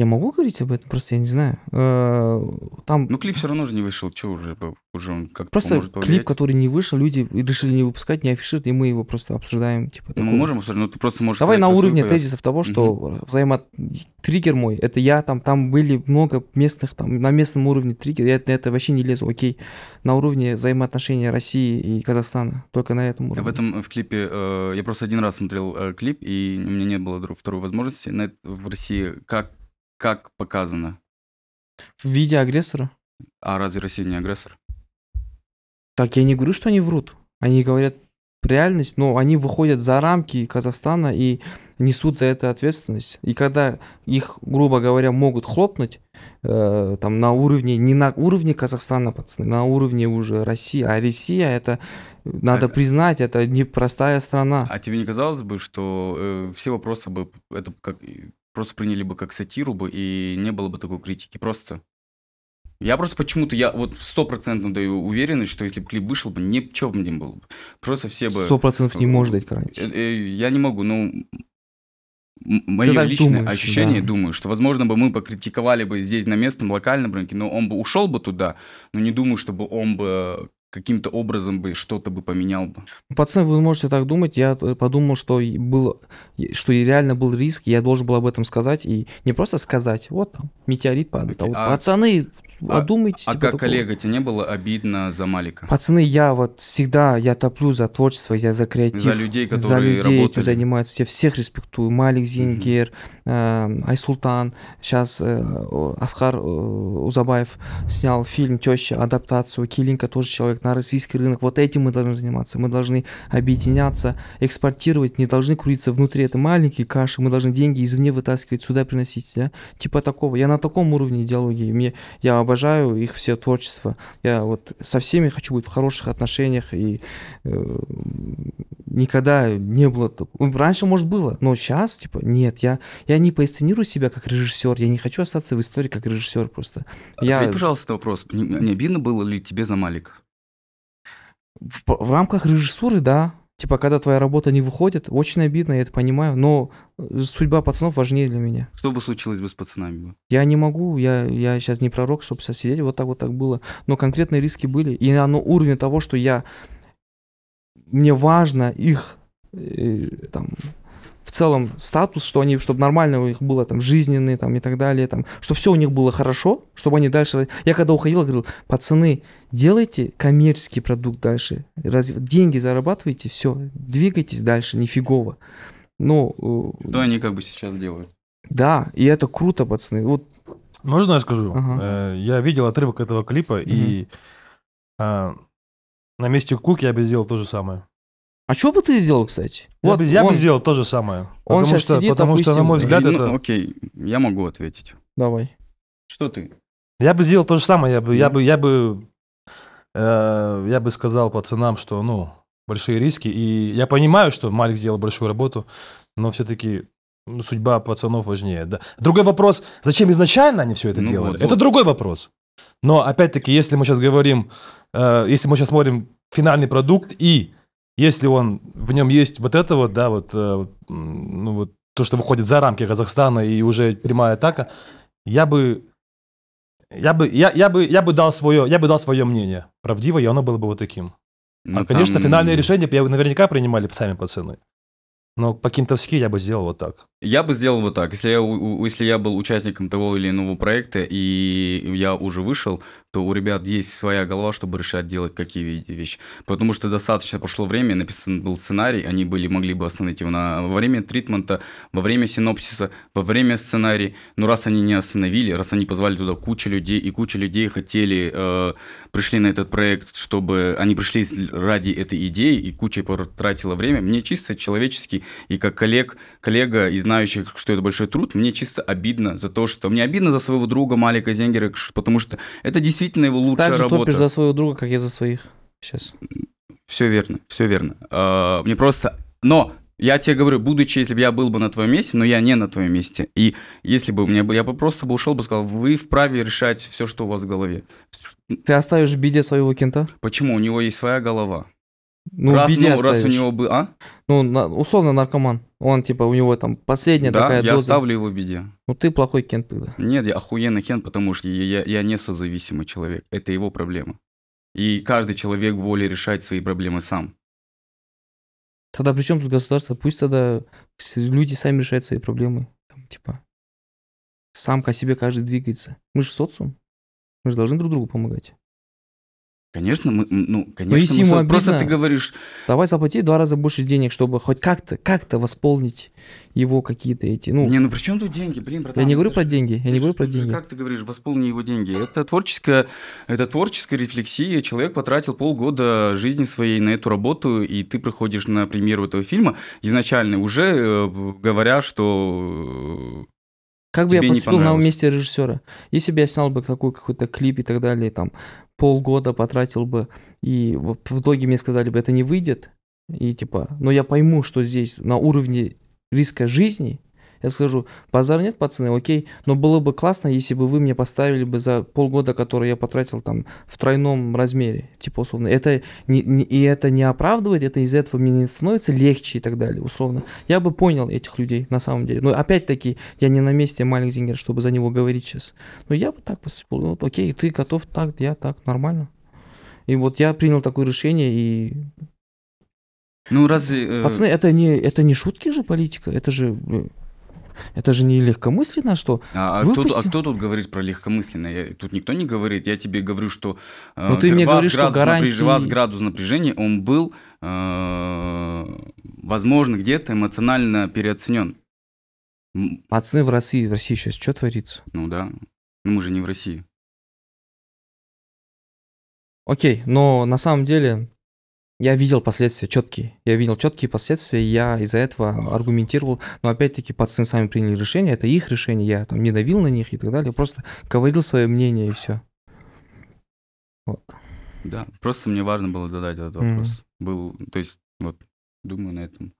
я могу говорить об этом? Просто я не знаю. Э, там... Ну, клип все равно же не вышел. что уже, уже он как-то Просто может повлиять? клип, который не вышел, люди решили не выпускать, не афишируют, и мы его просто обсуждаем. Типа, ну, такого. мы можем обсуждать, но ты просто можешь... Давай на уровне повязать. тезисов того, что угу. взаимо... триггер мой, это я, там, там были много местных, там, на местном уровне триггер, я на это вообще не лезу, окей. На уровне взаимоотношения России и Казахстана, только на этом уровне. В этом в клипе, э, я просто один раз смотрел э, клип, и у меня не было второй возможности на, в России, как как показано? В виде агрессора. А разве Россия не агрессор? Так, я не говорю, что они врут. Они говорят реальность, но они выходят за рамки Казахстана и несут за это ответственность. И когда их, грубо говоря, могут хлопнуть, э, там на уровне, не на уровне Казахстана, пацаны, на уровне уже России. А Россия, это, надо а, признать, это непростая страна. А тебе не казалось бы, что э, все вопросы бы, это как просто приняли бы как сатиру бы, и не было бы такой критики. Просто. Я просто почему-то, я вот стопроцентно даю уверенность, что если бы клип вышел бы, ничего бы не было бы. Просто все бы... Сто процентов не э, может дать гарантии. Э, э, я не могу, но ну, Мое личное думаешь, ощущение, да. думаю, что, возможно, бы мы покритиковали бы здесь на местном, локальном рынке, но он бы ушел бы туда, но не думаю, чтобы он бы каким-то образом бы что-то бы поменял бы. Пацаны, вы можете так думать. Я э, подумал, что был, что реально был риск, я должен был об этом сказать и не просто сказать, вот там метеорит падает, okay, а а... пацаны а, одумайтесь. А типа как коллега, тебе не было обидно за Малика? Пацаны, я вот всегда, я топлю за творчество, я за креатив. За людей, которые за людей, работали. кто Я всех респектую. Малик Зингер, угу. э, Айсултан, сейчас э, Аскар э, Узабаев снял фильм «Теща», адаптацию. Килинка тоже человек на российский рынок. Вот этим мы должны заниматься. Мы должны объединяться, экспортировать, не должны крутиться внутри этой маленькой каши. Мы должны деньги извне вытаскивать, сюда приносить. Да? Типа такого. Я на таком уровне идеологии. Мне, я об обожаю их все творчество. Я вот со всеми хочу быть в хороших отношениях, и э, никогда не было такого. Ну, раньше, может, было, но сейчас, типа, нет, я, я не позиционирую себя как режиссер, я не хочу остаться в истории как режиссер просто. А ответь, я... пожалуйста, на вопрос. Не, не обидно было ли тебе за Малика? В, в рамках режиссуры, да, типа, когда твоя работа не выходит, очень обидно, я это понимаю, но э, судьба пацанов важнее для меня. Что бы случилось бы с пацанами? Я не могу, я, я сейчас не пророк, чтобы сейчас сидеть, вот так вот так было. Но конкретные риски были, и оно уровень того, что я... Мне важно их э, там, в целом статус, что они, чтобы нормально у них было там жизненные там и так далее, там, чтобы все у них было хорошо, чтобы они дальше. Я когда уходил, говорил, пацаны, делайте коммерческий продукт дальше, раз, деньги зарабатывайте, все, двигайтесь дальше, нифигово. Но... Э, что они как бы сейчас делают? Да, и это круто, пацаны. Вот. Можно я скажу? Ага. Э, я видел отрывок этого клипа, угу. и а, на месте Кук я бы сделал то же самое. А что бы ты сделал, кстати? Я, вот, бы, я он... бы сделал то же самое. Он потому что, сидит, потому допустим, что, на мой взгляд, ну, это... Окей, я могу ответить. Давай. Что ты? Я бы сделал то же самое, я бы, я бы, я бы Э, я бы сказал пацанам, что, ну, большие риски. И я понимаю, что Малик сделал большую работу, но все-таки ну, судьба пацанов важнее. Да. Другой вопрос, зачем изначально они все это ну, делали? Вот, ну это вот. другой вопрос. Но опять-таки, если мы сейчас говорим, э, если мы сейчас смотрим финальный продукт и если он в нем есть вот это вот, да, вот, э, ну вот то, что выходит за рамки Казахстана и уже прямая атака, я бы я бы, я, я, бы, я бы дал свое, я бы дал свое мнение. Правдиво, и оно было бы вот таким. Ну, а, конечно, там... финальное решение бы наверняка принимали сами пацаны. Но по-кентовски я бы сделал вот так. Я бы сделал вот так. Если я, у, если я был участником того или иного проекта, и я уже вышел, то у ребят есть своя голова, чтобы решать, делать какие вещи. Потому что достаточно прошло время, написан был сценарий, они были, могли бы остановить его на, во время тритмента, во время синопсиса, во время сценария. Но раз они не остановили, раз они позвали туда кучу людей, и куча людей хотели, э, пришли на этот проект, чтобы они пришли ради этой идеи, и куча потратила время, мне чисто человечески и, как коллег, коллега и знающий, что это большой труд, мне чисто обидно за то, что... Мне обидно за своего друга Малика Зенгера, потому что это действительно его лучшая так же работа. топишь за своего друга, как я за своих сейчас. Все верно, все верно. А, мне просто... Но я тебе говорю, будучи, если бы я был бы на твоем месте, но я не на твоем месте. И если бы у меня был, я бы просто бы ушел бы сказал, вы вправе решать все, что у вас в голове. Ты оставишь в беде своего кента? Почему? У него есть своя голова. Ну, раз, ну, раз у него бы, а? Ну, на, условно наркоман. Он, типа, у него там последняя да, такая я доза. оставлю его в беде. Ну, ты плохой кент тогда. Нет, я охуенный кент, потому что я, я, я не созависимый человек. Это его проблема. И каждый человек воле решать свои проблемы сам. Тогда при чем тут государство? Пусть тогда люди сами решают свои проблемы. Там, типа, сам к себе каждый двигается. Мы же социум. Мы же должны друг другу помогать. Конечно, мы, ну, конечно, мы просто ты говоришь... Давай заплати два раза больше денег, чтобы хоть как-то, как-то восполнить его какие-то эти, ну... Не, ну при чем тут деньги, блин, братан? Я не говорю ну, про деньги, я не говорю про деньги. Как ты говоришь, восполни его деньги? Это творческая, это творческая рефлексия. Человек потратил полгода жизни своей на эту работу, и ты приходишь на премьеру этого фильма изначально уже э, говоря, что как бы Тебе я поступил на месте режиссера? Если бы я снял бы такой какой-то клип и так далее, там, полгода потратил бы, и в итоге мне сказали бы, это не выйдет, и типа, но я пойму, что здесь на уровне риска жизни я скажу, базар нет, пацаны, окей, но было бы классно, если бы вы мне поставили бы за полгода, которые я потратил там в тройном размере, типа условно. Это не, не, и это не оправдывает, это из этого мне не становится легче и так далее, условно. Я бы понял этих людей на самом деле. Но опять-таки, я не на месте Малик Зингер, чтобы за него говорить сейчас. Но я бы так поступил. Ну, вот, окей, ты готов так, я так, нормально. И вот я принял такое решение и ну разве... Э... Пацаны, это не, это не шутки же политика, это же... Э, это же не легкомысленно, что а, выпусти... а, кто, а кто тут говорит про легкомысленно? Я, тут никто не говорит. Я тебе говорю, что... Э, Но ну, ты мне говоришь, градус, что гарантии... Напряж... градус напряжения, он был, э, возможно, где-то эмоционально переоценен. Пацаны в России, в России сейчас что творится? Ну да, ну мы же не в России. Окей, но на самом деле я видел последствия четкие. Я видел четкие последствия, и я из-за этого аргументировал. Но опять-таки пацаны сами приняли решение, это их решение, я там не давил на них и так далее, просто говорил свое мнение и все. Вот. Да, просто мне важно было задать этот вопрос. Mm-hmm. Был, то есть, вот, думаю на этом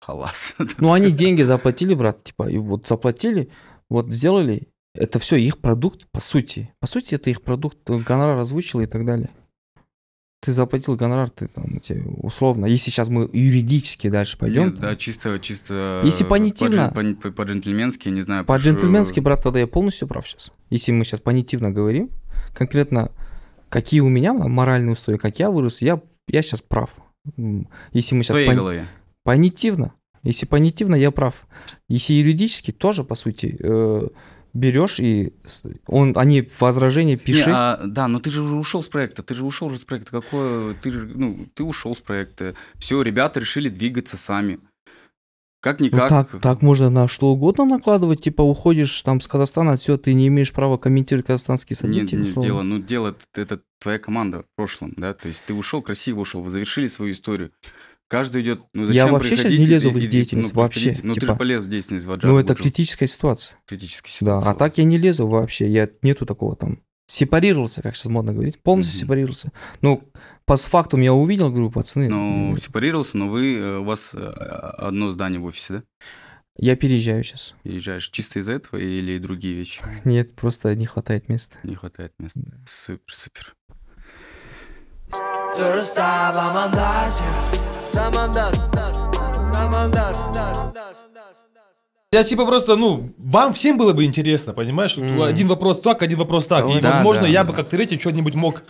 халас. [LAUGHS] Ну, они деньги заплатили, брат, типа, и вот заплатили, вот сделали, это все их продукт, по сути. По сути, это их продукт, гонорар озвучил и так далее ты заплатил гонорар, ты там тебе условно, если сейчас мы юридически дальше пойдем. Нет, там, да, чисто, чисто. Если э, понятивно. По-джентльменски, не знаю. По-джентльменски, что... брат, тогда я полностью прав сейчас. Если мы сейчас понятивно говорим, конкретно какие у меня моральные устои, как я вырос, я, я сейчас прав. Если мы сейчас... В твоей пон... голове. Понятивно. Если понятивно, я прав. Если юридически, тоже, по сути, э, берешь и он, они возражение пиши. а, да, но ты же уже ушел с проекта, ты же ушел уже с проекта, какое, ты же, ну, ты ушел с проекта. Все, ребята решили двигаться сами. Как ну никак. Ну, так, так можно на что угодно накладывать, типа уходишь там с Казахстана, все, ты не имеешь права комментировать казахстанские события. Нет, не дело, ну дело это, это твоя команда в прошлом, да, то есть ты ушел красиво ушел, вы завершили свою историю. Каждый идет, ну зачем Я вообще сейчас не лезу и, в их ну, деятельность, ну, вообще. Ну типа, ты же типа. полез в деятельность в Agile. Ну это критическая ситуация. Критическая ситуация. Да, а так я не лезу вообще, я нету такого там. Сепарировался, как сейчас модно говорить, полностью угу. сепарировался. Ну, по факту я увидел, говорю, пацаны. Ну, ну сепарировался, но вы, э, у вас э, а, одно здание в офисе, да? Я переезжаю сейчас. Переезжаешь чисто из-за этого или другие вещи? [LAUGHS] Нет, просто не хватает места. Не хватает места. Да. Супер, супер. Самандаш. Самандаш. Я типа просто, ну, вам всем было бы интересно, понимаешь? Mm. Один вопрос так, один вопрос так. Ну, и, да, возможно, да, я да. бы как третий что-нибудь мог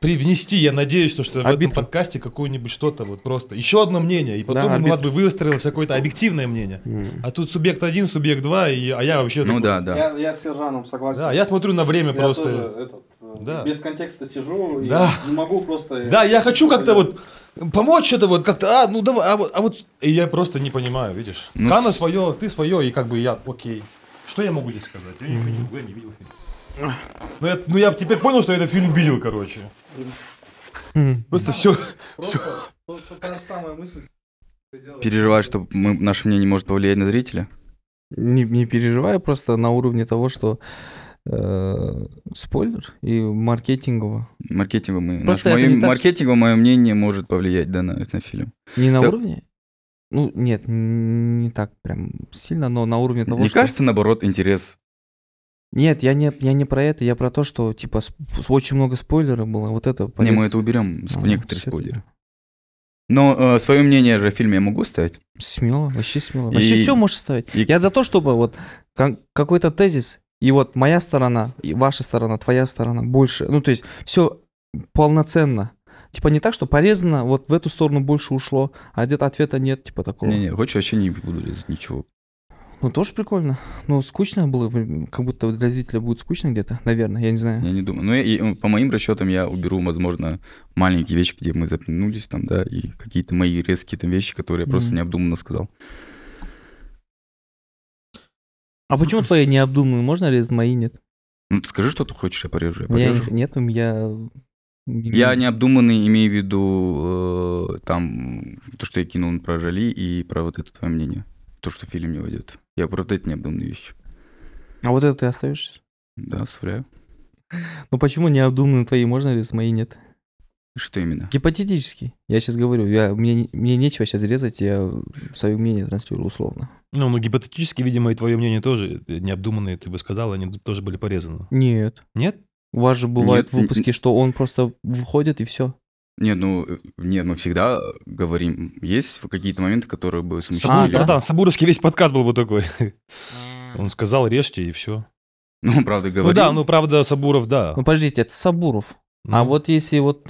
привнести, я надеюсь, что, что в этом подкасте какое-нибудь что-то вот просто. Еще одно мнение, и потом да, у нас бы выстроилось какое-то объективное мнение. Mm. А тут субъект один, субъект два, и, а я вообще... Ну такой, да, да. Я, я с Сержаном согласен. Да, я смотрю на время я просто. Тоже этот, э, да. Без контекста сижу, да. не могу просто... Да, я хочу как-то вот помочь что-то вот как-то, а, ну давай, а вот, а вот. И я просто не понимаю, видишь. Ну, Кана свое, ты свое, и как бы я, окей. Что я могу здесь сказать? Я не, я не видел фильм. Ну я, ну я теперь понял, что я этот фильм видел, короче. Просто все. Просто самая мысль. что мы, наше мнение может повлиять на зрителя? Не, не переживаю, просто на уровне того, что Э, спойлер и маркетингово. Маркетингово мы. Просто наш, мое, так... маркетингово мое мнение может повлиять да, на, на фильм. Не на Я... уровне? Ну, нет, не так прям сильно, но на уровне того, Не что... кажется, наоборот, интерес нет, я не, я не про это, я про то, что типа с, очень много спойлеров было. Вот это. Полез... Не, мы это уберем, а, некоторые спойлеры. Но э, свое мнение же о фильме я могу ставить. Смело, вообще смело. И... Вообще все можешь ставить. И... Я за то, чтобы вот как, какой-то тезис и вот моя сторона, и ваша сторона, твоя сторона больше. Ну, то есть все полноценно. Типа не так, что порезано, вот в эту сторону больше ушло, а где-то ответа нет, типа такого. Не-не, хочешь, вообще не буду резать ничего. Ну, тоже прикольно. Но ну, скучно было, как будто для зрителя будет скучно где-то, наверное, я не знаю. Я не думаю. Ну, я, и, ну, по моим расчетам, я уберу, возможно, маленькие вещи, где мы запнулись там, да, и какие-то мои резкие там вещи, которые я mm-hmm. просто необдуманно сказал. А почему твои необдуманные можно резать, мои нет? Ну, ты скажи, что ты хочешь, я порежу. Я порежу. Я, нет, я... Я необдуманный, имею в виду э, там то, что я кинул про Жали и про вот это твое мнение. То, что фильм не войдет. Я про вот эти необдуманные вещи. А вот это ты оставишь сейчас? Да, оставляю. Ну почему необдуманные твои можно резать, мои нет? Что именно? Гипотетически. Я сейчас говорю, я, мне, мне нечего сейчас резать, я свое мнение транслирую условно. Ну, ну гипотетически, видимо, и твое мнение тоже необдуманные, ты бы сказал, они тоже были порезаны. Нет. Нет? У вас же бывают выпуски, что он просто выходит и все. Нет, ну, нет, мы всегда говорим, есть какие-то моменты, которые бы смущали. А, да, Сабуровский весь подкаст был вот такой. Он сказал, режьте, и все. Ну, правда, говорил. Ну да, ну, правда, Сабуров, да. Ну, подождите, это Сабуров. Ну. А вот если вот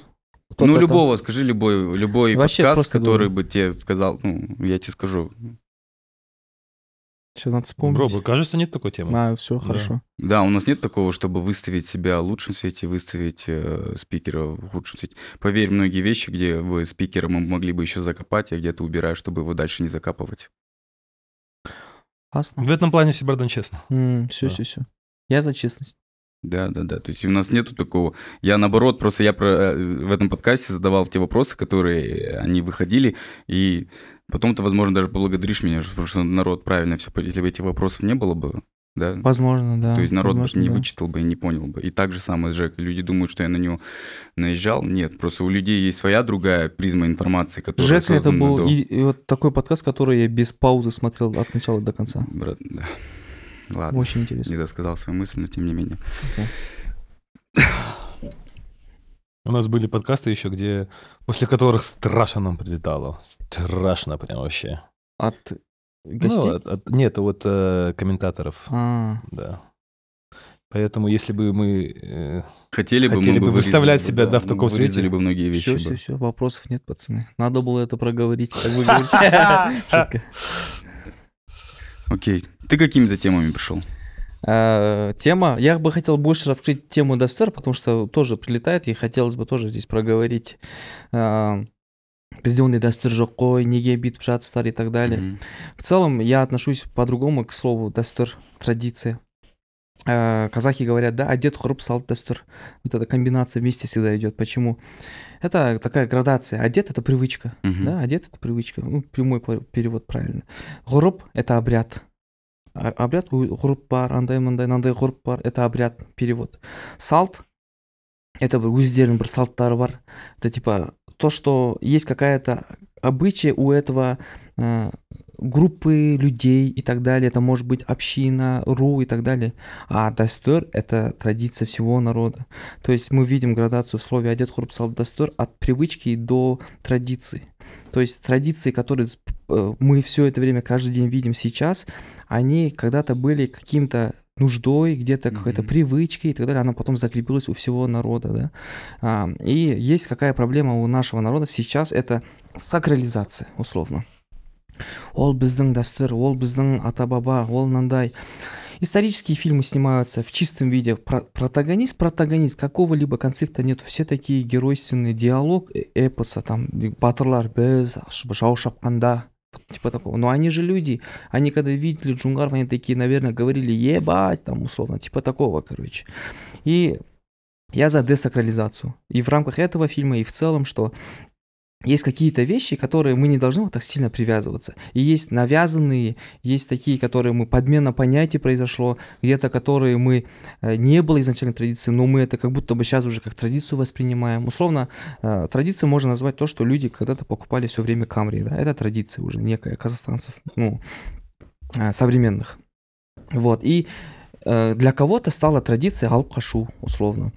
ну, любого, там... скажи любой, любой Вообще подкаст, который говорю. бы тебе сказал, ну, я тебе скажу. Сейчас надо вспомнить. Робо, кажется, нет такой темы. А, все, да. хорошо. Да, у нас нет такого, чтобы выставить себя в лучшем свете, выставить э, спикера в худшем свете. Поверь, многие вещи, где вы спикера мы могли бы еще закопать, я а где-то убираю, чтобы его дальше не закапывать. Классно. В этом плане все, Сибардан честно. Mm, все, да. все, все. Я за честность. Да, да, да. То есть у нас нету такого. Я наоборот, просто я про... Э, в этом подкасте задавал те вопросы, которые э, они выходили, и потом ты, возможно, даже поблагодаришь меня, потому что народ правильно все, если бы этих вопросов не было бы, да? Возможно, да. То есть народ возможно, бы не да. вычитал бы и не понял бы. И так же самое с Жек. Люди думают, что я на него наезжал. Нет, просто у людей есть своя другая призма информации, которая Жек это был до... и, и вот такой подкаст, который я без паузы смотрел от начала до конца. Брат, да. Ладно. Очень интересно. Не досказал свою мысль, но тем не менее. У нас были подкасты еще, где после которых страшно нам прилетало. Страшно прям вообще. От гостей? Ну, от, от, нет, вот э, комментаторов. А. Да. Поэтому если бы мы э, хотели, хотели бы, мы бы выставлять себя да, да, в таком свете... бы многие вещи. Все, бы. все, все, вопросов нет, пацаны. Надо было это проговорить, [LAUGHS] [LAUGHS] Окей. Ты какими-то темами пришел? Э, тема. Я бы хотел больше раскрыть тему Дастер, потому что тоже прилетает, и хотелось бы тоже здесь проговорить. А, э, бізде ондай дәстүр жоқ қой неге бүйтіп жатсыздар и так далее mm -hmm. в целом я отношусь по другому к слову дәстүр традиция э, казахи говорят да одет «А хруп салт дәстүр вот эта комбинация вместе всегда идет почему это такая градация одет «А это привычка mm -hmm. да одет «А это привычка ну, прямой перевод правильно хруп это обряд а, обряд ғұрып бар андай мындай мынандай ғұрып бар это обряд перевод салт это бір өздерінің бір салттары бар это типа то что есть какая то обычай у этого э, группы людей и так далее это может быть община ру и так далее а дастер это традиция всего народа то есть мы видим градацию в слове одет хурп салт дастер от привычки до традиции то есть традиции которые Э, мы все это время каждый день видим сейчас, они когда-то были каким-то нуждой, где-то mm-hmm. какой-то привычкой и так далее, она потом закрепилась у всего народа, да. А, и есть какая проблема у нашего народа сейчас, это сакрализация, условно. Ол біздің дәстүр, ол біздің ата-баба, ол мынандай. Исторические фильмы снимаются в чистом виде. протагонист, протагонист, какого-либо конфликта нет. Все такие геройственные диалог э, эпоса, там, батырлар біз, жау типа такого. Но они же люди, они когда видели джунгаров, они такие, наверное, говорили ебать, там условно, типа такого, короче. И я за десакрализацию. И в рамках этого фильма, и в целом, что есть какие-то вещи, которые мы не должны вот так сильно привязываться. И есть навязанные, есть такие, которые мы подмена понятий произошло, где-то которые мы э, не было изначально традиции, но мы это как будто бы сейчас уже как традицию воспринимаем. Условно, э, традицией можно назвать то, что люди когда-то покупали все время камри, да, это традиция уже некая казахстанцев, ну, э, современных. Вот, и для кого-то стала традиция алпкашу, условно.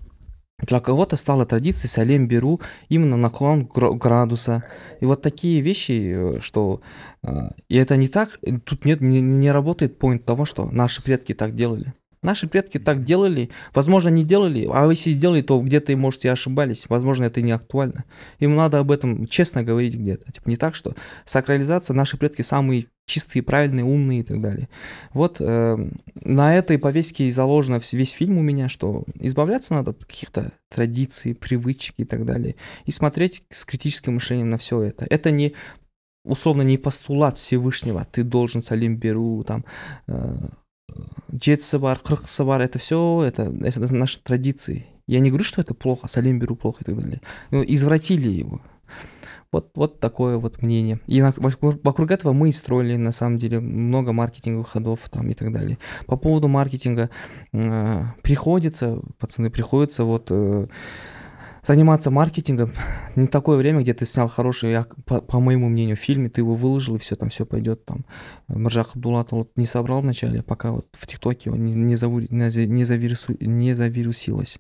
Для кого-то стала традицией салем беру именно наклон градуса. И вот такие вещи, э, что... Э, и это не так, э, тут нет, не, не работает поинт того, что наши предки так делали. Наши предки так делали, возможно, не делали, а если делали, то где-то, может, и ошибались, возможно, это не актуально. Им надо об этом честно говорить где-то. Типа не так, что сакрализация, наши предки самые чистые, правильные, умные и так далее. Вот э, на этой повестке и заложено весь фильм у меня, что избавляться надо от каких-то традиций, привычек и так далее, и смотреть с критическим мышлением на все это. Это не условно не постулат Всевышнего, ты должен Салим Беру, там, э, Джетса бар, это все, это, это наши традиции. Я не говорю, что это плохо, Салим Беру плохо и так далее. Но извратили его, вот, вот такое вот мнение. И на, вокруг, этого мы и строили, на самом деле, много маркетинговых ходов там и так далее. По поводу маркетинга э, приходится, пацаны, приходится вот... Э, заниматься маркетингом не такое время, где ты снял хороший, я, по, по моему мнению, фильм, и ты его выложил, и все, там все пойдет. Там Маржак Абдулатов вот не собрал вначале, а пока вот в ТикТоке он не, не, заву, не, не завирусилось.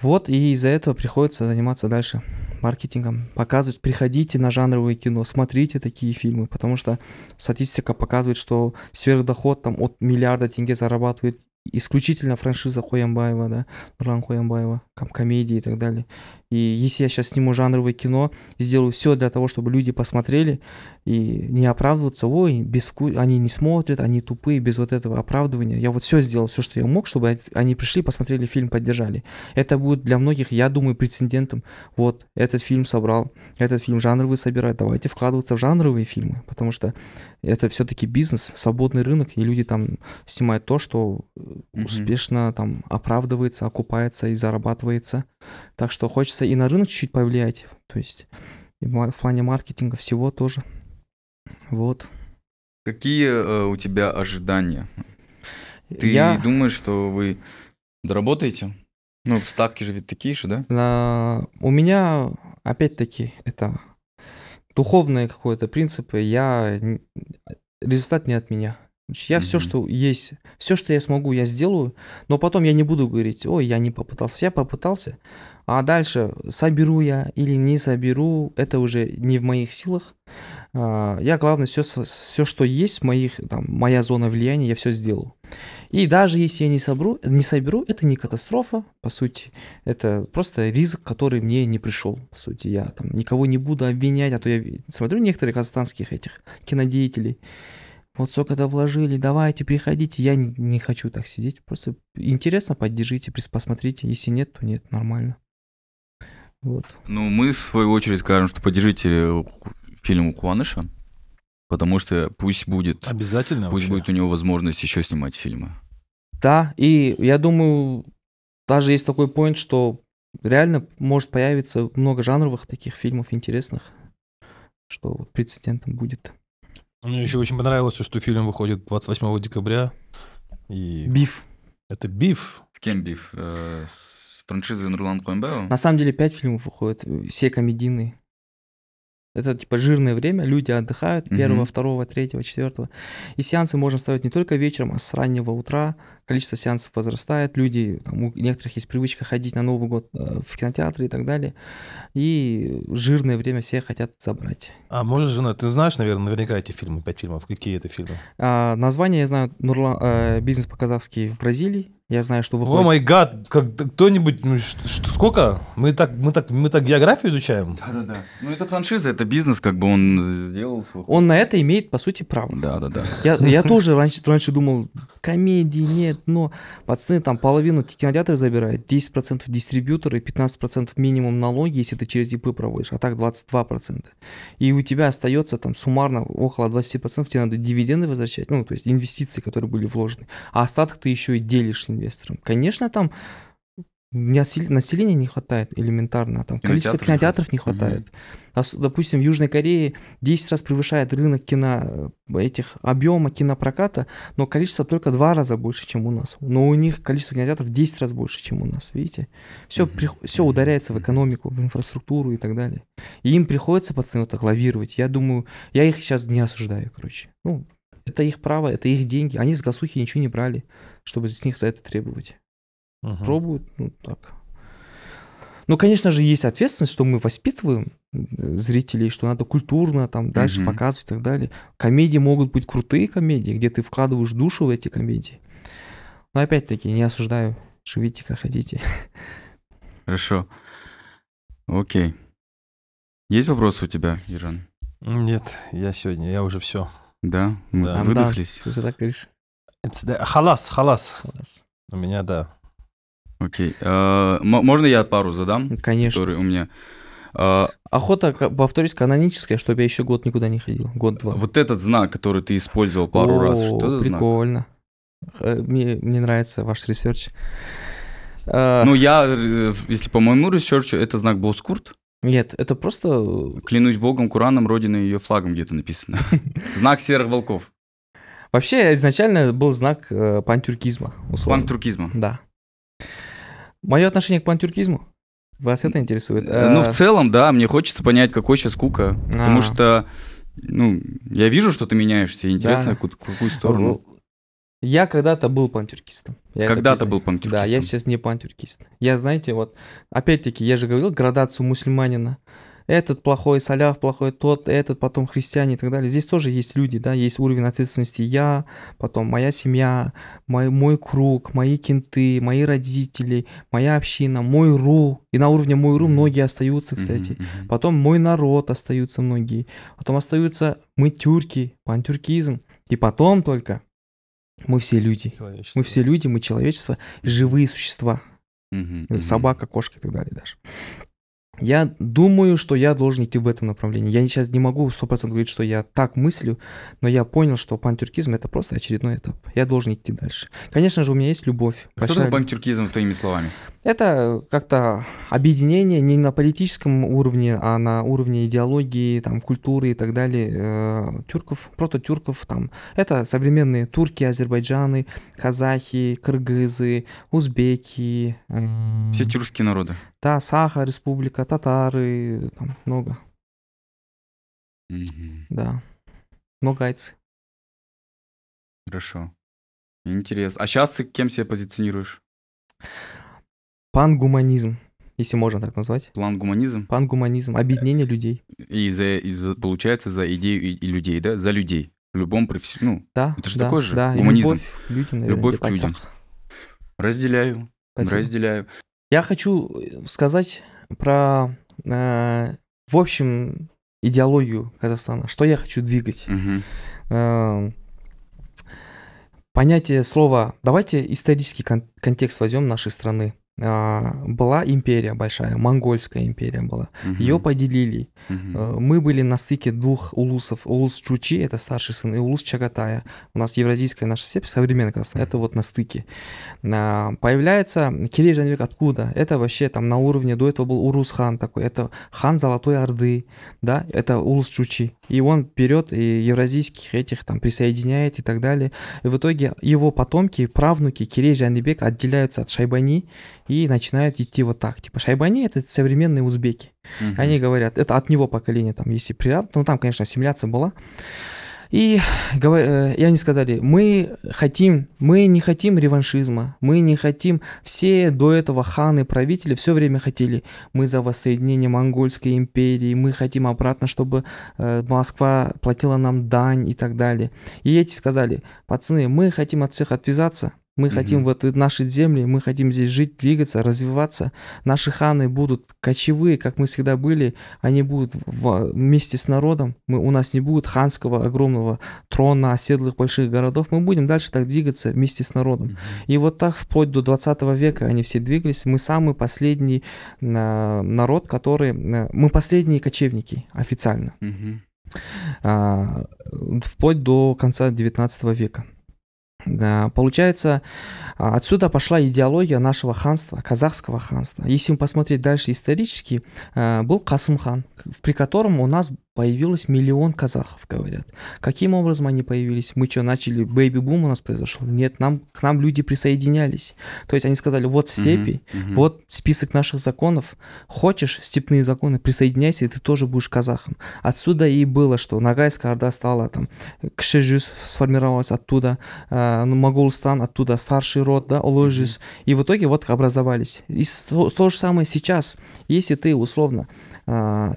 Вот, и из-за этого приходится заниматься дальше маркетингом показывать, приходите на жанровое кино, смотрите такие фильмы, потому что статистика показывает, что сверхдоход там от миллиарда тенге зарабатывает исключительно франшиза Хоямбаева, да, Нурлан Хоямбаева, ком комедии и так далее. И если я сейчас сниму жанровое кино, сделаю все для того, чтобы люди посмотрели и не оправдываться, ой, без вку... они не смотрят, они тупые, без вот этого оправдывания. Я вот все сделал, все, что я мог, чтобы они пришли, посмотрели фильм, поддержали. Это будет для многих, я думаю, прецедентом. Вот, этот фильм собрал, этот фильм жанровый собирает, давайте вкладываться в жанровые фильмы, потому что это все-таки бизнес, свободный рынок, и люди там снимают то, что угу. успешно там оправдывается, окупается и зарабатывается. Так что хочется и на рынок чуть-чуть повлиять, то есть и в плане маркетинга всего тоже. Вот. Какие э, у тебя ожидания? Ты Я... думаешь, что вы доработаете? Ну, ставки же ведь такие же, да? На... У меня, опять-таки, это духовные какие-то принципы. Я... Результат не от меня. Я mm-hmm. все, что есть, все, что я смогу, я сделаю, но потом я не буду говорить, ой, я не попытался, я попытался, а дальше соберу я или не соберу, это уже не в моих силах. А, я, главное, все, все что есть, моих, там, моя зона влияния, я все сделал. И даже если я не, соберу, не соберу, это не катастрофа, по сути. Это просто риск, который мне не пришел, по сути. Я там никого не буду обвинять, а то я смотрю некоторых казахстанских этих кинодеятелей, вот сколько-то вложили, давайте, приходите. Я не, не хочу так сидеть. Просто интересно, поддержите, посмотрите. Если нет, то нет, нормально. Вот. Ну, мы, в свою очередь, скажем, что поддержите фильм Куаныша, потому что пусть будет... Обязательно Пусть вообще. будет у него возможность еще снимать фильмы. Да, и я думаю, даже есть такой поинт, что реально может появиться много жанровых таких фильмов интересных, что вот прецедентом будет. Мне еще очень понравилось, что фильм выходит 28 декабря. И... Биф. Это биф. С кем биф? Э, с франшизой Нурлан Коэмбео? На самом деле пять фильмов выходит, э, все комедийные. Это типа жирное время, люди отдыхают 1, второго, третьего, четвертого. И сеансы можно ставить не только вечером, а с раннего утра, количество сеансов возрастает, люди, там, у некоторых есть привычка ходить на Новый год э, в кинотеатры и так далее, и жирное время все хотят забрать. А можешь, жена, ты знаешь, наверное, наверняка эти фильмы, пять фильмов, какие это фильмы? А, название я знаю, Нурла, э, «Бизнес по-казахски в Бразилии», я знаю, что выходит... О май гад, кто-нибудь, ну, сколько? Мы так, мы, так, мы так географию изучаем? Да-да-да. Ну, это франшиза, это бизнес, как бы он сделал... Свой... Он на это имеет, по сути, право. Да-да-да. Я, я тоже раньше, раньше думал, комедии нет, может, но пацаны там половину кинотеатр забирает, 10% дистрибьюторы, 15% минимум налоги, если ты через ДП проводишь, а так 22%. И у тебя остается там суммарно около 20%, тебе надо дивиденды возвращать, ну, то есть инвестиции, которые были вложены, а остаток ты еще и делишь инвесторам. Конечно, там население не хватает элементарно, а там кинотеатров. количество кинотеатров не хватает. Угу допустим, в Южной Корее 10 раз превышает рынок кино, э, этих объема кинопроката, но количество только 2 раза больше, чем у нас. Но у них количество кинотеатров 10 раз больше, чем у нас, видите? Все, mm-hmm. при, все ударяется в экономику, в инфраструктуру и так далее. И им приходится, пацаны, вот так лавировать. Я думаю, я их сейчас не осуждаю, короче. Ну, это их право, это их деньги. Они с Гасухи ничего не брали, чтобы с них за это требовать. Угу. Пробуют, ну так. Но, ну, конечно же, есть ответственность, что мы воспитываем э, зрителей, что надо культурно там дальше mm-hmm. показывать и так далее. Комедии могут быть крутые комедии, где ты вкладываешь душу в эти комедии. Но опять-таки, не осуждаю. Живите как хотите. Хорошо. Окей. Есть вопросы у тебя, Ержан? Нет, я сегодня, я уже все. Да? Мы да. выдохлись. Да, ты же так говоришь. халас. халас. У меня, да. Окей. Okay. А, можно я пару задам? Конечно. Которые у меня... А, Охота, повторюсь, каноническая, чтобы я еще год никуда не ходил. Год-два. Вот этот знак, который ты использовал пару О, раз, что за прикольно. Знак? Э, мне, мне нравится ваш ресерч. А, ну, я, э, если по моему ресерчу, это знак Блоскурт. Нет, это просто... Э, Клянусь богом, Кураном, Родиной и ее флагом где-то написано. [LAUGHS] Знак серых волков. Вообще, изначально был знак пантюркизма. Пантюркизма. Да. Мое отношение к пантюркизму? Вас это интересует? Э, ну, в э, целом, да, мне хочется понять, какой сейчас кука. Потому а. что, ну, я вижу, что ты меняешься, интересно, в какую сторону. Я когда-то был пантюркистом. Когда-то был пантюркистом. Да, я сейчас не пантюркист. Я, знаете, вот, опять-таки, я же говорил градацию мусульманина этот плохой, соляв плохой, тот, этот, потом христиане и так далее. Здесь тоже есть люди, да, есть уровень ответственности я, потом моя семья, мой, мой круг, мои кенты, мои родители, моя община, мой ру. И на уровне мой ру многие остаются, кстати. Потом мой народ остаются многие. Потом остаются мы тюрки, пантюркизм. И потом только мы все люди. Мы все люди, мы человечество, живые существа. Э, собака, кошка и так далее даже я думаю, что я должен идти в этом направлении. Я сейчас не могу 100% говорить, что я так мыслю, но я понял, что пантюркизм — это просто очередной этап. Я должен идти дальше. Конечно же, у меня есть любовь. А что большая... такое пантюркизм, твоими словами? Это как-то объединение не на политическом уровне, а на уровне идеологии, там, культуры и так далее. Э, тюрков, прототюрков, там. Это современные турки, азербайджаны, казахи, кыргызы, узбеки. Э, Все тюркские народы. Та Саха республика, татары, там много. Угу. Да. Много айцы. Хорошо. Интересно. А сейчас ты кем себя позиционируешь? Пангуманизм, если можно так назвать. Плангуманизм? Пангуманизм. Объединение людей. И за, и за, получается за идею и, и людей, да? За людей. В любом профессии. Ну, да, это же да, такой же да. гуманизм. любовь к людям, наверное, Любовь к людям. Разделяю. Спасибо. Разделяю. Я хочу э, сказать про, э, в общем, идеологию Казахстана. Что я хочу двигать? Угу. Э, понятие слова. Давайте исторический кон- контекст возьмем нашей страны. А, была империя большая, монгольская империя была. Угу. Ее поделили. Угу. Мы были на стыке двух улусов. Улус Чучи, это старший сын, и улус Чагатая. У нас евразийская наша степь, современная Казахстан, это вот на стыке. А, появляется Кирей Жанбек откуда? Это вообще там на уровне, до этого был Урус хан такой, это хан Золотой Орды, да, это улус Чучи. И он берет и евразийских этих там присоединяет и так далее. И в итоге его потомки, правнуки Кирей Жанбек отделяются от Шайбани и начинают идти вот так. Типа Шайбани — это современные узбеки. Угу. Они говорят, это от него поколение, там, если прираб... Ну, там, конечно, ассимиляция была. И, э, и они сказали, мы хотим, мы не хотим реваншизма, мы не хотим, все до этого ханы, правители все время хотели, мы за воссоединение Монгольской империи, мы хотим обратно, чтобы э, Москва платила нам дань и так далее. И эти сказали, пацаны, мы хотим от всех отвязаться, мы угу. хотим вот наши земли, мы хотим здесь жить, двигаться, развиваться. Наши ханы будут кочевые, как мы всегда были. Они будут вместе с народом. Мы, у нас не будет ханского огромного трона, оседлых больших городов. Мы будем дальше так двигаться вместе с народом. Угу. И вот так вплоть до 20 века они все двигались. Мы самый последний э, народ, который... Э, мы последние кочевники официально. Угу. Э, вплоть до конца 19 века. Да, Получается, а отсюда пошла идеология нашего ханства, казахского ханства. Если мы посмотреть дальше исторически, э, был Касымхан, при котором у нас появилось миллион казахов, говорят. Каким образом они появились? Мы что, начали, бэйби-бум у нас произошел? Нет, нам, к нам люди присоединялись. То есть они сказали, вот степи, uh-huh, uh-huh. вот список наших законов. Хочешь степные законы, присоединяйся, и ты тоже будешь казахом. Отсюда и было, что нагайская орда стала там, Кшижис сформировалась оттуда, э, ну, Моголстан оттуда, старший род, да, уложишь. Mm-hmm. И в итоге вот образовались. И то, то же самое сейчас. Если ты, условно, а,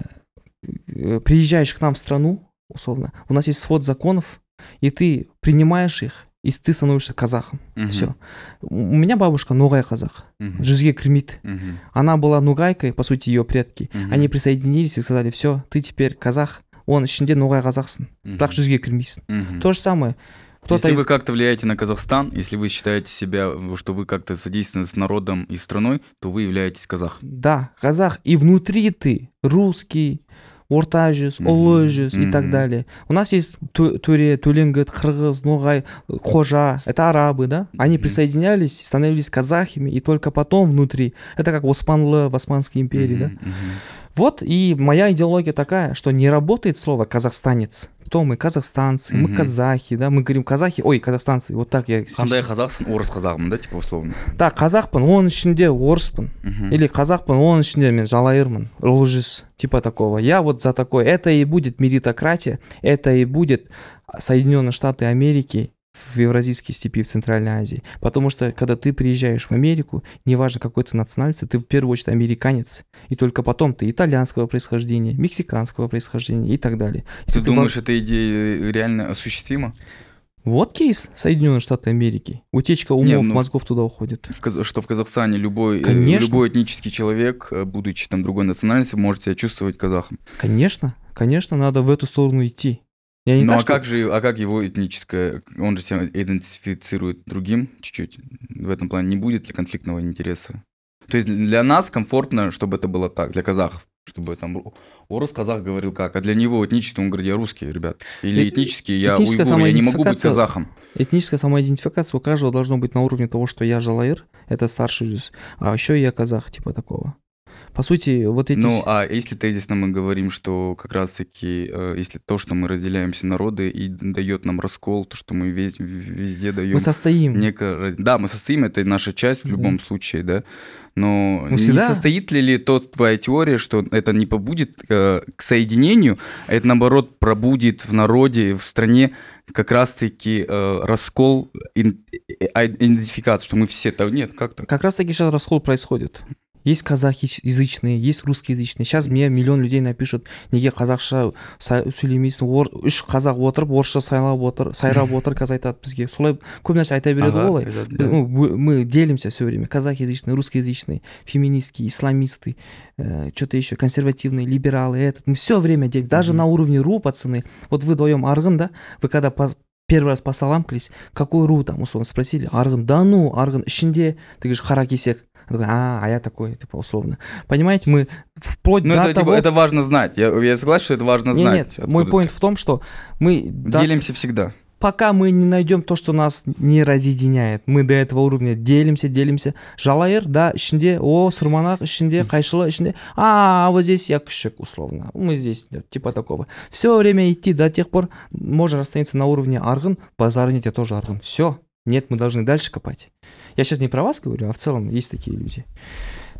э, приезжаешь к нам в страну, условно, у нас есть свод законов, и ты принимаешь их, и ты становишься казахом. Uh-huh. Все. У меня бабушка Нугай казах, uh-huh. Джузге Кремит. Uh-huh. Она была Нугайкой, по сути, ее предки. Uh-huh. Они присоединились и сказали, все, ты теперь казах, он ішінде нугай қазақсың бірақ жүзге кірмейсің uh то же самое кто-то если из... вы как-то влияете на Казахстан, если вы считаете себя, что вы как-то содействованы с народом и страной, то вы являетесь казах. Да, казах. И внутри ты русский, орта жүз ұлы жүз и так далее у нас есть туре, төлеңгіт қырғыз ноғай хожа это арабы да они присоединялись становились казахами и только потом внутри это как османлы в османской империи да вот и моя идеология такая что не работает слово казахстанец кто мы? Казахстанцы, мы казахи, да, мы говорим казахи, ой, казахстанцы, вот так я... Қандай Казахстан, орыс қазағымын да, типа условно. Да, қазақпын, оның ішінде орыспын. Или қазақпын, оның ішінде мен жалайырмын, лжец, типа такого. Я вот за такой. Это и будет меритократия, это и будет Соединенные Штаты Америки в евразийские степи, в Центральной Азии. Потому что, когда ты приезжаешь в Америку, неважно, какой ты национальность, ты в первую очередь американец. И только потом ты итальянского происхождения, мексиканского происхождения и так далее. Если ты, ты думаешь, бан... эта идея э, реально осуществима? Вот кейс Соединенных Штатов Америки. Утечка умов, Не, ну, мозгов туда уходит. В Каз... Что в Казахстане любой, э, Конечно. любой этнический человек, э, будучи там другой национальности, может себя чувствовать казахом. Конечно, конечно, надо в эту сторону идти. Я не ну так, а, что... как же, а как его этническое? Он же себя идентифицирует другим чуть-чуть. В этом плане не будет ли конфликтного интереса? То есть для нас комфортно, чтобы это было так, для казахов. Чтобы там Орыс казах говорил как, а для него этнически он говорит, я русский, ребят. Или э, этнический я уйгур, я не могу быть казахом. Этническая самоидентификация у каждого должно быть на уровне того, что я жалаир, это старший, а еще я казах, типа такого. По сути, вот эти... Ну, а если тезисно мы говорим, что как раз-таки, э, если то, что мы разделяемся народы и дает нам раскол, то, что мы весь, везде даем... Мы состоим. Некое... Да, мы состоим, это наша часть в любом да. случае, да. Но ну, всегда... не состоит ли, ли тот твоя теория, что это не побудет э, к соединению, а это наоборот пробудет в народе, в стране как раз-таки э, раскол, ин, э, а, идентификация, что мы все там нет, как так? Как раз-таки сейчас раскол происходит есть казахязычные есть русскоязычные сейчас мне миллион людей напишут неге казахша сөйлемейсің үш қазақ отырып орысша сайлап отыр сайрап [LAUGHS] отыр қазір айтады бізге солай көп нәрсе айта береді ғой олай ну, мы делимся все время казахязычные русскоязычные феминистки исламисты э, что то еще консервативные либералы этот мы все время делим даже на уровне ру пацаны вот вы вдвоем арғын да вы когда первый раз посаламкались какой ру там условно спросили арғын да ну арғын ішінде ты говоришь Харакисек такой, а, а я такой, типа, условно. Понимаете, мы вплоть ну, до это, типа, того... Типа, это важно знать. Я, я согласен, что это важно не, знать. Нет, нет. мой поинт в том, что мы... Делимся да, всегда. Пока мы не найдем то, что нас не разъединяет, мы до этого уровня делимся, делимся. Жалайыр, да, ішінде, о, сырманақ ішінде, қайшылы ішінде, а, а, вот здесь я кішік, условно, мы здесь, типа такого. Все время идти до тех пор, можно расстановиться на уровне аргын, базар я тоже аргын. Все, нет, мы должны дальше копать. Я сейчас не про вас говорю, а в целом есть такие люди.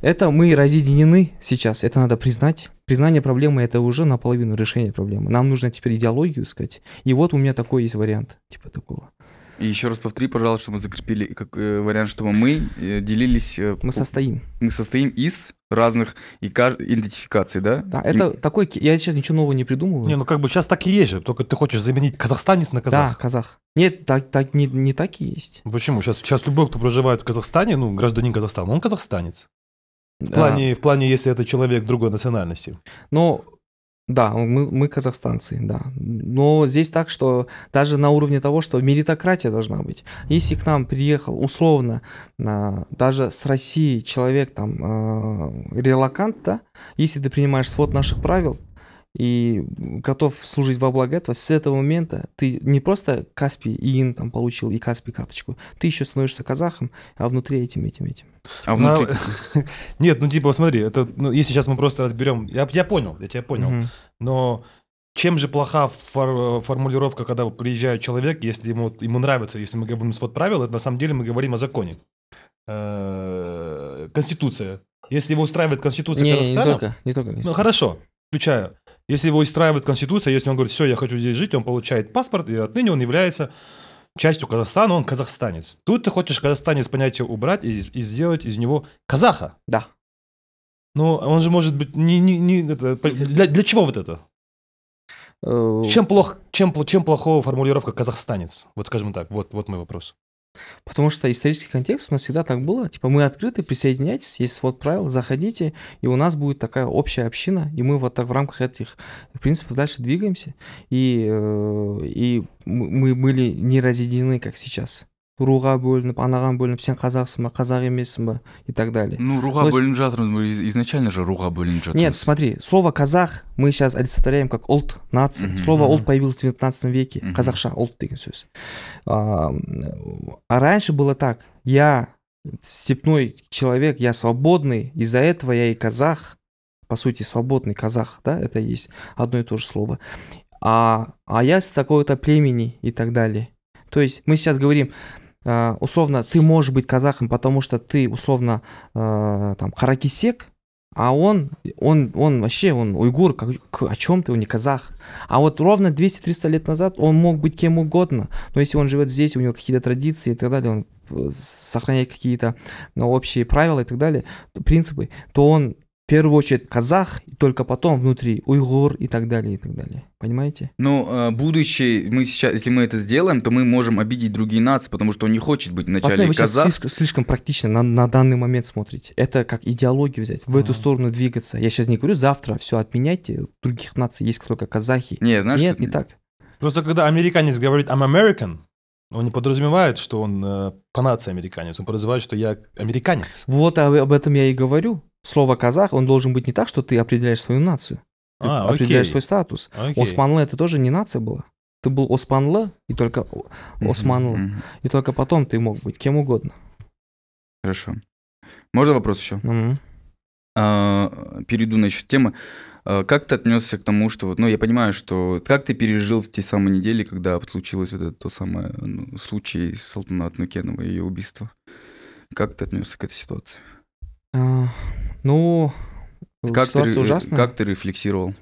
Это мы разъединены сейчас, это надо признать. Признание проблемы – это уже наполовину решение проблемы. Нам нужно теперь идеологию искать. И вот у меня такой есть вариант, типа такого. И еще раз повтори, пожалуйста, что мы закрепили как, э, вариант, чтобы мы э, делились... Э, мы состоим. Мы состоим из разных и кажд... идентификаций, да? Да, это такой... Я сейчас ничего нового не придумываю. Не, ну как бы сейчас так и есть же, только ты хочешь заменить казахстанец на казах. Да, казах. Нет, так, так, не, не так и есть. Почему? Сейчас, сейчас любой, кто проживает в Казахстане, ну, гражданин Казахстана, он казахстанец. В, да. плане, в плане, если это человек другой национальности. ну да, мы, мы казахстанцы, да. Но здесь так, что даже на уровне того, что меритократия должна быть. Если к нам приехал условно, а, даже с России человек там э, релакант, да, если ты принимаешь свод наших правил, и готов служить во благо этого, с этого момента ты не просто Каспий иин там получил и Каспий карточку, ты еще становишься казахом, а внутри этим, этим, этим. А внутри... Ну, [LAUGHS] нет, ну типа смотри, это, ну, если сейчас мы просто разберем, я, я понял, я тебя понял, угу. но чем же плоха фор формулировка, когда приезжает человек, если ему, ему нравится, если мы говорим свод правил, это на самом деле мы говорим о законе. Э, Конституция. Если его устраивает Конституция не, Казахстана... Не только, не только. Ну хорошо, включаю если его истраивает Конституция, если он говорит, все, я хочу здесь жить, он получает паспорт, и отныне он является частью Казахстана, он казахстанец. Тут ты хочешь казахстанец понятие убрать и, и сделать из него казаха. Да. Но он же может быть не, не, не это, для, для чего вот это? Э, чем, плох, чем, чем плохого формулировка казахстанец? Вот скажем так, вот, вот мой вопрос. Потому что исторический контекст у нас всегда так было. Типа мы открыты, присоединяйтесь, есть свод правил, заходите, и у нас будет такая общая община, и мы вот так в рамках этих принципов дальше двигаемся. И, э, и мы были не разъединены, как сейчас руға бөлініп анаған бөлініп сен қазақсың ба қазақ емессің ба и так далее ну руға есть... бөлініп жатырмыз мы изначально же руға бөлініп жатырмыз нет смотри слово казах мы сейчас олицетворяем как ұлт нация mm -hmm. слово ұлт появилось в 19 веке mm -hmm. қазақша ұлт деген сөз а, а раньше было так я степной человек я свободный из-за этого я и казах по сути свободный казах да это есть одно и то же слово а, а я с такого-то племени и так далее то есть мы сейчас говорим, Э, условно, ты можешь быть казахом, потому что ты, условно, э, там, харакисек, а он, он, он вообще, он уйгур, как, о чем ты, он не казах. А вот ровно 200-300 лет назад он мог быть кем угодно, но если он живет здесь, у него какие-то традиции и так далее, он э, сохраняет какие-то ну, общие правила и так далее, принципы, то он в первую очередь казах, и только потом внутри уйгур и так далее, и так далее. Понимаете? Ну, э, будущее, мы сейчас, если мы это сделаем, то мы можем обидеть другие нации, потому что он не хочет быть вначале Посмотрим, казах. Вы сейчас слишком практично на, на данный момент смотрите. Это как идеологию взять, в а. эту сторону двигаться. Я сейчас не говорю завтра, все отменяйте, других наций есть только казахи. Нет, знаешь, Нет, что... не так. Просто когда американец говорит «I'm American», он не подразумевает, что он э, по нации американец, он подразумевает, что я американец. Вот об этом я и говорю слово казах, он должен быть не так, что ты определяешь свою нацию. Ты а, определяешь свой статус. Окей. Османлы это тоже не нация была. Ты был Османлы и только Османлы. Mm-hmm. И только потом ты мог быть кем угодно. Хорошо. Можно вопрос еще? Mm-hmm. А, перейду на еще тему. А, как ты отнесся к тому, что... вот, Ну, я понимаю, что... Как ты пережил в те самые недели, когда случилось вот этот то самое ну, случай с Салтанат Нукенова и ее убийство? Как ты отнесся к этой ситуации? А, ну, как ситуация ты, ужасная. Как ты рефлексировал?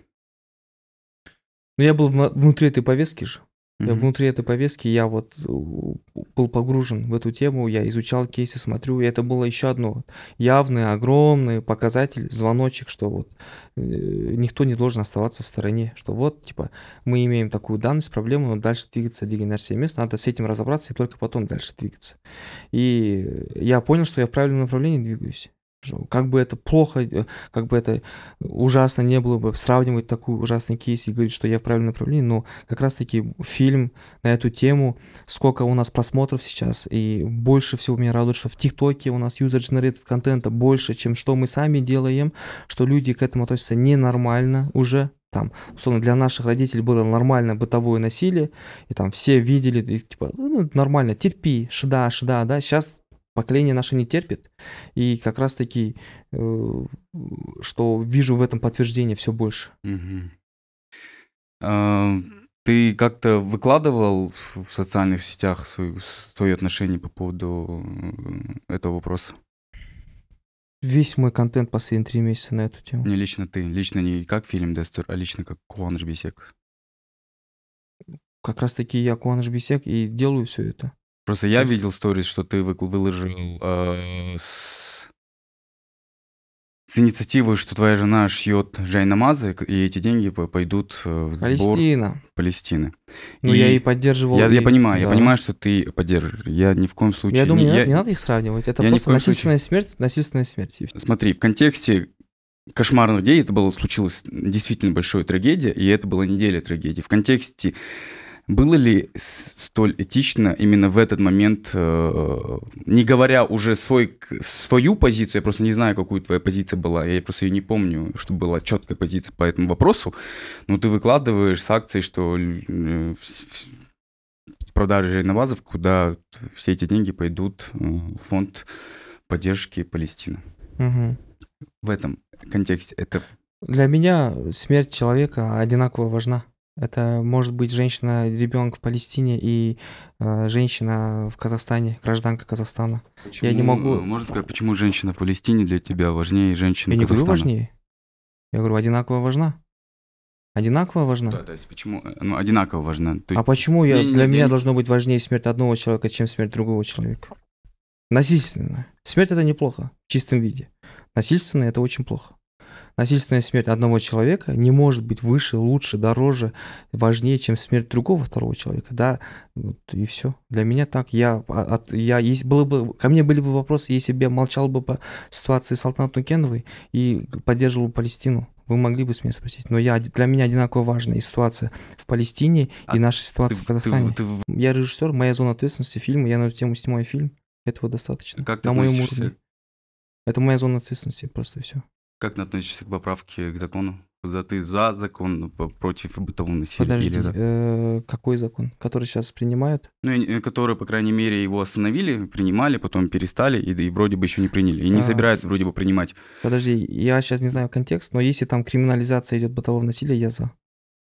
Ну, я был внутри этой повестки же. Mm-hmm. Я внутри этой повестки, я вот э, был погружен в эту тему, я изучал кейсы, смотрю, и это было еще одно явный, огромный показатель, звоночек, что вот э, никто не должен оставаться в стороне, что вот, типа, мы имеем такую данность, проблему, но дальше двигаться дегенерация мест, надо с этим разобраться и только потом дальше двигаться. И я понял, что я в правильном направлении двигаюсь. Как бы это плохо, э, как бы это ужасно не было бы, сравнивать такой ужасный кейс и говорить, что я в правильном направлении, но как раз-таки фильм на эту тему, сколько у нас просмотров сейчас, и больше всего меня радует, что в ТикТоке у нас user-generated контента больше, чем что мы сами делаем, что люди к этому относятся ненормально уже, там, условно, для наших родителей было нормально бытовое насилие, и там все видели, и, типа, ну, нормально, терпи, шда, шда, да, сейчас Поколение наше не терпит. И как раз-таки, э, что вижу в этом подтверждение все больше. Угу. Ты как-то выкладывал в социальных сетях свои, свои отношения по поводу э, этого вопроса? Весь мой контент последние три месяца на эту тему. Не лично ты, лично не как фильм Дестер, а лично как Куаныш Бисек. Как раз таки я Куаныш Бисек и делаю все это. Просто я видел сториз, что ты выложил э, с... с инициативой, что твоя жена шьет жайнамазы, и эти деньги пойдут э, в Палестина. сбор Палестины. Ну, я и поддерживал. Я, и... я понимаю, да. я понимаю, что ты поддерживаешь. Я ни в коем случае... Я думаю, не, не, я... не надо их сравнивать. Это я просто насильственная случае... смерть, насильственная смерть. Смотри, в контексте кошмарного дней это было, случилась действительно большой трагедия, и это была неделя трагедии. В контексте было ли столь этично именно в этот момент, э, не говоря уже свой, свою позицию, я просто не знаю, какую твоя позиция была, я просто ее не помню, чтобы была четкая позиция по этому вопросу, но ты выкладываешь с акцией, что э, с продажи навазов, куда все эти деньги пойдут э, в фонд поддержки Палестины. Угу. В этом контексте это... Для меня смерть человека одинаково важна. Это может быть женщина, ребенок в Палестине и э, женщина в Казахстане, гражданка Казахстана. Почему, я не могу. Э, может, сказать, почему женщина в Палестине для тебя важнее женщины Я не Казахстана? говорю важнее. Я говорю, одинаково важна. Одинаково важна? Да, то есть почему? Э, ну, одинаково важна. Ты... А почему я, для меня должно быть важнее смерть одного человека, чем смерть другого человека? Насильственная. Смерть это неплохо в чистом виде. Насильственная это очень плохо насильственная смерть одного человека не может быть выше, лучше, дороже, важнее, чем смерть другого второго человека, да, вот, и все. Для меня так. Я, а, от, я, если было бы, ко мне были бы вопросы, если бы я молчал бы по ситуации с Алтанат Нукеновой и поддерживал Палестину. Вы могли бы с меня спросить, но я, для меня одинаково важна и ситуация в Палестине, а и наша ситуация ты, в Казахстане. Ты, ты... Я режиссер, моя зона ответственности фильма, я на эту тему снимаю фильм. Этого достаточно. Как ты на моем уровне. Это моя зона ответственности, просто все. Как ты относишься к поправке к закону? За ты за закон ну, против бытового насилия? Подожди, или, да? э, какой закон? Который сейчас принимают? Ну, э, который, по крайней мере, его остановили, принимали, потом перестали и, и вроде бы еще не приняли. И не а... собираются вроде бы принимать. Подожди, я сейчас не знаю контекст, но если там криминализация идет бытового насилия, я за.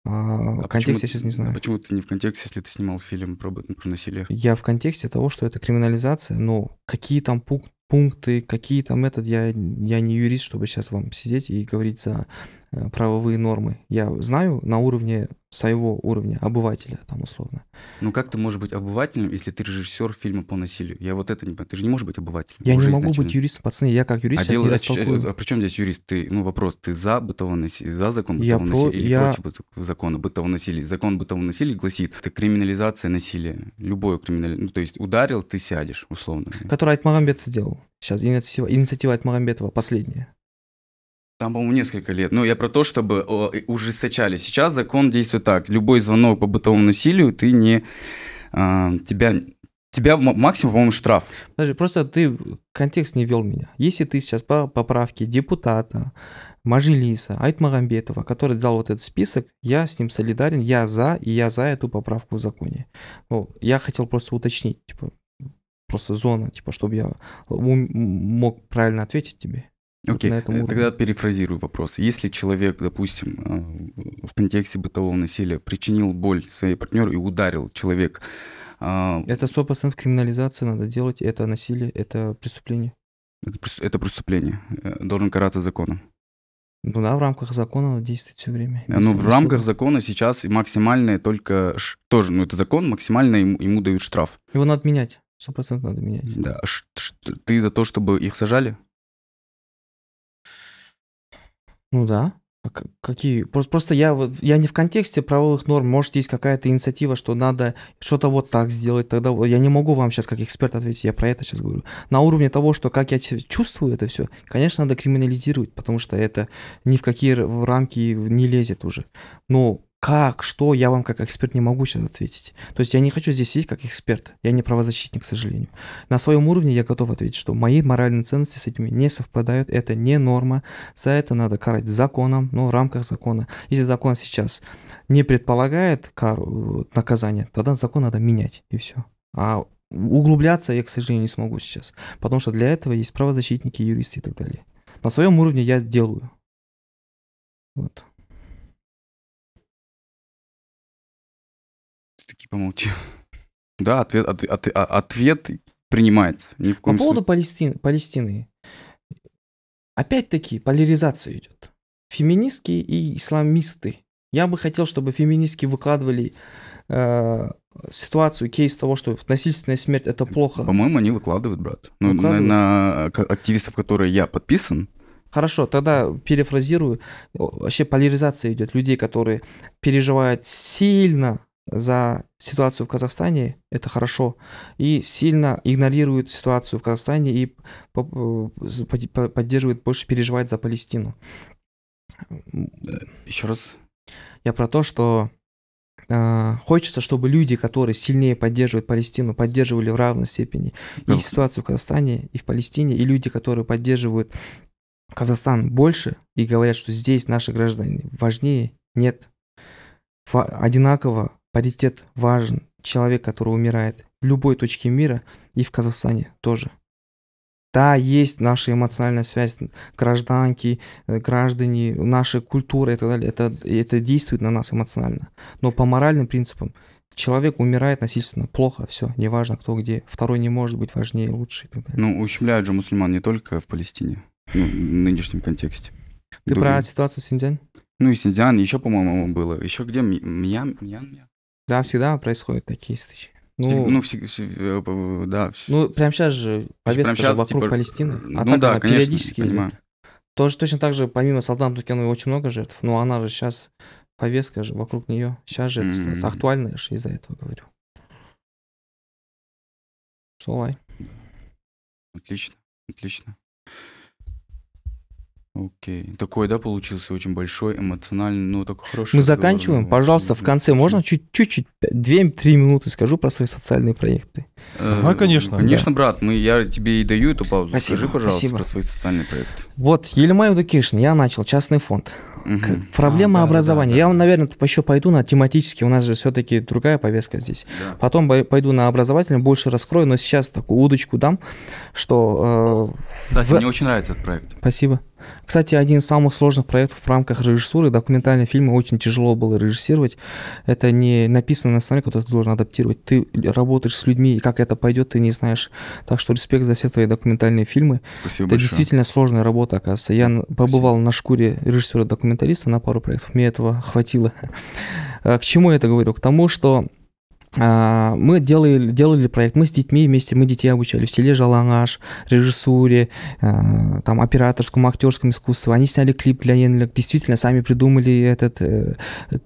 А, а контекст я сейчас не знаю. А почему ты не в контексте, если ты снимал фильм про, про насилие? Я в контексте того, что это криминализация, но какие там пук? пункты, какие там этот, я, я не юрист, чтобы сейчас вам сидеть и говорить за Э, правовые нормы. Я знаю на уровне своего уровня, обывателя, там условно. Ну как ты можешь быть обывателем, если ты режиссер фильма по насилию? Я вот это не понимаю. Ты же не можешь быть обывателем. Я не могу изначально. быть юристом, пацаны. Я как юрист. А, дело, а, а, а при чем здесь юрист? Ты, ну вопрос, ты за бытовое насилие, за закон бытового я насилия про... или я... против закона бытового насилия? Закон бытового насилия гласит, это криминализация насилия. Любое криминализация. Ну, то есть ударил, ты сядешь, условно. Который Айтмагамбетов делал. Сейчас инициатива, инициатива Айтмагамбетова последняя. Там, по-моему, несколько лет. Но ну, я про то, чтобы ужесточали. Сейчас закон действует так. Любой звонок по бытовому насилию, ты не... А, тебя Тебя максимум, по-моему, штраф. Подожди, просто ты контекст не вел меня. Если ты сейчас по поправке депутата, Мажилиса, Айтмагамбетова, который дал вот этот список, я с ним солидарен, я за, и я за эту поправку в законе. Вот. Ну, я хотел просто уточнить, типа, просто зона, типа, чтобы я мог правильно ответить тебе. Окей, okay. Э, вот тогда перефразирую вопрос. Если человек, допустим, э, в контексте бытового насилия причинил боль своей партнеру и ударил человека... Это 100% криминализация надо делать, это насилие, это преступление. Это, преступление, э, должен караться законом. Ну да, в рамках закона надо действовать все время. ну, в рамках закона сейчас максимальное только... Тоже, ну, это закон, максимально ему, ему дают штраф. Его надо менять, 100% надо менять. Да, а ты за то, чтобы их сажали? Ну да. А какие? Просто, просто я, я не в контексте правовых норм. Может, есть какая-то инициатива, что надо что-то вот так сделать. Тогда я не могу вам сейчас как эксперт ответить, я про это сейчас говорю. На уровне того, что как я чувствую это все, конечно, надо криминализировать, потому что это ни в какие рамки не лезет уже. Но как, что, я вам как эксперт не могу сейчас ответить. То есть я не хочу здесь сидеть как эксперт, я не правозащитник, к сожалению. На своем уровне я готов ответить, что мои моральные ценности с этими не совпадают, это не норма, за это надо карать законом, но в рамках закона. Если закон сейчас не предполагает кару, наказание, тогда закон надо менять, и все. А углубляться я, к сожалению, не смогу сейчас, потому что для этого есть правозащитники, юристы и так далее. На своем уровне я делаю. Вот. Помолчи. Да, ответ, от, от, а, ответ принимается. Ни в коем По поводу случае. Палестин, Палестины. Опять-таки поляризация идет. Феминистки и исламисты. Я бы хотел, чтобы феминистки выкладывали э, ситуацию, кейс того, что насильственная смерть это плохо. По-моему, они выкладывают, брат. Ну, выкладывают? На, на активистов, которые я подписан, Хорошо, тогда перефразирую. Вообще поляризация идет людей, которые переживают сильно за ситуацию в Казахстане, это хорошо, и сильно игнорирует ситуацию в Казахстане и э, поддерживает, больше переживает за Палестину. Э, Еще раз. Я про то, что э, хочется, чтобы люди, которые сильнее поддерживают Палестину, поддерживали в равной степени ну, ситуацию в Казахстане, и в Палестине, и люди, которые поддерживают Казахстан больше и говорят, что здесь наши граждане важнее, нет. Одинаково Паритет важен. Человек, который умирает в любой точке мира и в Казахстане тоже. Да, есть наша эмоциональная связь, гражданки, э, граждане, наша культура и так далее. Это, это действует на нас эмоционально. Но по моральным принципам человек умирает насильственно, плохо, все, неважно кто где. Второй не может быть важнее, лучше и так далее. Ну, ущемляют же мусульман не только в Палестине, ну, в нынешнем контексте. Ты Думаю. про ситуацию в Синьцзяне? Ну и Синьцзян, еще, по-моему, было. Еще где? Мьян? Мьян? Да, всегда происходят такие стычки. Ну, ну, все, э, да. Ну, прям сейчас же повестка сейчас, же вокруг типа, Палестины. Э, а ну, так да, она конечно, периодически понимаю. Тоже точно так же, помимо Салдам Тукяновой, очень много жертв. Но ну, она же сейчас, повестка же вокруг нее. Сейчас же mm-hmm. это ситуация актуальная, я же из-за этого говорю. Солай. Отлично, отлично. Окей. Okay. Такой, да, получился очень большой, эмоциональный, но ну, такой хороший. Мы заканчиваем. Пожалуйста, в конце можно чуть-чуть, 2-3 минуты скажу про свои социальные проекты. Э, ага, конечно. Конечно, да. брат, мы, я тебе и даю эту паузу. Спасибо, Скажи, пожалуйста, спасибо. про свои социальные проекты. Вот, Елемай Эдукейшн, я начал, частный фонд. Угу. Проблема а, образования. Да, да, Я, наверное, еще пойду на тематический, у нас же все-таки другая повестка здесь. Да. Потом пойду на образовательный, больше раскрою, но сейчас такую удочку дам, что... Э, Кстати, в... мне очень нравится этот проект. Спасибо. Кстати, один из самых сложных проектов в рамках режиссуры, документальные фильмы очень тяжело было режиссировать. Это не написано на сценарий, который ты должен адаптировать. Ты работаешь с людьми, и как это пойдет, ты не знаешь. Так что респект за все твои документальные фильмы. Спасибо это большое. действительно сложная работа, оказывается. Я Спасибо. побывал на шкуре режиссера-документалиста на пару проектов, мне этого [LAUGHS] хватило. Э, к чему я это говорю? К тому, что а, мы делали, делали проект, мы с детьми вместе, мы детей обучали в стиле жалаңаш, режиссуре, а, там, операторскому, актерскому искусству. Они сняли клип для Енлик, действительно, сами придумали этот э,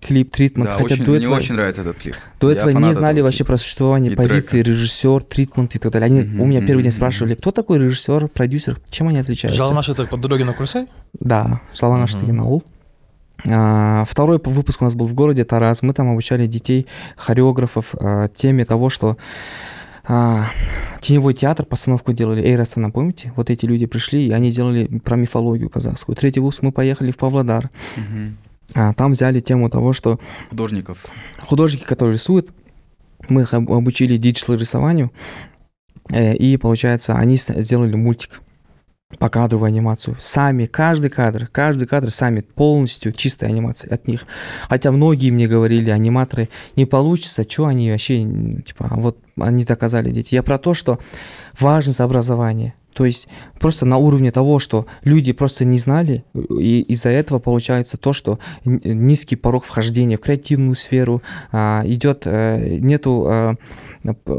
клип, тритмент. Да, Хотя очень, до этого, мне очень нравится этот клип. До этого не знали вообще клипа. про существование и позиции, трека. режиссер, тритмент и так далее. Они mm-hmm, у меня первый день спрашивали, кто такой режиссер, продюсер, чем они отличаются. Жалаңаш это по дороге на курсы? Да, жалаңаш mm-hmm. А, второй выпуск у нас был в городе Тарас. Мы там обучали детей, хореографов, а, теме того, что а, теневой театр, постановку делали Эйрастана, помните? Вот эти люди пришли, и они делали про мифологию казахскую. Третий выпуск мы поехали в Павлодар. Угу. Там взяли тему того, что... Художников. Художники, которые рисуют, мы их обучили диджитал рисованию, э, и, получается, они сделали мультик показываю анимацию. Сами, каждый кадр, каждый кадр сами, полностью чистая анимация от них. Хотя многие мне говорили, аниматоры, не получится, что они вообще, типа, а вот они доказали дети. Я про то, что важность образования. То есть просто на уровне того, что люди просто не знали, и из-за этого получается то, что низкий порог вхождения в креативную сферу, а, идет, э, нету э, Э,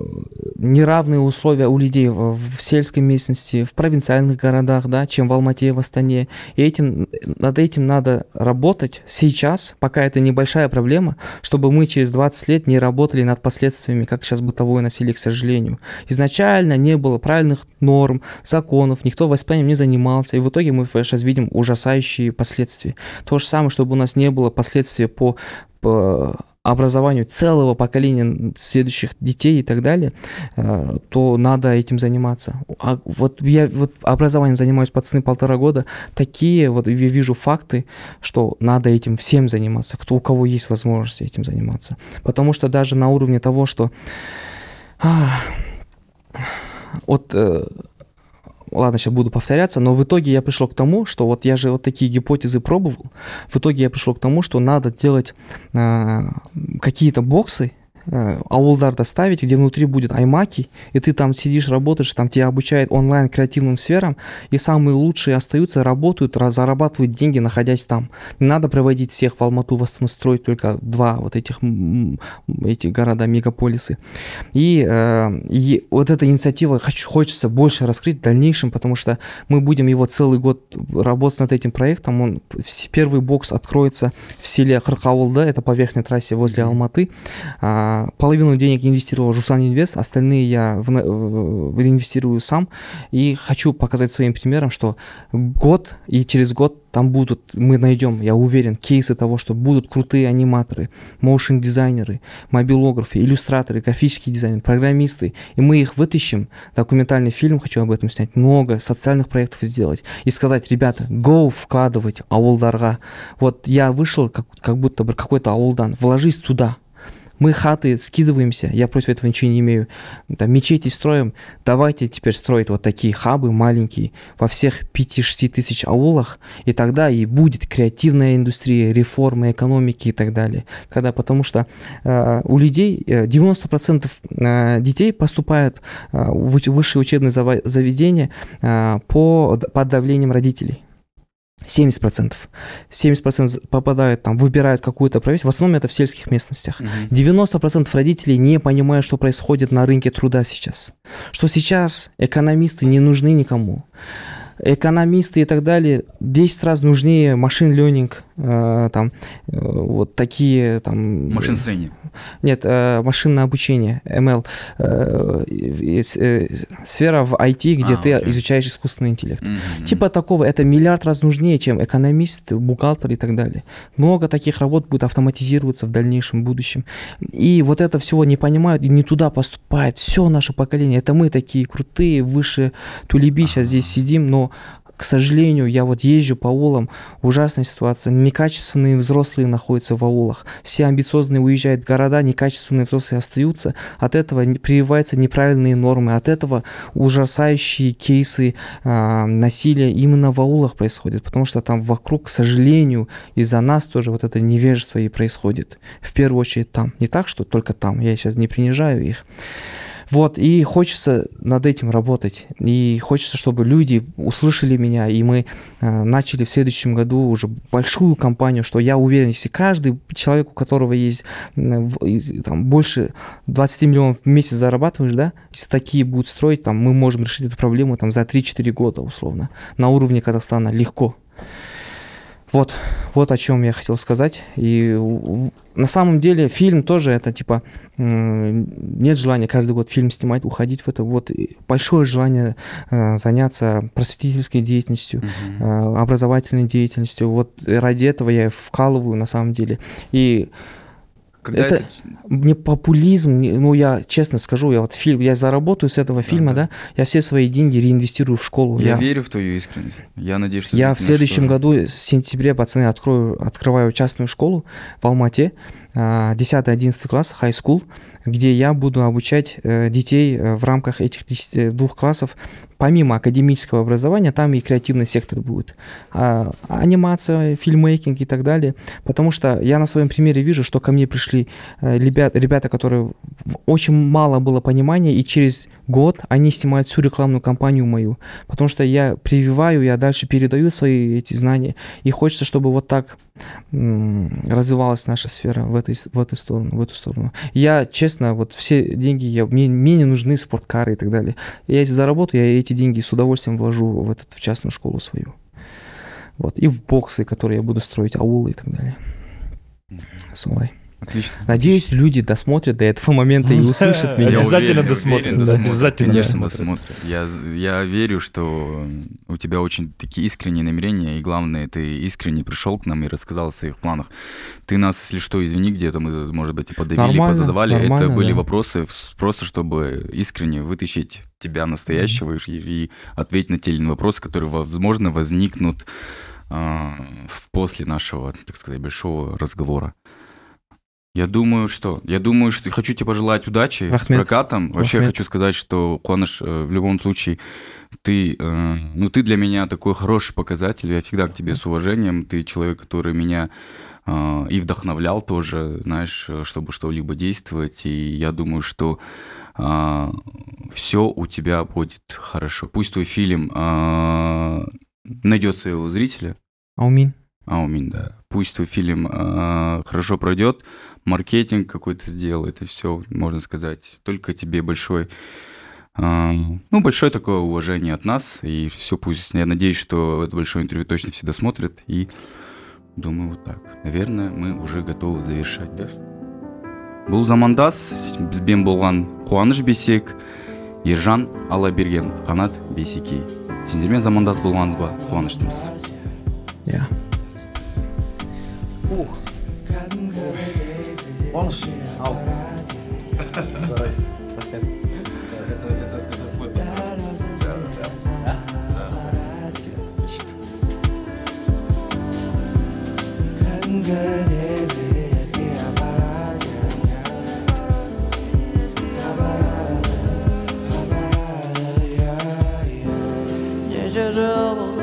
неравные условия у людей в, в сельской местности, в провинциальных городах, да, чем в Алмате, в Астане. И этим, над этим надо работать сейчас, пока это небольшая проблема, чтобы мы через 20 лет не работали над последствиями, как сейчас бытовое насилие, к сожалению. Изначально не было правильных норм, законов, никто воспитанием не занимался, и в итоге мы сейчас видим ужасающие последствия. То же самое, чтобы у нас не было последствий по, по образованию целого поколения следующих детей и так далее, э, то надо этим заниматься. А вот я вот образованием занимаюсь пацаны полтора года, такие вот я вижу факты, что надо этим всем заниматься, кто у кого есть возможность этим заниматься. Потому что даже на уровне того, что а, вот э, ладно, сейчас буду повторяться, но в итоге я пришел к тому, что вот я же вот такие гипотезы пробовал, в итоге я пришел к тому, что надо делать э, какие-то боксы, Э, аулдарда ставить, где внутри будет аймаки, и ты там сидишь, работаешь, там тебя обучают онлайн креативным сферам, и самые лучшие остаются, работают, зарабатывают деньги, находясь там. Не надо приводить всех в Алмату, в Астану, строить только два вот этих эти города, мегаполисы. И, э, и вот эта инициатива хочу хочется больше раскрыть в дальнейшем, потому что мы будем его целый год работать над этим проектом. Он, первый бокс откроется в селе Харкаулда, это по верхней трассе возле Алматы. А, половину денег инвестировал в Жусан Инвест, остальные я в, в, инвестирую сам. И хочу показать своим примером, что год и через год там будут, мы найдем, я уверен, кейсы того, что будут крутые аниматоры, моушен-дизайнеры, мобилографы, иллюстраторы, графические дизайнеры, программисты. И мы их вытащим. Документальный фильм хочу об этом снять. Много социальных проектов сделать. И сказать, ребята, go вкладывать Аул Дарга. Вот я вышел как, как будто бы какой-то ауылдан. Вложись туда. Мы хаты скидываемся, я против этого ничего не имею. Там, мечети строим, давайте теперь строить вот такие хабы маленькие во всех 5-6 тысяч аулах, и тогда и будет креативная индустрия, реформы экономики и так далее. Когда, потому что э, у людей 90% э, э, детей поступают э, в высшие учебные заведения э, по, под давлением родителей. 70%. 70% попадают там, выбирают какую-то профессию. В основном это в сельских местностях. Mm-hmm. 90% родителей не понимают, что происходит на рынке труда сейчас. Что сейчас экономисты не нужны никому. Экономисты и так далее 10 раз нужнее машин learning, э, там, э, вот такие там... Машин строение нет, э, машинное обучение, ML, э, э, сфера в IT, где а, ты окей. изучаешь искусственный интеллект. Mm-hmm. Типа такого, это миллиард раз нужнее, чем экономист, бухгалтер и так далее. Много таких работ будет автоматизироваться в дальнейшем будущем. И вот это всего не понимают и не туда поступает. Все наше поколение, это мы такие крутые, выше Тулеби, а -а -а. сейчас здесь сидим, но к сожалению, я вот езжу по улам, ужасная ситуация. Некачественные взрослые находятся в аулах. Все амбициозные уезжают в города, некачественные взрослые остаются. От этого прививаются неправильные нормы. От этого ужасающие кейсы э, насилия именно в аулах происходят. Потому что там вокруг, к сожалению, из-за нас тоже вот это невежество и происходит. В первую очередь там. Не так, что только там. Я сейчас не принижаю их. Вот, и хочется над этим работать. И хочется, чтобы люди услышали меня, и мы э, начали в следующем году уже большую кампанию, что я уверен, если каждый человек, у которого есть э, э, там, больше 20 миллионов в месяц зарабатываешь, да, если такие будут строить, там, мы можем решить эту проблему там, за 3-4 года условно на уровне Казахстана легко. Вот, вот о чем я хотел сказать. И на самом деле фильм тоже это типа нет желания каждый год фильм снимать, уходить в это. Вот большое желание э, заняться просветительской деятельностью, угу. образовательной деятельностью. Вот ради этого я вкалываю на самом деле. И когда это, это не популизм, не, ну я честно скажу, я вот фильм, я заработаю с этого фильма, да, да, я все свои деньги реинвестирую в школу. Я, я верю в твою искренность. Я надеюсь, что я в следующем тоже. году с сентября, пацаны, открою, открываю частную школу в Алмате. 10-11 а, класс, high school, где я буду обучать э, детей э, в рамках этих э, двух классов. Помимо академического образования, там и креативный сектор будет. А, анимация, фильммейкинг и так далее. Потому что я на своем примере вижу, что ко мне пришли ребята, ребята, которые очень мало было понимания, и через год они снимают всю рекламную кампанию мою, потому что я прививаю, я дальше передаю свои эти знания, и хочется, чтобы вот так развивалась наша сфера в, этой, в эту сторону, в эту сторону. Я, честно, вот все деньги, я, мне, мне не нужны спорткары и так далее. Я если заработаю, я эти деньги с удовольствием вложу в, этот, в частную школу свою. Вот. И в боксы, которые я буду строить, аулы и так далее. Сулай. Отлично. Надеюсь, люди досмотрят до этого момента и услышат меня. Обязательно досмотрят. Обязательно досмотрят. Я верю, что у тебя очень такие искренние намерения, и главное, ты искренне пришел к нам и рассказал о своих планах. Ты нас, если что, извини, где-то мы, может быть, и подавили, позадавали. Это были вопросы просто, чтобы искренне вытащить тебя настоящего и ответить на те или иные вопросы, которые, возможно, возникнут а, после нашего, так сказать, большого разговора. Я думаю, что? Я думаю, что хочу тебе пожелать удачи Рахмет. с прокатом. Вообще Рахмет. хочу сказать, что Куаныш э, в любом случае ты, э, ну ты для меня такой хороший показатель. Я всегда к тебе с уважением. Ты человек, который меня э, и вдохновлял тоже, знаешь, чтобы что-либо действовать. И я думаю, что все у тебя будет хорошо. Пусть твой фильм найдет своего зрителя. Аумин. Аумин, да. Пусть твой фильм хорошо пройдет маркетинг какой-то сделал, это все, можно сказать, только тебе большой ну, большое такое уважение от нас, и все пусть. Я надеюсь, что это большое интервью точно все досмотрят, и думаю, вот так. Наверное, мы уже готовы завершать, да? Был Замандас, Бен Булган, Куаныш Бесек, Ержан Алаберген, Канат Бесеки. Сендермен Замандас Булганба, Куаныштымыз. Yeah. Ух, Honestly, how? But I fucking. Good.